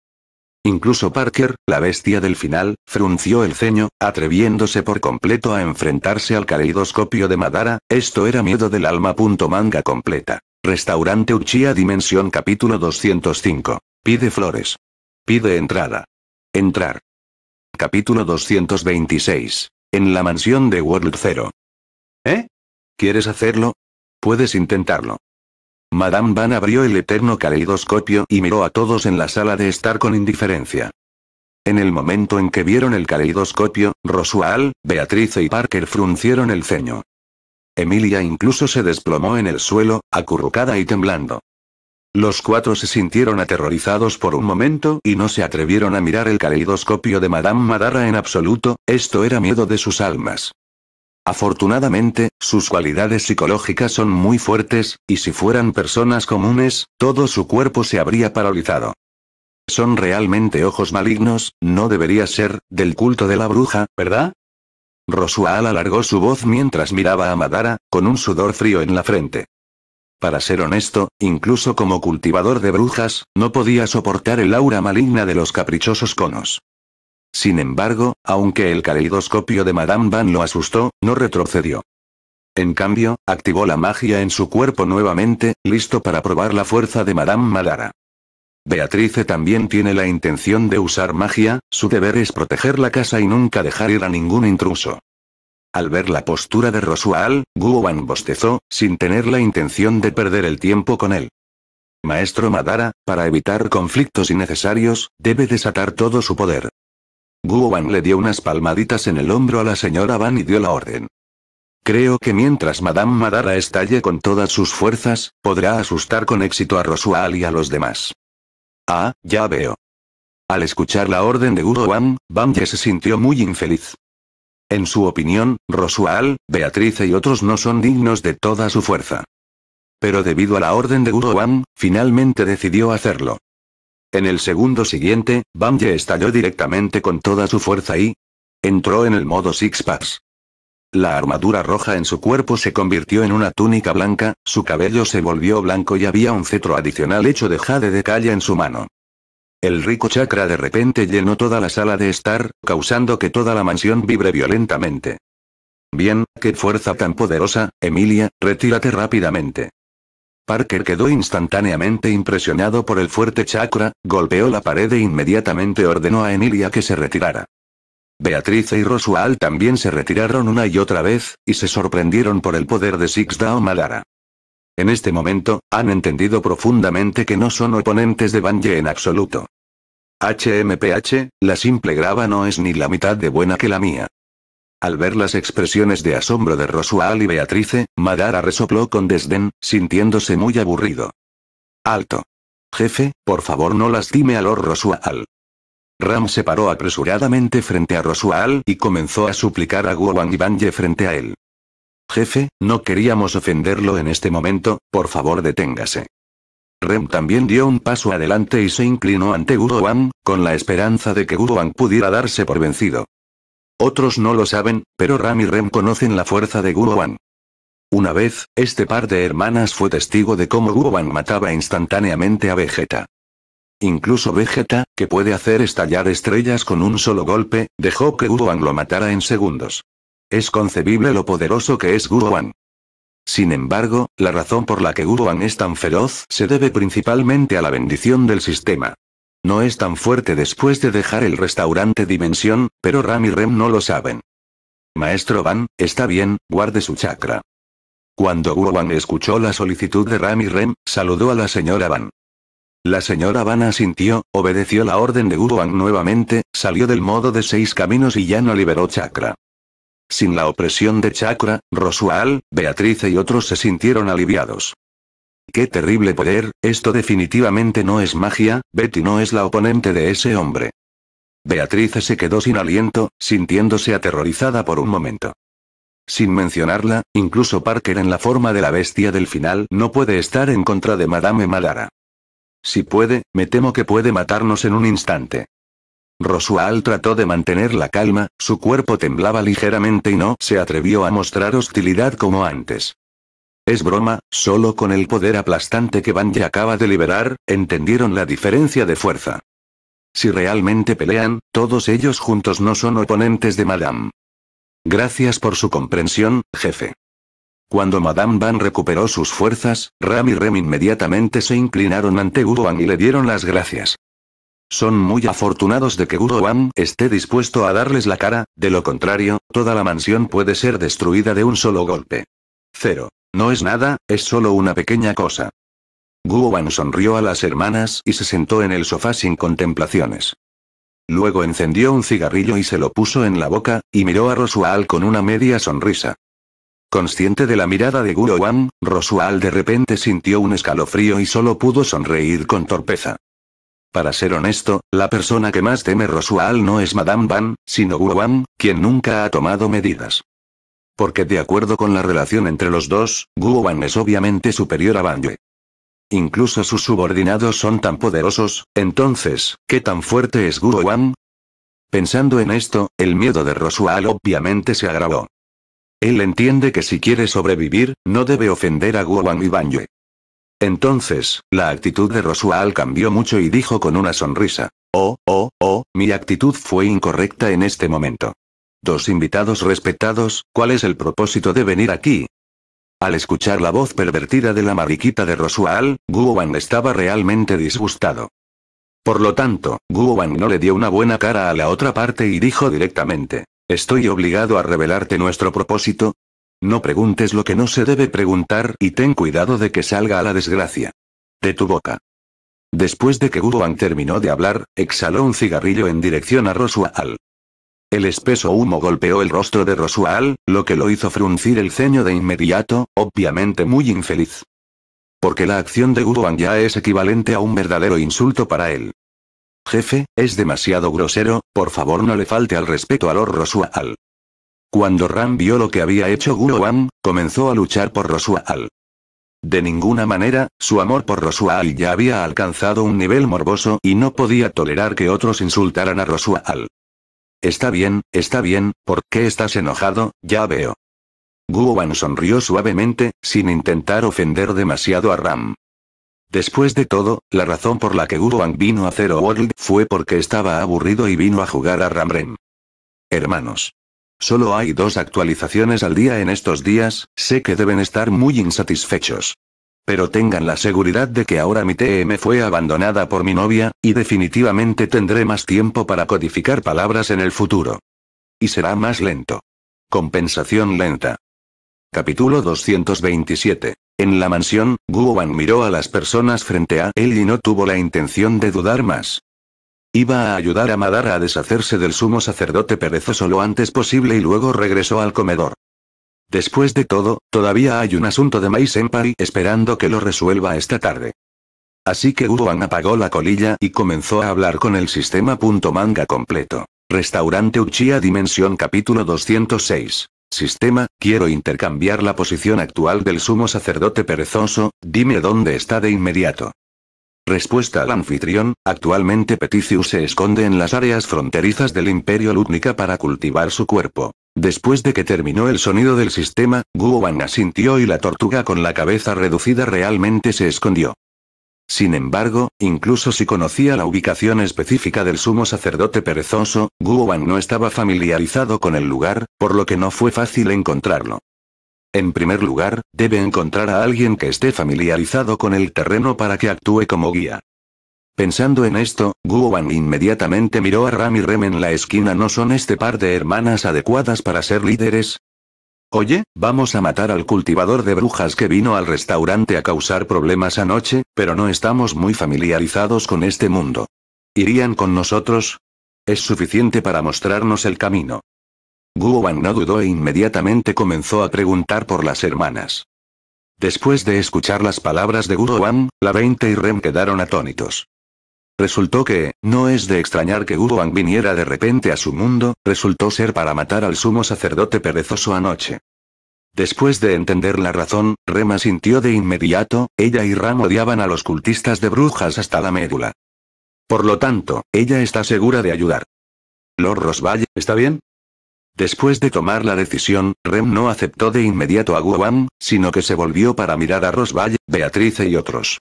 Incluso Parker, la bestia del final, frunció el ceño, atreviéndose por completo a enfrentarse al caleidoscopio de Madara, esto era miedo del alma. Manga completa. Restaurante Uchiha Dimensión capítulo 205. Pide flores. Pide entrada. Entrar. Capítulo 226. En la mansión de World Zero. ¿Eh? ¿Quieres hacerlo? Puedes intentarlo. Madame Van abrió el eterno caleidoscopio y miró a todos en la sala de estar con indiferencia. En el momento en que vieron el caleidoscopio, Rosual, Beatriz y Parker fruncieron el ceño. Emilia incluso se desplomó en el suelo, acurrucada y temblando. Los cuatro se sintieron aterrorizados por un momento y no se atrevieron a mirar el caleidoscopio de Madame Madara en absoluto, esto era miedo de sus almas. Afortunadamente, sus cualidades psicológicas son muy fuertes, y si fueran personas comunes, todo su cuerpo se habría paralizado. Son realmente ojos malignos, no debería ser, del culto de la bruja, ¿verdad? Rosual alargó su voz mientras miraba a Madara, con un sudor frío en la frente. Para ser honesto, incluso como cultivador de brujas, no podía soportar el aura maligna de los caprichosos conos. Sin embargo, aunque el caleidoscopio de Madame Van lo asustó, no retrocedió. En cambio, activó la magia en su cuerpo nuevamente, listo para probar la fuerza de Madame Madara. Beatrice también tiene la intención de usar magia, su deber es proteger la casa y nunca dejar ir a ningún intruso. Al ver la postura de Rosual, Guoban bostezó, sin tener la intención de perder el tiempo con él. Maestro Madara, para evitar conflictos innecesarios, debe desatar todo su poder. Guan le dio unas palmaditas en el hombro a la señora Van y dio la orden. Creo que mientras Madame Madara estalle con todas sus fuerzas, podrá asustar con éxito a Rosual y a los demás. Ah, ya veo. Al escuchar la orden de Wan, van ya se sintió muy infeliz. En su opinión, Rosual, Beatriz y otros no son dignos de toda su fuerza. Pero debido a la orden de Guo Wang, finalmente decidió hacerlo. En el segundo siguiente, Bamje estalló directamente con toda su fuerza y... entró en el modo six La armadura roja en su cuerpo se convirtió en una túnica blanca, su cabello se volvió blanco y había un cetro adicional hecho de jade de calla en su mano. El rico chakra de repente llenó toda la sala de estar, causando que toda la mansión vibre violentamente. Bien, qué fuerza tan poderosa, Emilia, retírate rápidamente. Parker quedó instantáneamente impresionado por el fuerte chakra, golpeó la pared e inmediatamente ordenó a Emilia que se retirara. Beatriz y Rosual también se retiraron una y otra vez, y se sorprendieron por el poder de Six Dao Madara. En este momento, han entendido profundamente que no son oponentes de Banje en absoluto. HMPH, la simple grava no es ni la mitad de buena que la mía. Al ver las expresiones de asombro de Rosual y Beatrice, Madara resopló con desdén, sintiéndose muy aburrido. Alto. Jefe, por favor no lastime a Lord Rosual. Ram se paró apresuradamente frente a Rosual y comenzó a suplicar a y Banje frente a él. Jefe, no queríamos ofenderlo en este momento, por favor deténgase. Rem también dio un paso adelante y se inclinó ante Guruan, con la esperanza de que Guruan pudiera darse por vencido. Otros no lo saben, pero Ram y Rem conocen la fuerza de Guowan. Una vez, este par de hermanas fue testigo de cómo Wan mataba instantáneamente a Vegeta. Incluso Vegeta, que puede hacer estallar estrellas con un solo golpe, dejó que Guowan lo matara en segundos. Es concebible lo poderoso que es Guowan. Sin embargo, la razón por la que Guruan es tan feroz se debe principalmente a la bendición del sistema. No es tan fuerte después de dejar el restaurante Dimensión, pero Ram y Rem no lo saben. Maestro Van, está bien, guarde su chakra. Cuando Guan escuchó la solicitud de Rami y Rem, saludó a la señora Van. La señora Van asintió, obedeció la orden de Guan nuevamente, salió del modo de seis caminos y ya no liberó chakra. Sin la opresión de chakra, Rosual, Beatriz y otros se sintieron aliviados. Qué terrible poder, esto definitivamente no es magia, Betty no es la oponente de ese hombre. Beatriz se quedó sin aliento, sintiéndose aterrorizada por un momento. Sin mencionarla, incluso Parker en la forma de la bestia del final no puede estar en contra de Madame Madara. Si puede, me temo que puede matarnos en un instante. Rosual trató de mantener la calma, su cuerpo temblaba ligeramente y no se atrevió a mostrar hostilidad como antes. Es broma, solo con el poder aplastante que ya acaba de liberar, entendieron la diferencia de fuerza. Si realmente pelean, todos ellos juntos no son oponentes de Madame. Gracias por su comprensión, jefe. Cuando Madame Van recuperó sus fuerzas, Ram y Rem inmediatamente se inclinaron ante Guruan y le dieron las gracias. Son muy afortunados de que Guruan esté dispuesto a darles la cara, de lo contrario, toda la mansión puede ser destruida de un solo golpe. Cero. No es nada, es solo una pequeña cosa. Wan sonrió a las hermanas y se sentó en el sofá sin contemplaciones. Luego encendió un cigarrillo y se lo puso en la boca, y miró a Rosual con una media sonrisa. Consciente de la mirada de Wan, Rosual de repente sintió un escalofrío y solo pudo sonreír con torpeza. Para ser honesto, la persona que más teme Rosual no es Madame Van, sino Wan, quien nunca ha tomado medidas. Porque de acuerdo con la relación entre los dos, Guo Wang es obviamente superior a Ban Yue. Incluso sus subordinados son tan poderosos, entonces, ¿qué tan fuerte es Guo Wang? Pensando en esto, el miedo de Rosual obviamente se agravó. Él entiende que si quiere sobrevivir, no debe ofender a Guo Wang y Ban Yue. Entonces, la actitud de Rosual cambió mucho y dijo con una sonrisa. Oh, oh, oh, mi actitud fue incorrecta en este momento. Dos invitados respetados, ¿cuál es el propósito de venir aquí? Al escuchar la voz pervertida de la mariquita de Rosual, Guowan estaba realmente disgustado. Por lo tanto, Guowan no le dio una buena cara a la otra parte y dijo directamente, ¿estoy obligado a revelarte nuestro propósito? No preguntes lo que no se debe preguntar y ten cuidado de que salga a la desgracia. De tu boca. Después de que Guowan terminó de hablar, exhaló un cigarrillo en dirección a Rosual. El espeso humo golpeó el rostro de Rosual, lo que lo hizo fruncir el ceño de inmediato, obviamente muy infeliz. Porque la acción de Guruan ya es equivalente a un verdadero insulto para él. Jefe, es demasiado grosero, por favor no le falte al respeto a Lord Rosual. Cuando Ram vio lo que había hecho Guruan, comenzó a luchar por Rosual. De ninguna manera, su amor por Rosual ya había alcanzado un nivel morboso y no podía tolerar que otros insultaran a Rosual. Está bien, está bien, ¿por qué estás enojado? Ya veo. Guowan sonrió suavemente, sin intentar ofender demasiado a Ram. Después de todo, la razón por la que Guowan vino a Zero World fue porque estaba aburrido y vino a jugar a Ramrem. Hermanos. Solo hay dos actualizaciones al día en estos días, sé que deben estar muy insatisfechos. Pero tengan la seguridad de que ahora mi TM fue abandonada por mi novia, y definitivamente tendré más tiempo para codificar palabras en el futuro. Y será más lento. Compensación lenta. Capítulo 227. En la mansión, Wan miró a las personas frente a él y no tuvo la intención de dudar más. Iba a ayudar a Madara a deshacerse del sumo sacerdote perezoso lo antes posible y luego regresó al comedor. Después de todo, todavía hay un asunto de en Senpai esperando que lo resuelva esta tarde. Así que Uruan apagó la colilla y comenzó a hablar con el sistema. Manga completo. Restaurante Uchiha Dimensión capítulo 206. Sistema, quiero intercambiar la posición actual del sumo sacerdote perezoso, dime dónde está de inmediato. Respuesta al anfitrión, actualmente Peticius se esconde en las áreas fronterizas del Imperio Lúnica para cultivar su cuerpo. Después de que terminó el sonido del sistema, Wang asintió y la tortuga con la cabeza reducida realmente se escondió. Sin embargo, incluso si conocía la ubicación específica del sumo sacerdote perezoso, Wang no estaba familiarizado con el lugar, por lo que no fue fácil encontrarlo. En primer lugar, debe encontrar a alguien que esté familiarizado con el terreno para que actúe como guía. Pensando en esto, Guo Wang inmediatamente miró a Ram y Rem en la esquina. ¿No son este par de hermanas adecuadas para ser líderes? Oye, vamos a matar al cultivador de brujas que vino al restaurante a causar problemas anoche, pero no estamos muy familiarizados con este mundo. ¿Irían con nosotros? Es suficiente para mostrarnos el camino. Wang no dudó e inmediatamente comenzó a preguntar por las hermanas. Después de escuchar las palabras de Wang, la 20 y Rem quedaron atónitos. Resultó que, no es de extrañar que Wang viniera de repente a su mundo, resultó ser para matar al sumo sacerdote perezoso anoche. Después de entender la razón, Rema sintió de inmediato, ella y Ram odiaban a los cultistas de brujas hasta la médula. Por lo tanto, ella está segura de ayudar. Lord Rosvalle, ¿está bien? Después de tomar la decisión, Rem no aceptó de inmediato a Wang, sino que se volvió para mirar a Rosvalle, Beatrice y otros.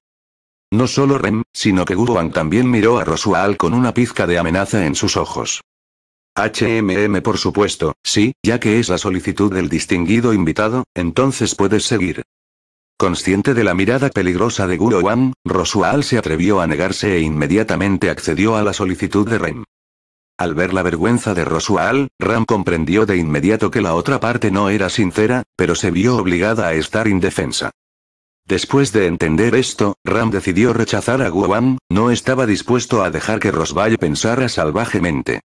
No solo Rem, sino que Guan también miró a Rosual con una pizca de amenaza en sus ojos. HMM por supuesto, sí, ya que es la solicitud del distinguido invitado, entonces puedes seguir. Consciente de la mirada peligrosa de Guo Wang, Rosual se atrevió a negarse e inmediatamente accedió a la solicitud de Rem. Al ver la vergüenza de Rosual, Ram comprendió de inmediato que la otra parte no era sincera, pero se vio obligada a estar indefensa. Después de entender esto, Ram decidió rechazar a Guam, no estaba dispuesto a dejar que Rosvalle pensara salvajemente.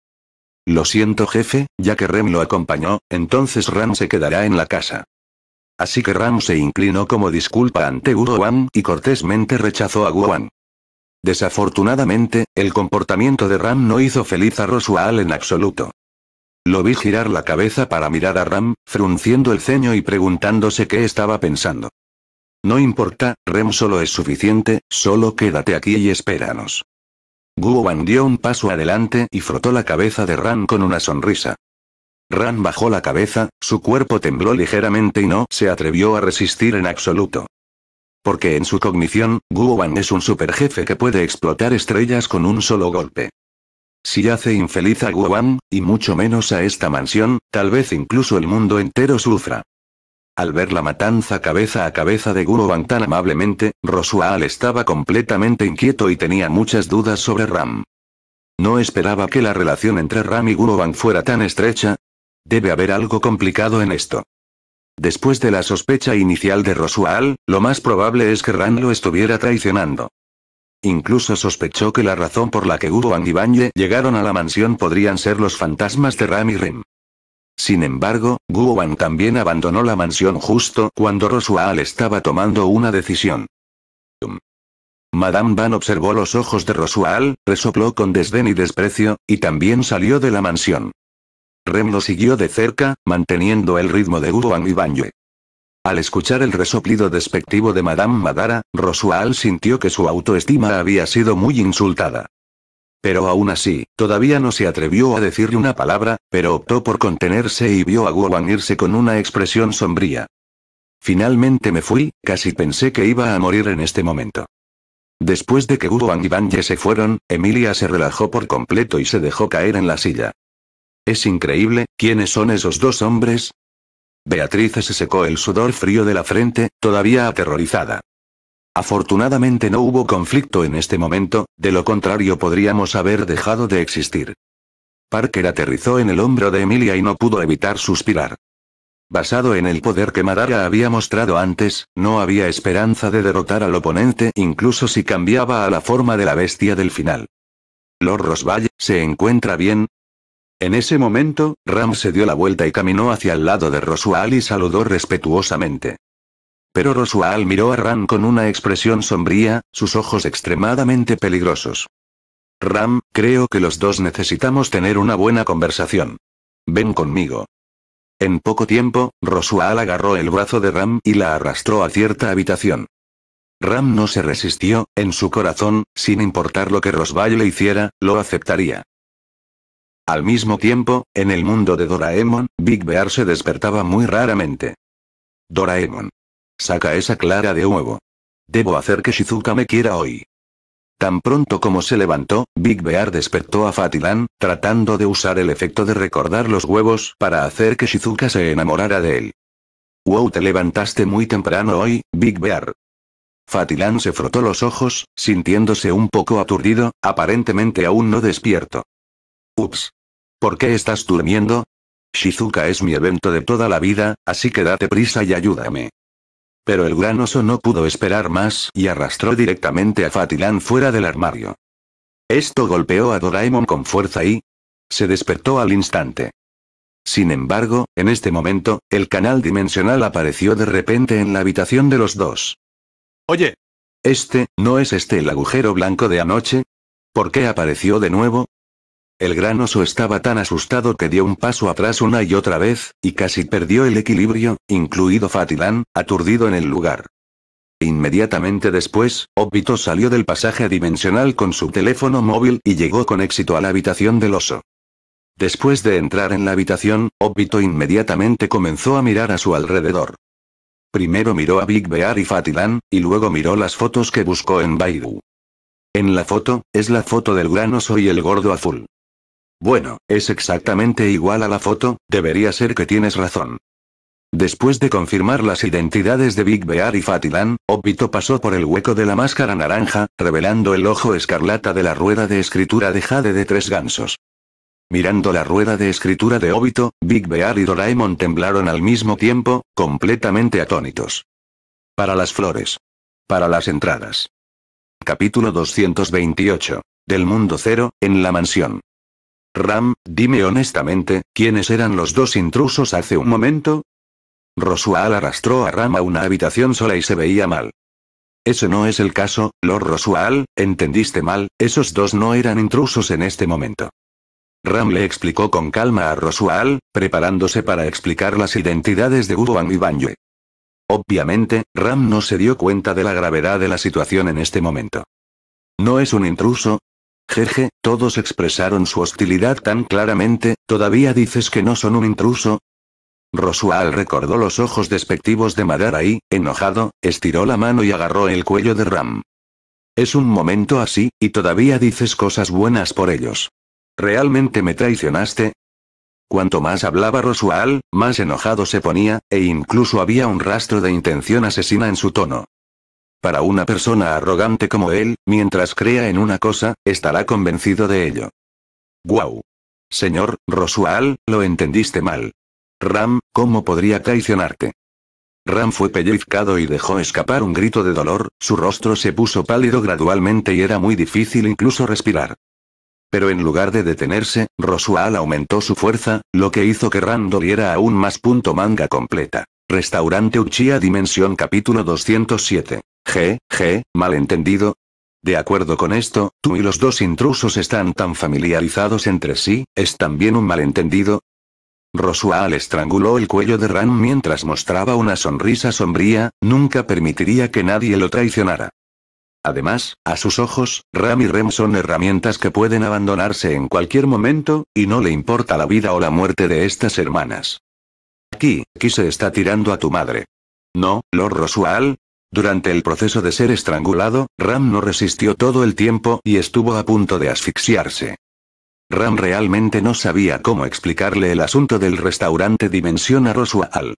Lo siento jefe, ya que Rem lo acompañó, entonces Ram se quedará en la casa. Así que Ram se inclinó como disculpa ante Guam y cortésmente rechazó a Guam. Desafortunadamente, el comportamiento de Ram no hizo feliz a Roswell en absoluto. Lo vi girar la cabeza para mirar a Ram, frunciendo el ceño y preguntándose qué estaba pensando. No importa, Rem solo es suficiente, solo quédate aquí y espéranos. Guoban dio un paso adelante y frotó la cabeza de Ran con una sonrisa. Ran bajó la cabeza, su cuerpo tembló ligeramente y no se atrevió a resistir en absoluto. Porque en su cognición, Wan es un superjefe que puede explotar estrellas con un solo golpe. Si hace infeliz a Guoban, y mucho menos a esta mansión, tal vez incluso el mundo entero sufra. Al ver la matanza cabeza a cabeza de Wang tan amablemente, Rosual estaba completamente inquieto y tenía muchas dudas sobre Ram. No esperaba que la relación entre Ram y Guroban fuera tan estrecha. Debe haber algo complicado en esto. Después de la sospecha inicial de Rosual, lo más probable es que Ram lo estuviera traicionando. Incluso sospechó que la razón por la que Guroban y Banye llegaron a la mansión podrían ser los fantasmas de Ram y Rim. Sin embargo, Guowan también abandonó la mansión justo cuando Rosual estaba tomando una decisión. Madame Van observó los ojos de Rosual, resopló con desdén y desprecio, y también salió de la mansión. Rem lo siguió de cerca, manteniendo el ritmo de Guowan y Banyue. Al escuchar el resoplido despectivo de Madame Madara, Rosual sintió que su autoestima había sido muy insultada. Pero aún así, todavía no se atrevió a decirle una palabra, pero optó por contenerse y vio a Wang irse con una expresión sombría. Finalmente me fui, casi pensé que iba a morir en este momento. Después de que Wang y Banje se fueron, Emilia se relajó por completo y se dejó caer en la silla. Es increíble, ¿quiénes son esos dos hombres? Beatriz se secó el sudor frío de la frente, todavía aterrorizada. Afortunadamente no hubo conflicto en este momento, de lo contrario podríamos haber dejado de existir. Parker aterrizó en el hombro de Emilia y no pudo evitar suspirar. Basado en el poder que Madara había mostrado antes, no había esperanza de derrotar al oponente incluso si cambiaba a la forma de la bestia del final. Lord Rosvalle, ¿se encuentra bien? En ese momento, Ram se dio la vuelta y caminó hacia el lado de Rosual y saludó respetuosamente. Pero Rosual miró a Ram con una expresión sombría, sus ojos extremadamente peligrosos. Ram, creo que los dos necesitamos tener una buena conversación. Ven conmigo. En poco tiempo, Rosual agarró el brazo de Ram y la arrastró a cierta habitación. Ram no se resistió, en su corazón, sin importar lo que Rosval le hiciera, lo aceptaría. Al mismo tiempo, en el mundo de Doraemon, Big Bear se despertaba muy raramente. Doraemon. Saca esa clara de huevo. Debo hacer que Shizuka me quiera hoy. Tan pronto como se levantó, Big Bear despertó a Fatilan, tratando de usar el efecto de recordar los huevos para hacer que Shizuka se enamorara de él. Wow, te levantaste muy temprano hoy, Big Bear. Fatilan se frotó los ojos, sintiéndose un poco aturdido, aparentemente aún no despierto. Ups. ¿Por qué estás durmiendo? Shizuka es mi evento de toda la vida, así que date prisa y ayúdame. Pero el gran oso no pudo esperar más y arrastró directamente a Fatilán fuera del armario. Esto golpeó a Doraemon con fuerza y... se despertó al instante. Sin embargo, en este momento, el canal dimensional apareció de repente en la habitación de los dos. Oye. ¿Este, no es este el agujero blanco de anoche? ¿Por qué apareció de nuevo? El gran oso estaba tan asustado que dio un paso atrás una y otra vez, y casi perdió el equilibrio, incluido Fatilán, aturdido en el lugar. Inmediatamente después, Obito salió del pasaje dimensional con su teléfono móvil y llegó con éxito a la habitación del oso. Después de entrar en la habitación, Obito inmediatamente comenzó a mirar a su alrededor. Primero miró a Big Bear y Fatilán, y luego miró las fotos que buscó en Baidu. En la foto, es la foto del gran oso y el gordo azul. Bueno, es exactamente igual a la foto, debería ser que tienes razón. Después de confirmar las identidades de Big Bear y Fatilan, Obito pasó por el hueco de la máscara naranja, revelando el ojo escarlata de la rueda de escritura de Jade de Tres Gansos. Mirando la rueda de escritura de Obito, Big Bear y Doraemon temblaron al mismo tiempo, completamente atónitos. Para las flores. Para las entradas. Capítulo 228. Del mundo cero, en la mansión. Ram, dime honestamente, ¿quiénes eran los dos intrusos hace un momento? Rosual arrastró a Ram a una habitación sola y se veía mal. Ese no es el caso, Lord Rosual, entendiste mal, esos dos no eran intrusos en este momento. Ram le explicó con calma a Rosual, preparándose para explicar las identidades de Uruan y Banyue. Obviamente, Ram no se dio cuenta de la gravedad de la situación en este momento. No es un intruso, Jeje, todos expresaron su hostilidad tan claramente, ¿todavía dices que no son un intruso? Rosual recordó los ojos despectivos de Madara y, enojado, estiró la mano y agarró el cuello de Ram. Es un momento así, y todavía dices cosas buenas por ellos. ¿Realmente me traicionaste? Cuanto más hablaba Rosual, más enojado se ponía, e incluso había un rastro de intención asesina en su tono. Para una persona arrogante como él, mientras crea en una cosa, estará convencido de ello. ¡Guau! Señor, Rosual, lo entendiste mal. Ram, ¿cómo podría traicionarte? Ram fue pellizcado y dejó escapar un grito de dolor, su rostro se puso pálido gradualmente y era muy difícil incluso respirar. Pero en lugar de detenerse, Rosual aumentó su fuerza, lo que hizo que Ram doliera aún más. Punto manga completa. Restaurante Uchiha Dimensión capítulo 207. G, G, malentendido. De acuerdo con esto, tú y los dos intrusos están tan familiarizados entre sí, ¿es también un malentendido? Rosual estranguló el cuello de Ram mientras mostraba una sonrisa sombría, nunca permitiría que nadie lo traicionara. Además, a sus ojos, Ram y Rem son herramientas que pueden abandonarse en cualquier momento, y no le importa la vida o la muerte de estas hermanas. Aquí, aquí se está tirando a tu madre. No, Lord Rosual, durante el proceso de ser estrangulado, Ram no resistió todo el tiempo y estuvo a punto de asfixiarse. Ram realmente no sabía cómo explicarle el asunto del restaurante Dimensión a Rosual.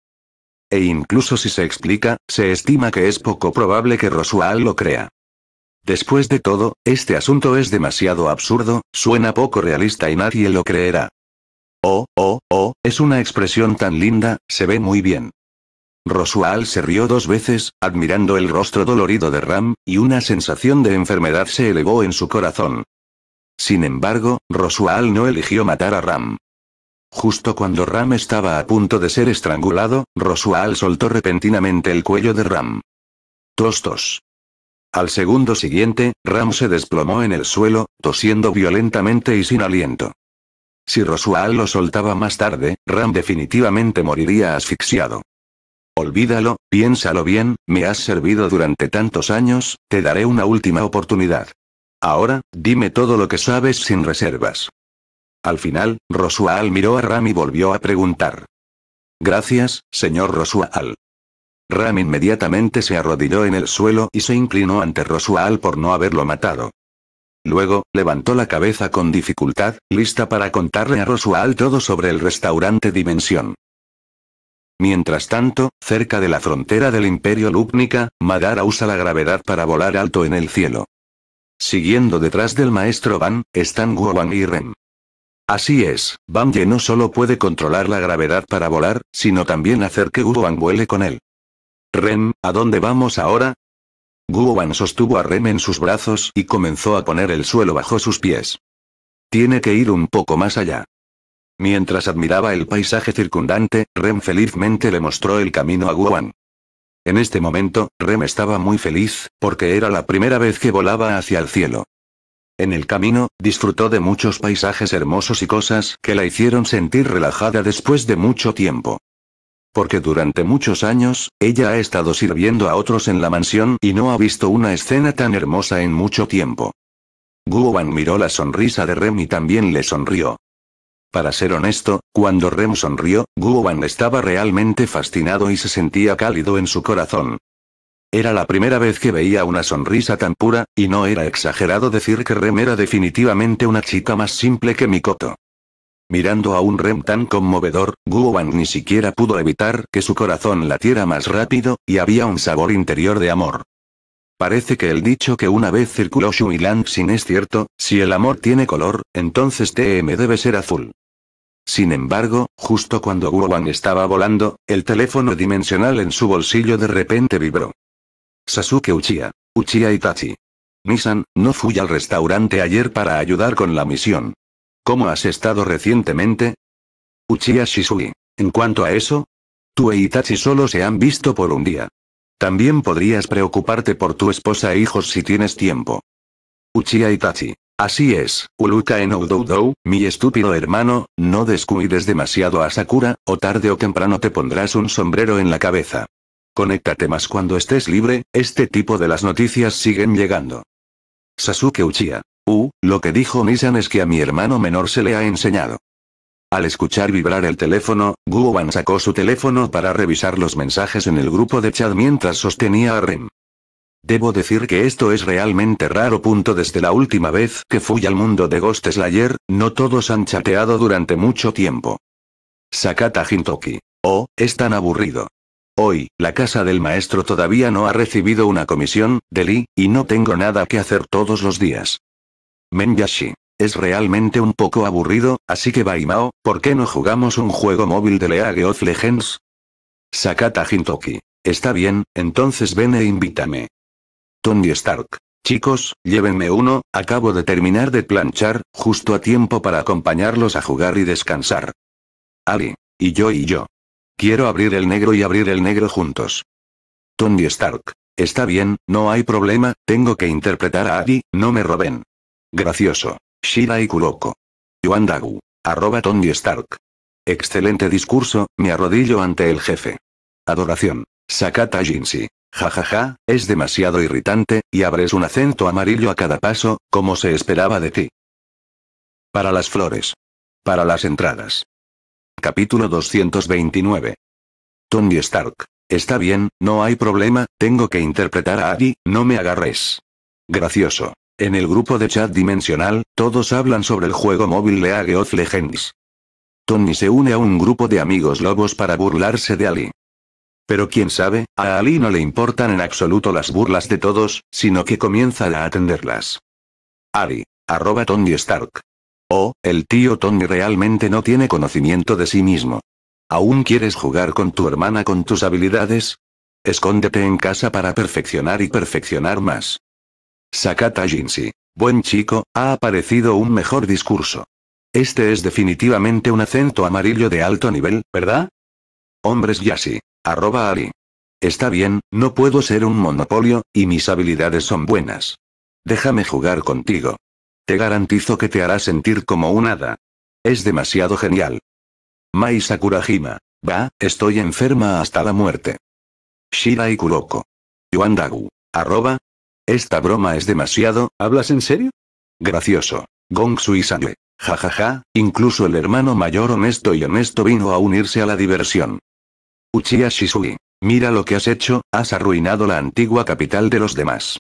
E incluso si se explica, se estima que es poco probable que Rosual lo crea. Después de todo, este asunto es demasiado absurdo, suena poco realista y nadie lo creerá. Oh, oh, oh, es una expresión tan linda, se ve muy bien. Rosual se rió dos veces, admirando el rostro dolorido de Ram, y una sensación de enfermedad se elevó en su corazón. Sin embargo, Rosual no eligió matar a Ram. Justo cuando Ram estaba a punto de ser estrangulado, Rosual soltó repentinamente el cuello de Ram. Tostos. Al segundo siguiente, Ram se desplomó en el suelo, tosiendo violentamente y sin aliento. Si Rosual lo soltaba más tarde, Ram definitivamente moriría asfixiado. Olvídalo, piénsalo bien, me has servido durante tantos años, te daré una última oportunidad. Ahora, dime todo lo que sabes sin reservas. Al final, Rosual miró a Ram y volvió a preguntar. Gracias, señor Rosual. Ram inmediatamente se arrodilló en el suelo y se inclinó ante Rosual por no haberlo matado. Luego, levantó la cabeza con dificultad, lista para contarle a Rosual todo sobre el restaurante Dimensión. Mientras tanto, cerca de la frontera del Imperio Lúpnica, Madara usa la gravedad para volar alto en el cielo. Siguiendo detrás del maestro Van, están Guowan y Rem. Así es, Ye no solo puede controlar la gravedad para volar, sino también hacer que Wang vuele con él. Rem, ¿a dónde vamos ahora? Guowan sostuvo a Rem en sus brazos y comenzó a poner el suelo bajo sus pies. Tiene que ir un poco más allá. Mientras admiraba el paisaje circundante, Rem felizmente le mostró el camino a Guan. En este momento, Rem estaba muy feliz, porque era la primera vez que volaba hacia el cielo. En el camino, disfrutó de muchos paisajes hermosos y cosas que la hicieron sentir relajada después de mucho tiempo. Porque durante muchos años, ella ha estado sirviendo a otros en la mansión y no ha visto una escena tan hermosa en mucho tiempo. Guan miró la sonrisa de Rem y también le sonrió. Para ser honesto, cuando Rem sonrió, Wan estaba realmente fascinado y se sentía cálido en su corazón. Era la primera vez que veía una sonrisa tan pura, y no era exagerado decir que Rem era definitivamente una chica más simple que Mikoto. Mirando a un Rem tan conmovedor, Guoban ni siquiera pudo evitar que su corazón latiera más rápido, y había un sabor interior de amor. Parece que el dicho que una vez circuló Shui sin es cierto, si el amor tiene color, entonces TM debe ser azul. Sin embargo, justo cuando Wang estaba volando, el teléfono dimensional en su bolsillo de repente vibró. Sasuke Uchiha. Uchiha Itachi. Misan, no fui al restaurante ayer para ayudar con la misión. ¿Cómo has estado recientemente? Uchiha Shisui. En cuanto a eso, tú e Itachi solo se han visto por un día. También podrías preocuparte por tu esposa e hijos si tienes tiempo. Uchiha Itachi. Así es, Uluka en Oudoudou, mi estúpido hermano, no descuides demasiado a Sakura, o tarde o temprano te pondrás un sombrero en la cabeza. Conéctate más cuando estés libre, este tipo de las noticias siguen llegando. Sasuke Uchiha. Uh, lo que dijo Nissan es que a mi hermano menor se le ha enseñado. Al escuchar vibrar el teléfono, Guoban sacó su teléfono para revisar los mensajes en el grupo de chat mientras sostenía a Rem. Debo decir que esto es realmente raro. punto Desde la última vez que fui al mundo de Ghost Slayer, no todos han chateado durante mucho tiempo. Sakata Hintoki. Oh, es tan aburrido. Hoy, la casa del maestro todavía no ha recibido una comisión, Deli, y no tengo nada que hacer todos los días. Menyashi. Es realmente un poco aburrido, así que Mao, ¿por qué no jugamos un juego móvil de League of Legends? Sakata Hintoki. Está bien, entonces ven e invítame. Tony Stark. Chicos, llévenme uno, acabo de terminar de planchar, justo a tiempo para acompañarlos a jugar y descansar. Ali. Y yo y yo. Quiero abrir el negro y abrir el negro juntos. Tony Stark. Está bien, no hay problema, tengo que interpretar a Ali, no me roben. Gracioso. Shira y Kuroko. Dagu. Arroba Tony Stark. Excelente discurso, me arrodillo ante el jefe. Adoración. Sakata Jinsi. Jajaja, ja, ja, es demasiado irritante, y abres un acento amarillo a cada paso, como se esperaba de ti. Para las flores. Para las entradas. Capítulo 229. Tony Stark. Está bien, no hay problema, tengo que interpretar a Adi, no me agarres. Gracioso. En el grupo de chat dimensional, todos hablan sobre el juego móvil League of Legends. Tony se une a un grupo de amigos lobos para burlarse de Ali. Pero quién sabe, a Ali no le importan en absoluto las burlas de todos, sino que comienza a atenderlas. Ali. Arroba Tony Stark. Oh, el tío Tony realmente no tiene conocimiento de sí mismo. ¿Aún quieres jugar con tu hermana con tus habilidades? Escóndete en casa para perfeccionar y perfeccionar más. Sakata Jinsi. Buen chico, ha aparecido un mejor discurso. Este es definitivamente un acento amarillo de alto nivel, ¿verdad? Hombres Yasi. Arroba Ari. Está bien, no puedo ser un monopolio, y mis habilidades son buenas. Déjame jugar contigo. Te garantizo que te hará sentir como un hada. Es demasiado genial. Mai Sakurajima. Va, estoy enferma hasta la muerte. Shira y Kuroko. Yuandagu. Arroba. Esta broma es demasiado, ¿hablas en serio? Gracioso. Gongsu y ja ja, incluso el hermano mayor honesto y honesto vino a unirse a la diversión. Uchiha Shisui. Mira lo que has hecho, has arruinado la antigua capital de los demás.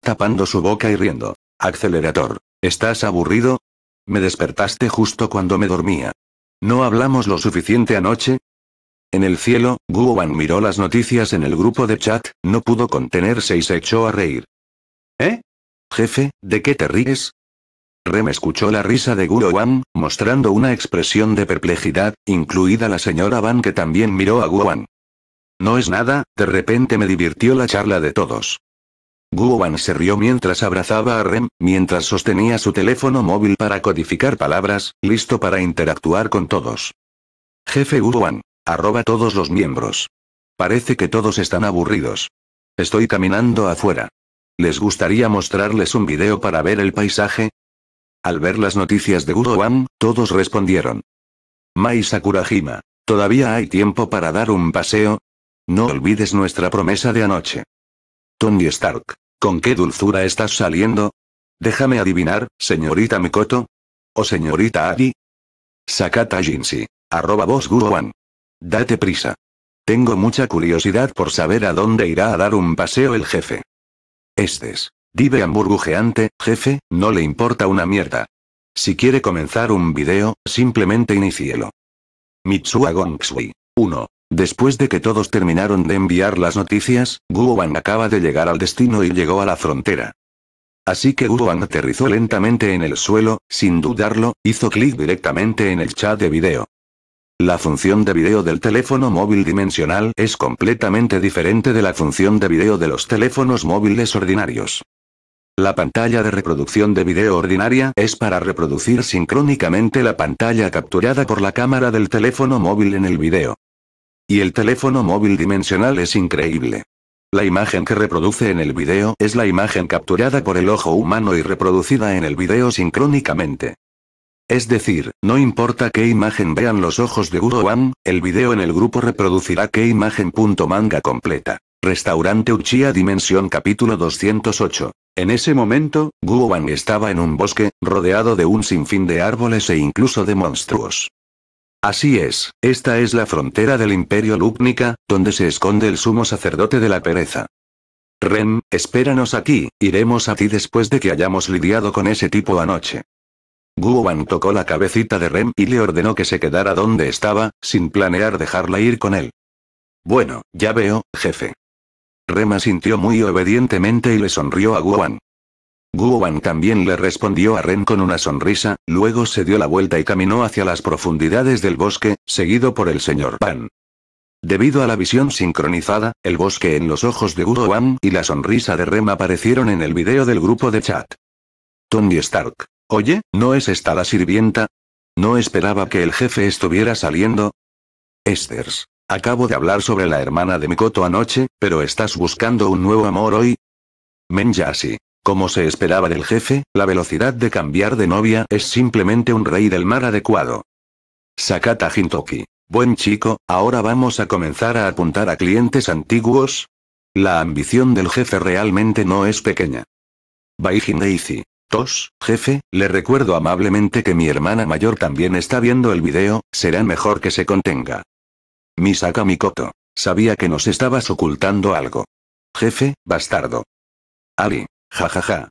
Tapando su boca y riendo. Acelerador. ¿Estás aburrido? Me despertaste justo cuando me dormía. ¿No hablamos lo suficiente anoche? En el cielo, Guoban miró las noticias en el grupo de chat, no pudo contenerse y se echó a reír. ¿Eh? Jefe, ¿de qué te ríes? Rem escuchó la risa de Guo mostrando una expresión de perplejidad, incluida la señora Van que también miró a Guo No es nada, de repente me divirtió la charla de todos. Guo se rió mientras abrazaba a Rem, mientras sostenía su teléfono móvil para codificar palabras, listo para interactuar con todos. Jefe Guo Arroba todos los miembros. Parece que todos están aburridos. Estoy caminando afuera. ¿Les gustaría mostrarles un video para ver el paisaje? Al ver las noticias de Guru todos respondieron. Mai Sakurajima, ¿todavía hay tiempo para dar un paseo? No olvides nuestra promesa de anoche. Tony Stark, ¿con qué dulzura estás saliendo? Déjame adivinar, señorita Mikoto. ¿O señorita Adi? Sakata Jinsi, arroba vos Date prisa. Tengo mucha curiosidad por saber a dónde irá a dar un paseo el jefe. Estes. Dive hamburgujeante, jefe, no le importa una mierda. Si quiere comenzar un video, simplemente inícielo. Mitsuagong Gongsui. 1. Después de que todos terminaron de enviar las noticias, Wang acaba de llegar al destino y llegó a la frontera. Así que Wang aterrizó lentamente en el suelo, sin dudarlo, hizo clic directamente en el chat de video. La función de video del teléfono móvil dimensional es completamente diferente de la función de video de los teléfonos móviles ordinarios. La pantalla de reproducción de video ordinaria es para reproducir sincrónicamente la pantalla capturada por la cámara del teléfono móvil en el video. Y el teléfono móvil dimensional es increíble. La imagen que reproduce en el video es la imagen capturada por el ojo humano y reproducida en el video sincrónicamente. Es decir, no importa qué imagen vean los ojos de Guru el video en el grupo reproducirá qué imagen. Manga completa. Restaurante Uchiha Dimensión capítulo 208. En ese momento, Guo estaba en un bosque, rodeado de un sinfín de árboles e incluso de monstruos. Así es, esta es la frontera del Imperio Lúpnica, donde se esconde el sumo sacerdote de la pereza. Rem, espéranos aquí, iremos a ti después de que hayamos lidiado con ese tipo anoche. Guoban tocó la cabecita de Rem y le ordenó que se quedara donde estaba, sin planear dejarla ir con él. Bueno, ya veo, jefe. Rema sintió muy obedientemente y le sonrió a Guan. wan también le respondió a Ren con una sonrisa, luego se dio la vuelta y caminó hacia las profundidades del bosque, seguido por el señor Pan. Debido a la visión sincronizada, el bosque en los ojos de Wu-Wan y la sonrisa de Rem aparecieron en el video del grupo de chat. Tony Stark. Oye, ¿no es esta la sirvienta? No esperaba que el jefe estuviera saliendo. Esters. Acabo de hablar sobre la hermana de Mikoto anoche, pero ¿estás buscando un nuevo amor hoy? Menjasi. Como se esperaba del jefe, la velocidad de cambiar de novia es simplemente un rey del mar adecuado. Sakata Hintoki. Buen chico, ahora vamos a comenzar a apuntar a clientes antiguos. La ambición del jefe realmente no es pequeña. Baijin Daisy. Tos, jefe, le recuerdo amablemente que mi hermana mayor también está viendo el video, será mejor que se contenga. Misaka Mikoto. Sabía que nos estabas ocultando algo. Jefe, bastardo. Ali. Jajaja. Ja, ja.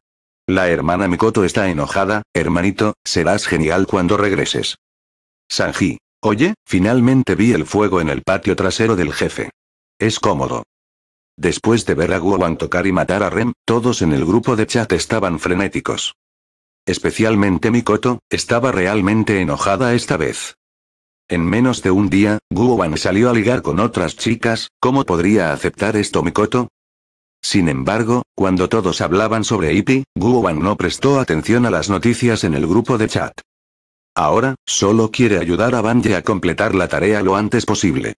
La hermana Mikoto está enojada, hermanito, serás genial cuando regreses. Sanji. Oye, finalmente vi el fuego en el patio trasero del jefe. Es cómodo. Después de ver a guoban tocar y matar a Rem, todos en el grupo de chat estaban frenéticos. Especialmente Mikoto, estaba realmente enojada esta vez. En menos de un día, Guoban salió a ligar con otras chicas, ¿cómo podría aceptar esto Mikoto? Sin embargo, cuando todos hablaban sobre Ipi, Guoban no prestó atención a las noticias en el grupo de chat. Ahora, solo quiere ayudar a Banje a completar la tarea lo antes posible.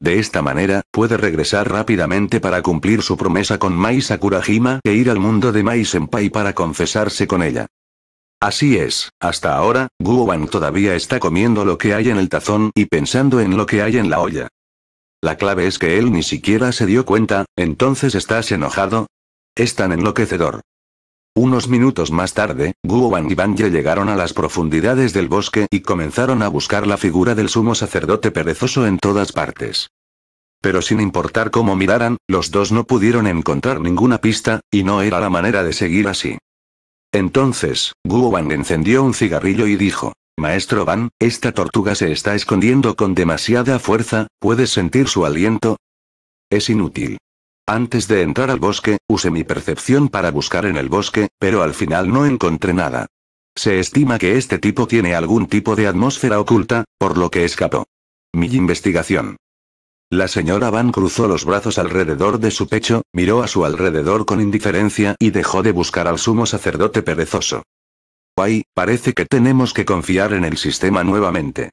De esta manera, puede regresar rápidamente para cumplir su promesa con Mai Sakurajima e ir al mundo de Mai Senpai para confesarse con ella. Así es, hasta ahora, Guoban todavía está comiendo lo que hay en el tazón y pensando en lo que hay en la olla. La clave es que él ni siquiera se dio cuenta, entonces estás enojado. Es tan enloquecedor. Unos minutos más tarde, Guoban y Banje llegaron a las profundidades del bosque y comenzaron a buscar la figura del sumo sacerdote perezoso en todas partes. Pero sin importar cómo miraran, los dos no pudieron encontrar ninguna pista, y no era la manera de seguir así. Entonces, Guo Wang encendió un cigarrillo y dijo, Maestro Van, esta tortuga se está escondiendo con demasiada fuerza, ¿puedes sentir su aliento? Es inútil. Antes de entrar al bosque, usé mi percepción para buscar en el bosque, pero al final no encontré nada. Se estima que este tipo tiene algún tipo de atmósfera oculta, por lo que escapó. Mi investigación. La señora Van cruzó los brazos alrededor de su pecho, miró a su alrededor con indiferencia y dejó de buscar al sumo sacerdote perezoso. Guay, parece que tenemos que confiar en el sistema nuevamente.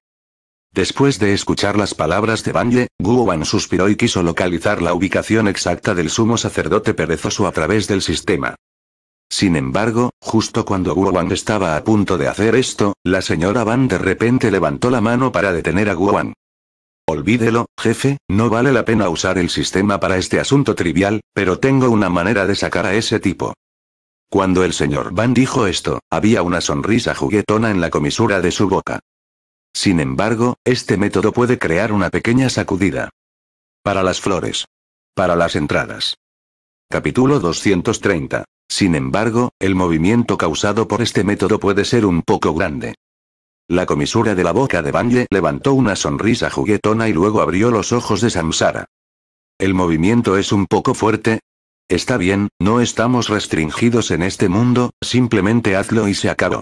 Después de escuchar las palabras de Guo Wan suspiró y quiso localizar la ubicación exacta del sumo sacerdote perezoso a través del sistema. Sin embargo, justo cuando Wan estaba a punto de hacer esto, la señora Van de repente levantó la mano para detener a Wan. Olvídelo, jefe, no vale la pena usar el sistema para este asunto trivial, pero tengo una manera de sacar a ese tipo. Cuando el señor Van dijo esto, había una sonrisa juguetona en la comisura de su boca. Sin embargo, este método puede crear una pequeña sacudida. Para las flores. Para las entradas. Capítulo 230. Sin embargo, el movimiento causado por este método puede ser un poco grande. La comisura de la boca de le levantó una sonrisa juguetona y luego abrió los ojos de Samsara. El movimiento es un poco fuerte. Está bien, no estamos restringidos en este mundo, simplemente hazlo y se acabó.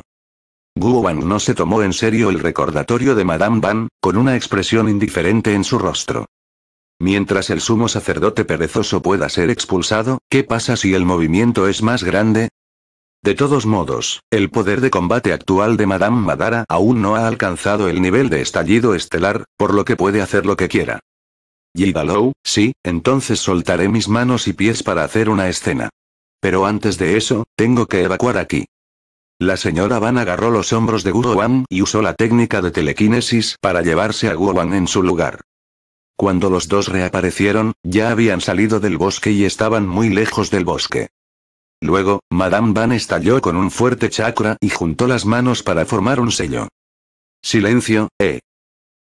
Wang no se tomó en serio el recordatorio de Madame Van, con una expresión indiferente en su rostro. Mientras el sumo sacerdote perezoso pueda ser expulsado, ¿qué pasa si el movimiento es más grande? De todos modos, el poder de combate actual de Madame Madara aún no ha alcanzado el nivel de estallido estelar, por lo que puede hacer lo que quiera. Yidalou, sí, entonces soltaré mis manos y pies para hacer una escena. Pero antes de eso, tengo que evacuar aquí. La señora Van agarró los hombros de Wan y usó la técnica de telequinesis para llevarse a Wan en su lugar. Cuando los dos reaparecieron, ya habían salido del bosque y estaban muy lejos del bosque. Luego, Madame Van estalló con un fuerte chakra y juntó las manos para formar un sello. Silencio, eh.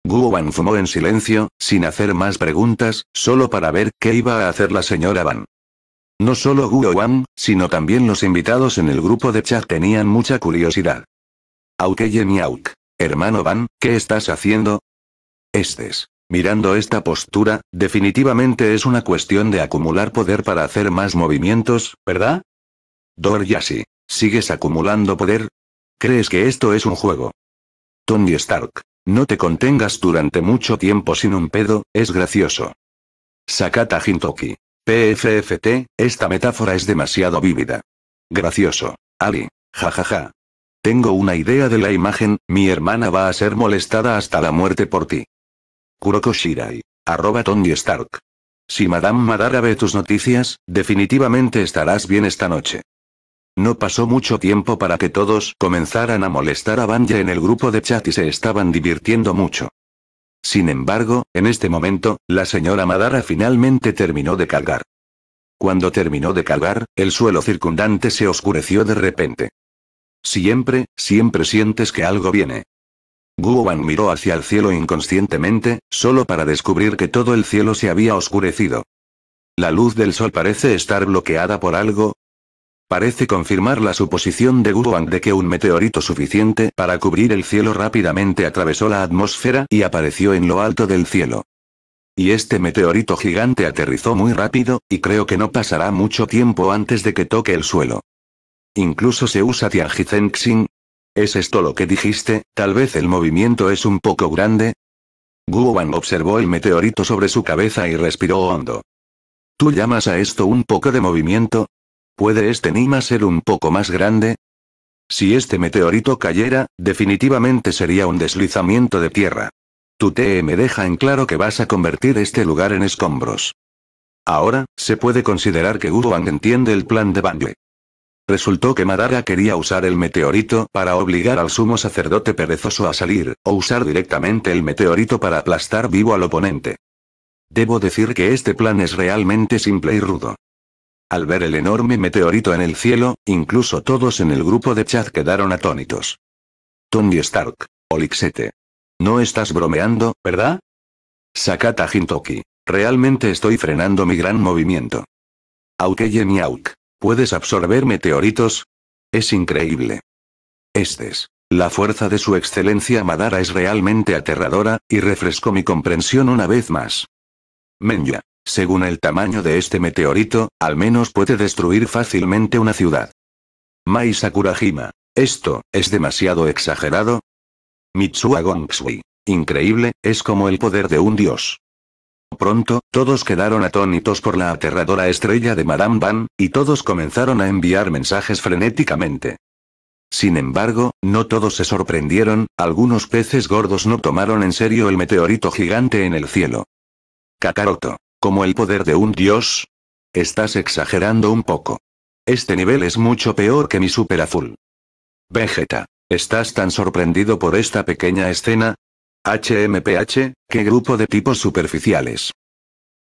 Van fumó en silencio, sin hacer más preguntas, solo para ver qué iba a hacer la señora Van. No solo Guo sino también los invitados en el grupo de chat tenían mucha curiosidad. Aukeye Miauk. Hermano Van, ¿qué estás haciendo? Estes. Mirando esta postura, definitivamente es una cuestión de acumular poder para hacer más movimientos, ¿verdad? Yashi, ¿sigues acumulando poder? ¿Crees que esto es un juego? Tony Stark, no te contengas durante mucho tiempo sin un pedo, es gracioso. Sakata Hintoki. PFFT, esta metáfora es demasiado vívida. Gracioso. Ali. Jajaja. Ja, ja. Tengo una idea de la imagen, mi hermana va a ser molestada hasta la muerte por ti. Kuroko Shirai. Arroba Tony Stark. Si Madame Madara ve tus noticias, definitivamente estarás bien esta noche. No pasó mucho tiempo para que todos comenzaran a molestar a Banja en el grupo de chat y se estaban divirtiendo mucho. Sin embargo, en este momento, la señora Madara finalmente terminó de cargar. Cuando terminó de cargar, el suelo circundante se oscureció de repente. Siempre, siempre sientes que algo viene. Guoban miró hacia el cielo inconscientemente, solo para descubrir que todo el cielo se había oscurecido. La luz del sol parece estar bloqueada por algo, parece confirmar la suposición de Wang de que un meteorito suficiente para cubrir el cielo rápidamente atravesó la atmósfera y apareció en lo alto del cielo. Y este meteorito gigante aterrizó muy rápido, y creo que no pasará mucho tiempo antes de que toque el suelo. Incluso se usa Xin. ¿Es esto lo que dijiste? Tal vez el movimiento es un poco grande. Wang observó el meteorito sobre su cabeza y respiró hondo. ¿Tú llamas a esto un poco de movimiento? ¿Puede este Nima ser un poco más grande? Si este meteorito cayera, definitivamente sería un deslizamiento de tierra. Tu me deja en claro que vas a convertir este lugar en escombros. Ahora, se puede considerar que Uruang entiende el plan de Bangle. Resultó que Madara quería usar el meteorito para obligar al sumo sacerdote perezoso a salir, o usar directamente el meteorito para aplastar vivo al oponente. Debo decir que este plan es realmente simple y rudo. Al ver el enorme meteorito en el cielo, incluso todos en el grupo de chat quedaron atónitos. Tony Stark. Olixete. No estás bromeando, ¿verdad? Sakata Hintoki. Realmente estoy frenando mi gran movimiento. Aukeye Auk. ¿Puedes absorber meteoritos? Es increíble. Estes. La fuerza de su excelencia Madara es realmente aterradora, y refrescó mi comprensión una vez más. Menya. Según el tamaño de este meteorito, al menos puede destruir fácilmente una ciudad. Mai Sakurajima. Esto, ¿es demasiado exagerado? Mitsuha Gongsui. Increíble, es como el poder de un dios. Pronto, todos quedaron atónitos por la aterradora estrella de Madame Van, y todos comenzaron a enviar mensajes frenéticamente. Sin embargo, no todos se sorprendieron, algunos peces gordos no tomaron en serio el meteorito gigante en el cielo. Kakaroto. ¿Como el poder de un dios? Estás exagerando un poco. Este nivel es mucho peor que mi Super Azul. Vegeta, ¿estás tan sorprendido por esta pequeña escena? HMPH, qué grupo de tipos superficiales.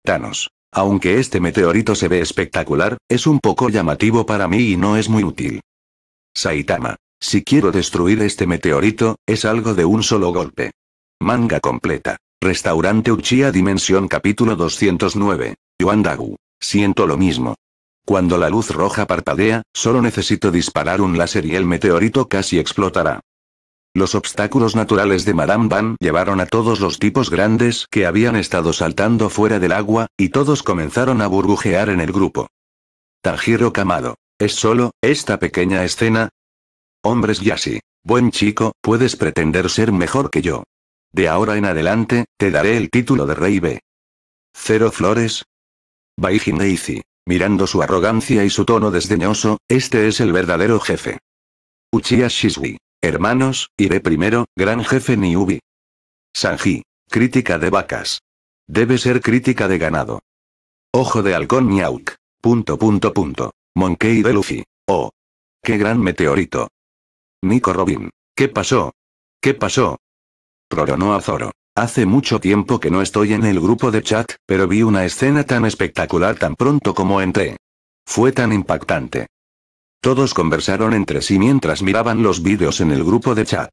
Thanos, aunque este meteorito se ve espectacular, es un poco llamativo para mí y no es muy útil. Saitama, si quiero destruir este meteorito, es algo de un solo golpe. Manga completa. Restaurante Uchiha Dimensión capítulo 209. Yuan Siento lo mismo. Cuando la luz roja parpadea, solo necesito disparar un láser y el meteorito casi explotará. Los obstáculos naturales de Madame Van llevaron a todos los tipos grandes que habían estado saltando fuera del agua, y todos comenzaron a burbujear en el grupo. Tajiro Kamado. ¿Es solo, esta pequeña escena? Hombres Yashi. Buen chico, puedes pretender ser mejor que yo. De ahora en adelante, te daré el título de Rey B. Cero flores. Baijin Mirando su arrogancia y su tono desdeñoso, este es el verdadero jefe. Uchiha Shisui. Hermanos, iré primero, gran jefe Niubi. Sanji. Crítica de vacas. Debe ser crítica de ganado. Ojo de halcón Miauk. Punto punto punto. Monkey de Luffy. Oh. Qué gran meteorito. Nico Robin. ¿Qué pasó? ¿Qué pasó? Proronó a Zoro. Hace mucho tiempo que no estoy en el grupo de chat, pero vi una escena tan espectacular tan pronto como entré. Fue tan impactante. Todos conversaron entre sí mientras miraban los vídeos en el grupo de chat.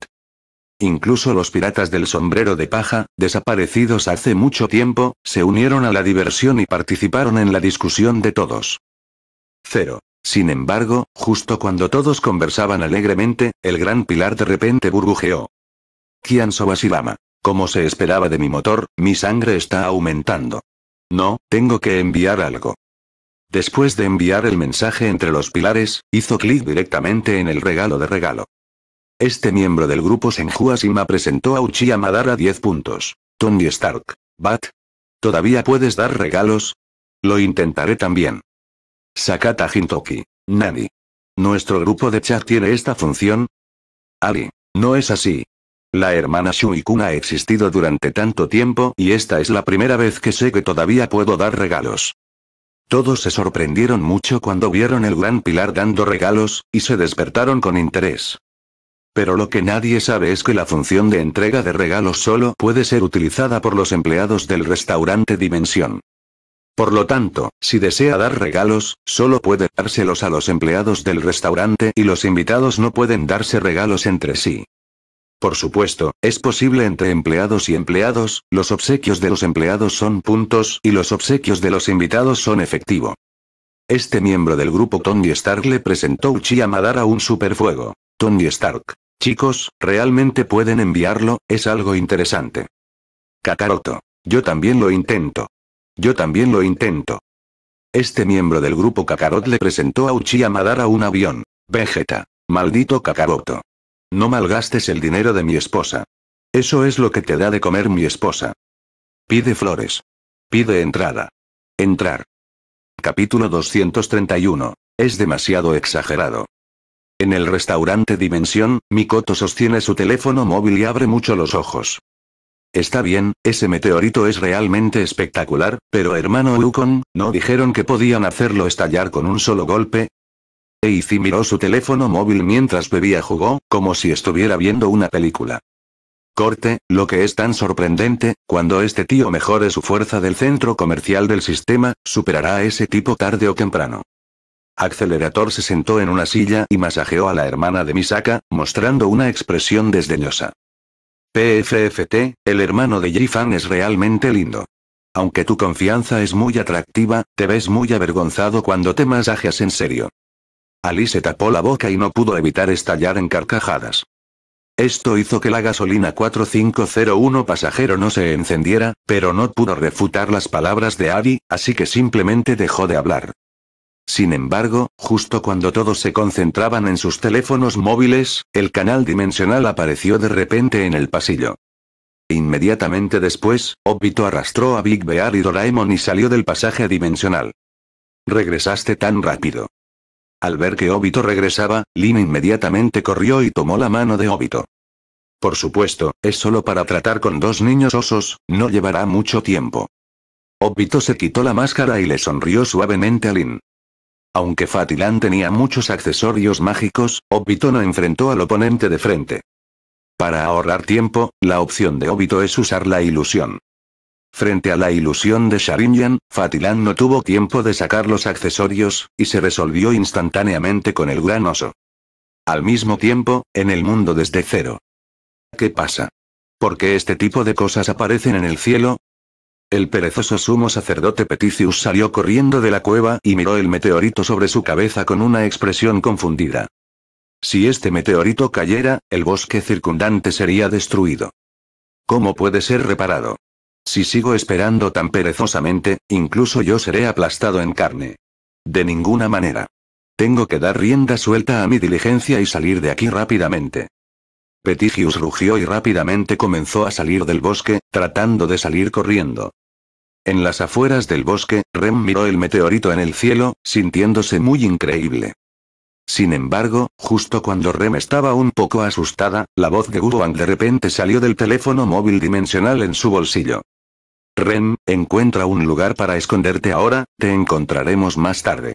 Incluso los piratas del sombrero de paja, desaparecidos hace mucho tiempo, se unieron a la diversión y participaron en la discusión de todos. Cero. Sin embargo, justo cuando todos conversaban alegremente, el gran pilar de repente burbujeó. Kian Sobashibama. Como se esperaba de mi motor, mi sangre está aumentando. No, tengo que enviar algo. Después de enviar el mensaje entre los pilares, hizo clic directamente en el regalo de regalo. Este miembro del grupo Senju Asima presentó a Uchiha Madara 10 puntos. Tony Stark. Bat. ¿Todavía puedes dar regalos? Lo intentaré también. Sakata Hintoki. Nani. ¿Nuestro grupo de chat tiene esta función? Ali. No es así, la hermana Shuikun ha existido durante tanto tiempo y esta es la primera vez que sé que todavía puedo dar regalos. Todos se sorprendieron mucho cuando vieron el gran pilar dando regalos, y se despertaron con interés. Pero lo que nadie sabe es que la función de entrega de regalos solo puede ser utilizada por los empleados del restaurante Dimensión. Por lo tanto, si desea dar regalos, solo puede dárselos a los empleados del restaurante y los invitados no pueden darse regalos entre sí. Por supuesto, es posible entre empleados y empleados, los obsequios de los empleados son puntos y los obsequios de los invitados son efectivo. Este miembro del grupo Tony Stark le presentó a Uchiha Madara un superfuego. Tony Stark. Chicos, realmente pueden enviarlo, es algo interesante. Kakaroto. Yo también lo intento. Yo también lo intento. Este miembro del grupo Kakarot le presentó a Uchiha Madara un avión. Vegeta. Maldito Kakaroto. No malgastes el dinero de mi esposa. Eso es lo que te da de comer mi esposa. Pide flores. Pide entrada. Entrar. Capítulo 231. Es demasiado exagerado. En el restaurante Dimensión, Mikoto sostiene su teléfono móvil y abre mucho los ojos. Está bien, ese meteorito es realmente espectacular, pero hermano Ukon, ¿no dijeron que podían hacerlo estallar con un solo golpe? Eizi miró su teléfono móvil mientras bebía jugó, como si estuviera viendo una película. Corte, lo que es tan sorprendente, cuando este tío mejore su fuerza del centro comercial del sistema, superará a ese tipo tarde o temprano. Accelerator se sentó en una silla y masajeó a la hermana de Misaka, mostrando una expresión desdeñosa. PFFT, el hermano de Jifan es realmente lindo. Aunque tu confianza es muy atractiva, te ves muy avergonzado cuando te masajeas en serio. Ali se tapó la boca y no pudo evitar estallar en carcajadas. Esto hizo que la gasolina 4501 pasajero no se encendiera, pero no pudo refutar las palabras de Adi, así que simplemente dejó de hablar. Sin embargo, justo cuando todos se concentraban en sus teléfonos móviles, el canal dimensional apareció de repente en el pasillo. Inmediatamente después, Obito arrastró a Big Bear y Doraemon y salió del pasaje dimensional. Regresaste tan rápido. Al ver que Obito regresaba, Lin inmediatamente corrió y tomó la mano de Obito. Por supuesto, es solo para tratar con dos niños osos, no llevará mucho tiempo. Obito se quitó la máscara y le sonrió suavemente a Lin. Aunque Fatilan tenía muchos accesorios mágicos, Obito no enfrentó al oponente de frente. Para ahorrar tiempo, la opción de Obito es usar la ilusión. Frente a la ilusión de Sharingan, Fatilan no tuvo tiempo de sacar los accesorios, y se resolvió instantáneamente con el gran oso. Al mismo tiempo, en el mundo desde cero. ¿Qué pasa? ¿Por qué este tipo de cosas aparecen en el cielo? El perezoso sumo sacerdote Peticius salió corriendo de la cueva y miró el meteorito sobre su cabeza con una expresión confundida. Si este meteorito cayera, el bosque circundante sería destruido. ¿Cómo puede ser reparado? Si sigo esperando tan perezosamente, incluso yo seré aplastado en carne. De ninguna manera. Tengo que dar rienda suelta a mi diligencia y salir de aquí rápidamente. Petigius rugió y rápidamente comenzó a salir del bosque, tratando de salir corriendo. En las afueras del bosque, Rem miró el meteorito en el cielo, sintiéndose muy increíble. Sin embargo, justo cuando Rem estaba un poco asustada, la voz de Guruang de repente salió del teléfono móvil dimensional en su bolsillo. Rem encuentra un lugar para esconderte ahora, te encontraremos más tarde.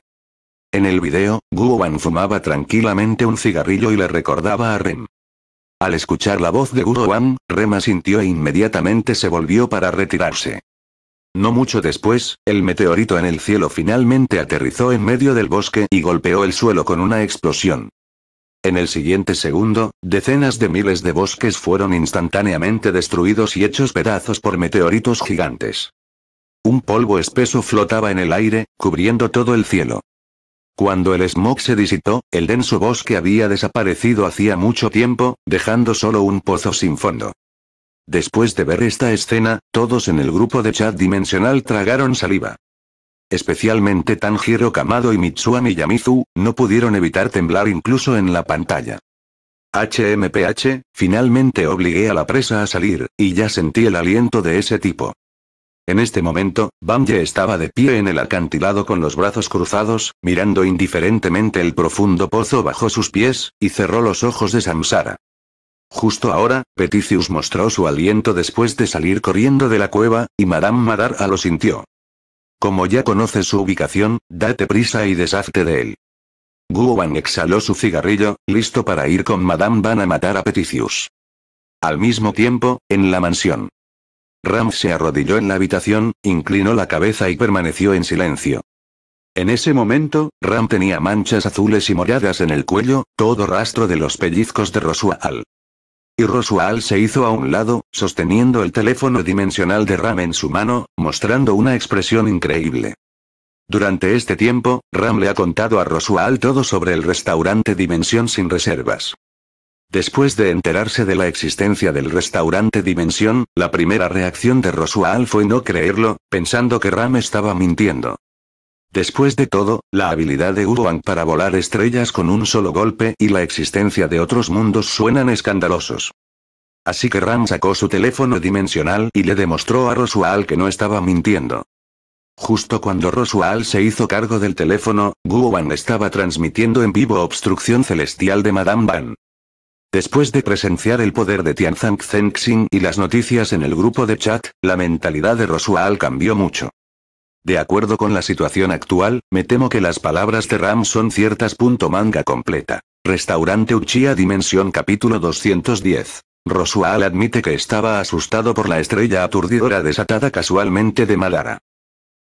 En el video, Wan fumaba tranquilamente un cigarrillo y le recordaba a Rem. Al escuchar la voz de Guoban, Rem asintió e inmediatamente se volvió para retirarse. No mucho después, el meteorito en el cielo finalmente aterrizó en medio del bosque y golpeó el suelo con una explosión. En el siguiente segundo, decenas de miles de bosques fueron instantáneamente destruidos y hechos pedazos por meteoritos gigantes. Un polvo espeso flotaba en el aire, cubriendo todo el cielo. Cuando el smog se disipó, el denso bosque había desaparecido hacía mucho tiempo, dejando solo un pozo sin fondo. Después de ver esta escena, todos en el grupo de chat dimensional tragaron saliva. Especialmente Tanjiro Kamado y Mitsuami Yamizu, no pudieron evitar temblar incluso en la pantalla. HMPH, finalmente obligué a la presa a salir, y ya sentí el aliento de ese tipo. En este momento, Bamje estaba de pie en el acantilado con los brazos cruzados, mirando indiferentemente el profundo pozo bajo sus pies, y cerró los ojos de Samsara. Justo ahora, Peticius mostró su aliento después de salir corriendo de la cueva, y Madame Madar lo sintió. Como ya conoces su ubicación, date prisa y deshazte de él. Gowan exhaló su cigarrillo, listo para ir con Madame Van a matar a Peticius. Al mismo tiempo, en la mansión. Ram se arrodilló en la habitación, inclinó la cabeza y permaneció en silencio. En ese momento, Ram tenía manchas azules y moradas en el cuello, todo rastro de los pellizcos de Rosual y Rosual se hizo a un lado, sosteniendo el teléfono dimensional de Ram en su mano, mostrando una expresión increíble. Durante este tiempo, Ram le ha contado a Rosual todo sobre el restaurante Dimensión sin reservas. Después de enterarse de la existencia del restaurante Dimensión, la primera reacción de Rosual fue no creerlo, pensando que Ram estaba mintiendo. Después de todo, la habilidad de Uruan para volar estrellas con un solo golpe y la existencia de otros mundos suenan escandalosos. Así que Ran sacó su teléfono dimensional y le demostró a Rosual que no estaba mintiendo. Justo cuando Rosual se hizo cargo del teléfono, Wan estaba transmitiendo en vivo Obstrucción Celestial de Madame Van. Después de presenciar el poder de Tianzang Zhenxin y las noticias en el grupo de chat, la mentalidad de Rosual cambió mucho. De acuerdo con la situación actual, me temo que las palabras de Ram son ciertas. manga completa. Restaurante Uchiha Dimensión capítulo 210. Rosual admite que estaba asustado por la estrella aturdidora desatada casualmente de Malara.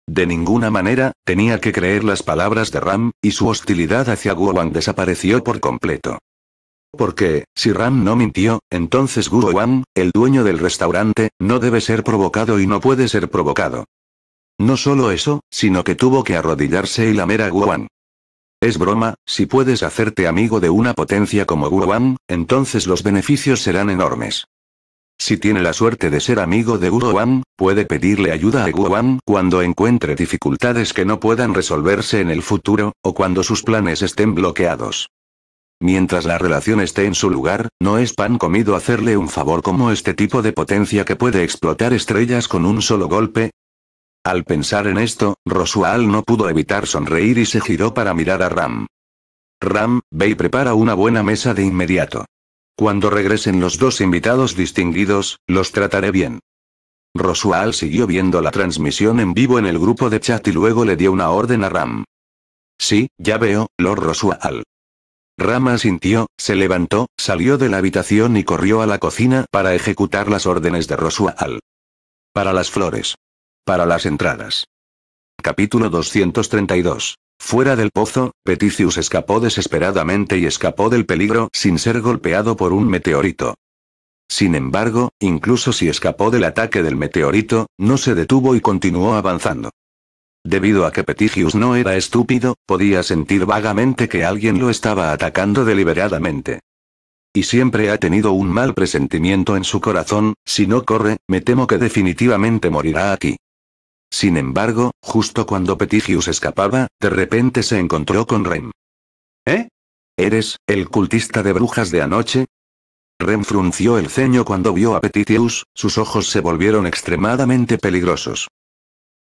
De ninguna manera, tenía que creer las palabras de Ram, y su hostilidad hacia Guowang desapareció por completo. Porque, si Ram no mintió, entonces Guowang, el dueño del restaurante, no debe ser provocado y no puede ser provocado. No solo eso, sino que tuvo que arrodillarse y lamer a Guan. Es broma, si puedes hacerte amigo de una potencia como Guan, entonces los beneficios serán enormes. Si tiene la suerte de ser amigo de Guan, puede pedirle ayuda a Guan cuando encuentre dificultades que no puedan resolverse en el futuro, o cuando sus planes estén bloqueados. Mientras la relación esté en su lugar, no es pan comido hacerle un favor como este tipo de potencia que puede explotar estrellas con un solo golpe, al pensar en esto, Rosual no pudo evitar sonreír y se giró para mirar a Ram. Ram, ve y prepara una buena mesa de inmediato. Cuando regresen los dos invitados distinguidos, los trataré bien. Rosual siguió viendo la transmisión en vivo en el grupo de chat y luego le dio una orden a Ram. Sí, ya veo, Lord Rosual. Ram sintió, se levantó, salió de la habitación y corrió a la cocina para ejecutar las órdenes de Rosual. Para las flores. Para las entradas. Capítulo 232. Fuera del pozo, Peticius escapó desesperadamente y escapó del peligro sin ser golpeado por un meteorito. Sin embargo, incluso si escapó del ataque del meteorito, no se detuvo y continuó avanzando. Debido a que Peticius no era estúpido, podía sentir vagamente que alguien lo estaba atacando deliberadamente. Y siempre ha tenido un mal presentimiento en su corazón, si no corre, me temo que definitivamente morirá aquí. Sin embargo, justo cuando Petitius escapaba, de repente se encontró con Rem. ¿Eh? ¿Eres el cultista de brujas de anoche? Rem frunció el ceño cuando vio a Petitius, sus ojos se volvieron extremadamente peligrosos.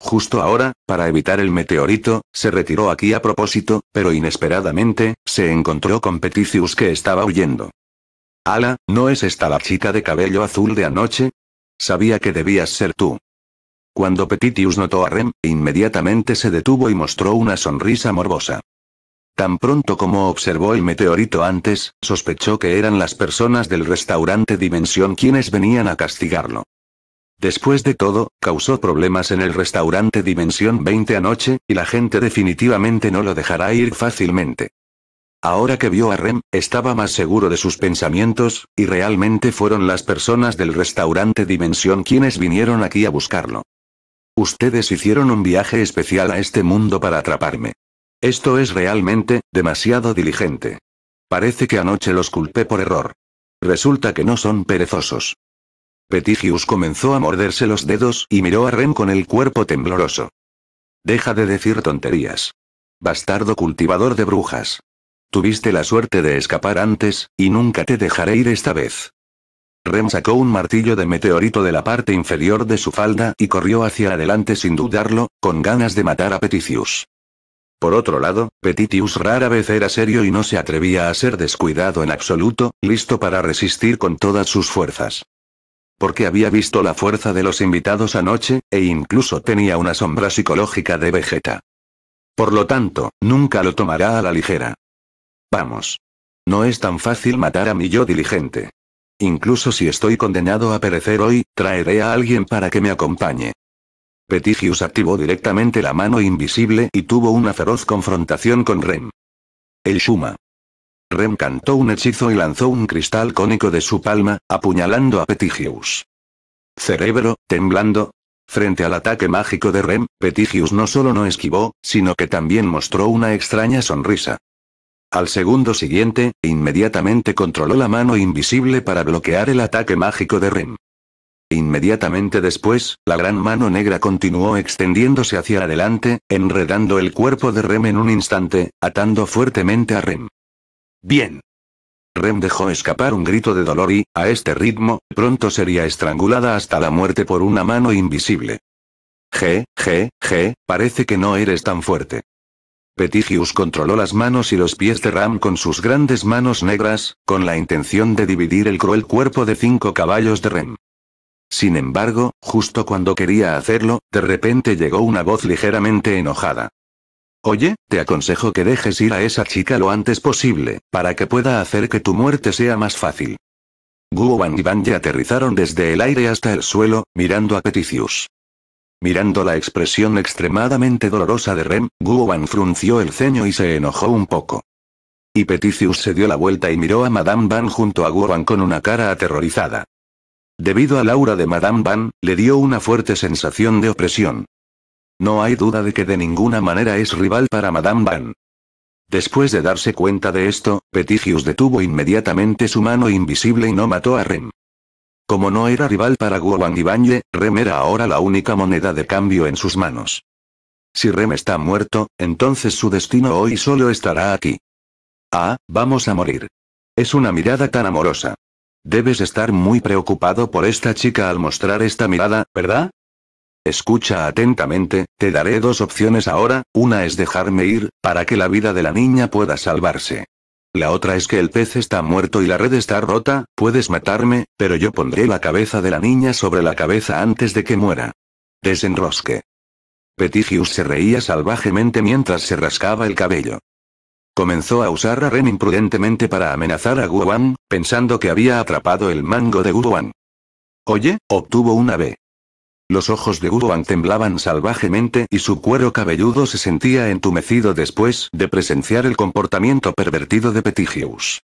Justo ahora, para evitar el meteorito, se retiró aquí a propósito, pero inesperadamente, se encontró con Petitius que estaba huyendo. Ala, ¿no es esta la chica de cabello azul de anoche? Sabía que debías ser tú. Cuando Petitius notó a Rem, inmediatamente se detuvo y mostró una sonrisa morbosa. Tan pronto como observó el meteorito antes, sospechó que eran las personas del restaurante Dimensión quienes venían a castigarlo. Después de todo, causó problemas en el restaurante Dimensión 20 anoche, y la gente definitivamente no lo dejará ir fácilmente. Ahora que vio a Rem, estaba más seguro de sus pensamientos, y realmente fueron las personas del restaurante Dimensión quienes vinieron aquí a buscarlo. Ustedes hicieron un viaje especial a este mundo para atraparme. Esto es realmente, demasiado diligente. Parece que anoche los culpé por error. Resulta que no son perezosos. Petigius comenzó a morderse los dedos y miró a Ren con el cuerpo tembloroso. Deja de decir tonterías. Bastardo cultivador de brujas. Tuviste la suerte de escapar antes, y nunca te dejaré ir esta vez. Rem sacó un martillo de meteorito de la parte inferior de su falda y corrió hacia adelante sin dudarlo, con ganas de matar a Petitius. Por otro lado, Petitius rara vez era serio y no se atrevía a ser descuidado en absoluto, listo para resistir con todas sus fuerzas. Porque había visto la fuerza de los invitados anoche, e incluso tenía una sombra psicológica de Vegeta. Por lo tanto, nunca lo tomará a la ligera. Vamos. No es tan fácil matar a mi yo diligente. Incluso si estoy condenado a perecer hoy, traeré a alguien para que me acompañe. Petigius activó directamente la mano invisible y tuvo una feroz confrontación con Rem. El Shuma. Rem cantó un hechizo y lanzó un cristal cónico de su palma, apuñalando a Petigius. Cerebro, temblando. Frente al ataque mágico de Rem, Petigius no solo no esquivó, sino que también mostró una extraña sonrisa. Al segundo siguiente, inmediatamente controló la mano invisible para bloquear el ataque mágico de Rem. Inmediatamente después, la gran mano negra continuó extendiéndose hacia adelante, enredando el cuerpo de Rem en un instante, atando fuertemente a Rem. Bien. Rem dejó escapar un grito de dolor y, a este ritmo, pronto sería estrangulada hasta la muerte por una mano invisible. G, G, G, parece que no eres tan fuerte peticius controló las manos y los pies de Ram con sus grandes manos negras, con la intención de dividir el cruel cuerpo de cinco caballos de Rem. Sin embargo, justo cuando quería hacerlo, de repente llegó una voz ligeramente enojada. Oye, te aconsejo que dejes ir a esa chica lo antes posible, para que pueda hacer que tu muerte sea más fácil. Guoban y ya aterrizaron desde el aire hasta el suelo, mirando a Peticius. Mirando la expresión extremadamente dolorosa de Rem, Guowan frunció el ceño y se enojó un poco. Y Peticius se dio la vuelta y miró a Madame Van junto a Guowan con una cara aterrorizada. Debido al aura de Madame Van, le dio una fuerte sensación de opresión. No hay duda de que de ninguna manera es rival para Madame Van. Después de darse cuenta de esto, Peticius detuvo inmediatamente su mano invisible y no mató a Rem. Como no era rival para Banye, Rem era ahora la única moneda de cambio en sus manos. Si Rem está muerto, entonces su destino hoy solo estará aquí. Ah, vamos a morir. Es una mirada tan amorosa. Debes estar muy preocupado por esta chica al mostrar esta mirada, ¿verdad? Escucha atentamente, te daré dos opciones ahora, una es dejarme ir, para que la vida de la niña pueda salvarse. La otra es que el pez está muerto y la red está rota, puedes matarme, pero yo pondré la cabeza de la niña sobre la cabeza antes de que muera. Desenrosque. Petigius se reía salvajemente mientras se rascaba el cabello. Comenzó a usar a Ren imprudentemente para amenazar a Guwan, pensando que había atrapado el mango de Guwan. Oye, obtuvo una B. Los ojos de Wan temblaban salvajemente y su cuero cabelludo se sentía entumecido después de presenciar el comportamiento pervertido de Petigius.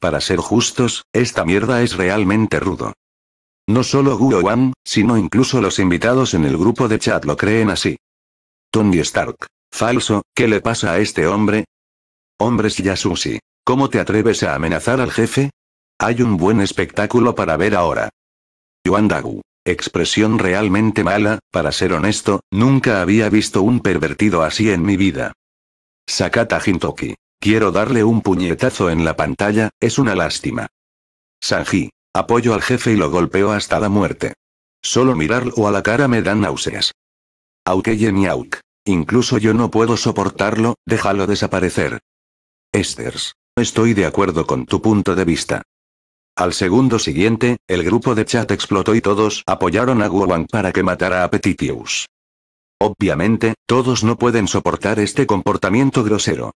Para ser justos, esta mierda es realmente rudo. No solo Guo sino incluso los invitados en el grupo de chat lo creen así. Tony Stark. Falso, ¿qué le pasa a este hombre? Hombres Yasushi. ¿Cómo te atreves a amenazar al jefe? Hay un buen espectáculo para ver ahora. Yuan Dagu. Expresión realmente mala, para ser honesto, nunca había visto un pervertido así en mi vida. Sakata Hintoki. Quiero darle un puñetazo en la pantalla, es una lástima. Sanji. Apoyo al jefe y lo golpeo hasta la muerte. Solo mirarlo a la cara me dan náuseas. Aukeye auk. Incluso yo no puedo soportarlo, déjalo desaparecer. Esters. Estoy de acuerdo con tu punto de vista. Al segundo siguiente, el grupo de chat explotó y todos apoyaron a Wang para que matara a Petitius. Obviamente, todos no pueden soportar este comportamiento grosero.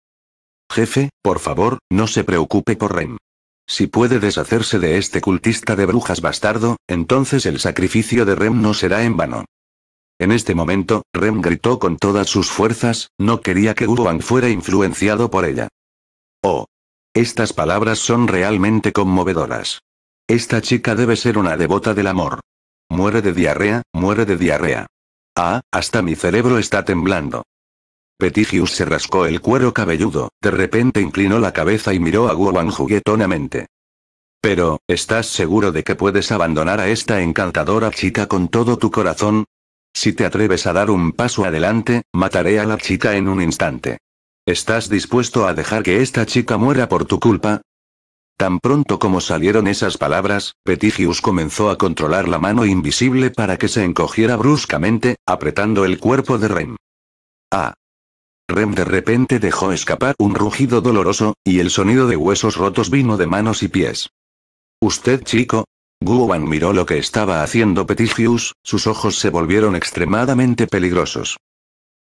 Jefe, por favor, no se preocupe por Rem. Si puede deshacerse de este cultista de brujas bastardo, entonces el sacrificio de Rem no será en vano. En este momento, Rem gritó con todas sus fuerzas, no quería que Wang fuera influenciado por ella. Oh, estas palabras son realmente conmovedoras. Esta chica debe ser una devota del amor. Muere de diarrea, muere de diarrea. Ah, hasta mi cerebro está temblando. Petigius se rascó el cuero cabelludo, de repente inclinó la cabeza y miró a Guan juguetonamente. Pero, ¿estás seguro de que puedes abandonar a esta encantadora chica con todo tu corazón? Si te atreves a dar un paso adelante, mataré a la chica en un instante. ¿Estás dispuesto a dejar que esta chica muera por tu culpa? Tan pronto como salieron esas palabras, Petigius comenzó a controlar la mano invisible para que se encogiera bruscamente, apretando el cuerpo de Rem. Ah. Rem de repente dejó escapar un rugido doloroso, y el sonido de huesos rotos vino de manos y pies. ¿Usted chico? Guwan miró lo que estaba haciendo Petigius, sus ojos se volvieron extremadamente peligrosos.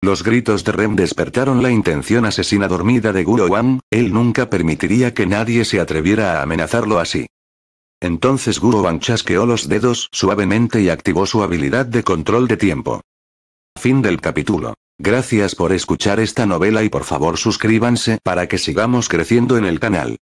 Los gritos de Rem despertaron la intención asesina dormida de Guru Wan, él nunca permitiría que nadie se atreviera a amenazarlo así. Entonces Guru Wan chasqueó los dedos suavemente y activó su habilidad de control de tiempo. Fin del capítulo. Gracias por escuchar esta novela y por favor suscríbanse para que sigamos creciendo en el canal.